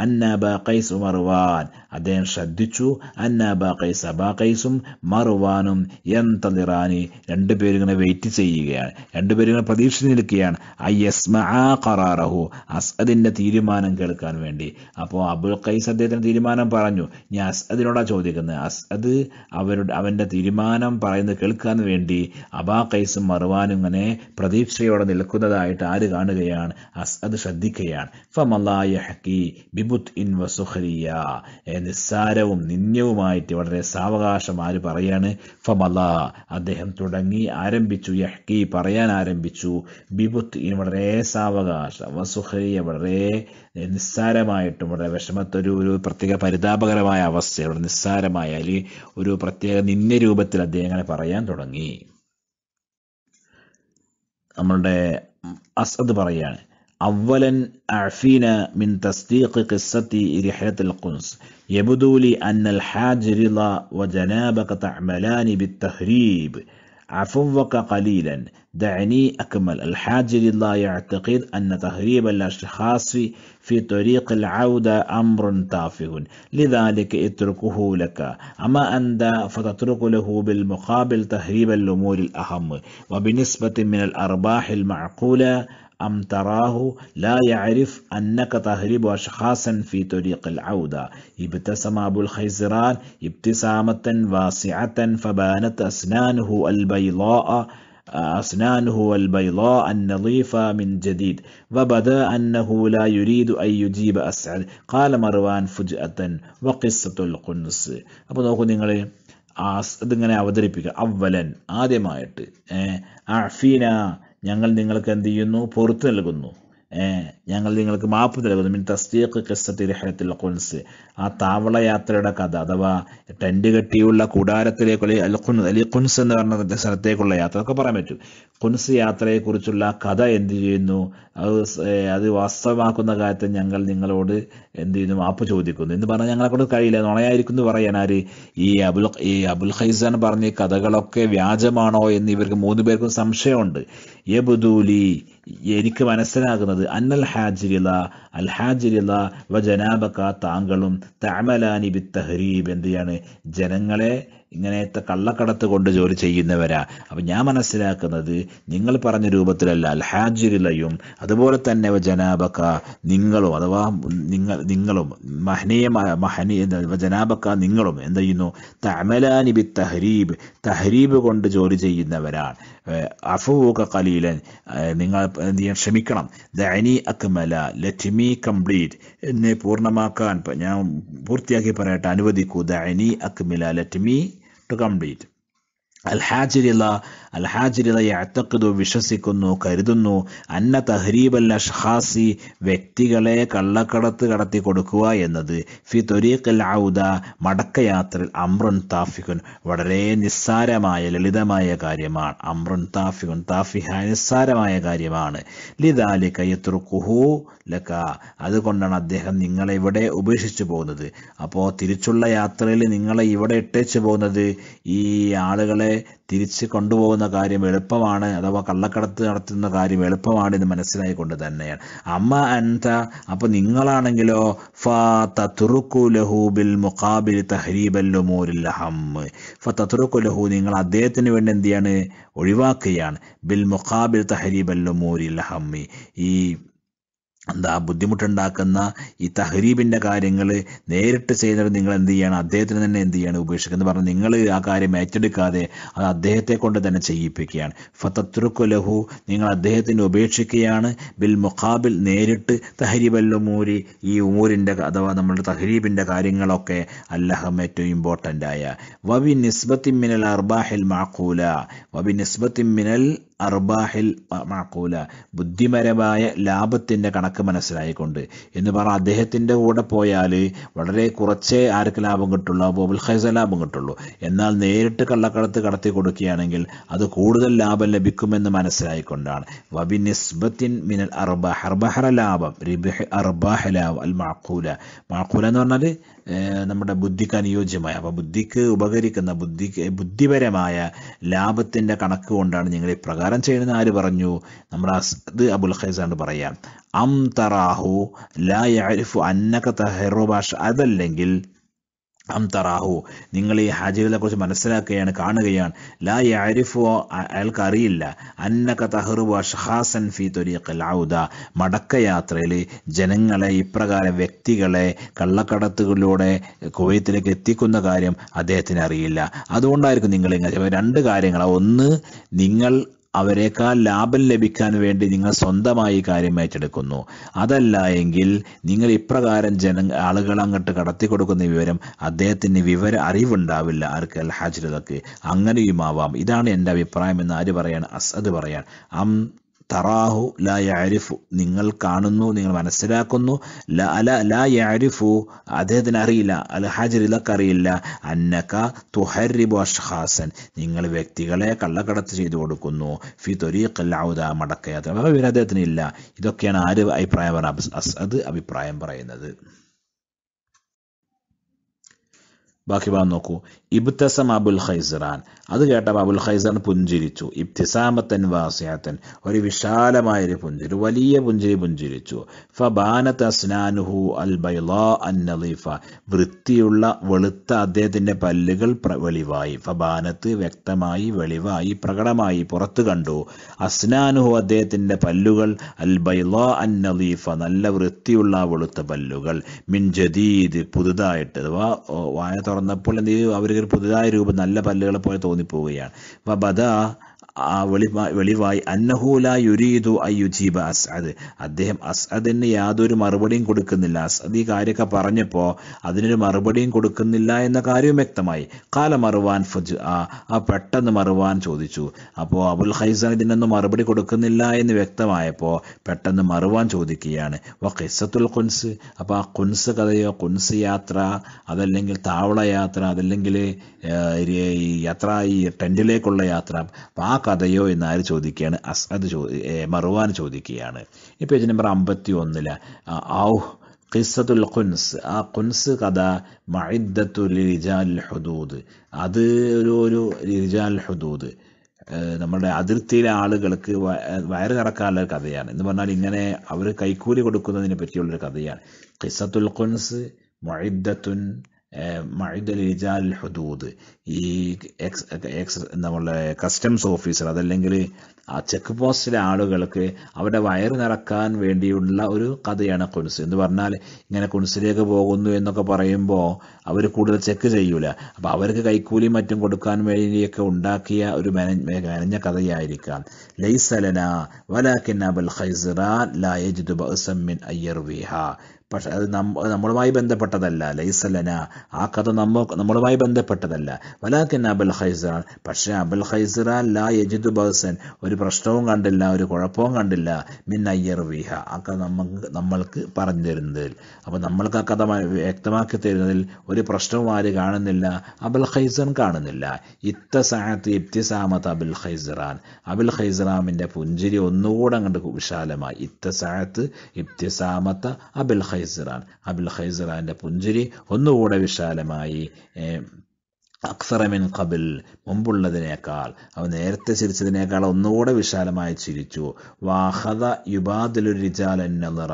അന്നബ കൈസ് മറുവാൻ അദ്ദേഹം ശ്രദ്ധിച്ചു അന്നബ കൈസ് അബാ കൈസും മറുവാനും എന്തലിറാനി രണ്ടുപേരും ഇങ്ങനെ വെയിറ്റ് ചെയ്യുകയാണ് രണ്ടുപേരും ഇങ്ങനെ പ്രതീക്ഷ നിൽക്കുകയാണ് ഐ എസ് തീരുമാനം കേൾക്കാൻ വേണ്ടി അപ്പോൾ അബുൽ കൈസ് അദ്ദേഹത്തിന്റെ തീരുമാനം പറഞ്ഞു ഞാൻ അസദിനോടാണ് ചോദിക്കുന്നത് അസദ് അവരുടെ അവന്റെ തീരുമാനം പറയുന്നത് കേൾക്കാൻ വേണ്ടി അബാ കൈസും മറുവാനും ഇങ്ങനെ പ്രതീക്ഷയോടെ നിൽക്കുന്നതായിട്ട് ആര് കാണുകയാണ് അത് ശ്രദ്ധിക്കുകയാണ് ബിബുത് ഇൻ നിസ്സാരവും നിന്യവുമായിട്ട് വളരെ സാവകാശം ആര് പറയാണ് ഫമല അദ്ദേഹം തുടങ്ങി ആരംഭിച്ചു യഹ്കി പറയാൻ ആരംഭിച്ചു ബിബുത്ത് വളരെ സാവകാശം വസുഹരിയ വളരെ നിസ്സാരമായിട്ടും വളരെ വിഷമത്തെ ഒരു പ്രത്യേക പരിതാപകരമായ അവസ്ഥയോട് നിസ്സാരമായ അല്ലെങ്കിൽ ഒരു പ്രത്യേക നിന്ന രൂപത്തിൽ അദ്ദേഹം അങ്ങനെ പറയാൻ തുടങ്ങി നമ്മളുടെ അസദ് പറയാണ് അവലൻ അഫീന മിൻ തസ്ദീഖ് ഖിസ്സത്തി റിഹ്ലത്തുൽ ഖുൻസ് യബ്ദു ലി അന്നൽ ഹാജ് റിള വജനാബക തഅമലാനി ബിത്തഹ്രീബ് عفوك قليلا دعني أكمل الحاج لله يعتقد أن تهريب الأشخاص في طريق العودة أمر تافه لذلك اتركه لك أما أنت فتترك له بالمقابل تهريب الأمور الأهم وبنسبة من الأرباح المعقولة أم تراه لا يعرف أنك تهرب أشخاصا في طريق العودة ابتسم أبو الخيزران ابتسامة واسعة فبانت أسنانه البيضاء أسنانه البيضاء النظيفة من جديد وبدا أنه لا يريد أن يجيب أسعد قال مروان فجأة وقصة القنص അപ്പോൾ നോക്കൂ നിങ്ങൾ ഇതിങ്ങനെ അവതരിപ്പിക്കുക അവലൻ ആദ്യമായിട്ട് അഫീന ഞങ്ങൾ നിങ്ങൾക്ക് എന്ത് ചെയ്യുന്നു പുറത്തു നൽകുന്നു ഞങ്ങൾ നിങ്ങൾക്ക് മാപ്പ് തരുന്നത് മിൻ തസ്തീഖ് കിസ്സത്തി റിഹത്തിൽ ആ താവള യാത്രയുടെ കഥ അഥവാ ടെൻറ്റ് കെട്ടിയുള്ള കൂടാരത്തിലേക്കുള്ള അൽ കുൻ അലി കുൻസ് എന്ന് പറഞ്ഞ സ്ഥലത്തേക്കുള്ള യാത്ര ഒക്കെ പറയാൻ പറ്റും കുൻസ് യാത്രയെക്കുറിച്ചുള്ള കഥ എന്ത് ചെയ്യുന്നു അത് അത് വാസ്തവമാക്കുന്ന കാര്യത്തെ ഞങ്ങൾ നിങ്ങളോട് എന്ത് ചെയ്യുന്നു മാപ്പ് ചോദിക്കുന്നു എന്ന് പറഞ്ഞാൽ ഞങ്ങളെ കൊണ്ട് കഴിയില്ല നുണയായിരിക്കും എന്ന് പറയാൻ ആര് ഈ അബുൽ ഈ അബുൽ ഹൈസാൻ പറഞ്ഞ കഥകളൊക്കെ വ്യാജമാണോ എന്ന് ഇവർക്ക് മൂന്ന് പേർക്കും സംശയമുണ്ട് യബുദൂലി എനിക്ക് മനസ്സിലാകുന്നത് അന്നൽ ഹാജിരില അൽ ഹാജിരില വ താങ്കളും തമലാനി ബി തഹരീബ് എന്തെയാണ് ജനങ്ങളെ ഇങ്ങനത്തെ കള്ളക്കടത്ത് കൊണ്ട് ജോലി ചെയ്യുന്നവരാ അപ്പൊ ഞാൻ മനസ്സിലാക്കുന്നത് നിങ്ങൾ പറഞ്ഞ രൂപത്തിലല്ല അൽ ഹാജിരിലയും അതുപോലെ തന്നെ വജനാബക്ക നിങ്ങളും അഥവാ നിങ്ങൾ നിങ്ങളും മഹനീയമായ മഹനീയ വജനാബക്ക നിങ്ങളും എന്ത് ചെയ്യുന്നു തമലാനി ബി തഹരീബ് തഹരീബ് കൊണ്ട് ജോലി ചെയ്യുന്നവരാണ് അഫുവൊക്കെ കലീലൻ നിങ്ങൾ എന്ത് ക്ഷമിക്കണം ദനി അക്മല ലെറ്റ് മീ കംപ്ലീറ്റ് എന്നെ പൂർണ്ണമാക്കാൻ ഞാൻ പൂർത്തിയാക്കി പറയട്ടെ അനുവദിക്കൂ ദനി അക്മല ലെറ്റ് മീ ടു കംപ്ലീറ്റ് അൽഹാജിരില അൽഹാജിരില അൽ വിശ്വസിക്കുന്നു കരുതുന്നു അന്ന തഹ്രീബൽ അഷ്ഹാസി വ്യക്തികളെ കള്ളക്കടത്ത് കടത്തി കൊടുക്കുക എന്നത് ഫി തൊരീഖൽ ഔദ മടക്കയാത്രയിൽ അമ്രുൻ താഫിഖുൻ വളരെ നിസ്സാരമായ ലളിതമായ കാര്യമാണ് അമ്രുൻ താഫിഖുൻ താഫിഹ നിസ്സാരമായ കാര്യമാണ് ലിദാലി കയ്യത്തുർക്കുഹു ലക്ക അതുകൊണ്ടാണ് അദ്ദേഹം നിങ്ങളെ ഇവിടെ ഉപേക്ഷിച്ചു പോകുന്നത് അപ്പോൾ തിരിച്ചുള്ള യാത്രയിൽ നിങ്ങളെ ഇവിടെ ഇട്ടേച്ചു പോകുന്നത് ഈ ആളുകളെ തിരിച്ച് കൊണ്ടുപോകുന്ന കാര്യം എളുപ്പമാണ് അഥവാ കള്ളക്കടത്ത് നടത്തുന്ന കാര്യം എളുപ്പമാണ് എന്ന് മനസ്സിലായിക്കൊണ്ട് തന്നെയാണ് അമ്മ അൻത അപ്പോൾ നിങ്ങളാണെങ്കിലോ ഫ ലഹു ബിൽ മുഖാബിൽ തഹരീബൽ ഹം ഫ ലഹു നിങ്ങൾ അദ്ദേഹത്തിന് വേണ്ടി എന്ത് ചെയ്യാണ് ഒഴിവാക്കുകയാണ് ബിൽ മുഖാബിൽ തഹരീബൽ ഹമ്മി ഈ എന്താ ബുദ്ധിമുട്ടുണ്ടാക്കുന്ന ഈ തഹരീബിൻ്റെ കാര്യങ്ങൾ നേരിട്ട് ചെയ്യുന്നവർ നിങ്ങൾ എന്ത് ചെയ്യണം അദ്ദേഹത്തിന് തന്നെ എന്ത് ചെയ്യണം എന്ന് പറഞ്ഞ് നിങ്ങൾ ആ കാര്യം ഏറ്റെടുക്കാതെ അത് അദ്ദേഹത്തെ കൊണ്ട് തന്നെ ചെയ്യിപ്പിക്കുകയാണ് ഫതത്രുക്കു ലഹു നിങ്ങൾ അദ്ദേഹത്തിന് ഉപേക്ഷിക്കുകയാണ് ബിൽ മുഖാബിൽ നേരിട്ട് തഹരീബല്ല മൂരി ഈ ഊരിൻ്റെ അഥവാ നമ്മുടെ തഹരീബിൻ്റെ കാര്യങ്ങളൊക്കെ അല്ലഹം ഏറ്റവും ഇമ്പോർട്ടൻ്റ് ആയ വബി നിസ്ബത്തിൻ മിനൽ അർബാഹിൽ മാക്കൂല വബി നിസ്ബത്തിൻ മിനൽ അർബാഹിൽ മാക്കൂല ബുദ്ധിപരമായ ലാഭത്തിൻ്റെ കണക്ക് മനസ്സിലായിക്കൊണ്ട് എന്ന് പറഞ്ഞാൽ അദ്ദേഹത്തിൻ്റെ കൂടെ പോയാൽ വളരെ കുറച്ചേ ആർക്ക് ലാഭം കിട്ടുള്ളൂ അബൂബുൽ ഖൈസ ലാഭം കിട്ടുള്ളൂ എന്നാൽ നേരിട്ട് കള്ളക്കടത്ത് കടത്തി കൊടുക്കുകയാണെങ്കിൽ അത് കൂടുതൽ ലാഭം ലഭിക്കുമെന്ന് മനസ്സിലായിക്കൊണ്ടാണ് വബി നിസ്ബത്തിൻ മിനൽ അർബാഹ് അർബാഹ ലാഭം റിബഹ് അർബാഹ ലാഭം അൽ മാക്കൂല മാക്കൂല എന്ന് പറഞ്ഞാൽ നമ്മുടെ ബുദ്ധിക്ക് അനുയോജ്യമായ അപ്പോൾ ബുദ്ധിക്ക് ഉപകരിക്കുന്ന ബുദ്ധിക്ക് ബുദ്ധിപരമായ ലാഭത്തിൻ്റെ കണക്ക് കൊണ്ടാണ് ഈ ഇപ്രകാരം ചെയ്യുന്നത് ആര് പറഞ്ഞു നമ്മുടെ അസ്ദ് അബുൽ ഖൈസാണ് പറയാം അം തറാഹു ലാ യാരിഫു അന്നക തഹറു ഭാഷ അതല്ലെങ്കിൽ അംതറാഹു നിങ്ങൾ ഈ ഹാജികളെ കുറിച്ച് മനസ്സിലാക്കുകയാണ് കാണുകയാണ് ലാ യാരിഫു അയാൾക്ക് അറിയില്ല അന്നക തഹറുബ ഷഹാസൻ ഫി തൊരീഖൽ ഔദ മടക്കയാത്രയിൽ ജനങ്ങളെ ഇപ്രകാരം വ്യക്തികളെ കള്ളക്കടത്തുകളിലൂടെ കുവൈത്തിലേക്ക് എത്തിക്കുന്ന കാര്യം അദ്ദേഹത്തിന് അറിയില്ല അതുകൊണ്ടായിരിക്കും നിങ്ങൾ ഇങ്ങനെ രണ്ട് കാര്യങ്ങൾ ഒന്ന് നിങ്ങൾ അവരെക്കാൾ ലാഭം ലഭിക്കാൻ വേണ്ടി നിങ്ങൾ സ്വന്തമായി കാര്യം ഏറ്റെടുക്കുന്നു അതല്ല എങ്കിൽ നിങ്ങൾ ഇപ്രകാരം ജന ആളുകൾ അങ്ങോട്ട് കടത്തി കൊടുക്കുന്ന വിവരം അദ്ദേഹത്തിന് വിവര അറിവുണ്ടാവില്ല ആർക്ക് അൽ ഹാജിറതക്ക് അങ്ങനെയുമാവാം ഇതാണ് എൻ്റെ അഭിപ്രായം എന്ന് ആര് പറയാൻ അസദ് പറയാൻ അം തറാഹു ലാ യാരിഫു നിങ്ങൾ കാണുന്നു നിങ്ങൾ മനസ്സിലാക്കുന്നു ല അല ലാ യാരിഫു അദ്ദേഹത്തിന് അറിയില്ല അൽ ഹാജിറിലക്ക് അറിയില്ല അന്നക്ക തുഹരിബു അഷ്ഹാസൻ നിങ്ങൾ വ്യക്തികളെ കള്ളക്കടത്ത് ചെയ്തു കൊടുക്കുന്നു ഫി തൊരീഖല്ലാവുത മടക്കയാത്ര വിവരം അദ്ദേഹത്തിന് ഇല്ല ഇതൊക്കെയാണ് ആര് അഭിപ്രായം പറഞ്ഞ അസദ് അഭിപ്രായം പറയുന്നത് ബാക്കി ഭാഗം നോക്കൂ ഇബ്തസം അബുൽ ഖൈസറാൻ അത് കേട്ടപ്പോൾ അബുൽ ഖൈസറാൻ പുഞ്ചിരിച്ചു ഇബ്തിസാമത്തൻ വാസിയാത്തൻ ഒരു വിശാലമായൊരു പുഞ്ചിരി വലിയ പുഞ്ചിരി പുഞ്ചിരിച്ചു ഫബാനത്ത് അസ്നാനുഹു അൽ ബൈലോ അൻ നലീഫ വൃത്തിയുള്ള വെളുത്ത അദ്ദേഹത്തിൻ്റെ പല്ലുകൾ വെളിവായി ഫബാനത്ത് വ്യക്തമായി വെളിവായി പ്രകടമായി പുറത്തു കണ്ടു അസ്നാനുഹു അദ്ദേഹത്തിൻ്റെ പല്ലുകൾ അൽ ബൈലോ അൻ നലീഫ നല്ല വൃത്തിയുള്ള വെളുത്ത പല്ലുകൾ മിൻ ജദീദ് പുതുതായിട്ട് അഥവാ വായ തുറന്നപ്പോൾ എന്ത് അവർ പ്രകൃതി പുതുതായ രൂപം നല്ല പല്ലുകളെ പോലെ തോന്നിപ്പോവുകയാണ് ബദ ആ വെളിവായി വെളിവായി അന്നഹൂല യുരീദു അയ്യുജീബ അസ്അദ് അദ്ദേഹം അസ്അദിന് യാതൊരു മറുപടിയും കൊടുക്കുന്നില്ല അസ്അദ് ഈ കാര്യമൊക്കെ പറഞ്ഞപ്പോൾ അതിനൊരു മറുപടിയും കൊടുക്കുന്നില്ല എന്ന കാര്യവും വ്യക്തമായി കാല മറുവാൻ ഫജ് ആ പെട്ടെന്ന് മറുവാൻ ചോദിച്ചു അപ്പോൾ അബുൽ ഹൈസൻ ഇതിനൊന്നും മറുപടി കൊടുക്കുന്നില്ല എന്ന് വ്യക്തമായപ്പോൾ പെട്ടെന്ന് മറുവാൻ ചോദിക്കുകയാണ് വ ഖിസത്തുൽ കുൻസ് അപ്പോൾ ആ കുൻസ് കഥയോ കുൻസ് യാത്ര അതല്ലെങ്കിൽ താവള യാത്ര അതല്ലെങ്കിൽ യാത്ര ഈ ടെൻറ്റിലേക്കുള്ള യാത്ര അപ്പോൾ ആ കഥയോ ആര് ചോദിക്കുകയാണ് അസ്അദ് ചോ മറുവാൻ ചോദിക്കുകയാണ് ഈ പേജ് നമ്പർ അമ്പത്തി ഒന്നില് ഔഹ് ഖിസ്സത്തുൽ ഖുൻസ് ആ ഖുൻസ് കഥ മഹിദ്ദത്തു റിജാൽ ഹുദൂദ് അത് ഒരു ഒരു റിജാൽ ഹുദൂദ് നമ്മുടെ അതിർത്തിയിലെ ആളുകൾക്ക് വയറ് കറക്കാനുള്ള കഥയാണ് എന്ന് പറഞ്ഞാൽ ഇങ്ങനെ അവർ കൈക്കൂലി കൊടുക്കുന്നതിനെ പറ്റിയുള്ളൊരു കഥയാണ് ഖിസ്സത്തുൽ ഖുൻസ് മഹിദ്ദത്തുൻ മൈദൽ ലിജാൽ ഹുദൂദ് ഈ എക്സ് എക്സ് നമ്മളെ കസ്റ്റംസ് ഓഫീസർ അതല്ലെങ്കിൽ ആ ചെക്ക് പോസ്റ്റിലെ ആളുകൾക്ക് അവരുടെ വയറ് നിറക്കാൻ വേണ്ടിയുള്ള ഒരു കഥയാണ് കുൻസ് എന്ന് പറഞ്ഞാൽ ഇങ്ങനെ കുൻസിലേക്ക് പോകുന്നു എന്നൊക്കെ പറയുമ്പോൾ അവർ കൂടുതൽ ചെക്ക് ചെയ്യൂല അപ്പോൾ അവർക്ക് കൈക്കൂലി മറ്റും കൊടുക്കാൻ വേണ്ടിയൊക്കെ ഉണ്ടാക്കിയ ഒരു മെനഞ്ഞ കഥയായിരിക്കാം ലൈസലന വലാക്കിൻ അബൽ ഖൈസിറാൻ ലായജിദ് ബഅസം മിൻ വിഹ പക്ഷെ അത് നമ്മളുമായി ബന്ധപ്പെട്ടതല്ല ലൈസലന ആ കഥ നമ്മ നമ്മളുമായി ബന്ധപ്പെട്ടതല്ല വലാക്കിൻ അബുൽ ഹൈസറാൻ പക്ഷേ അബുൽ ഹൈസറാൻ ലാ യജിദു ബഹസൻ ഒരു പ്രശ്നവും കണ്ടില്ല ഒരു കുഴപ്പവും കണ്ടില്ല മിൻ അയ്യർ വിഹ ആ കഥ നമുക്ക് നമ്മൾക്ക് പറഞ്ഞു തരുന്നതിൽ അപ്പോൾ നമ്മൾക്ക് ആ കഥ വ്യക്തമാക്കി തരുന്നതിൽ ഒരു പ്രശ്നവും ആര് കാണുന്നില്ല അബുൽ ഹൈസൻ കാണുന്നില്ല ഇത്ത സഹത്ത് ഇബ്തിസാമത്ത് അബുൽ ഹൈസറാൻ അബുൽ ഹൈസറാമിൻ്റെ പുഞ്ചിരി ഒന്നുകൂടെ അങ്ങോട്ട് വിശാലമായി ഇത്ത സഹത്ത് ഇബ്തിസാമത്ത് അബുൽ ഹൈസ് ഖൈസറാൻ അബുൽ ഖൈസറാൻ്റെ പുഞ്ചിരി ഒന്നുകൂടെ വിശാലമായി അക്സറമിൻ കബിൽ മുമ്പുള്ളതിനേക്കാൾ അവൻ നേരത്തെ ചിരിച്ചതിനേക്കാൾ ഒന്നുകൂടെ വിശാലമായി ചിരിച്ചു വാഹദ യുബാദുൽ റിജാലൻ നലറ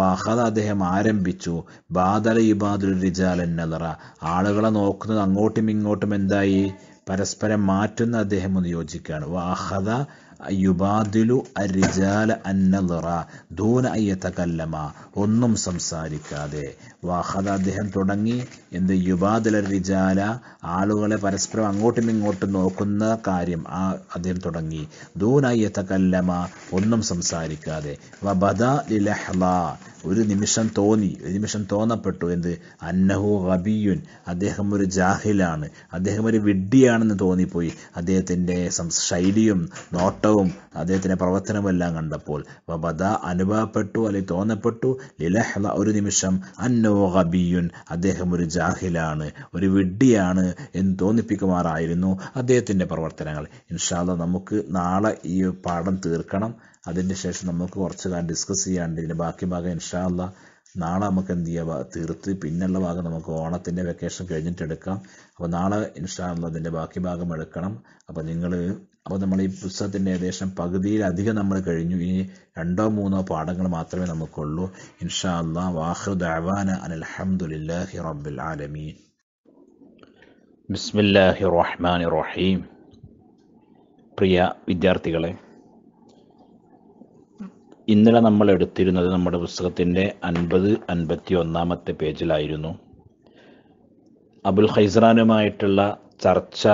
വാഹദ അദ്ദേഹം ആരംഭിച്ചു ബാദല യുബാദുൽ റിജാലൻ നലറ ആളുകളെ നോക്കുന്നത് അങ്ങോട്ടും ഇങ്ങോട്ടും എന്തായി പരസ്പരം മാറ്റുന്ന അദ്ദേഹം ഒന്ന് യോജിക്കുകയാണ് വാഹദ ദൂന ഒന്നും സംസാരിക്കാതെ വാഹദ അദ്ദേഹം തുടങ്ങി എന്ത് യുബാദുൽ അരിജാല ആളുകളെ പരസ്പരം അങ്ങോട്ടും ഇങ്ങോട്ടും നോക്കുന്ന കാര്യം ആ അദ്ദേഹം തുടങ്ങി ദൂന അയ്യത്തകല്ലമ ഒന്നും സംസാരിക്കാതെ വബദ ലിലഹ്ല ഒരു നിമിഷം തോന്നി ഒരു നിമിഷം തോന്നപ്പെട്ടു എന്ത് അന്നഹു റബിയുൻ അദ്ദേഹം ഒരു ജാഹിലാണ് അദ്ദേഹം ഒരു വിഡ്ഢിയാണെന്ന് തോന്നിപ്പോയി അദ്ദേഹത്തിൻ്റെ ശൈലിയും നോട്ടവും അദ്ദേഹത്തിൻ്റെ പ്രവർത്തനമെല്ലാം കണ്ടപ്പോൾ വബദ അനുഭവപ്പെട്ടു അല്ലെങ്കിൽ തോന്നപ്പെട്ടു ലിലഹ്ല ഒരു നിമിഷം അന്നഹു റബിയുൻ അദ്ദേഹം ഒരു ജാഹിലാണ് ഒരു വിഡ്ഢിയാണ് എന്ന് തോന്നിപ്പിക്കുമാറായിരുന്നു അദ്ദേഹത്തിൻ്റെ പ്രവർത്തനങ്ങൾ ഇൻഷാല്ല നമുക്ക് നാളെ ഈ പാഠം തീർക്കണം അതിൻ്റെ ശേഷം നമുക്ക് കുറച്ച് കാലം ഡിസ്കസ് ചെയ്യാണ്ട് ഇതിൻ്റെ ബാക്കി ഭാഗം ഇൻഷാല്ല നാളെ നമുക്ക് എന്ത് ചെയ്യുക തീർത്ത് പിന്നുള്ള ഭാഗം നമുക്ക് ഓണത്തിൻ്റെ വെക്കേഷൻ കഴിഞ്ഞിട്ട് എടുക്കാം അപ്പോൾ നാളെ ഇൻഷാല്ല അതിൻ്റെ ബാക്കി ഭാഗം എടുക്കണം അപ്പോൾ നിങ്ങൾ അപ്പോൾ നമ്മൾ ഈ പുസ്തകത്തിൻ്റെ ഏകദേശം പകുതിയിലധികം നമ്മൾ കഴിഞ്ഞു ഇനി രണ്ടോ മൂന്നോ പാഠങ്ങൾ മാത്രമേ നമുക്കുള്ളൂ ഇൻഷാ അല്ലാ വാഹു റബ്ബുൽ ആലമീൻ ബിസ്മില്ലാഹി റഹ്മാൻ റഹീം പ്രിയ വിദ്യാർത്ഥികളെ ഇന്നലെ നമ്മൾ എടുത്തിരുന്നത് നമ്മുടെ പുസ്തകത്തിൻ്റെ അൻപത് അൻപത്തി ഒന്നാമത്തെ പേജിലായിരുന്നു അബുൽ ഹൈസറാനുമായിട്ടുള്ള ചർച്ച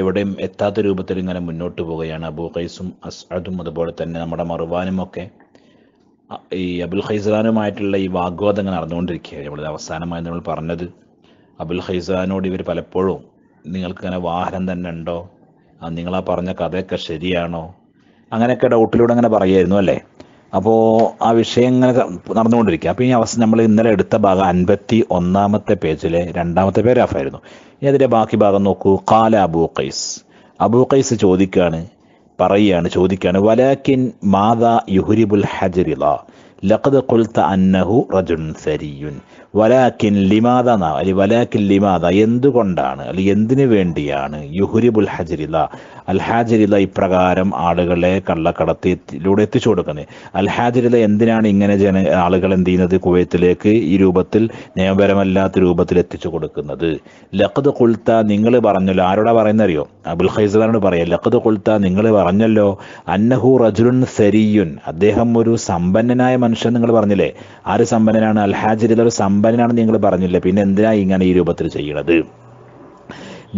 എവിടെയും എത്താത്ത രൂപത്തിൽ ഇങ്ങനെ മുന്നോട്ട് പോവുകയാണ് അബു ഖൈസും അസ്അദും അതുപോലെ തന്നെ നമ്മുടെ മറുവാനുമൊക്കെ ഈ അബുൽ ഹൈസറാനുമായിട്ടുള്ള ഈ വാഗ്വാദം ഇങ്ങനെ നടന്നുകൊണ്ടിരിക്കുകയാണ് ഇവിടെ അവസാനമായി നമ്മൾ പറഞ്ഞത് അബുൽ ഹൈസറാനോട് ഇവർ പലപ്പോഴും നിങ്ങൾക്ക് ഇങ്ങനെ വാഹനം തന്നെ ഉണ്ടോ നിങ്ങളാ പറഞ്ഞ കഥയൊക്കെ ശരിയാണോ അങ്ങനെയൊക്കെ ഡൗട്ടിലൂടെ അങ്ങനെ പറയുമായിരുന്നു അല്ലേ അപ്പോൾ ആ വിഷയങ്ങൾ നടന്നുകൊണ്ടിരിക്കുക അപ്പോൾ ഈ അവസ്ഥ നമ്മൾ ഇന്നലെ എടുത്ത ഭാഗം അൻപത്തി ഒന്നാമത്തെ പേജിലെ രണ്ടാമത്തെ പേരാഫായിരുന്നു ഇനി അതിൻ്റെ ബാക്കി ഭാഗം നോക്കൂ കാല അബൂ ഖൈസ് അബൂ ഖൈസ് ചോദിക്കുകയാണ് പറയുകയാണ് ചോദിക്കുകയാണ് വലാക്കിൻ മാതാ യുഹുരിബുൽ ഹജരില ലഖദ് കുൽത്ത അന്നഹു റജുൻ സരിയുൻ വലാക്കിൻ ലിമാദ എന്നാ അല്ലെങ്കിൽ വലാക്കിൻ ലിമാദ എന്തുകൊണ്ടാണ് അല്ലെങ്കിൽ എന്തിനു വേണ്ടിയാണ് യുഹുരിബുൽ ഹജരില അൽ ഹാജരില ഇപ്രകാരം ആളുകളെ കള്ളക്കടത്തിലൂടെ എത്തിച്ചു കൊടുക്കുന്നത് അൽ ഹാജരില എന്തിനാണ് ഇങ്ങനെ ജന ആളുകൾ എന്ത് ചെയ്യുന്നത് കുവൈത്തിലേക്ക് ഈ രൂപത്തിൽ നിയമപരമല്ലാത്ത രൂപത്തിൽ എത്തിച്ചു കൊടുക്കുന്നത് ലഖദ് കുൽത്ത നിങ്ങൾ പറഞ്ഞല്ലോ ആരോടാ പറയുന്നറിയോ അബുൽ ഖൈസാനോട് പറയാം ലഖദ് കുൽത്ത നിങ്ങൾ പറഞ്ഞല്ലോ അന്നഹു റജുലുൻ സെരിയുൻ അദ്ദേഹം ഒരു സമ്പന്നനായ മനുഷ്യൻ നിങ്ങൾ പറഞ്ഞില്ലേ ആര് സമ്പന്നനാണ് അൽ ഹാജരില ഒരു വമ്പനാണെന്ന് നിങ്ങൾ പറഞ്ഞില്ല പിന്നെ എന്തിനാ ഇങ്ങനെ ഈ രൂപത്തിൽ ചെയ്യണത്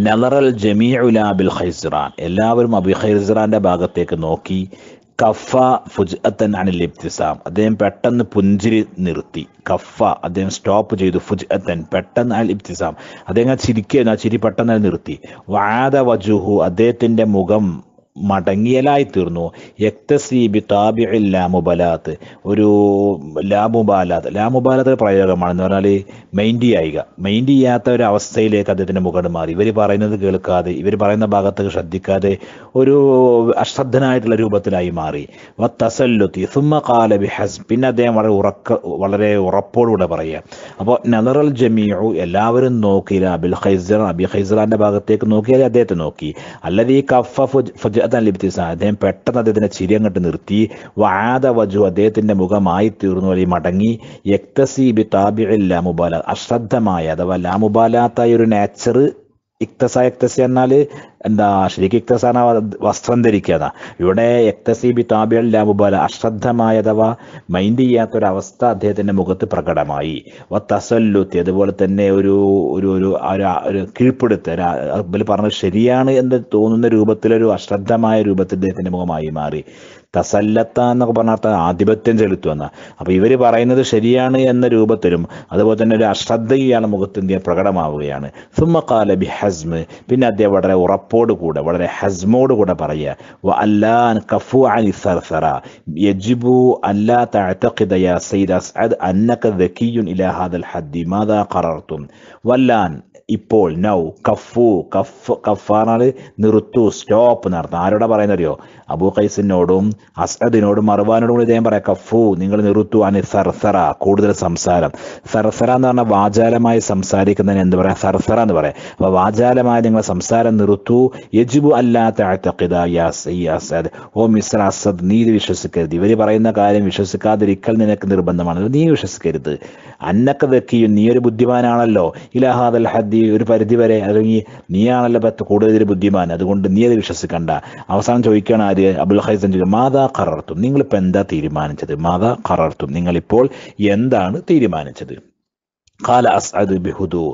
നലറൽ ജമീഉല ബിൽ ഹൈസിറാൻ എല്ലാവരും അബി ഹൈസിറാന്റെ ഭാഗത്തേക്ക് നോക്കി കഫ ഫുജ്അത്തൻ അനിൽ ഇബ്തിസാം അദ്ദേഹം പെട്ടെന്ന് പുഞ്ചിരി നിർത്തി കഫ അദ്ദേഹം സ്റ്റോപ്പ് ചെയ്തു ഫുജ്അത്തൻ പെട്ടെന്ന് അൽ ഇബ്തിസാം അദ്ദേഹം ആ ആ ചിരി പെട്ടെന്ന് നിർത്തി വാദ വജുഹു അദ്ദേഹത്തിന്റെ മുഖം മടങ്ങിയലായി തീർന്നു യക്തസീബി താബിഇൽ ലാമുബലാത്ത് ഒരു ലാമുബാലാത്ത് ലാമുബാലാത്ത് പ്രയോഗമാണെന്ന് പറഞ്ഞാൽ മെയിൻഡി ആയിക മെയിൻഡി ചെയ്യാത്ത ഒരു അവസ്ഥയിലേക്ക് അദ്ദേഹത്തിൻ്റെ മുഖം മാറി ഇവർ പറയുന്നത് കേൾക്കാതെ ഇവർ പറയുന്ന ഭാഗത്തേക്ക് ശ്രദ്ധിക്കാതെ ഒരു അശ്രദ്ധനായിട്ടുള്ള രൂപത്തിലായി മാറി വ തസല്ലുത്തി സുമ കാല ബിഹസ് പിന്നെ അദ്ദേഹം വളരെ ഉറക്ക വളരെ ഉറപ്പോടുകൂടെ പറയുക അപ്പോൾ നദറൽ ജമീഉ എല്ലാവരും നോക്കിയില്ല അബിൽ ഹൈസർ അബി ഹൈസറാൻ്റെ ഭാഗത്തേക്ക് നോക്കിയാൽ അദ്ദേഹത്തെ നോക്കി ഈ കഫ ഫുജ് അതാണ് ലിപ്തിസ അദ്ദേഹം പെട്ടെന്ന് അദ്ദേഹത്തിന്റെ ചിരി അങ്ങോട്ട് നിർത്തി വാദ വജു അദ്ദേഹത്തിന്റെ മുഖമായി തീർന്നു അല്ലെങ്കിൽ മടങ്ങി യക്തസി ബി താബിഇൽ ലാമുബാല അശ്രദ്ധമായ അഥവാ ലാമുബാലാത്തായ ഒരു നേച്ചർ ഇക്തസ എക്തസി എന്നാൽ എന്താ ശരിക്കും ഇക്തസാന വസ്ത്രം ധരിക്കുക ഇവിടെ എക്തസി ബി താബിയൽ ലാബുബല അശ്രദ്ധമായഥവാ മൈൻഡ് ചെയ്യാത്തൊരവസ്ഥ അദ്ദേഹത്തിൻ്റെ മുഖത്ത് പ്രകടമായി വ തസല്ലുത്തി അതുപോലെ തന്നെ ഒരു ഒരു ഒരു ഒരു കീഴ്പ്പെടുത്ത് ഒരു പറഞ്ഞത് ശരിയാണ് എന്ന് തോന്നുന്ന രൂപത്തിലൊരു അശ്രദ്ധമായ രൂപത്തിൽ അദ്ദേഹത്തിൻ്റെ മുഖമായി മാറി തസല്ലത്ത എന്നൊക്കെ പറഞ്ഞാൽ ആധിപത്യം ചെലുത്തുക അപ്പോൾ ഇവർ പറയുന്നത് ശരിയാണ് എന്ന രൂപത്തിലും അതുപോലെ തന്നെ ഒരു അശ്രദ്ധയാണ് മുഖത്ത് ഇന്ത്യ പ്രകടമാവുകയാണ് സുമ്മക്കാല ബി ഹസ്മ് പിന്നെ അദ്ദേഹം വളരെ ഉറപ്പോട് കൂടെ വളരെ ഹസ്മോട് കൂടെ പറയുക വ അല്ലാൻ കഫു അനി സർസറ യജിബു അല്ലാ തഴത്തഖിദ യാ സയ്യിദ് അസ്അദ് അന്നക ദക്കിയുൻ ഇലാ ഹാദൽ ഇപ്പോൾ നൗ കഫു കഫ് കഫാനാണ് നിർത്തു സ്റ്റോപ്പ് നടത്തുക ആരോടെ പറയുന്നറിയോ അബൂ കൈസിനോടും അസ്അദിനോടും മറുവാനോടും കൂടി അദ്ദേഹം പറയാം കഫു നിങ്ങൾ നിർത്തു അനി സർസറ കൂടുതൽ സംസാരം സർസറ എന്ന് പറഞ്ഞാൽ വാചാലമായി സംസാരിക്കുന്നതിന് എന്ത് പറയാം സർസറ എന്ന് പറയാം അപ്പോൾ വാചാലമായി നിങ്ങൾ സംസാരം നിർത്തു യജിബു അല്ലാത്ത ഓ മിസ്റ്റർ അസദ് നീ ഇത് വിശ്വസിക്കരുത് ഇവർ പറയുന്ന കാര്യം വിശ്വസിക്കാതിരിക്കൽ നിനക്ക് നിർബന്ധമാണ് നീ വിശ്വസിക്കരുത് അന്നക്ക വെക്കിയും നീ ഒരു ബുദ്ധിമാനാണല്ലോ ഇലഹാദൽ ഹദ്ദി ഒരു പരിധി വരെ അല്ലെങ്കിൽ നീയാണല്ലോ കൂടുതൽ ബുദ്ധിമാൻ അതുകൊണ്ട് നീ അത് വിശ്വസിക്കണ്ട അവസാനം ചോദിക്കണം ആര് ചോദ്യ അബുൽ ഹൈസൻ മാതാ കറർത്തും നിങ്ങളിപ്പോൾ എന്താ തീരുമാനിച്ചത് മാതാ കറർത്തും നിങ്ങളിപ്പോൾ എന്താണ് തീരുമാനിച്ചത് ഖാല അസ്അദ് ബിഹുദു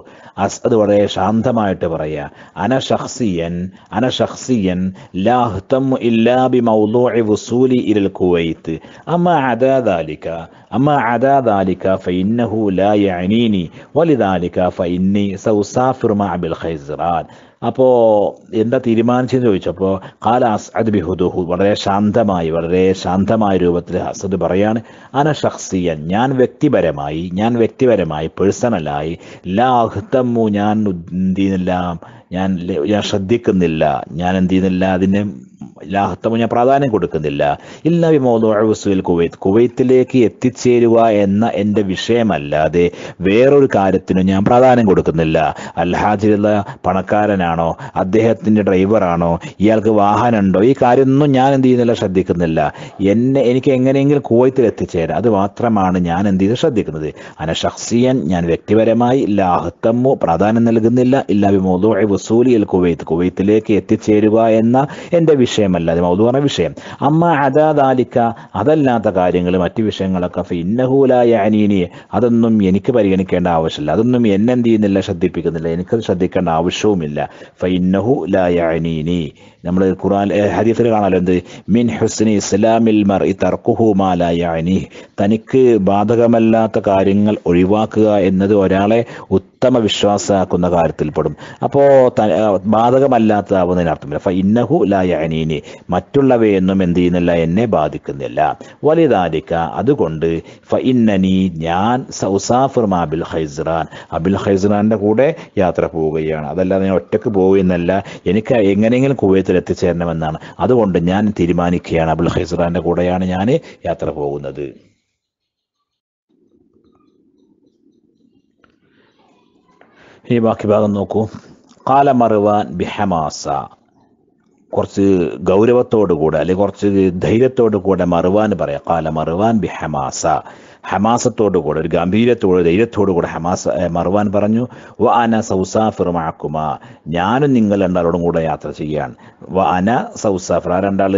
അസ്അദ് വളരെ ശാന്തമായിട്ട് പറയാ അന ഷഖ്സിയൻ അന ഷഖ്സിയൻ ലാ ഹ്തമു ഇല്ലാ ബി മൗദൂഇ വുസൂലി ഇലൽ കുവൈത്ത് അമ്മ അദാ ദാലിക അമ്മ അദാ ദാലിക ഫഇന്നഹു ലാ യഅനീനി വലിദാലിക ഫഇന്നി സൗസാഫിർ മഅ ബിൽ ഖൈസറാൻ അപ്പോൾ എന്താ തീരുമാനിച്ചെന്ന് ചോദിച്ചപ്പോൾ അപ്പോൾ കാല അസ്അദ് ബി ഹുദുഹു വളരെ ശാന്തമായി വളരെ ശാന്തമായ രൂപത്തിൽ അസദ് പറയാണ് അന ഷഖ്സിയ ഞാൻ വ്യക്തിപരമായി ഞാൻ വ്യക്തിപരമായി പേഴ്സണലായി ലാഹ്തമ്മു ഞാൻ എന്ത് ചെയ്യുന്നില്ല ഞാൻ ഞാൻ ശ്രദ്ധിക്കുന്നില്ല ഞാൻ എന്ത് ചെയ്യുന്നില്ല അതിനെ ഇല്ലാഹത്തം ഞാൻ പ്രാധാന്യം കൊടുക്കുന്നില്ല ഇല്ല വിമോദോസുൽ കുവൈത്ത് കുവൈത്തിലേക്ക് എത്തിച്ചേരുക എന്ന എൻ്റെ വിഷയമല്ലാതെ വേറൊരു കാര്യത്തിനും ഞാൻ പ്രാധാന്യം കൊടുക്കുന്നില്ല അൽഹാജിലുള്ള പണക്കാരനാണോ അദ്ദേഹത്തിൻ്റെ ഡ്രൈവറാണോ ഇയാൾക്ക് വാഹനമുണ്ടോ ഈ കാര്യമൊന്നും ഞാൻ എന്ത് ചെയ്യുന്നില്ല ശ്രദ്ധിക്കുന്നില്ല എന്നെ എനിക്ക് എങ്ങനെയെങ്കിലും കുവൈത്തിൽ എത്തിച്ചേരാം അത് മാത്രമാണ് ഞാൻ എന്ത് ചെയ്ത് ശ്രദ്ധിക്കുന്നത് അന ഷക്സിയൻ ഞാൻ വ്യക്തിപരമായി ഇല്ല പ്രാധാന്യം നൽകുന്നില്ല ഇല്ല വിമോദോ വസൂലിയൽ കുവൈത്ത് കുവൈത്തിലേക്ക് എത്തിച്ചേരുക എന്ന എൻ്റെ വിഷയം വിഷയമല്ല അത് മൗദു വിഷയം അമ്മ അതാദാലിക്ക അതല്ലാത്ത കാര്യങ്ങൾ മറ്റു വിഷയങ്ങളൊക്കെ ഇന്നഹൂലായ അനീനിയെ അതൊന്നും എനിക്ക് പരിഗണിക്കേണ്ട ആവശ്യമില്ല അതൊന്നും എന്നെന്ത് ചെയ്യുന്നില്ല ശ്രദ്ധിപ്പിക്കുന്നില്ല എനിക്കത് ശ്രദ്ധിക്കേണ്ട ആവശ്യവുമില്ല ഫൈന്നഹു ലായ അനീനി നമ്മൾ ഖുറാൻ ഹദീഫിൽ കാണാലോ എന്ത് മിൻ ഹുസ്നി ഇസ്ലാമിൽ മർ ഈ തർക്കുഹുമാലായ അനി തനിക്ക് ബാധകമല്ലാത്ത കാര്യങ്ങൾ ഒഴിവാക്കുക എന്നത് ഒരാളെ ഉത്തമ വിശ്വാസമാക്കുന്ന കാര്യത്തിൽ പെടും അപ്പോൾ ബാധകമല്ലാത്തതാവുന്നതിന് അർത്ഥമില്ല ഇന്നഹു ലായനീനി മറ്റുള്ളവയൊന്നും എന്ത് ചെയ്യുന്നില്ല എന്നെ ബാധിക്കുന്നില്ല വലുതാരിക്ക അതുകൊണ്ട് ഫ ഇന്നനി ഞാൻ സൗസാഫിർമ അബിൽ ഹൈസ്റാൻ അബിൽ ഹൈസ്റാൻ്റെ കൂടെ യാത്ര പോവുകയാണ് അതല്ലാതെ ഞാൻ ഒറ്റക്ക് പോവുകയെന്നല്ല എനിക്ക് എങ്ങനെയെങ്കിലും കുവൈത്തിൽ എത്തിച്ചേരണമെന്നാണ് അതുകൊണ്ട് ഞാൻ തീരുമാനിക്കുകയാണ് അബുൽ ഹൈസ്റാൻ്റെ കൂടെയാണ് ഞാൻ യാത്ര പോകുന്നത് ഈ ബാക്കി ഭാഗം നോക്കൂ കാല ബിഹമാസ കുറച്ച് ഗൗരവത്തോടു കൂടെ അല്ലെങ്കിൽ കുറച്ച് ധൈര്യത്തോടു കൂടെ മറുവാൻ പറയാം കാല ബിഹമാസ ഹമാസത്തോടുകൂടെ ഒരു ഗംഭീരത്തോട് ധൈര്യത്തോടുകൂടെ ഹമാസ് മറുവാൻ പറഞ്ഞു വ അന സൗസാഫിർ ഞാനും നിങ്ങൾ രണ്ടാളോടും കൂടെ യാത്ര ചെയ്യാൻ വ അന സൗസാഫിർ ആ രണ്ടാൾ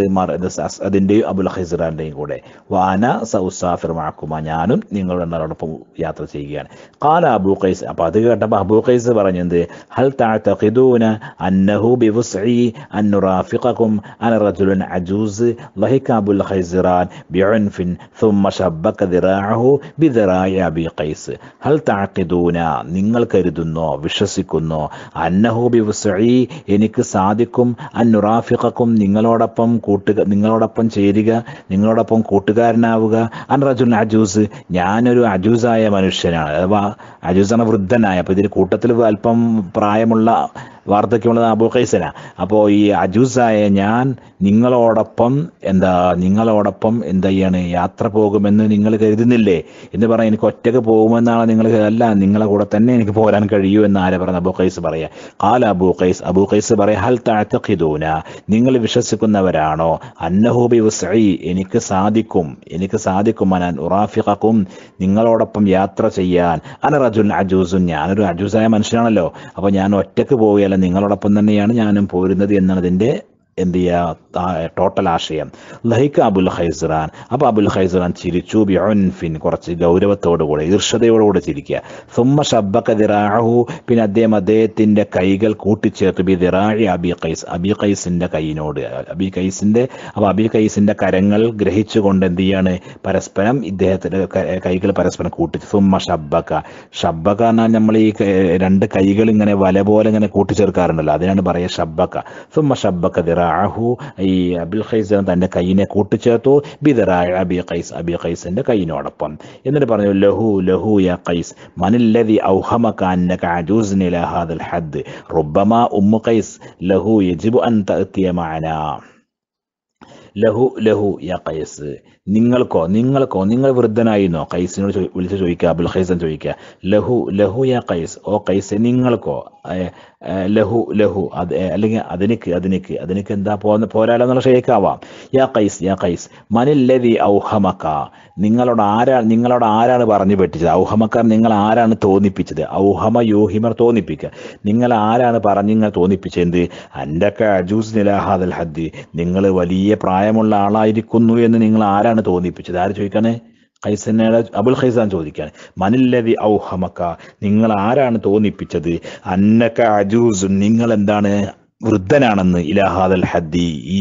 അതിൻ്റെയും അബുൽ ഖൈസറാൻ്റെയും കൂടെ വ അന സൗസാഫിർ ഞാനും നിങ്ങൾ രണ്ടാളോടൊപ്പം യാത്ര ചെയ്യുകയാണ് കാല അബു ഖൈസ് അപ്പോൾ അത് കേട്ടപ്പോൾ അബു ഖൈസ് പറഞ്ഞത് ഹൽ താഴ്ത്തൂന അന്നഹു ബിവുസി അന്നുറാഫിഖക്കും അനറജുലൻ അജൂസ് ലഹിക അബുൽ ഖൈസിറാൻ ബിഅൻഫിൻ ثم شبك ذراعه ഫത്തബഅഹു ബിദറായ അബി ഖൈസ് ഹൽ തഅഖിദൂന നിങ്ങൾ കരുതുന്നോ വിശ്വസിക്കുന്നോ അന്നഹു വസഈ എനിക്ക് സാധിക്കും അന്നുറാഫിഖക്കും നിങ്ങളോടൊപ്പം കൂട്ടുക നിങ്ങളോടൊപ്പം ചേരുക നിങ്ങളോടൊപ്പം കൂട്ടുകാരനാവുക അൻ റജുൽ അജൂസ് ഞാനൊരു അജൂസായ മനുഷ്യനാണ് അഥവാ അജൂസാണ് വൃദ്ധനായ അപ്പോൾ ഇതിൽ കൂട്ടത്തിൽ അല്പം പ്രായമുള്ള വാർദ്ധക്യമുള്ളത് അബു ഖൈസന അപ്പോൾ ഈ അജൂസായ ഞാൻ നിങ്ങളോടൊപ്പം എന്താ നിങ്ങളോടൊപ്പം എന്താ ചെയ്യാണ് യാത്ര പോകുമെന്ന് നിങ്ങൾ കരുതുന്നില്ലേ എന്ന് പറഞ്ഞാൽ എനിക്ക് ഒറ്റക്ക് പോകുമെന്നാണ് നിങ്ങൾ അല്ല നിങ്ങളെ കൂടെ തന്നെ എനിക്ക് പോരാൻ കഴിയൂ എന്ന് ആരെ പറഞ്ഞ അബു ഖൈസ് പറയാ കാല അബു ഖൈസ് അബു ഖൈസ് പറയാ ഹൽ താഴ്ത്തൂന നിങ്ങൾ വിശ്വസിക്കുന്നവരാണോ അന്നഹൂബി വസൈ എനിക്ക് സാധിക്കും എനിക്ക് സാധിക്കും അനാൻ ഉറാഫിഖക്കും നിങ്ങളോടൊപ്പം യാത്ര ചെയ്യാൻ അനറജുൻ അജൂസും ഞാനൊരു അജൂസായ മനുഷ്യനാണല്ലോ അപ്പോൾ ഞാൻ ഒറ്റക്ക് പോവുകയല്ല നിങ്ങളോടൊപ്പം തന്നെയാണ് ഞാനും പോരുന്നത് എന്നതിൻ്റെ എന്ത് ചെയ്യുക ടോട്ടൽ ആശയം ലഹിക്ക അബുൽ ഹൈസുറാൻ അപ്പോൾ അബുൽ ഹൈസുറാൻ ചിരിച്ചു ബിഒൻഫിൻ കുറച്ച് ഗൗരവത്തോടുകൂടെ ഈർഷതയോടുകൂടെ ചിരിക്കുക സുമ ഷബ്ബക്ക പിന്നെ അദ്ദേഹം അദ്ദേഹത്തിന്റെ കൈകൾ കൂട്ടിച്ചേർത്ത് ബി ദിറാഴി അബി ഖൈസ് അബി ഖൈസിന്റെ കൈയിനോട് അബി ഖൈസിന്റെ അപ്പോൾ അബി ഖൈസിന്റെ കരങ്ങൾ ഗ്രഹിച്ചുകൊണ്ട് എന്ത് ചെയ്യാണ് പരസ്പരം ഇദ്ദേഹത്തിന്റെ കൈകൾ പരസ്പരം കൂട്ടി സുമ ഷബ്ബക്ക ഷബ്ബക്ക എന്നാൽ നമ്മൾ ഈ രണ്ട് കൈകൾ ഇങ്ങനെ വല പോലെ ഇങ്ങനെ കൂട്ടിച്ചേർക്കാറുണ്ടല്ലോ അതിനാണ് പറയുക ഷബ്ബക്ക സുമ ഷബ്ബക്ക ദിറ ദറാഅഹു ഈ അബുൽ ഖൈസ് തൻ്റെ കൈയിനെ കൂട്ടിച്ചേർത്തു ബിദറാ അബി ഖൈസ് അബി ഖൈസിൻ്റെ കൈയിനോടൊപ്പം എന്നിട്ട് പറഞ്ഞു ലഹു ലഹു യാ ഖൈസ് മനില്ലതി ഔഹമക അന്നക അജൂസിൻ ഇലാ ഹാദൽ ഹദ് റുബ്ബമാ ഉമ്മു ഖൈസ് ലഹു യജിബു അൻ തഅത്തിയ മഅനാ ലഹു ലഹു യാ കൈസ് നിങ്ങൾക്കോ നിങ്ങൾക്കോ നിങ്ങൾ വൃദ്ധനായിരുന്നോ കൈസിനോട് വിളിച്ച് ചോദിക്കുക അബുൽ ഖൈസൻ ചോദിക്കുക ലഹു ലഹു യാ കൈസ് ഓ കൈസ് നിങ്ങൾക്കോ ലഹു ലഹു അത് അല്ലെങ്കിൽ അതിനിക്ക് അതിനിക്ക് അതിനിക്ക് എന്താ പോന്ന പോരാലോ എന്നുള്ള ഷെയ്ക്കാവാം യാ കൈസ് യാ കൈസ് മനില്ലതി ഔഹമക്ക നിങ്ങളോട് ആരാ നിങ്ങളോട് ആരാണ് പറഞ്ഞു പറ്റിച്ചത് ഔഹമക്കാർ നിങ്ങൾ ആരാണ് തോന്നിപ്പിച്ചത് ഔഹമ യൂഹിമർ തോന്നിപ്പിക്കുക നിങ്ങൾ ആരാണ് പറഞ്ഞു നിങ്ങൾ തോന്നിപ്പിച്ചത് അൻ്റെക്കെ അജൂസ് നിലാഹാദൽ ഹദ്ദി നിങ്ങൾ വലിയ പ്രായമുള്ള ആളായിരിക്കുന്നു എന്ന് നിങ്ങൾ ആരാണ് തോന്നിപ്പിച്ചത് ആര് ചോദിക്കാനേ ഖൈസനയുടെ അബുൽ ഖൈസാൻ ചോദിക്കുകയാണ് മനില്ലതി ഔഹമക്ക നിങ്ങൾ ആരാണ് തോന്നിപ്പിച്ചത് അന്നക്ക അജൂസ് നിങ്ങൾ എന്താണ് വൃദ്ധനാണെന്ന് ഇലഹാദൽ ഹദ്ദി ഈ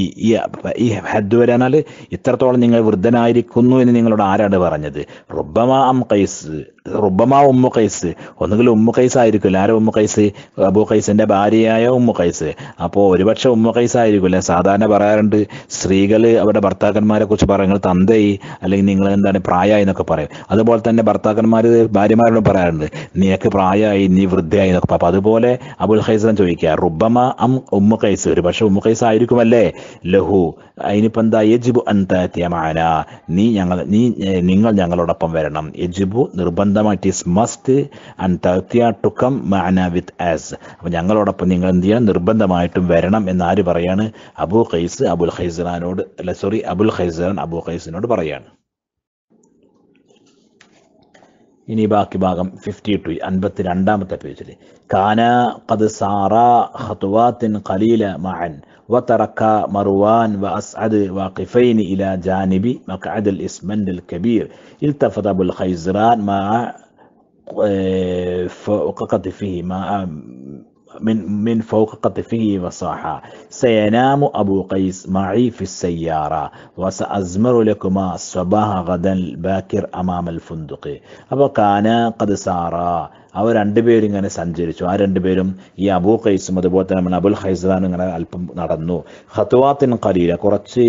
ഈ ഹദ് വരാനാൽ ഇത്രത്തോളം നിങ്ങൾ വൃദ്ധനായിരിക്കുന്നു എന്ന് നിങ്ങളോട് ആരാണ് പറഞ്ഞത് റുബമ അം ഖൈസ് റുബമ ഉമ്മു കൈസ് ഒന്നുകിൽ ഉമ്മു കൈസ് ആയിരിക്കില്ല ആരും ഉമ്മു കൈസ് അബു കൈസിന്റെ ഭാര്യയായ ഉമ്മു കൈസ് അപ്പോൾ ഒരുപക്ഷെ ഉമ്മു കൈസ് ആയിരിക്കില്ല സാധാരണ പറയാറുണ്ട് സ്ത്രീകൾ അവരുടെ ഭർത്താക്കന്മാരെ കുറിച്ച് പറയുന്നത് തന്തയി അല്ലെങ്കിൽ നിങ്ങൾ എന്താണ് പ്രായമായി എന്നൊക്കെ പറയും അതുപോലെ തന്നെ ഭർത്താക്കന്മാർ ഭാര്യമാരോട് പറയാറുണ്ട് നീക്ക് പ്രായമായി നീ വൃദ്ധയായി എന്നൊക്കെ അപ്പോൾ അതുപോലെ അബുൽ ഖൈസാൻ ചോദിക്കുക റുബമ അം ഉമ്മു കൈസ് ഒരു പക്ഷെ ഉമ്മു കൈസ് ആയിരിക്കുമല്ലേ ലഹു അതിനിപ്പോൾ എന്താ യജിബു അന്ത നീ ഞങ്ങൾ നീ നിങ്ങൾ ഞങ്ങളോടൊപ്പം വരണം യജിബു നിർബന്ധം സ്വന്തമായിട്ട് ഇസ് മസ്റ്റ് ആൻഡ് തർത്തിയ ടു കം മാന വിത്ത് ആസ് അപ്പം ഞങ്ങളോടൊപ്പം നിങ്ങൾ എന്ത് ചെയ്യണം നിർബന്ധമായിട്ടും വരണം എന്ന് ആര് പറയാണ് അബു ഖൈസ് അബുൽ ഖൈസറാനോട് അല്ല സോറി അബുൽ ഖൈസറാൻ അബു ഖൈസിനോട് പറയാണ് ഇനി ബാക്കി ഭാഗം ഫിഫ്റ്റി ടു അൻപത്തി രണ്ടാമത്തെ പേജിൽ കാന കത് സാറാ ഹത്തുവാത്തിൻ ഖലീല മഹൻ وترك مروان وأسعد واقفين إلى جانب مقعد الإسمن الكبير التفت أبو الخيزران مع آه، فوق قطفه مع آه، من من فوق قطفه وصاح سينام أبو قيس معي في السيارة وسأزمر لكما الصباح غدا الباكر أمام الفندق وكان قد سارا അവർ രണ്ടുപേരും ഇങ്ങനെ സഞ്ചരിച്ചു ആ രണ്ടുപേരും ഈ അബൂ ഖൈസും അതുപോലെ തന്നെ നമ്മൾ അബുൽ ഹൈസാനും ഇങ്ങനെ അല്പം നടന്നു ഹത്തുവാത്തിൻ കലീല കുറച്ച്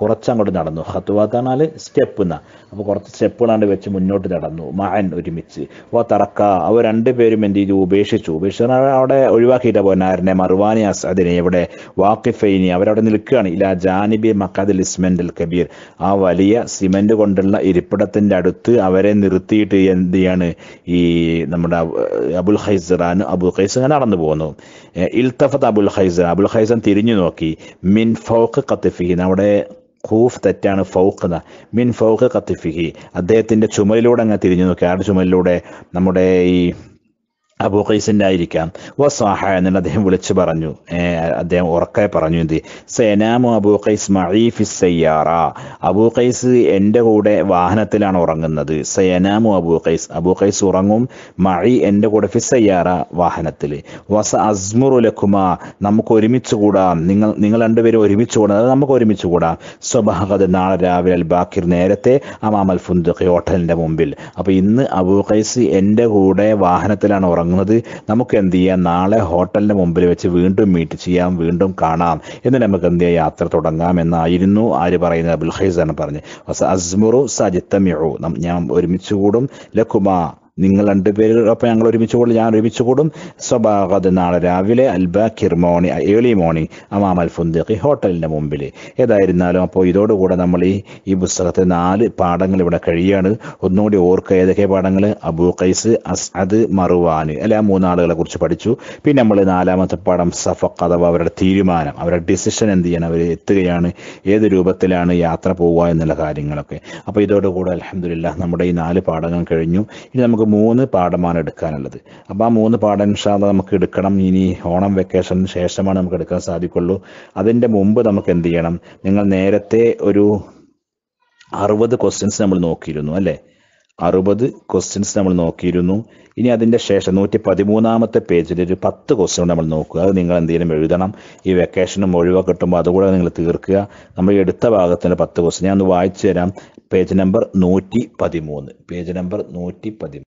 കുറച്ച് അങ്ങോട്ട് നടന്നു ഹത്തുവാത്ത് എന്നാൽ സ്റ്റെപ്പ് എന്നാ അപ്പോൾ കുറച്ച് സ്റ്റെപ്പുകളാണ്ട് വെച്ച് മുന്നോട്ട് നടന്നു മഹൻ ഒരുമിച്ച് ഓ തറക്ക അവർ രണ്ടുപേരും എന്ത് ചെയ്തു ഉപേക്ഷിച്ചു ഉപേക്ഷിച്ച അവിടെ ഒഴിവാക്കിയിട്ട പോനാരനെ മർവാനി അസദിനെ ഇവിടെ വാക്കിഫൈനി അവരവിടെ നിൽക്കുകയാണ് ഇല്ല ജാനിബി മക്കാദിൽ ഇസ്മെൻഡിൽ കബീർ ആ വലിയ സിമെന്റ് കൊണ്ടുള്ള ഇരിപ്പിടത്തിൻ്റെ അടുത്ത് അവരെ നിർത്തിയിട്ട് എന്ത് ചെയ്യാണ് ഈ നമ്മുടെ നമ്മുടെ അബുൽ ഹൈസറാൻ അബുൽ ഖൈസ് അങ്ങനെ നടന്നു പോകുന്നു ഇൽത്തഫത്ത് അബുൽ ഹൈസർ അബുൽ ഹൈസൻ തിരിഞ്ഞു നോക്കി മിൻ ഫൗഖ് കത്തിഫിഹി നമ്മുടെ ഖൂഫ് തെറ്റാണ് ഫൗഖ് മിൻ ഫൗഖ് കത്തിഫിഹി അദ്ദേഹത്തിൻ്റെ ചുമലിലൂടെ അങ്ങ് തിരിഞ്ഞു നോക്കി ആരുടെ ചുമലിലൂടെ നമ്മുടെ ഈ അബൂ ഖൈസിന്റെ ആയിരിക്കാം വസാഹ എന്നുള്ള അദ്ദേഹം വിളിച്ചു പറഞ്ഞു അദ്ദേഹം ഉറക്കെ പറഞ്ഞു എന്ത് സേനാമു അബൂ ഖൈസ് മഴീഫി സയ്യാറ അബൂ ഖൈസ് എൻ്റെ കൂടെ വാഹനത്തിലാണ് ഉറങ്ങുന്നത് സേനാമു അബൂ ഖൈസ് അബൂ ഖൈസ് ഉറങ്ങും മഴി എൻ്റെ കൂടെ ഫി സയ്യാറ വാഹനത്തിൽ വസ അസ്മുറു ലഖുമ നമുക്ക് ഒരുമിച്ച് കൂടാം നിങ്ങൾ നിങ്ങൾ രണ്ടുപേരും ഒരുമിച്ച് കൂടാം അത് നമുക്ക് ഒരുമിച്ച് കൂടാം സ്വഭാഗത നാളെ രാവിലെ അൽ ബാക്കിർ നേരത്തെ അമാമൽ ഫുന്ദുഖി ഹോട്ടലിൻ്റെ മുമ്പിൽ അപ്പോൾ ഇന്ന് അബൂ ഖൈസ് എൻ്റെ കൂടെ വാഹനത്തിലാണ് ഉറങ്ങുന്നത് തുടങ്ങുന്നത് നമുക്ക് എന്ത് ചെയ്യാം നാളെ ഹോട്ടലിന്റെ മുമ്പിൽ വെച്ച് വീണ്ടും മീറ്റ് ചെയ്യാം വീണ്ടും കാണാം എന്നിട്ട് നമുക്ക് എന്ത് ചെയ്യാം യാത്ര തുടങ്ങാം എന്നായിരുന്നു ആര് പറയുന്നത് അബുൽ ഹൈസാണ് പറഞ്ഞ് അസ്മുറു സജിത്തമിഴു ഞാൻ ഒരുമിച്ച് കൂടും ലഖുമാ നിങ്ങൾ രണ്ടുപേരോടൊപ്പം ഞങ്ങൾ ഒരുമിച്ച് കൂടും ഞാൻ ഒരുമിച്ച് കൂടും സ്വഭാഗത് നാളെ രാവിലെ അൽബ മോണി ഏളി മോണി അമാം അൽ ഹോട്ടലിന്റെ ഹോട്ടലിൻ്റെ മുമ്പിൽ ഏതായിരുന്നാലും അപ്പോൾ ഇതോടുകൂടെ നമ്മൾ ഈ ഈ പുസ്തകത്തെ നാല് പാഠങ്ങൾ ഇവിടെ കഴിയാണ് ഒന്നുകൂടി ഓർക്കുക ഏതൊക്കെ പാഠങ്ങൾ അബൂ ഖൈസ് അസ്അദ് മറുവാൻ അല്ലെ ആ മൂന്നാളുകളെ കുറിച്ച് പഠിച്ചു പിന്നെ നമ്മൾ നാലാമത്തെ പാഠം സഫക്ക് അഥവാ അവരുടെ തീരുമാനം അവരുടെ ഡിസിഷൻ എന്ത് ചെയ്യണം അവർ എത്തുകയാണ് ഏത് രൂപത്തിലാണ് യാത്ര പോവുക എന്നുള്ള കാര്യങ്ങളൊക്കെ അപ്പോൾ ഇതോടുകൂടെ അലഹമില്ല നമ്മുടെ ഈ നാല് പാഠങ്ങൾ കഴിഞ്ഞു ഇനി നമുക്ക് നമുക്ക് മൂന്ന് പാഠമാണ് എടുക്കാനുള്ളത് അപ്പോൾ ആ മൂന്ന് പാഠം ഇൻഷാല്ല നമുക്ക് എടുക്കണം ഇനി ഓണം വെക്കേഷന് ശേഷമാണ് നമുക്ക് എടുക്കാൻ സാധിക്കുള്ളൂ അതിൻ്റെ മുമ്പ് നമുക്ക് എന്ത് ചെയ്യണം നിങ്ങൾ നേരത്തെ ഒരു അറുപത് ക്വസ്റ്റ്യൻസ് നമ്മൾ നോക്കിയിരുന്നു അല്ലേ അറുപത് ക്വസ്റ്റ്യൻസ് നമ്മൾ നോക്കിയിരുന്നു ഇനി അതിൻ്റെ ശേഷം നൂറ്റി പതിമൂന്നാമത്തെ പേജിൽ ഒരു പത്ത് ക്വസ്റ്റ്യൻ നമ്മൾ നോക്കുക അത് നിങ്ങൾ എന്തെങ്കിലും എഴുതണം ഈ വെക്കേഷനും ഒഴിവ് കിട്ടുമ്പോൾ അതുകൂടെ നിങ്ങൾ തീർക്കുക നമ്മൾ എടുത്ത ഭാഗത്തിൻ്റെ പത്ത് ക്വസ്റ്റ്യൻ ഞാൻ ഒന്ന് വായിച്ചു തരാം പേജ് നമ്പർ നൂറ്റി പതിമൂന്ന് പേജ് നമ്പർ നൂറ്റി പതിമൂന്ന്